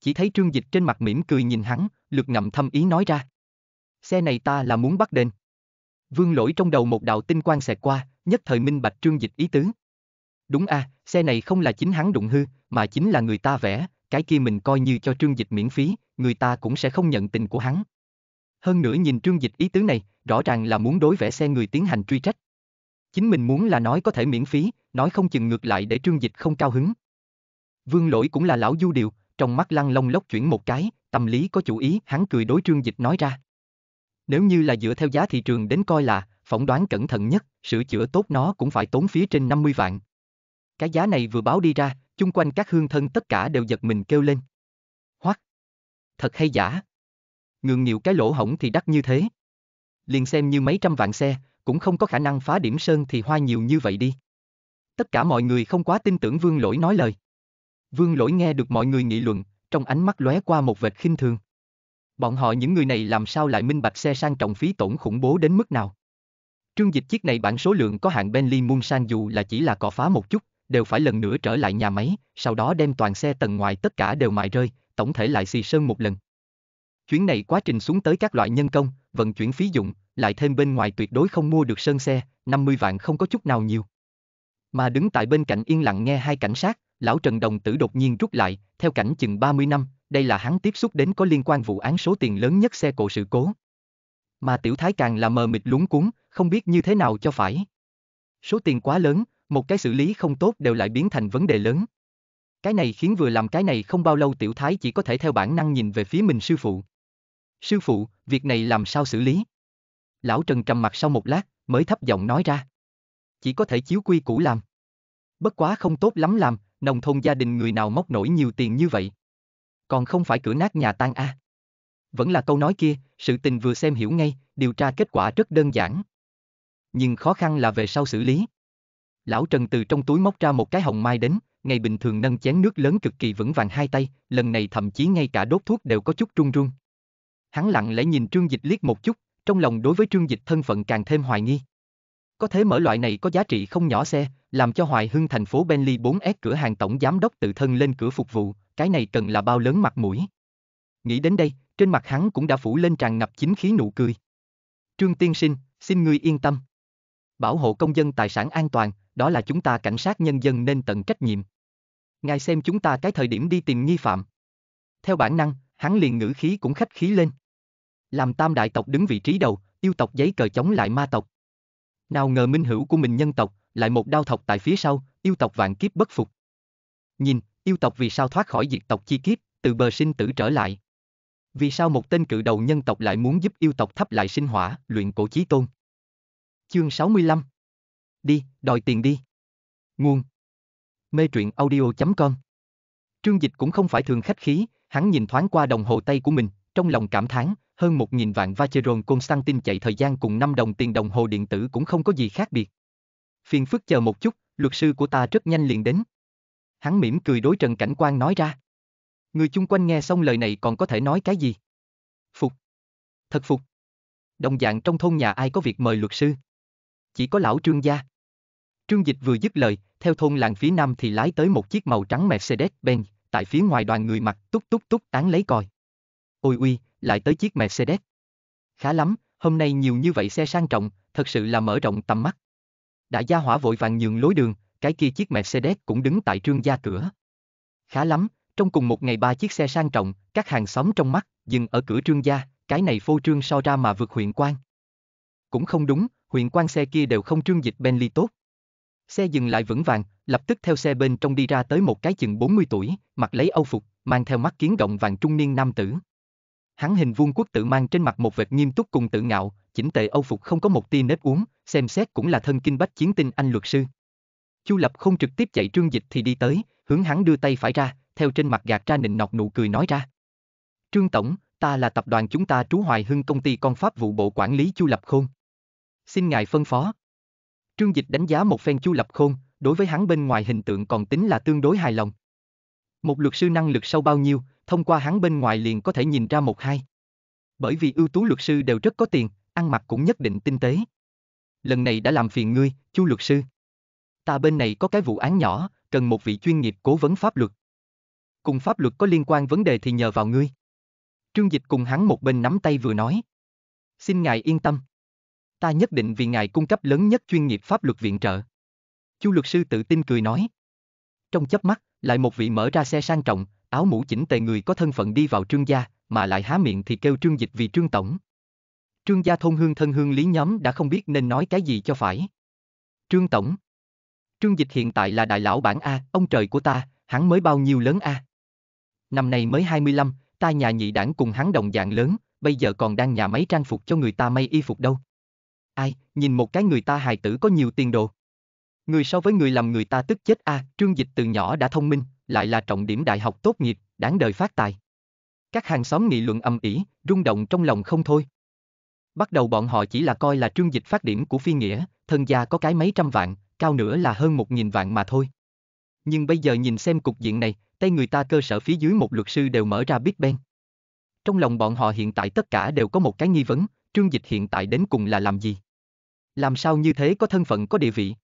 Chỉ thấy Trương Dịch trên mặt mỉm cười nhìn hắn, lược ngậm thâm ý nói ra. Xe này ta là muốn bắt đền. Vương lỗi trong đầu một đạo tinh quang xẹt qua, nhất thời minh bạch Trương Dịch ý tứ. Đúng a, à, xe này không là chính hắn đụng hư, mà chính là người ta vẽ, cái kia mình coi như cho Trương Dịch miễn phí, người ta cũng sẽ không nhận tình của hắn. Hơn nữa nhìn trương dịch ý tứ này, rõ ràng là muốn đối vẽ xe người tiến hành truy trách. Chính mình muốn là nói có thể miễn phí, nói không chừng ngược lại để trương dịch không cao hứng. Vương lỗi cũng là lão du điều, trong mắt lăng long lốc chuyển một cái, tâm lý có chủ ý, hắn cười đối trương dịch nói ra. Nếu như là dựa theo giá thị trường đến coi là, phỏng đoán cẩn thận nhất, sửa chữa tốt nó cũng phải tốn phía trên 50 vạn. Cái giá này vừa báo đi ra, chung quanh các hương thân tất cả đều giật mình kêu lên. Hoắc! Thật hay giả? ngượng nhiều cái lỗ hổng thì đắt như thế. Liền xem như mấy trăm vạn xe, cũng không có khả năng phá điểm sơn thì hoa nhiều như vậy đi. Tất cả mọi người không quá tin tưởng Vương Lỗi nói lời. Vương Lỗi nghe được mọi người nghị luận, trong ánh mắt lóe qua một vệt khinh thường. Bọn họ những người này làm sao lại minh bạch xe sang trọng phí tổn khủng bố đến mức nào? Trương Dịch chiếc này bản số lượng có hạng Bentley Sang dù là chỉ là cọ phá một chút, đều phải lần nữa trở lại nhà máy, sau đó đem toàn xe tầng ngoài tất cả đều mài rơi, tổng thể lại xì sơn một lần. Chuyến này quá trình xuống tới các loại nhân công, vận chuyển phí dụng, lại thêm bên ngoài tuyệt đối không mua được sơn xe, 50 vạn không có chút nào nhiều. Mà đứng tại bên cạnh yên lặng nghe hai cảnh sát, lão Trần Đồng Tử đột nhiên rút lại, theo cảnh chừng 30 năm, đây là hắn tiếp xúc đến có liên quan vụ án số tiền lớn nhất xe cộ sự cố. Mà tiểu thái càng là mờ mịt lúng cuốn, không biết như thế nào cho phải. Số tiền quá lớn, một cái xử lý không tốt đều lại biến thành vấn đề lớn. Cái này khiến vừa làm cái này không bao lâu tiểu thái chỉ có thể theo bản năng nhìn về phía mình sư phụ. Sư phụ, việc này làm sao xử lý? Lão Trần trầm mặt sau một lát, mới thấp giọng nói ra. Chỉ có thể chiếu quy cũ làm. Bất quá không tốt lắm làm, nông thôn gia đình người nào móc nổi nhiều tiền như vậy. Còn không phải cửa nát nhà tan a. À. Vẫn là câu nói kia, sự tình vừa xem hiểu ngay, điều tra kết quả rất đơn giản. Nhưng khó khăn là về sau xử lý. Lão Trần từ trong túi móc ra một cái hồng mai đến, ngày bình thường nâng chén nước lớn cực kỳ vững vàng hai tay, lần này thậm chí ngay cả đốt thuốc đều có chút run run. Hắn lặng lẽ nhìn Trương Dịch liếc một chút, trong lòng đối với Trương Dịch thân phận càng thêm hoài nghi. Có thế mở loại này có giá trị không nhỏ xe, làm cho Hoài Hưng thành phố Bentley 4S cửa hàng tổng giám đốc tự thân lên cửa phục vụ, cái này cần là bao lớn mặt mũi. Nghĩ đến đây, trên mặt hắn cũng đã phủ lên tràn ngập chính khí nụ cười. Trương Tiên Sinh, xin ngươi yên tâm. Bảo hộ công dân tài sản an toàn, đó là chúng ta cảnh sát nhân dân nên tận trách nhiệm. Ngài xem chúng ta cái thời điểm đi tìm nghi phạm. Theo bản năng, hắn liền ngữ khí cũng khách khí lên. Làm tam đại tộc đứng vị trí đầu, yêu tộc giấy cờ chống lại ma tộc. Nào ngờ minh hữu của mình nhân tộc, lại một đao thọc tại phía sau, yêu tộc vạn kiếp bất phục. Nhìn, yêu tộc vì sao thoát khỏi diệt tộc chi kiếp, từ bờ sinh tử trở lại. Vì sao một tên cự đầu nhân tộc lại muốn giúp yêu tộc thắp lại sinh hỏa, luyện cổ chí tôn? Chương 65 Đi, đòi tiền đi. Nguồn Mê truyện audio.com Trương Dịch cũng không phải thường khách khí, hắn nhìn thoáng qua đồng hồ tay của mình, trong lòng cảm thán, hơn 1.000 vạn Vacheron Constantin chạy thời gian cùng 5 đồng tiền đồng hồ điện tử cũng không có gì khác biệt. Phiền phức chờ một chút, luật sư của ta rất nhanh liền đến. Hắn mỉm cười đối Trần Cảnh Quan nói ra. Người chung quanh nghe xong lời này còn có thể nói cái gì? Phục. Thật phục. Đồng dạng trong thôn nhà ai có việc mời luật sư? Chỉ có lão trương gia. Trương Dịch vừa dứt lời, theo thôn làng phía nam thì lái tới một chiếc màu trắng Mercedes-Benz, tại phía ngoài đoàn người mặc túc túc túc tán lấy còi. Ôi uy, lại tới chiếc Mercedes. Khá lắm, hôm nay nhiều như vậy xe sang trọng, thật sự là mở rộng tầm mắt. Đã gia hỏa vội vàng nhường lối đường, cái kia chiếc Mercedes cũng đứng tại trương gia cửa. Khá lắm, trong cùng một ngày ba chiếc xe sang trọng, các hàng xóm trong mắt, dừng ở cửa trương gia, cái này phô trương so ra mà vượt huyện quan. Cũng không đúng, huyện quan xe kia đều không trương dịch Bentley tốt. Xe dừng lại vững vàng, lập tức theo xe bên trong đi ra tới một cái chừng 40 tuổi, mặc lấy âu phục, mang theo mắt kiến gọng vàng trung niên nam tử hắn hình vuông quốc tự mang trên mặt một vệt nghiêm túc cùng tự ngạo, chỉnh tề âu phục không có một tia nếp uống, xem xét cũng là thân kinh bách chiến tinh anh luật sư. Chu Lập không trực tiếp chạy Trương Dịch thì đi tới, hướng hắn đưa tay phải ra, theo trên mặt gạt ra nịnh nọt nụ cười nói ra. Trương Tổng, ta là tập đoàn chúng ta trú hoài hưng công ty con pháp vụ bộ quản lý Chu Lập Khôn. Xin ngài phân phó. Trương Dịch đánh giá một phen Chu Lập Khôn, đối với hắn bên ngoài hình tượng còn tính là tương đối hài lòng. Một luật sư năng lực sâu bao nhiêu, thông qua hắn bên ngoài liền có thể nhìn ra một hai. Bởi vì ưu tú luật sư đều rất có tiền, ăn mặc cũng nhất định tinh tế. Lần này đã làm phiền ngươi, chu luật sư. Ta bên này có cái vụ án nhỏ, cần một vị chuyên nghiệp cố vấn pháp luật. Cùng pháp luật có liên quan vấn đề thì nhờ vào ngươi. Trương Dịch cùng hắn một bên nắm tay vừa nói. Xin ngài yên tâm. Ta nhất định vì ngài cung cấp lớn nhất chuyên nghiệp pháp luật viện trợ. Chu luật sư tự tin cười nói. Trong chớp mắt, lại một vị mở ra xe sang trọng, áo mũ chỉnh tề người có thân phận đi vào trương gia, mà lại há miệng thì kêu trương dịch vì trương tổng. Trương gia thôn hương thân hương lý nhóm đã không biết nên nói cái gì cho phải. Trương tổng. Trương dịch hiện tại là đại lão bản A, ông trời của ta, hắn mới bao nhiêu lớn A. Năm nay mới 25, ta nhà nhị đảng cùng hắn đồng dạng lớn, bây giờ còn đang nhà máy trang phục cho người ta may y phục đâu. Ai, nhìn một cái người ta hài tử có nhiều tiền đồ. Người so với người làm người ta tức chết a, à, Trương Dịch từ nhỏ đã thông minh, lại là trọng điểm đại học tốt nghiệp, đáng đời phát tài. Các hàng xóm nghị luận âm ỉ, rung động trong lòng không thôi. Bắt đầu bọn họ chỉ là coi là Trương Dịch phát điểm của phi nghĩa, thân gia có cái mấy trăm vạn, cao nữa là hơn một nghìn vạn mà thôi. Nhưng bây giờ nhìn xem cục diện này, tay người ta cơ sở phía dưới một luật sư đều mở ra Big Bang. Trong lòng bọn họ hiện tại tất cả đều có một cái nghi vấn, Trương Dịch hiện tại đến cùng là làm gì? Làm sao như thế có thân phận có địa vị?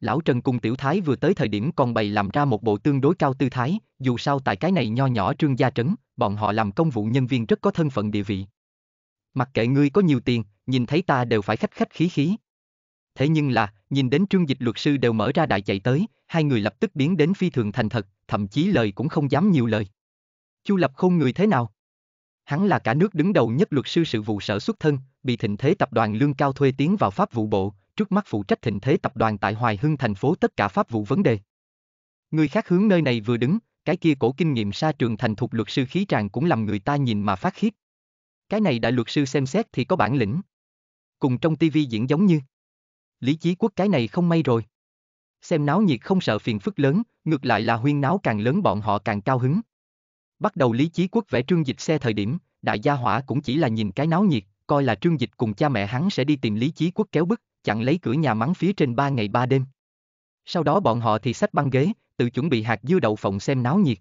lão Trần cùng tiểu thái vừa tới thời điểm còn bày làm ra một bộ tương đối cao tư thái, dù sao tại cái này nho nhỏ trương gia trấn, bọn họ làm công vụ nhân viên rất có thân phận địa vị. Mặc kệ ngươi có nhiều tiền, nhìn thấy ta đều phải khách khách khí khí. Thế nhưng là, nhìn đến trương dịch luật sư đều mở ra đại chạy tới, hai người lập tức biến đến phi thường thành thật, thậm chí lời cũng không dám nhiều lời. Chu lập khôn người thế nào? Hắn là cả nước đứng đầu nhất luật sư sự vụ sở xuất thân, bị thịnh thế tập đoàn lương cao thuê tiến vào pháp vụ bộ, trước mắt phụ trách thịnh thế tập đoàn tại Hoài Hưng thành phố tất cả pháp vụ vấn đề. Người khác hướng nơi này vừa đứng, cái kia cổ kinh nghiệm sa trường thành thục luật sư khí tràng cũng làm người ta nhìn mà phát khiếp. Cái này đại luật sư xem xét thì có bản lĩnh. Cùng trong tivi diễn giống như. Lý Chí Quốc cái này không may rồi. Xem náo nhiệt không sợ phiền phức lớn, ngược lại là huyên náo càng lớn bọn họ càng cao hứng. Bắt đầu Lý Chí Quốc vẽ trương dịch xe thời điểm, đại gia hỏa cũng chỉ là nhìn cái náo nhiệt, coi là trương dịch cùng cha mẹ hắn sẽ đi tìm Lý Chí Quốc kéo bức, chặn lấy cửa nhà mắng phía trên ba ngày ba đêm. Sau đó bọn họ thì xách băng ghế, tự chuẩn bị hạt dưa đậu phộng xem náo nhiệt.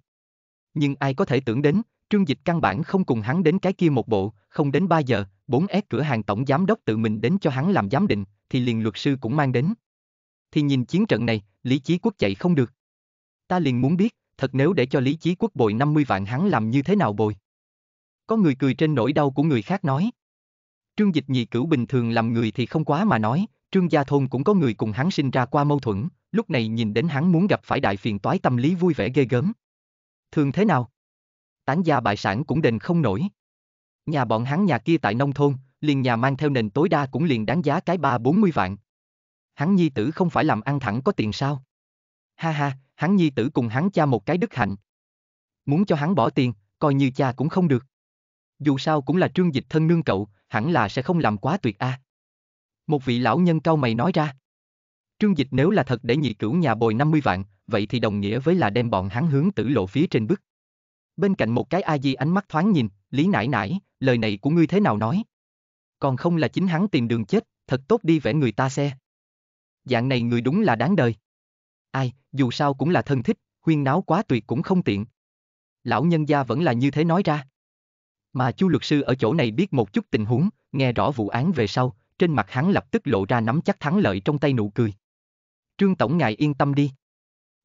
Nhưng ai có thể tưởng đến, Trương Dịch căn bản không cùng hắn đến cái kia một bộ, không đến 3 giờ, 4S cửa hàng tổng giám đốc tự mình đến cho hắn làm giám định, thì liền luật sư cũng mang đến. Thì nhìn chiến trận này, Lý trí Quốc chạy không được. Ta liền muốn biết, thật nếu để cho Lý trí Quốc bồi 50 vạn hắn làm như thế nào bồi. Có người cười trên nỗi đau của người khác nói. Trương Dịch Nhị cửu bình thường làm người thì không quá mà nói, Trương Gia Thôn cũng có người cùng hắn sinh ra qua mâu thuẫn, lúc này nhìn đến hắn muốn gặp phải đại phiền toái tâm lý vui vẻ ghê gớm. Thường thế nào? Tán gia bại sản cũng đền không nổi. Nhà bọn hắn nhà kia tại nông thôn, liền nhà mang theo nền tối đa cũng liền đáng giá cái ba bốn mươi vạn. Hắn nhi tử không phải làm ăn thẳng có tiền sao? Ha ha, hắn nhi tử cùng hắn cha một cái đức hạnh. Muốn cho hắn bỏ tiền, coi như cha cũng không được dù sao cũng là trương dịch thân nương cậu, hẳn là sẽ không làm quá tuyệt a. À. Một vị lão nhân cao mày nói ra. Trương dịch nếu là thật để nhị cửu nhà bồi 50 vạn, vậy thì đồng nghĩa với là đem bọn hắn hướng tử lộ phía trên bức. Bên cạnh một cái A-di ánh mắt thoáng nhìn, lý nải nải, lời này của ngươi thế nào nói? Còn không là chính hắn tìm đường chết, thật tốt đi vẽ người ta xe. Dạng này người đúng là đáng đời. Ai, dù sao cũng là thân thích, huyên náo quá tuyệt cũng không tiện. Lão nhân gia vẫn là như thế nói ra. Mà Chu luật sư ở chỗ này biết một chút tình huống, nghe rõ vụ án về sau, trên mặt hắn lập tức lộ ra nắm chắc thắng lợi trong tay nụ cười. Trương Tổng ngài yên tâm đi.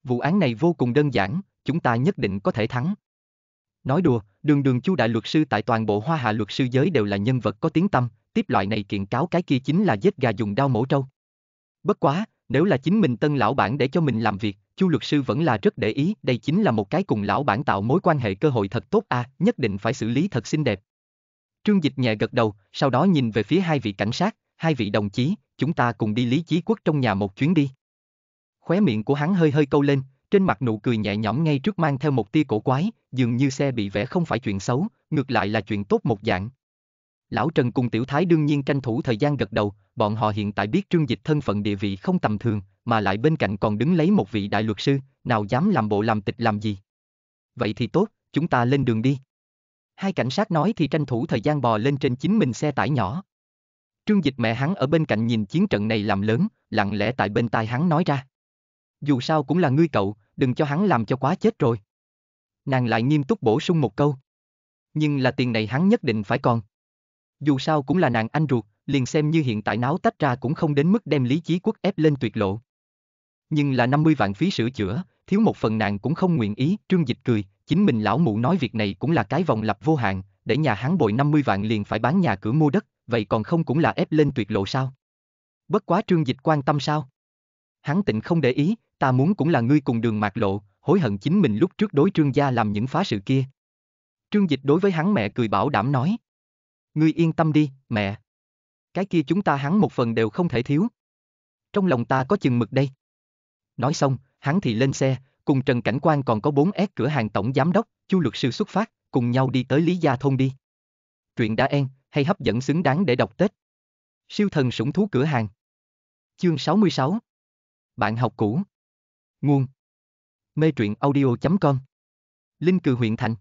Vụ án này vô cùng đơn giản, chúng ta nhất định có thể thắng. Nói đùa, đường đường Chu đại luật sư tại toàn bộ hoa hạ luật sư giới đều là nhân vật có tiếng tâm, tiếp loại này kiện cáo cái kia chính là giết gà dùng đao mổ trâu. Bất quá, nếu là chính mình tân lão bản để cho mình làm việc, Chu luật sư vẫn là rất để ý, đây chính là một cái cùng lão bản tạo mối quan hệ cơ hội thật tốt à, nhất định phải xử lý thật xinh đẹp. Trương Dịch nhẹ gật đầu, sau đó nhìn về phía hai vị cảnh sát, hai vị đồng chí, chúng ta cùng đi Lý Chí Quốc trong nhà một chuyến đi. Khóe miệng của hắn hơi hơi câu lên, trên mặt nụ cười nhẹ nhõm ngay trước mang theo một tia cổ quái, dường như xe bị vẽ không phải chuyện xấu, ngược lại là chuyện tốt một dạng. Lão Trần cùng Tiểu Thái đương nhiên tranh thủ thời gian gật đầu, bọn họ hiện tại biết Trương Dịch thân phận địa vị không tầm thường, mà lại bên cạnh còn đứng lấy một vị đại luật sư, nào dám làm bộ làm tịch làm gì. Vậy thì tốt, chúng ta lên đường đi. Hai cảnh sát nói thì tranh thủ thời gian bò lên trên chính mình xe tải nhỏ. Trương Dịch mẹ hắn ở bên cạnh nhìn chiến trận này làm lớn, lặng lẽ tại bên tai hắn nói ra. Dù sao cũng là ngươi cậu, đừng cho hắn làm cho quá chết rồi. Nàng lại nghiêm túc bổ sung một câu. Nhưng là tiền này hắn nhất định phải còn dù sao cũng là nàng anh ruột, liền xem như hiện tại náo tách ra cũng không đến mức đem Lý Chí Quốc ép lên tuyệt lộ. Nhưng là 50 vạn phí sửa chữa, thiếu một phần nàng cũng không nguyện ý, Trương Dịch cười, chính mình lão mụ nói việc này cũng là cái vòng lặp vô hạn, để nhà hắn bội 50 vạn liền phải bán nhà cửa mua đất, vậy còn không cũng là ép lên tuyệt lộ sao? Bất quá Trương Dịch quan tâm sao? Hắn tịnh không để ý, ta muốn cũng là ngươi cùng đường mạc lộ, hối hận chính mình lúc trước đối Trương gia làm những phá sự kia. Trương Dịch đối với hắn mẹ cười bảo đảm nói. Ngươi yên tâm đi, mẹ. Cái kia chúng ta hắn một phần đều không thể thiếu. Trong lòng ta có chừng mực đây. Nói xong, hắn thì lên xe, cùng Trần Cảnh Quan còn có 4S cửa hàng tổng giám đốc, Chu luật sư xuất phát, cùng nhau đi tới Lý Gia Thôn đi. Truyện đã en, hay hấp dẫn xứng đáng để đọc Tết. Siêu thần sủng thú cửa hàng. Chương 66 Bạn học cũ Nguồn Mê truyện audio.com Linh Cừ huyện thành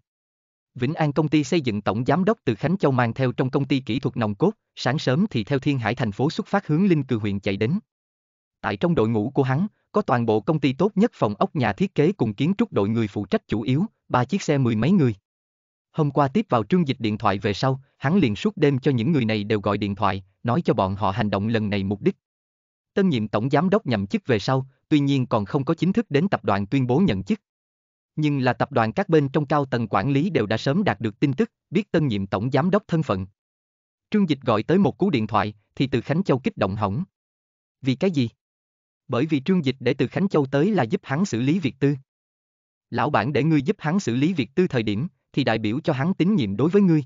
Vĩnh An công ty xây dựng tổng giám đốc từ Khánh Châu mang theo trong công ty kỹ thuật nòng cốt, sáng sớm thì theo Thiên Hải thành phố xuất phát hướng Linh Cừ huyện chạy đến. Tại trong đội ngũ của hắn, có toàn bộ công ty tốt nhất phòng ốc nhà thiết kế cùng kiến trúc đội người phụ trách chủ yếu, ba chiếc xe mười mấy người. Hôm qua tiếp vào trương dịch điện thoại về sau, hắn liền suốt đêm cho những người này đều gọi điện thoại, nói cho bọn họ hành động lần này mục đích. Tân nhiệm tổng giám đốc nhậm chức về sau, tuy nhiên còn không có chính thức đến tập đoàn tuyên bố nhận chức nhưng là tập đoàn các bên trong cao tầng quản lý đều đã sớm đạt được tin tức, biết tân nhiệm tổng giám đốc thân phận. Trương Dịch gọi tới một cú điện thoại, thì Từ Khánh Châu kích động hỏng. Vì cái gì? Bởi vì Trương Dịch để Từ Khánh Châu tới là giúp hắn xử lý việc tư. Lão bản để ngươi giúp hắn xử lý việc tư thời điểm, thì đại biểu cho hắn tín nhiệm đối với ngươi.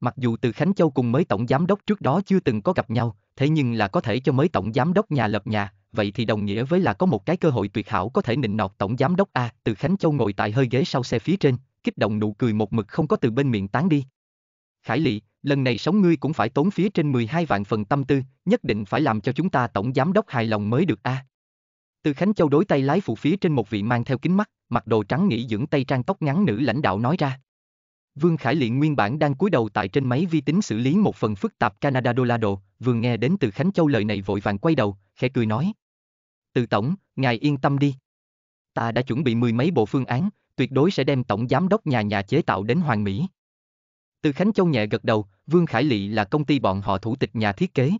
Mặc dù Từ Khánh Châu cùng mới tổng giám đốc trước đó chưa từng có gặp nhau, thế nhưng là có thể cho mới tổng giám đốc nhà lập nhà, vậy thì đồng nghĩa với là có một cái cơ hội tuyệt hảo có thể nịnh nọt tổng giám đốc A, từ Khánh Châu ngồi tại hơi ghế sau xe phía trên, kích động nụ cười một mực không có từ bên miệng tán đi. Khải Lị, lần này sống ngươi cũng phải tốn phía trên 12 vạn phần tâm tư, nhất định phải làm cho chúng ta tổng giám đốc hài lòng mới được A. Từ Khánh Châu đối tay lái phụ phía trên một vị mang theo kính mắt, mặc đồ trắng nghỉ dưỡng tay trang tóc ngắn nữ lãnh đạo nói ra. Vương Khải Liện nguyên bản đang cúi đầu tại trên máy vi tính xử lý một phần phức tạp Canada Dollar đồ, vừa nghe đến từ Khánh Châu lời này vội vàng quay đầu, khẽ cười nói, từ tổng, ngài yên tâm đi. Ta đã chuẩn bị mười mấy bộ phương án, tuyệt đối sẽ đem tổng giám đốc nhà nhà chế tạo đến hoàng mỹ. Từ Khánh Châu nhẹ gật đầu, Vương Khải Lị là công ty bọn họ thủ tịch nhà thiết kế.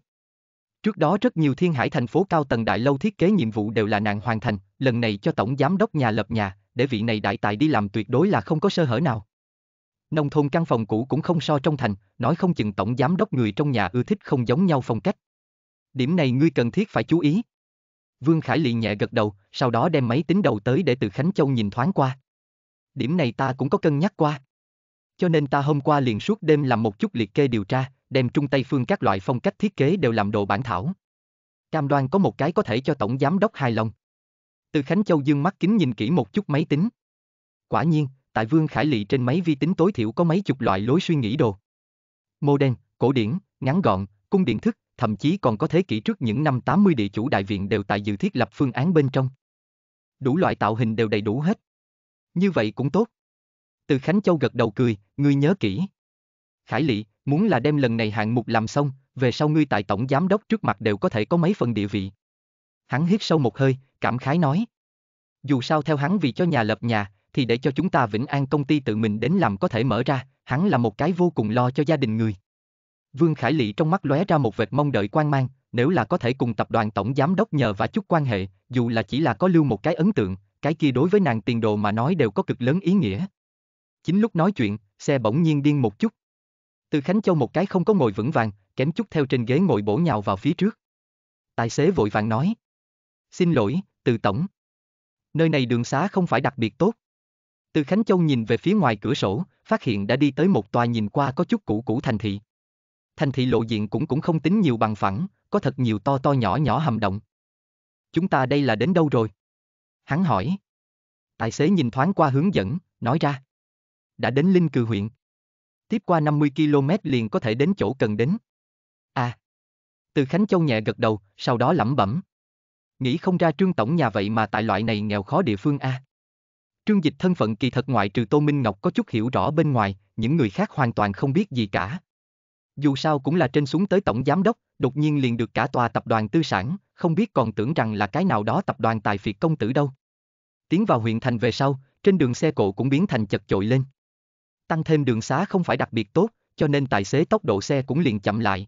Trước đó rất nhiều thiên hải thành phố cao tầng đại lâu thiết kế nhiệm vụ đều là nàng hoàn thành, lần này cho tổng giám đốc nhà lập nhà, để vị này đại tài đi làm tuyệt đối là không có sơ hở nào. Nông thôn căn phòng cũ cũng không so trong thành, nói không chừng tổng giám đốc người trong nhà ưa thích không giống nhau phong cách. Điểm này ngươi cần thiết phải chú ý. Vương Khải liền nhẹ gật đầu, sau đó đem máy tính đầu tới để từ Khánh Châu nhìn thoáng qua. Điểm này ta cũng có cân nhắc qua. Cho nên ta hôm qua liền suốt đêm làm một chút liệt kê điều tra, đem trung tây phương các loại phong cách thiết kế đều làm đồ bản thảo. Cam đoan có một cái có thể cho tổng giám đốc hài lòng. Từ Khánh Châu dương mắt kính nhìn kỹ một chút máy tính. Quả nhiên, tại Vương Khải Lị trên máy vi tính tối thiểu có mấy chục loại lối suy nghĩ đồ. Mô đen, cổ điển, ngắn gọn, cung điện thức, thậm chí còn có thế kỷ trước những năm 80 địa chủ đại viện đều tại dự thiết lập phương án bên trong. Đủ loại tạo hình đều đầy đủ hết. Như vậy cũng tốt. Từ Khánh Châu gật đầu cười, ngươi nhớ kỹ. Khải Lị, muốn là đem lần này hạng mục làm xong, về sau ngươi tại tổng giám đốc trước mặt đều có thể có mấy phần địa vị. Hắn hít sâu một hơi, cảm khái nói. Dù sao theo hắn vì cho nhà lập nhà, thì để cho chúng ta Vĩnh An công ty tự mình đến làm có thể mở ra, hắn là một cái vô cùng lo cho gia đình người. Vương Khải Lị trong mắt lóe ra một vệt mong đợi quan mang, nếu là có thể cùng tập đoàn tổng giám đốc nhờ và chút quan hệ, dù là chỉ là có lưu một cái ấn tượng, cái kia đối với nàng tiền đồ mà nói đều có cực lớn ý nghĩa. Chính lúc nói chuyện, xe bỗng nhiên điên một chút. Từ Khánh Châu một cái không có ngồi vững vàng, kém chút theo trên ghế ngồi bổ nhào vào phía trước. Tài xế vội vàng nói. Xin lỗi, từ tổng. Nơi này đường xá không phải đặc biệt tốt. Từ Khánh Châu nhìn về phía ngoài cửa sổ, phát hiện đã đi tới một tòa nhìn qua có chút cũ cũ thành thị thành thị lộ diện cũng cũng không tính nhiều bằng phẳng, có thật nhiều to to nhỏ nhỏ hầm động. Chúng ta đây là đến đâu rồi? Hắn hỏi. Tài xế nhìn thoáng qua hướng dẫn, nói ra. Đã đến Linh Cừ huyện. Tiếp qua 50 km liền có thể đến chỗ cần đến. À. Từ Khánh Châu nhẹ gật đầu, sau đó lẩm bẩm. Nghĩ không ra trương tổng nhà vậy mà tại loại này nghèo khó địa phương a. À. Trương Dịch thân phận kỳ thật ngoại trừ Tô Minh Ngọc có chút hiểu rõ bên ngoài, những người khác hoàn toàn không biết gì cả. Dù sao cũng là trên xuống tới tổng giám đốc, đột nhiên liền được cả tòa tập đoàn tư sản, không biết còn tưởng rằng là cái nào đó tập đoàn tài phiệt công tử đâu. Tiến vào huyện thành về sau, trên đường xe cộ cũng biến thành chật chội lên. Tăng thêm đường xá không phải đặc biệt tốt, cho nên tài xế tốc độ xe cũng liền chậm lại.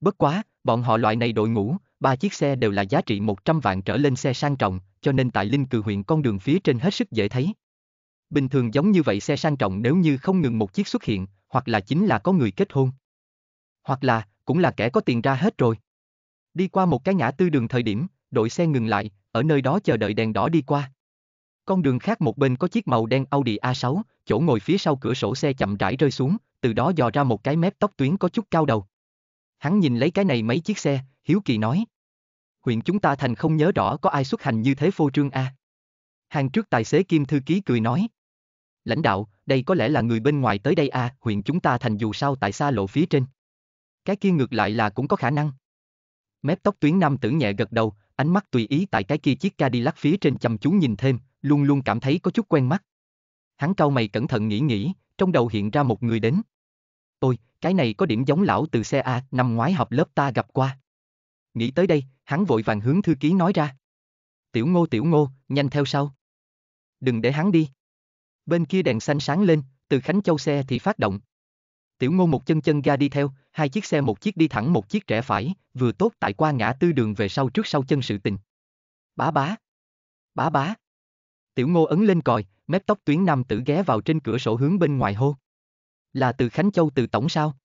Bất quá, bọn họ loại này đội ngũ, ba chiếc xe đều là giá trị 100 vạn trở lên xe sang trọng, cho nên tại Linh Cừ huyện con đường phía trên hết sức dễ thấy. Bình thường giống như vậy xe sang trọng nếu như không ngừng một chiếc xuất hiện, hoặc là chính là có người kết hôn hoặc là, cũng là kẻ có tiền ra hết rồi. Đi qua một cái ngã tư đường thời điểm, đội xe ngừng lại, ở nơi đó chờ đợi đèn đỏ đi qua. Con đường khác một bên có chiếc màu đen Audi A6, chỗ ngồi phía sau cửa sổ xe chậm rãi rơi xuống, từ đó dò ra một cái mép tóc tuyến có chút cao đầu. Hắn nhìn lấy cái này mấy chiếc xe, hiếu kỳ nói. Huyện chúng ta thành không nhớ rõ có ai xuất hành như thế phô trương a. Hàng trước tài xế Kim Thư Ký cười nói. Lãnh đạo, đây có lẽ là người bên ngoài tới đây a, huyện chúng ta thành dù sao tại xa lộ phía trên cái kia ngược lại là cũng có khả năng. Mép tóc tuyến nam tử nhẹ gật đầu, ánh mắt tùy ý tại cái kia chiếc Cadillac phía trên chăm chú nhìn thêm, luôn luôn cảm thấy có chút quen mắt. Hắn cau mày cẩn thận nghĩ nghĩ, trong đầu hiện ra một người đến. Ôi, cái này có điểm giống lão từ xe A năm ngoái học lớp ta gặp qua. Nghĩ tới đây, hắn vội vàng hướng thư ký nói ra. Tiểu ngô tiểu ngô, nhanh theo sau. Đừng để hắn đi. Bên kia đèn xanh sáng lên, từ Khánh Châu xe thì phát động, Tiểu ngô một chân chân ga đi theo, hai chiếc xe một chiếc đi thẳng một chiếc rẽ phải, vừa tốt tại qua ngã tư đường về sau trước sau chân sự tình. Bá bá. Bá bá. Tiểu ngô ấn lên còi, mép tóc tuyến nam tử ghé vào trên cửa sổ hướng bên ngoài hô. Là từ Khánh Châu từ tổng sao?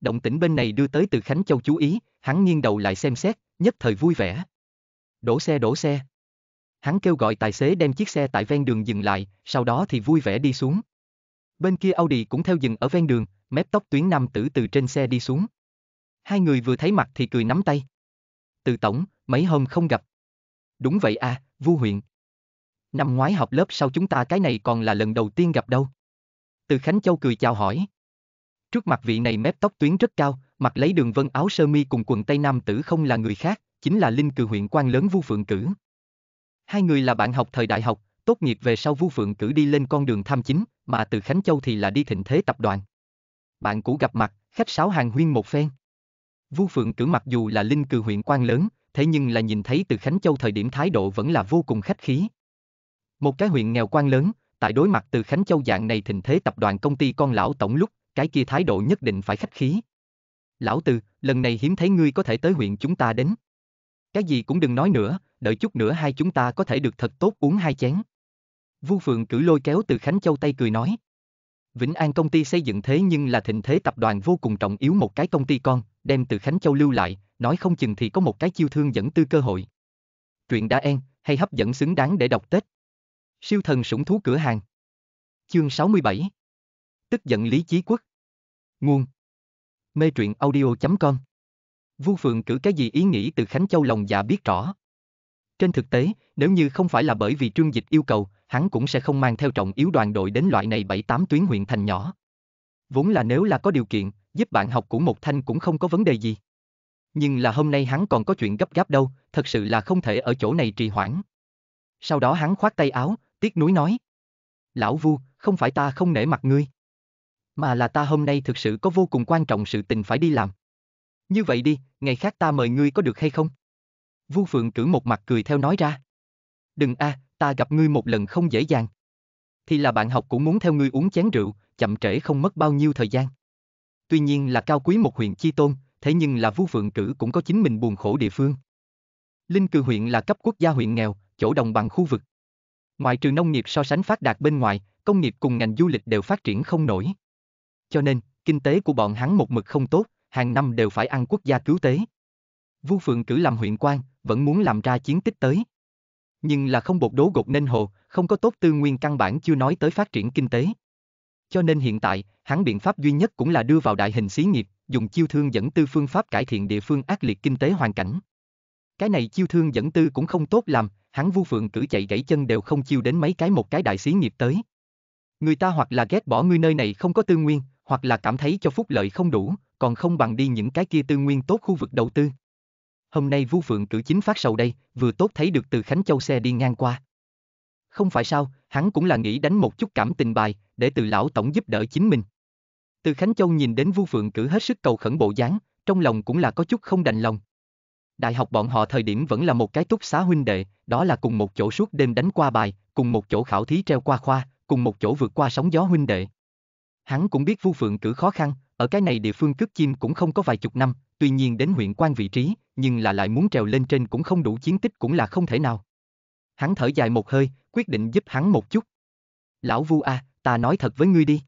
Động tĩnh bên này đưa tới từ Khánh Châu chú ý, hắn nghiêng đầu lại xem xét, nhất thời vui vẻ. Đổ xe đổ xe. Hắn kêu gọi tài xế đem chiếc xe tại ven đường dừng lại, sau đó thì vui vẻ đi xuống. Bên kia Audi cũng theo dừng ở ven đường, mép tóc tuyến nam tử từ trên xe đi xuống. Hai người vừa thấy mặt thì cười nắm tay. Từ tổng, mấy hôm không gặp. Đúng vậy à, vu huyện. Năm ngoái học lớp sau chúng ta cái này còn là lần đầu tiên gặp đâu. Từ Khánh Châu cười chào hỏi. Trước mặt vị này mép tóc tuyến rất cao, mặc lấy đường vân áo sơ mi cùng quần tây nam tử không là người khác, chính là linh cử huyện quan lớn Vu Phượng Cử. Hai người là bạn học thời đại học, tốt nghiệp về sau Vu Phượng Cử đi lên con đường tham chính, mà từ Khánh Châu thì là đi thịnh thế tập đoàn bạn cũ gặp mặt, khách sáo hàng huyên một phen. Vu Phượng Cử mặc dù là linh cừ huyện quan lớn, thế nhưng là nhìn thấy từ Khánh Châu thời điểm thái độ vẫn là vô cùng khách khí. Một cái huyện nghèo quan lớn, tại đối mặt từ Khánh Châu dạng này thình thế tập đoàn công ty con lão tổng lúc, cái kia thái độ nhất định phải khách khí. Lão từ, lần này hiếm thấy ngươi có thể tới huyện chúng ta đến. Cái gì cũng đừng nói nữa, đợi chút nữa hai chúng ta có thể được thật tốt uống hai chén. Vu Phượng cử lôi kéo từ Khánh Châu tay cười nói. Vĩnh An công ty xây dựng thế nhưng là thịnh thế tập đoàn vô cùng trọng yếu một cái công ty con, đem từ Khánh Châu lưu lại, nói không chừng thì có một cái chiêu thương dẫn tư cơ hội. Truyện đã en, hay hấp dẫn xứng đáng để đọc Tết. Siêu thần sủng thú cửa hàng. Chương 67 Tức giận Lý Chí Quốc Nguồn Mê truyện audio.com Vu Phượng cử cái gì ý nghĩ từ Khánh Châu lòng dạ biết rõ. Trên thực tế, nếu như không phải là bởi vì Trương Dịch yêu cầu, hắn cũng sẽ không mang theo trọng yếu đoàn đội đến loại này bảy tám tuyến huyện thành nhỏ. Vốn là nếu là có điều kiện, giúp bạn học của một thanh cũng không có vấn đề gì. Nhưng là hôm nay hắn còn có chuyện gấp gáp đâu, thật sự là không thể ở chỗ này trì hoãn. Sau đó hắn khoát tay áo, tiếc nuối nói. Lão Vu, không phải ta không nể mặt ngươi. Mà là ta hôm nay thực sự có vô cùng quan trọng sự tình phải đi làm. Như vậy đi, ngày khác ta mời ngươi có được hay không? Vu Phượng cử một mặt cười theo nói ra. Đừng a, à, ta gặp ngươi một lần không dễ dàng. Thì là bạn học cũng muốn theo ngươi uống chén rượu, chậm trễ không mất bao nhiêu thời gian. Tuy nhiên là cao quý một huyện chi tôn, thế nhưng là Vu Phượng Cử cũng có chính mình buồn khổ địa phương. Linh Cư huyện là cấp quốc gia huyện nghèo, chỗ đồng bằng khu vực. Ngoại trừ nông nghiệp so sánh phát đạt bên ngoài, công nghiệp cùng ngành du lịch đều phát triển không nổi. Cho nên, kinh tế của bọn hắn một mực không tốt, hàng năm đều phải ăn quốc gia cứu tế. Vu Phượng Cử làm huyện quan, vẫn muốn làm ra chiến tích tới. Nhưng là không bột đố gột nên hồ, không có tốt tư nguyên căn bản chưa nói tới phát triển kinh tế. Cho nên hiện tại, hắn biện pháp duy nhất cũng là đưa vào đại hình xí nghiệp, dùng chiêu thương dẫn tư phương pháp cải thiện địa phương ác liệt kinh tế hoàn cảnh. Cái này chiêu thương dẫn tư cũng không tốt làm, hắn vu phượng cử chạy gãy chân đều không chiêu đến mấy cái một cái đại xí nghiệp tới. Người ta hoặc là ghét bỏ ngươi nơi này không có tư nguyên, hoặc là cảm thấy cho phúc lợi không đủ, còn không bằng đi những cái kia tư nguyên tốt khu vực đầu tư hôm nay Vu Phượng cử chính phát sầu đây, vừa tốt thấy được từ Khánh Châu xe đi ngang qua. Không phải sao, hắn cũng là nghĩ đánh một chút cảm tình bài, để từ lão tổng giúp đỡ chính mình. Từ Khánh Châu nhìn đến Vu Phượng cử hết sức cầu khẩn bộ dáng, trong lòng cũng là có chút không đành lòng. Đại học bọn họ thời điểm vẫn là một cái túc xá huynh đệ, đó là cùng một chỗ suốt đêm đánh qua bài, cùng một chỗ khảo thí treo qua khoa, cùng một chỗ vượt qua sóng gió huynh đệ. Hắn cũng biết Vu Phượng cử khó khăn, ở cái này địa phương cướp chim cũng không có vài chục năm, tuy nhiên đến huyện quan vị trí, nhưng là lại muốn trèo lên trên cũng không đủ chiến tích cũng là không thể nào. Hắn thở dài một hơi, quyết định giúp hắn một chút. Lão Vu A, ta nói thật với ngươi đi.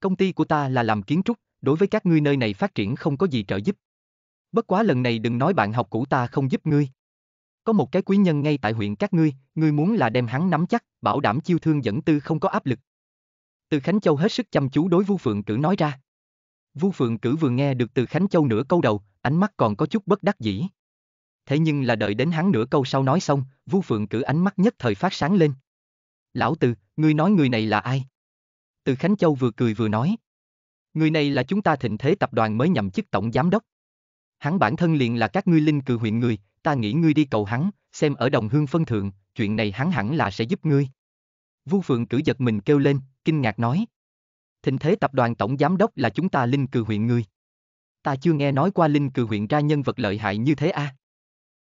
Công ty của ta là làm kiến trúc, đối với các ngươi nơi này phát triển không có gì trợ giúp. Bất quá lần này đừng nói bạn học cũ ta không giúp ngươi. Có một cái quý nhân ngay tại huyện các ngươi, ngươi muốn là đem hắn nắm chắc, bảo đảm chiêu thương dẫn tư không có áp lực. Từ Khánh Châu hết sức chăm chú đối Vu Phượng Cử nói ra. Vu Phượng Cử vừa nghe được từ Khánh Châu nửa câu đầu, ánh mắt còn có chút bất đắc dĩ. Thế nhưng là đợi đến hắn nửa câu sau nói xong, Vu Phượng Cử ánh mắt nhất thời phát sáng lên. Lão Từ, ngươi nói người này là ai? Từ Khánh Châu vừa cười vừa nói. Người này là chúng ta thịnh thế tập đoàn mới nhậm chức tổng giám đốc. Hắn bản thân liền là các ngươi linh cử huyện người, ta nghĩ ngươi đi cầu hắn, xem ở đồng hương phân thượng, chuyện này hắn hẳn là sẽ giúp ngươi. Vu Phượng Cử giật mình kêu lên, kinh ngạc nói. Thịnh Thế Tập đoàn Tổng Giám Đốc là chúng ta Linh Cừ huyện ngươi. Ta chưa nghe nói qua Linh Cừ huyện ra nhân vật lợi hại như thế a. À?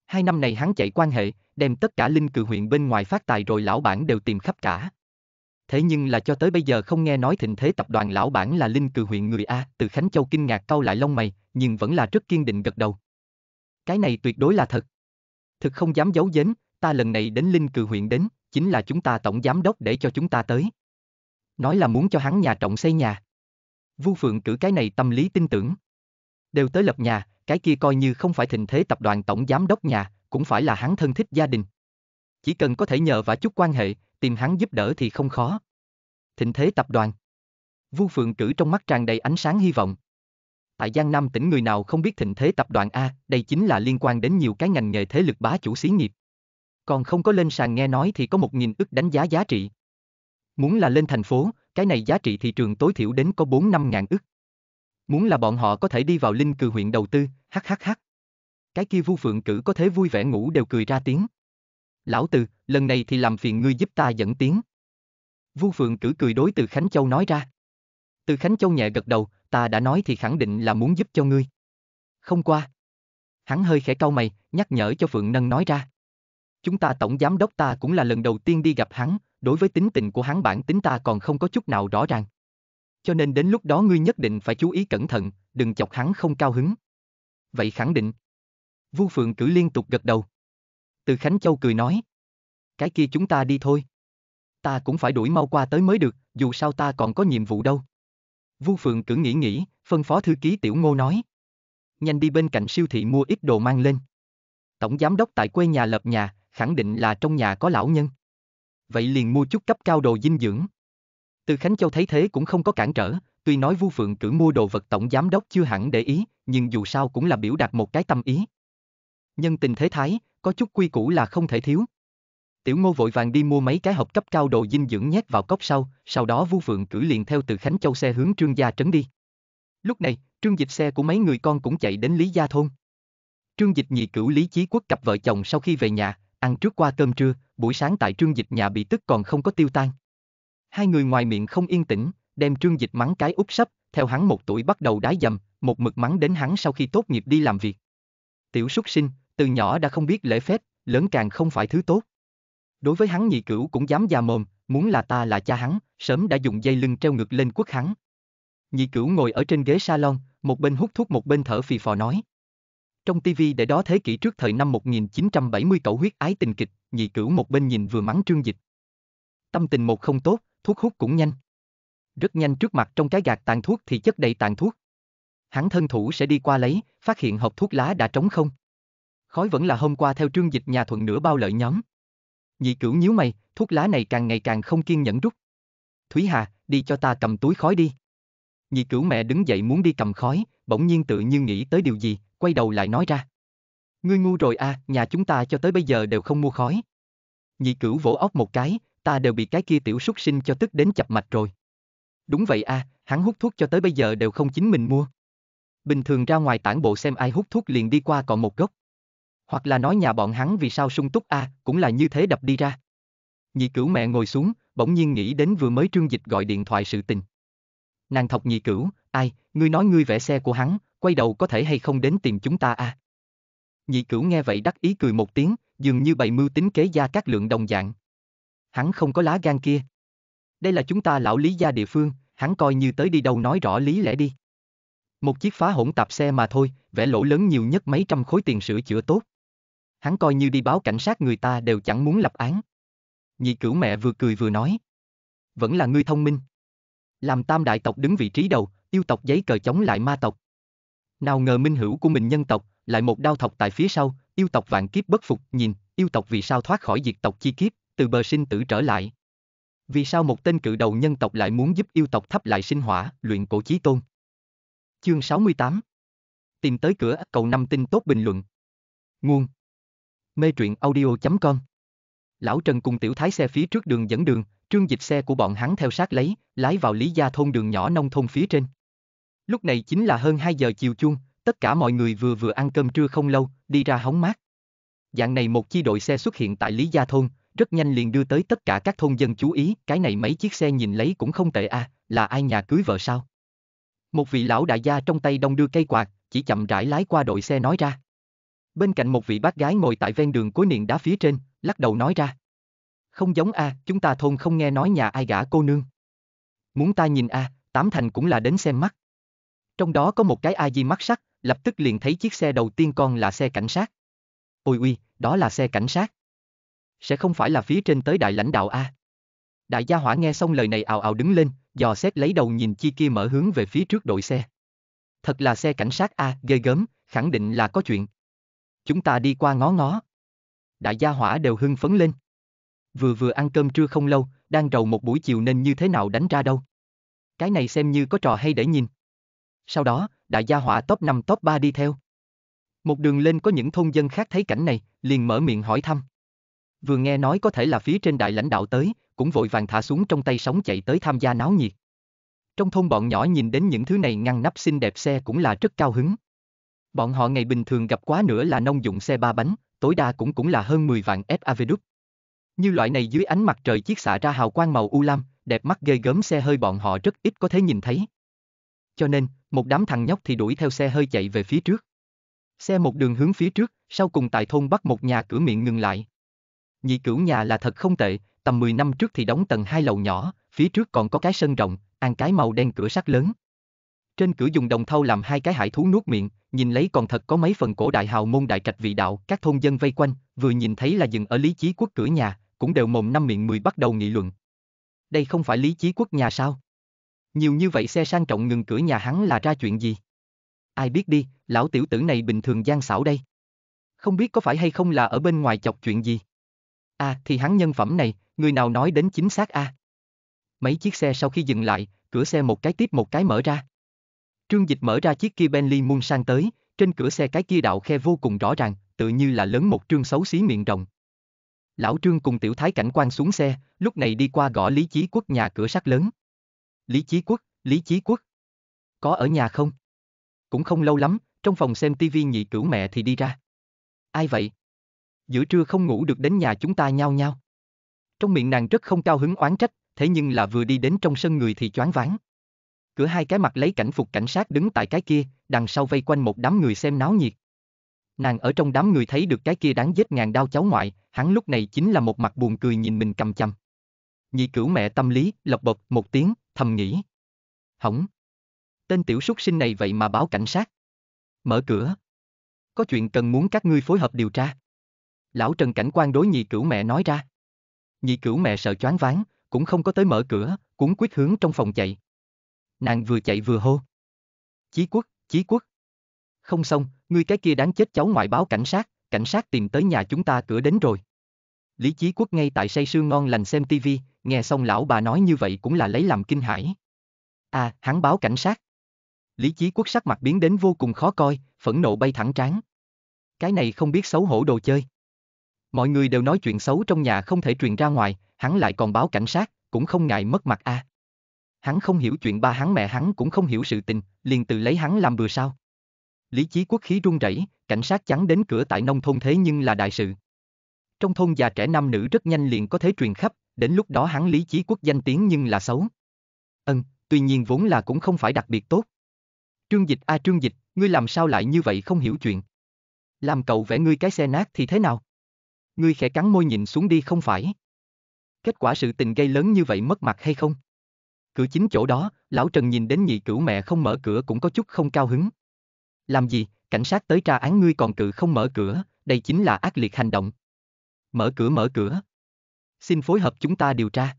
Hai năm này hắn chạy quan hệ, đem tất cả Linh Cừ huyện bên ngoài phát tài rồi lão bản đều tìm khắp cả. Thế nhưng là cho tới bây giờ không nghe nói Thịnh Thế Tập đoàn lão bản là Linh Cừ huyện người A, từ Khánh Châu kinh ngạc cau lại lông mày, nhưng vẫn là rất kiên định gật đầu. Cái này tuyệt đối là thật. Thực không dám giấu giếm, ta lần này đến Linh Cừ huyện đến, chính là chúng ta tổng giám đốc để cho chúng ta tới nói là muốn cho hắn nhà trọng xây nhà. Vu Phượng cử cái này tâm lý tin tưởng. Đều tới lập nhà, cái kia coi như không phải thịnh thế tập đoàn tổng giám đốc nhà, cũng phải là hắn thân thích gia đình. Chỉ cần có thể nhờ và chút quan hệ, tìm hắn giúp đỡ thì không khó. Thịnh thế tập đoàn. Vu Phượng cử trong mắt tràn đầy ánh sáng hy vọng. Tại Giang Nam tỉnh người nào không biết thịnh thế tập đoàn A, đây chính là liên quan đến nhiều cái ngành nghề thế lực bá chủ xí nghiệp. Còn không có lên sàn nghe nói thì có một nghìn ức đánh giá giá trị. Muốn là lên thành phố, cái này giá trị thị trường tối thiểu đến có 4-5 ngàn ức. Muốn là bọn họ có thể đi vào linh cừ huyện đầu tư, hắc hắc hắc. Cái kia vu phượng cử có thế vui vẻ ngủ đều cười ra tiếng. Lão từ, lần này thì làm phiền ngươi giúp ta dẫn tiếng. Vu phượng cử cười đối từ Khánh Châu nói ra. Từ Khánh Châu nhẹ gật đầu, ta đã nói thì khẳng định là muốn giúp cho ngươi. Không qua. Hắn hơi khẽ cau mày, nhắc nhở cho Phượng Nân nói ra chúng ta tổng giám đốc ta cũng là lần đầu tiên đi gặp hắn, đối với tính tình của hắn bản tính ta còn không có chút nào rõ ràng. Cho nên đến lúc đó ngươi nhất định phải chú ý cẩn thận, đừng chọc hắn không cao hứng. Vậy khẳng định. Vu Phượng cử liên tục gật đầu. Từ Khánh Châu cười nói. Cái kia chúng ta đi thôi. Ta cũng phải đuổi mau qua tới mới được, dù sao ta còn có nhiệm vụ đâu. Vu Phượng cử nghĩ nghĩ, phân phó thư ký Tiểu Ngô nói. Nhanh đi bên cạnh siêu thị mua ít đồ mang lên. Tổng giám đốc tại quê nhà lập nhà, khẳng định là trong nhà có lão nhân. Vậy liền mua chút cấp cao đồ dinh dưỡng. Từ Khánh Châu thấy thế cũng không có cản trở, tuy nói Vu Phượng cử mua đồ vật tổng giám đốc chưa hẳn để ý, nhưng dù sao cũng là biểu đạt một cái tâm ý. Nhân tình thế thái, có chút quy củ là không thể thiếu. Tiểu Ngô vội vàng đi mua mấy cái hộp cấp cao đồ dinh dưỡng nhét vào cốc sau, sau đó Vu Phượng cử liền theo từ Khánh Châu xe hướng Trương gia trấn đi. Lúc này, Trương Dịch xe của mấy người con cũng chạy đến Lý gia thôn. Trương Dịch nhị cửu Lý Chí Quốc cặp vợ chồng sau khi về nhà, ăn trước qua cơm trưa, buổi sáng tại trương dịch nhà bị tức còn không có tiêu tan. Hai người ngoài miệng không yên tĩnh, đem trương dịch mắng cái úp sấp, theo hắn một tuổi bắt đầu đái dầm, một mực mắng đến hắn sau khi tốt nghiệp đi làm việc. Tiểu súc sinh, từ nhỏ đã không biết lễ phép, lớn càng không phải thứ tốt. Đối với hắn nhị cửu cũng dám già mồm, muốn là ta là cha hắn, sớm đã dùng dây lưng treo ngược lên quất hắn. Nhị cửu ngồi ở trên ghế salon, một bên hút thuốc một bên thở phì phò nói. Trong TV để đó thế kỷ trước thời năm 1970 cậu huyết ái tình kịch, nhị cửu một bên nhìn vừa mắng trương dịch. Tâm tình một không tốt, thuốc hút cũng nhanh. Rất nhanh trước mặt trong cái gạt tàn thuốc thì chất đầy tàn thuốc. Hắn thân thủ sẽ đi qua lấy, phát hiện hộp thuốc lá đã trống không. Khói vẫn là hôm qua theo trương dịch nhà thuận nửa bao lợi nhóm. Nhị cửu nhíu mày, thuốc lá này càng ngày càng không kiên nhẫn rút. Thúy Hà, đi cho ta cầm túi khói đi. Nhị cửu mẹ đứng dậy muốn đi cầm khói, bỗng nhiên tự như nghĩ tới điều gì, quay đầu lại nói ra. Ngươi ngu rồi à, nhà chúng ta cho tới bây giờ đều không mua khói. Nhị cửu vỗ óc một cái, ta đều bị cái kia tiểu súc sinh cho tức đến chập mạch rồi. Đúng vậy à, hắn hút thuốc cho tới bây giờ đều không chính mình mua. Bình thường ra ngoài tản bộ xem ai hút thuốc liền đi qua còn một gốc. Hoặc là nói nhà bọn hắn vì sao sung túc à, cũng là như thế đập đi ra. Nhị cửu mẹ ngồi xuống, bỗng nhiên nghĩ đến vừa mới trương dịch gọi điện thoại sự tình. Nàng thọc nhị cửu, Ai, ngươi nói ngươi vẽ xe của hắn, quay đầu có thể hay không đến tìm chúng ta à? Nhị cửu nghe vậy đắc ý cười một tiếng, dường như bày mưu tính kế gia các lượng đồng dạng. Hắn không có lá gan kia. Đây là chúng ta lão lý gia địa phương, hắn coi như tới đi đâu nói rõ lý lẽ đi. Một chiếc phá hỗn tạp xe mà thôi, vẽ lỗ lớn nhiều nhất mấy trăm khối tiền sửa chữa tốt. Hắn coi như đi báo cảnh sát người ta đều chẳng muốn lập án. Nhị cửu mẹ vừa cười vừa nói. Vẫn là ngươi thông minh. Làm tam đại tộc đứng vị trí đầu, yêu tộc giấy cờ chống lại ma tộc. Nào ngờ minh hữu của mình nhân tộc, lại một đao thọc tại phía sau, yêu tộc vạn kiếp bất phục, nhìn, yêu tộc vì sao thoát khỏi diệt tộc chi kiếp, từ bờ sinh tử trở lại. Vì sao một tên cự đầu nhân tộc lại muốn giúp yêu tộc thắp lại sinh hỏa, luyện cổ chí tôn? Chương 68 Tìm tới cửa cầu năm tin tốt bình luận. Nguồn Mê truyện audio.com Lão Trần cùng tiểu thái xe phía trước đường dẫn đường, trương dịch xe của bọn hắn theo sát lấy, lái vào lý gia thôn đường nhỏ nông thôn phía trên. Lúc này chính là hơn 2 giờ chiều chung, tất cả mọi người vừa vừa ăn cơm trưa không lâu, đi ra hóng mát. Dạng này một chi đội xe xuất hiện tại Lý Gia Thôn, rất nhanh liền đưa tới tất cả các thôn dân chú ý, cái này mấy chiếc xe nhìn lấy cũng không tệ à, là ai nhà cưới vợ sao? Một vị lão đại gia trong tay đông đưa cây quạt, chỉ chậm rãi lái qua đội xe nói ra. Bên cạnh một vị bác gái ngồi tại ven đường cuối niện đá phía trên, lắc đầu nói ra. Không giống a, à, chúng ta thôn không nghe nói nhà ai gả cô nương. Muốn ta nhìn a, à, tám thành cũng là đến xem mắt. Trong đó có một cái ai di mắt sắc lập tức liền thấy chiếc xe đầu tiên con là xe cảnh sát. Ôi uy, đó là xe cảnh sát. Sẽ không phải là phía trên tới đại lãnh đạo A. Đại gia hỏa nghe xong lời này ào ào đứng lên, dò xét lấy đầu nhìn chi kia mở hướng về phía trước đội xe. Thật là xe cảnh sát A, ghê gớm, khẳng định là có chuyện. Chúng ta đi qua ngó ngó. Đại gia hỏa đều hưng phấn lên. Vừa vừa ăn cơm trưa không lâu, đang rầu một buổi chiều nên như thế nào đánh ra đâu. Cái này xem như có trò hay để nhìn. Sau đó, đại gia hỏa top 5 top 3 đi theo. Một đường lên có những thôn dân khác thấy cảnh này, liền mở miệng hỏi thăm. Vừa nghe nói có thể là phía trên đại lãnh đạo tới, cũng vội vàng thả xuống trong tay sóng chạy tới tham gia náo nhiệt. Trong thôn bọn nhỏ nhìn đến những thứ này ngăn nắp xinh đẹp xe cũng là rất cao hứng. Bọn họ ngày bình thường gặp quá nữa là nông dụng xe ba bánh, tối đa cũng cũng là hơn 10 vạn SAV đúc. Như loại này dưới ánh mặt trời chiếc xạ ra hào quang màu u lam, đẹp mắt ghê gớm xe hơi bọn họ rất ít có thể nhìn thấy cho nên, một đám thằng nhóc thì đuổi theo xe hơi chạy về phía trước. Xe một đường hướng phía trước, sau cùng tại thôn bắt một nhà cửa miệng ngừng lại. Nhị cửu nhà là thật không tệ, tầm 10 năm trước thì đóng tầng hai lầu nhỏ, phía trước còn có cái sân rộng, ăn cái màu đen cửa sắt lớn. Trên cửa dùng đồng thau làm hai cái hải thú nuốt miệng, nhìn lấy còn thật có mấy phần cổ đại hào môn đại trạch vị đạo, các thôn dân vây quanh, vừa nhìn thấy là dừng ở lý chí quốc cửa nhà, cũng đều mồm năm miệng mười bắt đầu nghị luận. Đây không phải lý chí quốc nhà sao? Nhiều như vậy xe sang trọng ngừng cửa nhà hắn là ra chuyện gì? Ai biết đi, lão tiểu tử này bình thường gian xảo đây. Không biết có phải hay không là ở bên ngoài chọc chuyện gì? À, thì hắn nhân phẩm này, người nào nói đến chính xác a? À? Mấy chiếc xe sau khi dừng lại, cửa xe một cái tiếp một cái mở ra. Trương Dịch mở ra chiếc kia Bentley Moon sang tới, trên cửa xe cái kia đạo khe vô cùng rõ ràng, tự như là lớn một trương xấu xí miệng rộng. Lão Trương cùng tiểu thái cảnh quan xuống xe, lúc này đi qua gõ lý chí quốc nhà cửa sắt lớn. Lý Chí Quốc, Lý Chí Quốc. Có ở nhà không? Cũng không lâu lắm, trong phòng xem tivi nhị cửu mẹ thì đi ra. Ai vậy? Giữa trưa không ngủ được đến nhà chúng ta nhau nhau. Trong miệng nàng rất không cao hứng oán trách, thế nhưng là vừa đi đến trong sân người thì choáng váng. Cửa hai cái mặt lấy cảnh phục cảnh sát đứng tại cái kia, đằng sau vây quanh một đám người xem náo nhiệt. Nàng ở trong đám người thấy được cái kia đáng giết ngàn đau cháu ngoại, hắn lúc này chính là một mặt buồn cười nhìn mình cầm chầm. Nhị cửu mẹ tâm lý, lộc bộc, một tiếng, thầm nghĩ. Hỏng. Tên tiểu súc sinh này vậy mà báo cảnh sát. Mở cửa. Có chuyện cần muốn các ngươi phối hợp điều tra. Lão Trần Cảnh quan đối nhị cửu mẹ nói ra. Nhị cửu mẹ sợ choáng váng, cũng không có tới mở cửa, cuốn quyết hướng trong phòng chạy. Nàng vừa chạy vừa hô. Chí quốc, chí quốc. Không xong, ngươi cái kia đáng chết cháu ngoại báo cảnh sát, cảnh sát tìm tới nhà chúng ta cửa đến rồi. Lý Chí Quốc ngay tại say sương ngon lành xem tivi, nghe xong lão bà nói như vậy cũng là lấy làm kinh hãi. À, hắn báo cảnh sát. Lý Chí Quốc sắc mặt biến đến vô cùng khó coi, phẫn nộ bay thẳng trán. Cái này không biết xấu hổ đồ chơi. Mọi người đều nói chuyện xấu trong nhà không thể truyền ra ngoài, hắn lại còn báo cảnh sát, cũng không ngại mất mặt a. À. Hắn không hiểu chuyện ba hắn mẹ hắn cũng không hiểu sự tình, liền tự lấy hắn làm bừa sao. Lý Chí Quốc khí run rẩy, cảnh sát chắn đến cửa tại nông thôn thế nhưng là đại sự trong thôn già trẻ nam nữ rất nhanh liền có thể truyền khắp, đến lúc đó hắn lý chí quốc danh tiếng nhưng là xấu. Ân, tuy nhiên vốn là cũng không phải đặc biệt tốt. Trương Dịch a à, Trương Dịch, ngươi làm sao lại như vậy không hiểu chuyện? Làm cậu vẽ ngươi cái xe nát thì thế nào? Ngươi khẽ cắn môi nhìn xuống đi không phải? Kết quả sự tình gây lớn như vậy mất mặt hay không? Cửa chính chỗ đó, lão Trần nhìn đến nhị cửu mẹ không mở cửa cũng có chút không cao hứng. Làm gì, cảnh sát tới tra án ngươi còn cự không mở cửa, đây chính là ác liệt hành động. Mở cửa mở cửa. Xin phối hợp chúng ta điều tra.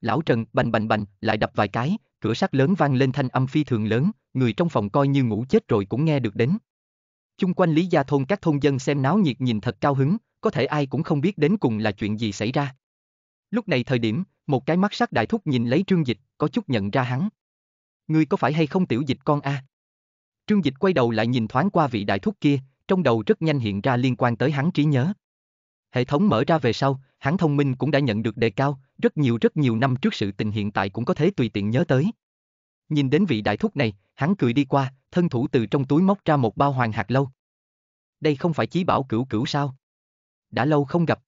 Lão Trần bành bành bành lại đập vài cái, cửa sắt lớn vang lên thanh âm phi thường lớn, người trong phòng coi như ngủ chết rồi cũng nghe được đến. Chung quanh Lý Gia Thôn các thôn dân xem náo nhiệt nhìn thật cao hứng, có thể ai cũng không biết đến cùng là chuyện gì xảy ra. Lúc này thời điểm, một cái mắt sắc đại thúc nhìn lấy trương dịch, có chút nhận ra hắn. Ngươi có phải hay không tiểu dịch con a? À? Trương dịch quay đầu lại nhìn thoáng qua vị đại thúc kia, trong đầu rất nhanh hiện ra liên quan tới hắn trí nhớ hệ thống mở ra về sau, hắn thông minh cũng đã nhận được đề cao, rất nhiều rất nhiều năm trước sự tình hiện tại cũng có thể tùy tiện nhớ tới. Nhìn đến vị đại thúc này, hắn cười đi qua, thân thủ từ trong túi móc ra một bao hoàng hạt lâu. Đây không phải chí bảo cửu cửu sao? Đã lâu không gặp.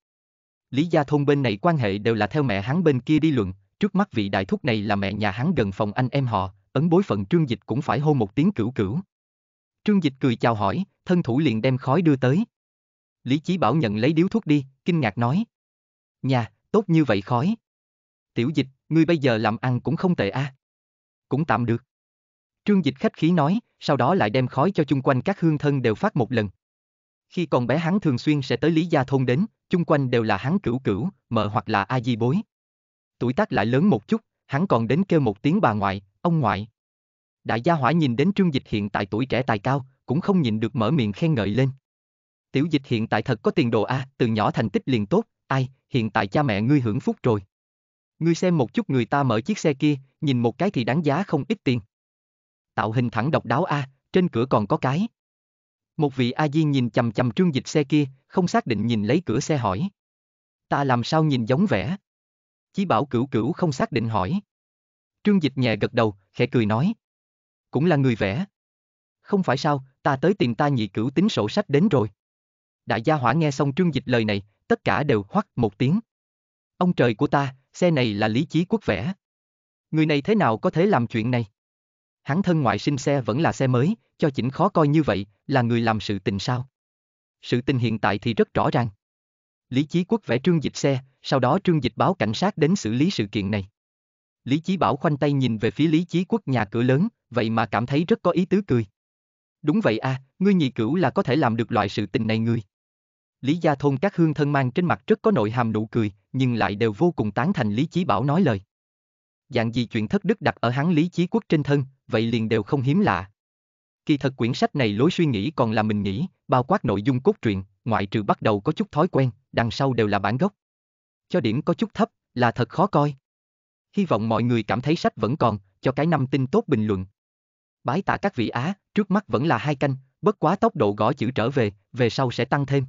Lý gia thôn bên này quan hệ đều là theo mẹ hắn bên kia đi luận, trước mắt vị đại thúc này là mẹ nhà hắn gần phòng anh em họ, ấn bối phận trương dịch cũng phải hô một tiếng cửu cửu. Trương dịch cười chào hỏi, thân thủ liền đem khói đưa tới. Lý Chí Bảo nhận lấy điếu thuốc đi, kinh ngạc nói. Nhà, tốt như vậy khói. Tiểu dịch, ngươi bây giờ làm ăn cũng không tệ a. À. Cũng tạm được. Trương dịch khách khí nói, sau đó lại đem khói cho chung quanh các hương thân đều phát một lần. Khi còn bé hắn thường xuyên sẽ tới Lý Gia Thôn đến, chung quanh đều là hắn cửu cửu, mợ hoặc là A-di bối. Tuổi tác lại lớn một chút, hắn còn đến kêu một tiếng bà ngoại, ông ngoại. Đại gia hỏa nhìn đến trương dịch hiện tại tuổi trẻ tài cao, cũng không nhìn được mở miệng khen ngợi lên tiểu dịch hiện tại thật có tiền đồ a, à, từ nhỏ thành tích liền tốt, ai, hiện tại cha mẹ ngươi hưởng phúc rồi. Ngươi xem một chút người ta mở chiếc xe kia, nhìn một cái thì đáng giá không ít tiền. Tạo hình thẳng độc đáo a, à, trên cửa còn có cái. Một vị a di nhìn chằm chằm trương dịch xe kia, không xác định nhìn lấy cửa xe hỏi. Ta làm sao nhìn giống vẻ? Chí bảo cửu cửu không xác định hỏi. Trương dịch nhẹ gật đầu, khẽ cười nói. Cũng là người vẽ. Không phải sao, ta tới tìm ta nhị cửu tính sổ sách đến rồi đại gia hỏa nghe xong trương dịch lời này, tất cả đều hoắc một tiếng. Ông trời của ta, xe này là lý chí quốc vẽ. Người này thế nào có thể làm chuyện này? Hắn thân ngoại sinh xe vẫn là xe mới, cho chỉnh khó coi như vậy, là người làm sự tình sao? Sự tình hiện tại thì rất rõ ràng. Lý Chí Quốc vẽ trương dịch xe, sau đó trương dịch báo cảnh sát đến xử lý sự kiện này. Lý Chí Bảo khoanh tay nhìn về phía Lý Chí Quốc nhà cửa lớn, vậy mà cảm thấy rất có ý tứ cười. Đúng vậy à, ngươi nhị cửu là có thể làm được loại sự tình này ngươi. Lý Gia Thôn các hương thân mang trên mặt rất có nội hàm nụ cười, nhưng lại đều vô cùng tán thành Lý Chí Bảo nói lời. Dạng gì chuyện thất đức đặt ở hắn Lý Chí Quốc trên thân, vậy liền đều không hiếm lạ. Kỳ thật quyển sách này lối suy nghĩ còn là mình nghĩ, bao quát nội dung cốt truyện, ngoại trừ bắt đầu có chút thói quen, đằng sau đều là bản gốc. Cho điểm có chút thấp, là thật khó coi. Hy vọng mọi người cảm thấy sách vẫn còn, cho cái năm tin tốt bình luận. Bái tạ các vị Á, trước mắt vẫn là hai canh, bất quá tốc độ gõ chữ trở về, về sau sẽ tăng thêm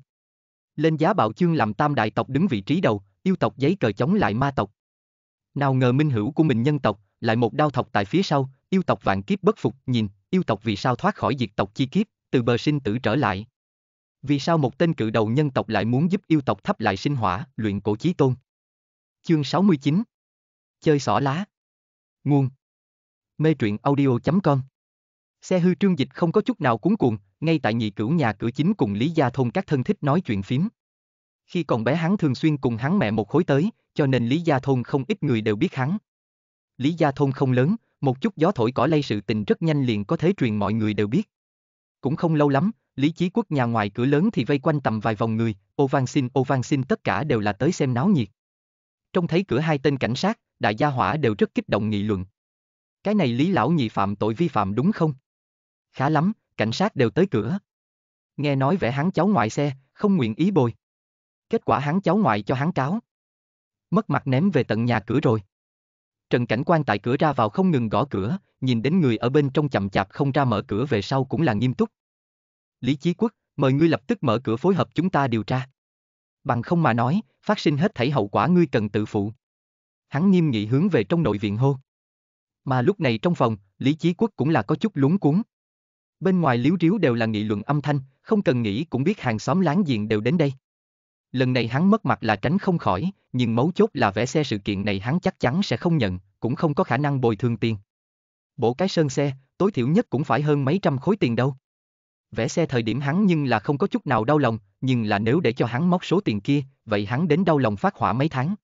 lên giá bạo chương làm tam đại tộc đứng vị trí đầu, yêu tộc giấy cờ chống lại ma tộc. Nào ngờ minh hữu của mình nhân tộc, lại một đao thọc tại phía sau, yêu tộc vạn kiếp bất phục, nhìn, yêu tộc vì sao thoát khỏi diệt tộc chi kiếp, từ bờ sinh tử trở lại. Vì sao một tên cự đầu nhân tộc lại muốn giúp yêu tộc thắp lại sinh hỏa, luyện cổ chí tôn? Chương 69 Chơi xỏ lá Nguồn Mê truyện audio.com Xe hư trương dịch không có chút nào cuốn cuồng, ngay tại nhị cửu nhà cửa chính cùng Lý Gia Thôn các thân thích nói chuyện phím. Khi còn bé hắn thường xuyên cùng hắn mẹ một khối tới, cho nên Lý Gia Thôn không ít người đều biết hắn. Lý Gia Thôn không lớn, một chút gió thổi cỏ lây sự tình rất nhanh liền có thể truyền mọi người đều biết. Cũng không lâu lắm, Lý Chí Quốc nhà ngoài cửa lớn thì vây quanh tầm vài vòng người, ô van xin ô van xin tất cả đều là tới xem náo nhiệt. Trong thấy cửa hai tên cảnh sát, đại gia hỏa đều rất kích động nghị luận. Cái này Lý Lão Nhị phạm tội vi phạm đúng không? Khá lắm, cảnh sát đều tới cửa. Nghe nói vẻ hắn cháu ngoại xe, không nguyện ý bồi. Kết quả hắn cháu ngoại cho hắn cáo. Mất mặt ném về tận nhà cửa rồi. Trần Cảnh quan tại cửa ra vào không ngừng gõ cửa, nhìn đến người ở bên trong chậm chạp không ra mở cửa về sau cũng là nghiêm túc. Lý Chí Quốc, mời ngươi lập tức mở cửa phối hợp chúng ta điều tra. Bằng không mà nói, phát sinh hết thảy hậu quả ngươi cần tự phụ. Hắn nghiêm nghị hướng về trong nội viện hô. Mà lúc này trong phòng, Lý Chí Quốc cũng là có chút lúng cuốn. Bên ngoài liếu riếu đều là nghị luận âm thanh, không cần nghĩ cũng biết hàng xóm láng giềng đều đến đây. Lần này hắn mất mặt là tránh không khỏi, nhưng mấu chốt là vẽ xe sự kiện này hắn chắc chắn sẽ không nhận, cũng không có khả năng bồi thường tiền. Bộ cái sơn xe, tối thiểu nhất cũng phải hơn mấy trăm khối tiền đâu. Vẽ xe thời điểm hắn nhưng là không có chút nào đau lòng, nhưng là nếu để cho hắn móc số tiền kia, vậy hắn đến đau lòng phát hỏa mấy tháng.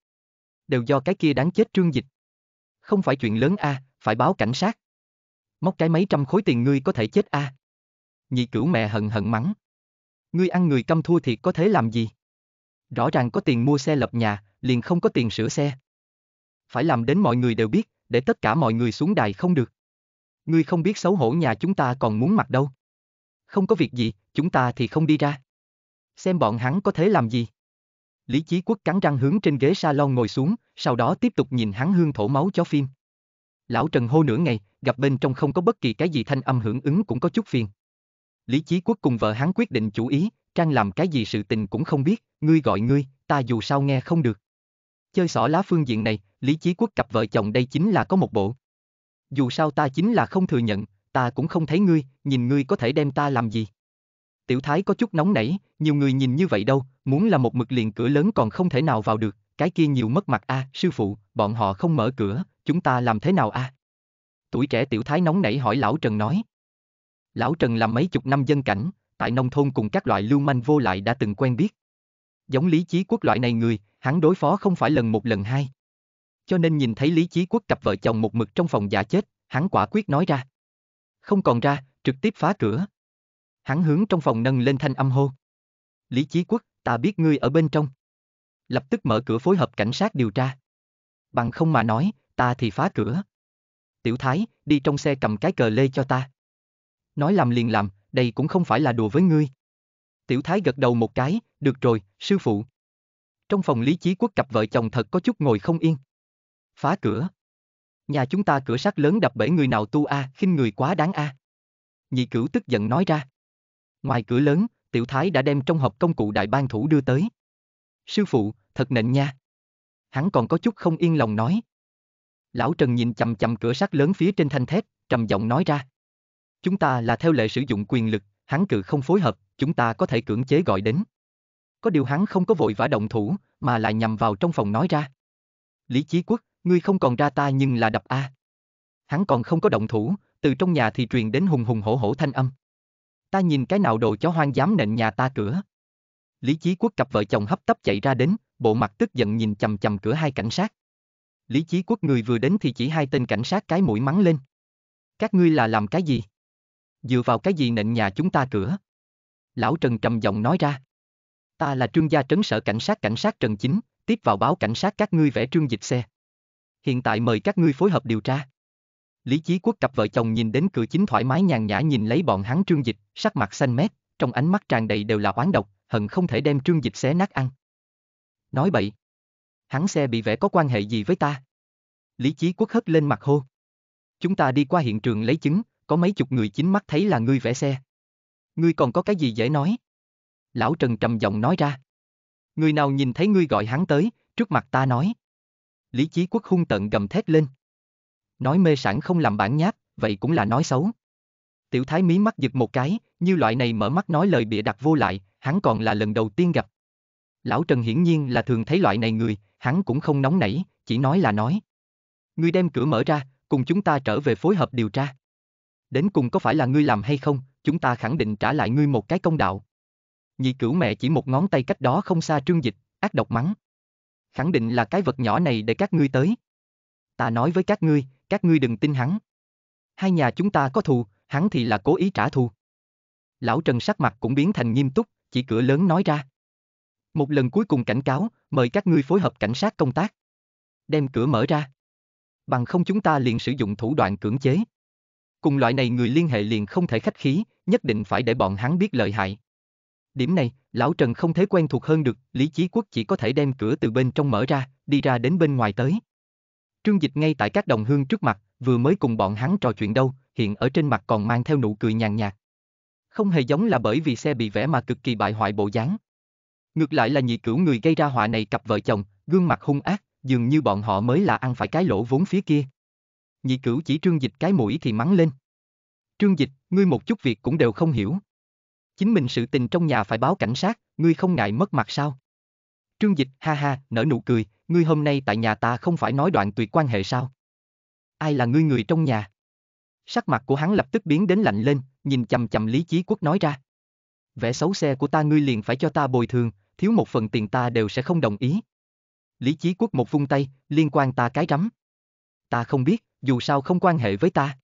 Đều do cái kia đáng chết trương dịch. Không phải chuyện lớn a, à, phải báo cảnh sát móc cái mấy trăm khối tiền ngươi có thể chết a à? Nhị cửu mẹ hận hận mắng. Ngươi ăn người câm thua thiệt có thể làm gì? Rõ ràng có tiền mua xe lập nhà, liền không có tiền sửa xe. Phải làm đến mọi người đều biết, để tất cả mọi người xuống đài không được. Ngươi không biết xấu hổ nhà chúng ta còn muốn mặt đâu. Không có việc gì, chúng ta thì không đi ra. Xem bọn hắn có thể làm gì. Lý Chí Quốc cắn răng hướng trên ghế salon ngồi xuống, sau đó tiếp tục nhìn hắn hương thổ máu cho phim. Lão Trần hô nửa ngày, gặp bên trong không có bất kỳ cái gì thanh âm hưởng ứng cũng có chút phiền. Lý Chí Quốc cùng vợ hắn quyết định chủ ý, Trang làm cái gì sự tình cũng không biết, ngươi gọi ngươi, ta dù sao nghe không được. Chơi xỏ lá phương diện này, Lý Chí Quốc cặp vợ chồng đây chính là có một bộ. Dù sao ta chính là không thừa nhận, ta cũng không thấy ngươi, nhìn ngươi có thể đem ta làm gì. Tiểu Thái có chút nóng nảy, nhiều người nhìn như vậy đâu, muốn là một mực liền cửa lớn còn không thể nào vào được, cái kia nhiều mất mặt a, à, sư phụ, bọn họ không mở cửa, chúng ta làm thế nào a? À? Tuổi trẻ tiểu thái nóng nảy hỏi lão Trần nói. Lão Trần làm mấy chục năm dân cảnh, tại nông thôn cùng các loại lưu manh vô lại đã từng quen biết. Giống lý chí quốc loại này người, hắn đối phó không phải lần một lần hai. Cho nên nhìn thấy lý chí quốc cặp vợ chồng một mực trong phòng giả chết, hắn quả quyết nói ra. Không còn ra, trực tiếp phá cửa. Hắn hướng trong phòng nâng lên thanh âm hô. Lý chí quốc, ta biết ngươi ở bên trong. Lập tức mở cửa phối hợp cảnh sát điều tra. Bằng không mà nói, ta thì phá cửa. Tiểu Thái, đi trong xe cầm cái cờ lê cho ta. Nói làm liền làm, đây cũng không phải là đùa với ngươi. Tiểu Thái gật đầu một cái, được rồi, sư phụ. Trong phòng lý chí quốc cặp vợ chồng thật có chút ngồi không yên. Phá cửa. Nhà chúng ta cửa sắt lớn đập bể người nào tu a, à, khinh người quá đáng a. À. Nhị cửu tức giận nói ra. Ngoài cửa lớn, tiểu thái đã đem trong hộp công cụ đại ban thủ đưa tới. Sư phụ, thật nịnh nha. Hắn còn có chút không yên lòng nói. Lão Trần nhìn chầm chầm cửa sắt lớn phía trên thanh thép, trầm giọng nói ra. Chúng ta là theo lệ sử dụng quyền lực, hắn cự không phối hợp, chúng ta có thể cưỡng chế gọi đến. Có điều hắn không có vội vã động thủ, mà lại nhằm vào trong phòng nói ra. Lý Chí Quốc, ngươi không còn ra ta nhưng là đập A. Hắn còn không có động thủ, từ trong nhà thì truyền đến hùng hùng hổ hổ thanh âm. Ta nhìn cái nào đồ chó hoang dám nện nhà ta cửa. Lý Chí Quốc cặp vợ chồng hấp tấp chạy ra đến, bộ mặt tức giận nhìn chầm chầm cửa hai cảnh sát. Lý Chí Quốc người vừa đến thì chỉ hai tên cảnh sát cái mũi mắng lên. Các ngươi là làm cái gì? Dựa vào cái gì nịnh nhà chúng ta cửa? Lão Trần trầm giọng nói ra. Ta là trương gia trấn sở cảnh sát cảnh sát Trần Chính, tiếp vào báo cảnh sát các ngươi vẽ trương dịch xe. Hiện tại mời các ngươi phối hợp điều tra. Lý Chí Quốc cặp vợ chồng nhìn đến cửa chính thoải mái nhàn nhã nhìn lấy bọn hắn trương dịch, sắc mặt xanh mét, trong ánh mắt tràn đầy đều là oán độc, hận không thể đem trương dịch xé nát ăn. Nói bậy hắn xe bị vẽ có quan hệ gì với ta? Lý Chí Quốc hất lên mặt hô. Chúng ta đi qua hiện trường lấy chứng, có mấy chục người chính mắt thấy là ngươi vẽ xe. Ngươi còn có cái gì dễ nói? Lão Trần trầm giọng nói ra. Người nào nhìn thấy ngươi gọi hắn tới, trước mặt ta nói. Lý Chí Quốc hung tận gầm thét lên. Nói mê sản không làm bản nhát, vậy cũng là nói xấu. Tiểu Thái mí mắt giật một cái, như loại này mở mắt nói lời bịa đặt vô lại, hắn còn là lần đầu tiên gặp. Lão Trần hiển nhiên là thường thấy loại này người, hắn cũng không nóng nảy, chỉ nói là nói. Ngươi đem cửa mở ra, cùng chúng ta trở về phối hợp điều tra. Đến cùng có phải là ngươi làm hay không, chúng ta khẳng định trả lại ngươi một cái công đạo. Nhị cửu mẹ chỉ một ngón tay cách đó không xa trương dịch, ác độc mắng. Khẳng định là cái vật nhỏ này để các ngươi tới. Ta nói với các ngươi, các ngươi đừng tin hắn. Hai nhà chúng ta có thù, hắn thì là cố ý trả thù. Lão Trần sắc mặt cũng biến thành nghiêm túc, chỉ cửa lớn nói ra. Một lần cuối cùng cảnh cáo, mời các ngươi phối hợp cảnh sát công tác. Đem cửa mở ra. Bằng không chúng ta liền sử dụng thủ đoạn cưỡng chế. Cùng loại này người liên hệ liền không thể khách khí, nhất định phải để bọn hắn biết lợi hại. Điểm này, lão Trần không thể quen thuộc hơn được, Lý Chí Quốc chỉ có thể đem cửa từ bên trong mở ra, đi ra đến bên ngoài tới. Trương Dịch ngay tại các đồng hương trước mặt, vừa mới cùng bọn hắn trò chuyện đâu, hiện ở trên mặt còn mang theo nụ cười nhàn nhạt. Không hề giống là bởi vì xe bị vẽ mà cực kỳ bại hoại bộ dáng. Ngược lại là nhị cửu người gây ra họa này cặp vợ chồng, gương mặt hung ác, dường như bọn họ mới là ăn phải cái lỗ vốn phía kia. Nhị cửu chỉ trương dịch cái mũi thì mắng lên. Trương dịch, ngươi một chút việc cũng đều không hiểu. Chính mình sự tình trong nhà phải báo cảnh sát, ngươi không ngại mất mặt sao? Trương dịch, ha ha, nở nụ cười, ngươi hôm nay tại nhà ta không phải nói đoạn tuyệt quan hệ sao? Ai là ngươi người trong nhà? Sắc mặt của hắn lập tức biến đến lạnh lên, nhìn chầm chầm Lý Chí Quốc nói ra. Vẻ xấu xe của ta ngươi liền phải cho ta bồi thường, thiếu một phần tiền ta đều sẽ không đồng ý. Lý Chí Quốc một vung tay, liên quan ta cái rắm. Ta không biết, dù sao không quan hệ với ta.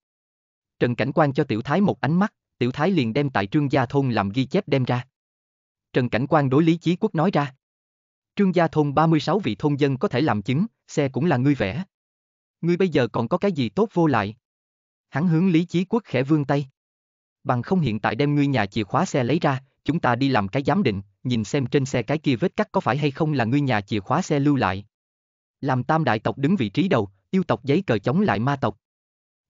Trần Cảnh Quan cho Tiểu Thái một ánh mắt, Tiểu Thái liền đem tại Trương Gia Thôn làm ghi chép đem ra. Trần Cảnh Quan đối Lý Chí Quốc nói ra. Trương Gia Thôn 36 vị thôn dân có thể làm chứng, xe cũng là ngươi vẽ. Ngươi bây giờ còn có cái gì tốt vô lại? Hắn hướng Lý Chí Quốc khẽ vương tay. Bằng không hiện tại đem ngươi nhà chìa khóa xe lấy ra, chúng ta đi làm cái giám định nhìn xem trên xe cái kia vết cắt có phải hay không là ngươi nhà chìa khóa xe lưu lại. Làm tam đại tộc đứng vị trí đầu, yêu tộc giấy cờ chống lại ma tộc.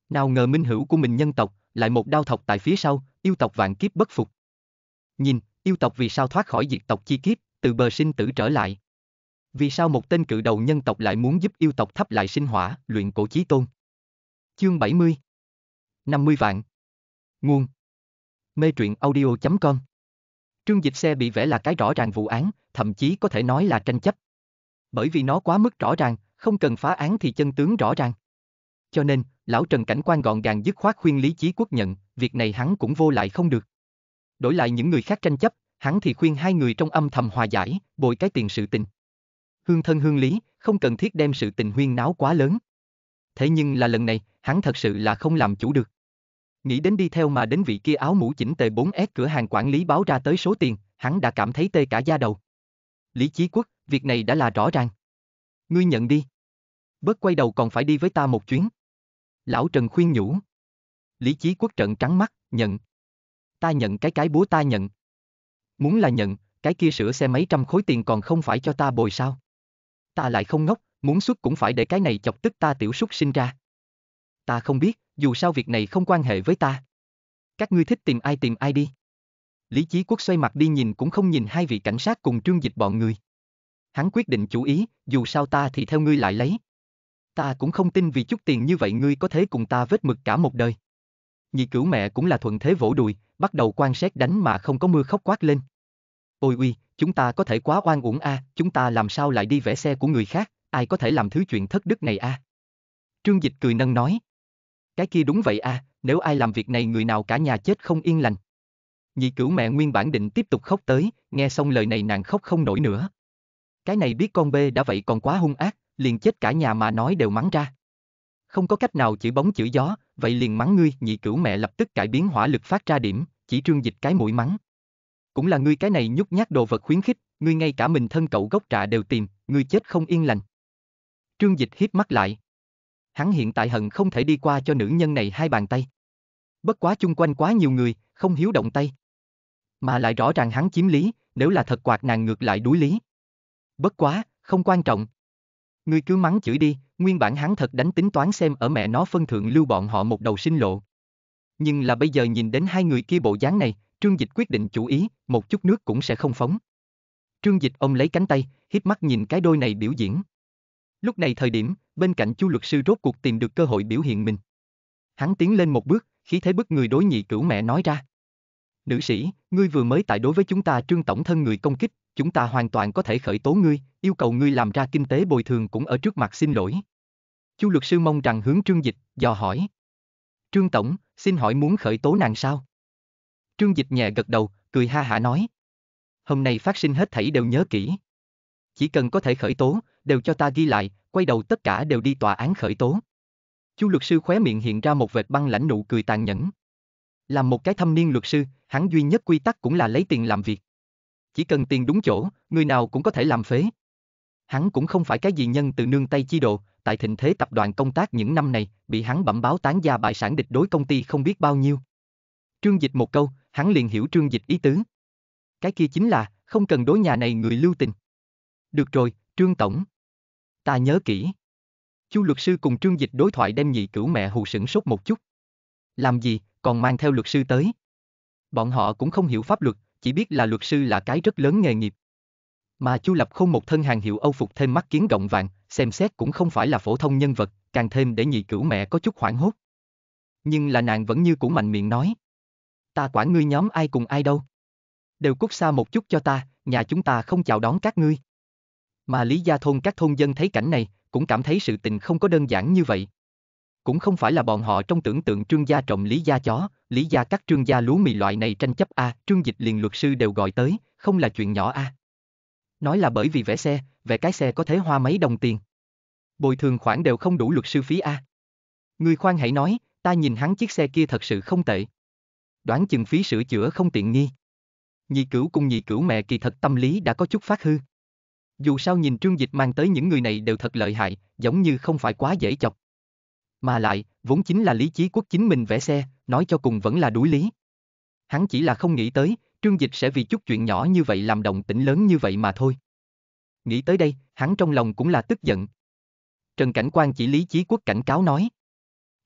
Nào ngờ minh hữu của mình nhân tộc, lại một đao thọc tại phía sau, yêu tộc vạn kiếp bất phục. Nhìn, yêu tộc vì sao thoát khỏi diệt tộc chi kiếp, từ bờ sinh tử trở lại. Vì sao một tên cự đầu nhân tộc lại muốn giúp yêu tộc thắp lại sinh hỏa, luyện cổ chí tôn? Chương 70 50 vạn Nguồn Mê truyện audio.com Trương Dịch Xe bị vẽ là cái rõ ràng vụ án, thậm chí có thể nói là tranh chấp. Bởi vì nó quá mức rõ ràng, không cần phá án thì chân tướng rõ ràng. Cho nên, lão Trần Cảnh Quan gọn gàng dứt khoát khuyên Lý Chí Quốc nhận, việc này hắn cũng vô lại không được. Đổi lại những người khác tranh chấp, hắn thì khuyên hai người trong âm thầm hòa giải, bồi cái tiền sự tình. Hương thân hương lý, không cần thiết đem sự tình huyên náo quá lớn. Thế nhưng là lần này, hắn thật sự là không làm chủ được. Nghĩ đến đi theo mà đến vị kia áo mũ chỉnh tề 4S cửa hàng quản lý báo ra tới số tiền, hắn đã cảm thấy tê cả da đầu. Lý Chí Quốc, việc này đã là rõ ràng. Ngươi nhận đi. Bớt quay đầu còn phải đi với ta một chuyến. Lão Trần khuyên nhủ. Lý Chí Quốc trận trắng mắt, nhận. Ta nhận cái cái búa ta nhận. Muốn là nhận, cái kia sửa xe mấy trăm khối tiền còn không phải cho ta bồi sao. Ta lại không ngốc, muốn xuất cũng phải để cái này chọc tức ta tiểu súc sinh ra. Ta không biết, dù sao việc này không quan hệ với ta. Các ngươi thích tìm ai tìm ai đi. Lý Chí Quốc xoay mặt đi nhìn cũng không nhìn hai vị cảnh sát cùng trương dịch bọn người. Hắn quyết định chủ ý, dù sao ta thì theo ngươi lại lấy. Ta cũng không tin vì chút tiền như vậy ngươi có thể cùng ta vết mực cả một đời. Nhị cửu mẹ cũng là thuận thế vỗ đùi, bắt đầu quan sát đánh mà không có mưa khóc quát lên. Ôi uy, chúng ta có thể quá oan uổng a, à, chúng ta làm sao lại đi vẽ xe của người khác, ai có thể làm thứ chuyện thất đức này a? À? Trương Dịch cười nâng nói. Cái kia đúng vậy à, nếu ai làm việc này người nào cả nhà chết không yên lành. Nhị cửu mẹ nguyên bản định tiếp tục khóc tới, nghe xong lời này nàng khóc không nổi nữa. Cái này biết con bê đã vậy còn quá hung ác, liền chết cả nhà mà nói đều mắng ra. Không có cách nào chửi bóng chửi gió, vậy liền mắng ngươi, nhị cửu mẹ lập tức cải biến hỏa lực phát ra điểm, chỉ trương dịch cái mũi mắng. Cũng là ngươi cái này nhút nhát đồ vật khuyến khích, ngươi ngay cả mình thân cậu gốc trà đều tìm, ngươi chết không yên lành. Trương dịch hít mắt lại hắn hiện tại hận không thể đi qua cho nữ nhân này hai bàn tay. Bất quá chung quanh quá nhiều người, không hiếu động tay. Mà lại rõ ràng hắn chiếm lý, nếu là thật quạt nàng ngược lại đuối lý. Bất quá, không quan trọng. Ngươi cứ mắng chửi đi, nguyên bản hắn thật đánh tính toán xem ở mẹ nó phân thượng lưu bọn họ một đầu sinh lộ. Nhưng là bây giờ nhìn đến hai người kia bộ dáng này, Trương Dịch quyết định chủ ý, một chút nước cũng sẽ không phóng. Trương Dịch ông lấy cánh tay, hít mắt nhìn cái đôi này biểu diễn. Lúc này thời điểm, bên cạnh Chu luật sư rốt cuộc tìm được cơ hội biểu hiện mình. Hắn tiến lên một bước, khí thế bức người đối nhị cửu mẹ nói ra. Nữ sĩ, ngươi vừa mới tại đối với chúng ta trương tổng thân người công kích, chúng ta hoàn toàn có thể khởi tố ngươi, yêu cầu ngươi làm ra kinh tế bồi thường cũng ở trước mặt xin lỗi. Chu luật sư mong rằng hướng trương dịch, dò hỏi. Trương tổng, xin hỏi muốn khởi tố nàng sao? Trương dịch nhẹ gật đầu, cười ha hả nói. Hôm nay phát sinh hết thảy đều nhớ kỹ. Chỉ cần có thể khởi tố, đều cho ta ghi lại, quay đầu tất cả đều đi tòa án khởi tố. Chu luật sư khóe miệng hiện ra một vệt băng lãnh nụ cười tàn nhẫn. Làm một cái thâm niên luật sư, hắn duy nhất quy tắc cũng là lấy tiền làm việc. Chỉ cần tiền đúng chỗ, người nào cũng có thể làm phế. Hắn cũng không phải cái gì nhân từ nương tay chi độ, tại thịnh thế tập đoàn công tác những năm này, bị hắn bẩm báo tán gia bại sản địch đối công ty không biết bao nhiêu. Trương Dịch một câu, hắn liền hiểu Trương Dịch ý tứ. Cái kia chính là, không cần đối nhà này người lưu tình. Được rồi, Trương Tổng. Ta nhớ kỹ. Chu luật sư cùng Trương Dịch đối thoại đem nhị cửu mẹ hù sửng sốt một chút. Làm gì, còn mang theo luật sư tới. Bọn họ cũng không hiểu pháp luật, chỉ biết là luật sư là cái rất lớn nghề nghiệp. Mà Chu Lập không một thân hàng hiệu Âu phục thêm mắt kiến gọng vàng, xem xét cũng không phải là phổ thông nhân vật, càng thêm để nhị cửu mẹ có chút hoảng hốt. Nhưng là nàng vẫn như cũ mạnh miệng nói. Ta quản ngươi nhóm ai cùng ai đâu. Đều cút xa một chút cho ta, nhà chúng ta không chào đón các ngươi. Mà Lý Gia Thôn các thôn dân thấy cảnh này, cũng cảm thấy sự tình không có đơn giản như vậy. Cũng không phải là bọn họ trong tưởng tượng trương gia trồng lý gia chó, lý gia các trương gia lúa mì loại này tranh chấp a, à, trương dịch liền luật sư đều gọi tới, không là chuyện nhỏ a. À. Nói là bởi vì vẽ xe, vẽ cái xe có thể hoa mấy đồng tiền. Bồi thường khoản đều không đủ luật sư phí a. À. Người khoan hãy nói, ta nhìn hắn chiếc xe kia thật sự không tệ. Đoán chừng phí sửa chữa không tiện nghi. Nhị cửu cùng nhị cửu mẹ kỳ thật tâm lý đã có chút phát hư. Dù sao nhìn trương dịch mang tới những người này đều thật lợi hại, giống như không phải quá dễ chọc. Mà lại, vốn chính là lý trí quốc chính mình vẽ xe, nói cho cùng vẫn là đuổi lý. Hắn chỉ là không nghĩ tới, trương dịch sẽ vì chút chuyện nhỏ như vậy làm động tĩnh lớn như vậy mà thôi. Nghĩ tới đây, hắn trong lòng cũng là tức giận. Trần Cảnh quan chỉ lý trí quốc cảnh cáo nói.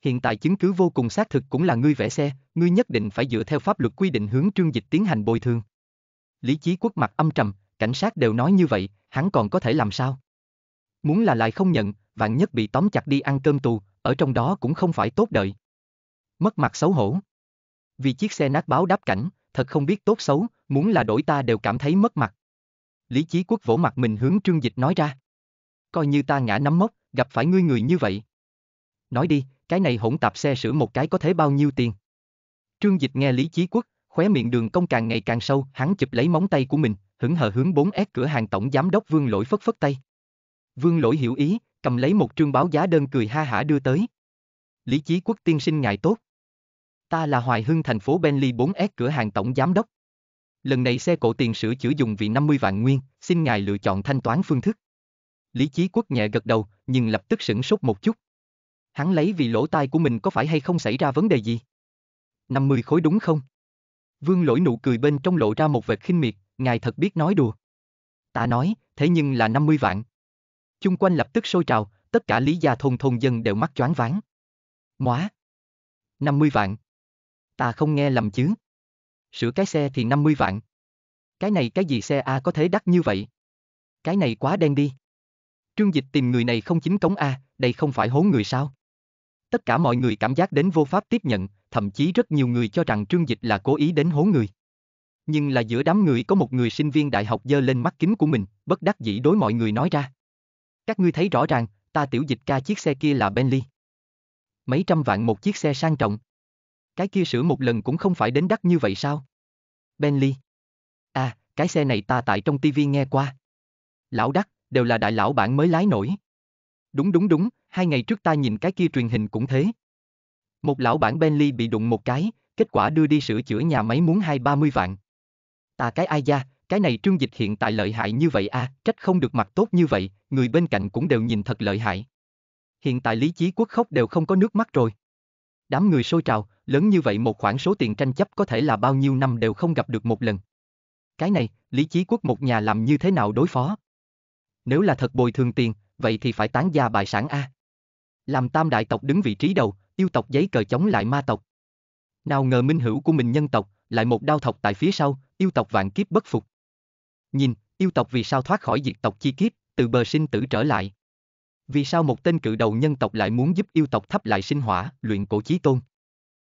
Hiện tại chứng cứ vô cùng xác thực cũng là ngươi vẽ xe, ngươi nhất định phải dựa theo pháp luật quy định hướng trương dịch tiến hành bồi thường. Lý trí quốc mặt âm trầm, cảnh sát đều nói như vậy, hắn còn có thể làm sao? Muốn là lại không nhận, vạn nhất bị tóm chặt đi ăn cơm tù, ở trong đó cũng không phải tốt đợi. Mất mặt xấu hổ. Vì chiếc xe nát báo đáp cảnh, thật không biết tốt xấu, muốn là đổi ta đều cảm thấy mất mặt. Lý Chí Quốc vỗ mặt mình hướng Trương Dịch nói ra. Coi như ta ngã nắm mốc, gặp phải ngươi người như vậy. Nói đi, cái này hỗn tạp xe sửa một cái có thể bao nhiêu tiền? Trương Dịch nghe Lý Chí Quốc, khóe miệng đường công càng ngày càng sâu, hắn chụp lấy móng tay của mình, hững hờ hướng 4S cửa hàng tổng giám đốc Vương Lỗi phất phất tay. Vương Lỗi hiểu ý, cầm lấy một trương báo giá đơn cười ha hả đưa tới. Lý Chí Quốc tiên sinh ngài tốt. Ta là Hoài Hưng thành phố Bentley 4S cửa hàng tổng giám đốc. Lần này xe cổ tiền sửa chữa dùng vì 50 vạn nguyên, xin ngài lựa chọn thanh toán phương thức. Lý Chí Quốc nhẹ gật đầu, nhưng lập tức sửng sốt một chút. Hắn lấy vì lỗ tai của mình có phải hay không xảy ra vấn đề gì? 50 khối đúng không? Vương lỗi nụ cười bên trong lộ ra một vệt khinh miệt, ngài thật biết nói đùa. Ta nói, thế nhưng là 50 vạn. Chung quanh lập tức sôi trào, tất cả lý gia thôn thôn dân đều mắt choáng váng. Móa. 50 vạn. Ta không nghe lầm chứ. Sửa cái xe thì 50 vạn. Cái này cái gì xe A có thể đắt như vậy? Cái này quá đen đi. Trương Dịch tìm người này không chính cống A, đây không phải hố người sao? Tất cả mọi người cảm giác đến vô pháp tiếp nhận, thậm chí rất nhiều người cho rằng Trương Dịch là cố ý đến hố người nhưng là giữa đám người có một người sinh viên đại học dơ lên mắt kính của mình, bất đắc dĩ đối mọi người nói ra. Các ngươi thấy rõ ràng, ta tiểu dịch ca chiếc xe kia là Bentley. Mấy trăm vạn một chiếc xe sang trọng. Cái kia sửa một lần cũng không phải đến đắt như vậy sao? Bentley. À, cái xe này ta tại trong tivi nghe qua. Lão đắc, đều là đại lão bản mới lái nổi. Đúng đúng đúng, hai ngày trước ta nhìn cái kia truyền hình cũng thế. Một lão bản Bentley bị đụng một cái, kết quả đưa đi sửa chữa nhà máy muốn hai ba mươi vạn ta à, cái ai da, cái này trương dịch hiện tại lợi hại như vậy à, trách không được mặt tốt như vậy, người bên cạnh cũng đều nhìn thật lợi hại. Hiện tại lý chí quốc khóc đều không có nước mắt rồi. Đám người sôi trào, lớn như vậy một khoản số tiền tranh chấp có thể là bao nhiêu năm đều không gặp được một lần. Cái này, lý chí quốc một nhà làm như thế nào đối phó? Nếu là thật bồi thường tiền, vậy thì phải tán gia bại sản A. Làm tam đại tộc đứng vị trí đầu, yêu tộc giấy cờ chống lại ma tộc. Nào ngờ minh hữu của mình nhân tộc, lại một đao thọc tại phía sau, yêu tộc vạn kiếp bất phục. Nhìn, yêu tộc vì sao thoát khỏi diệt tộc chi kiếp, từ bờ sinh tử trở lại. Vì sao một tên cự đầu nhân tộc lại muốn giúp yêu tộc thắp lại sinh hỏa, luyện cổ chí tôn?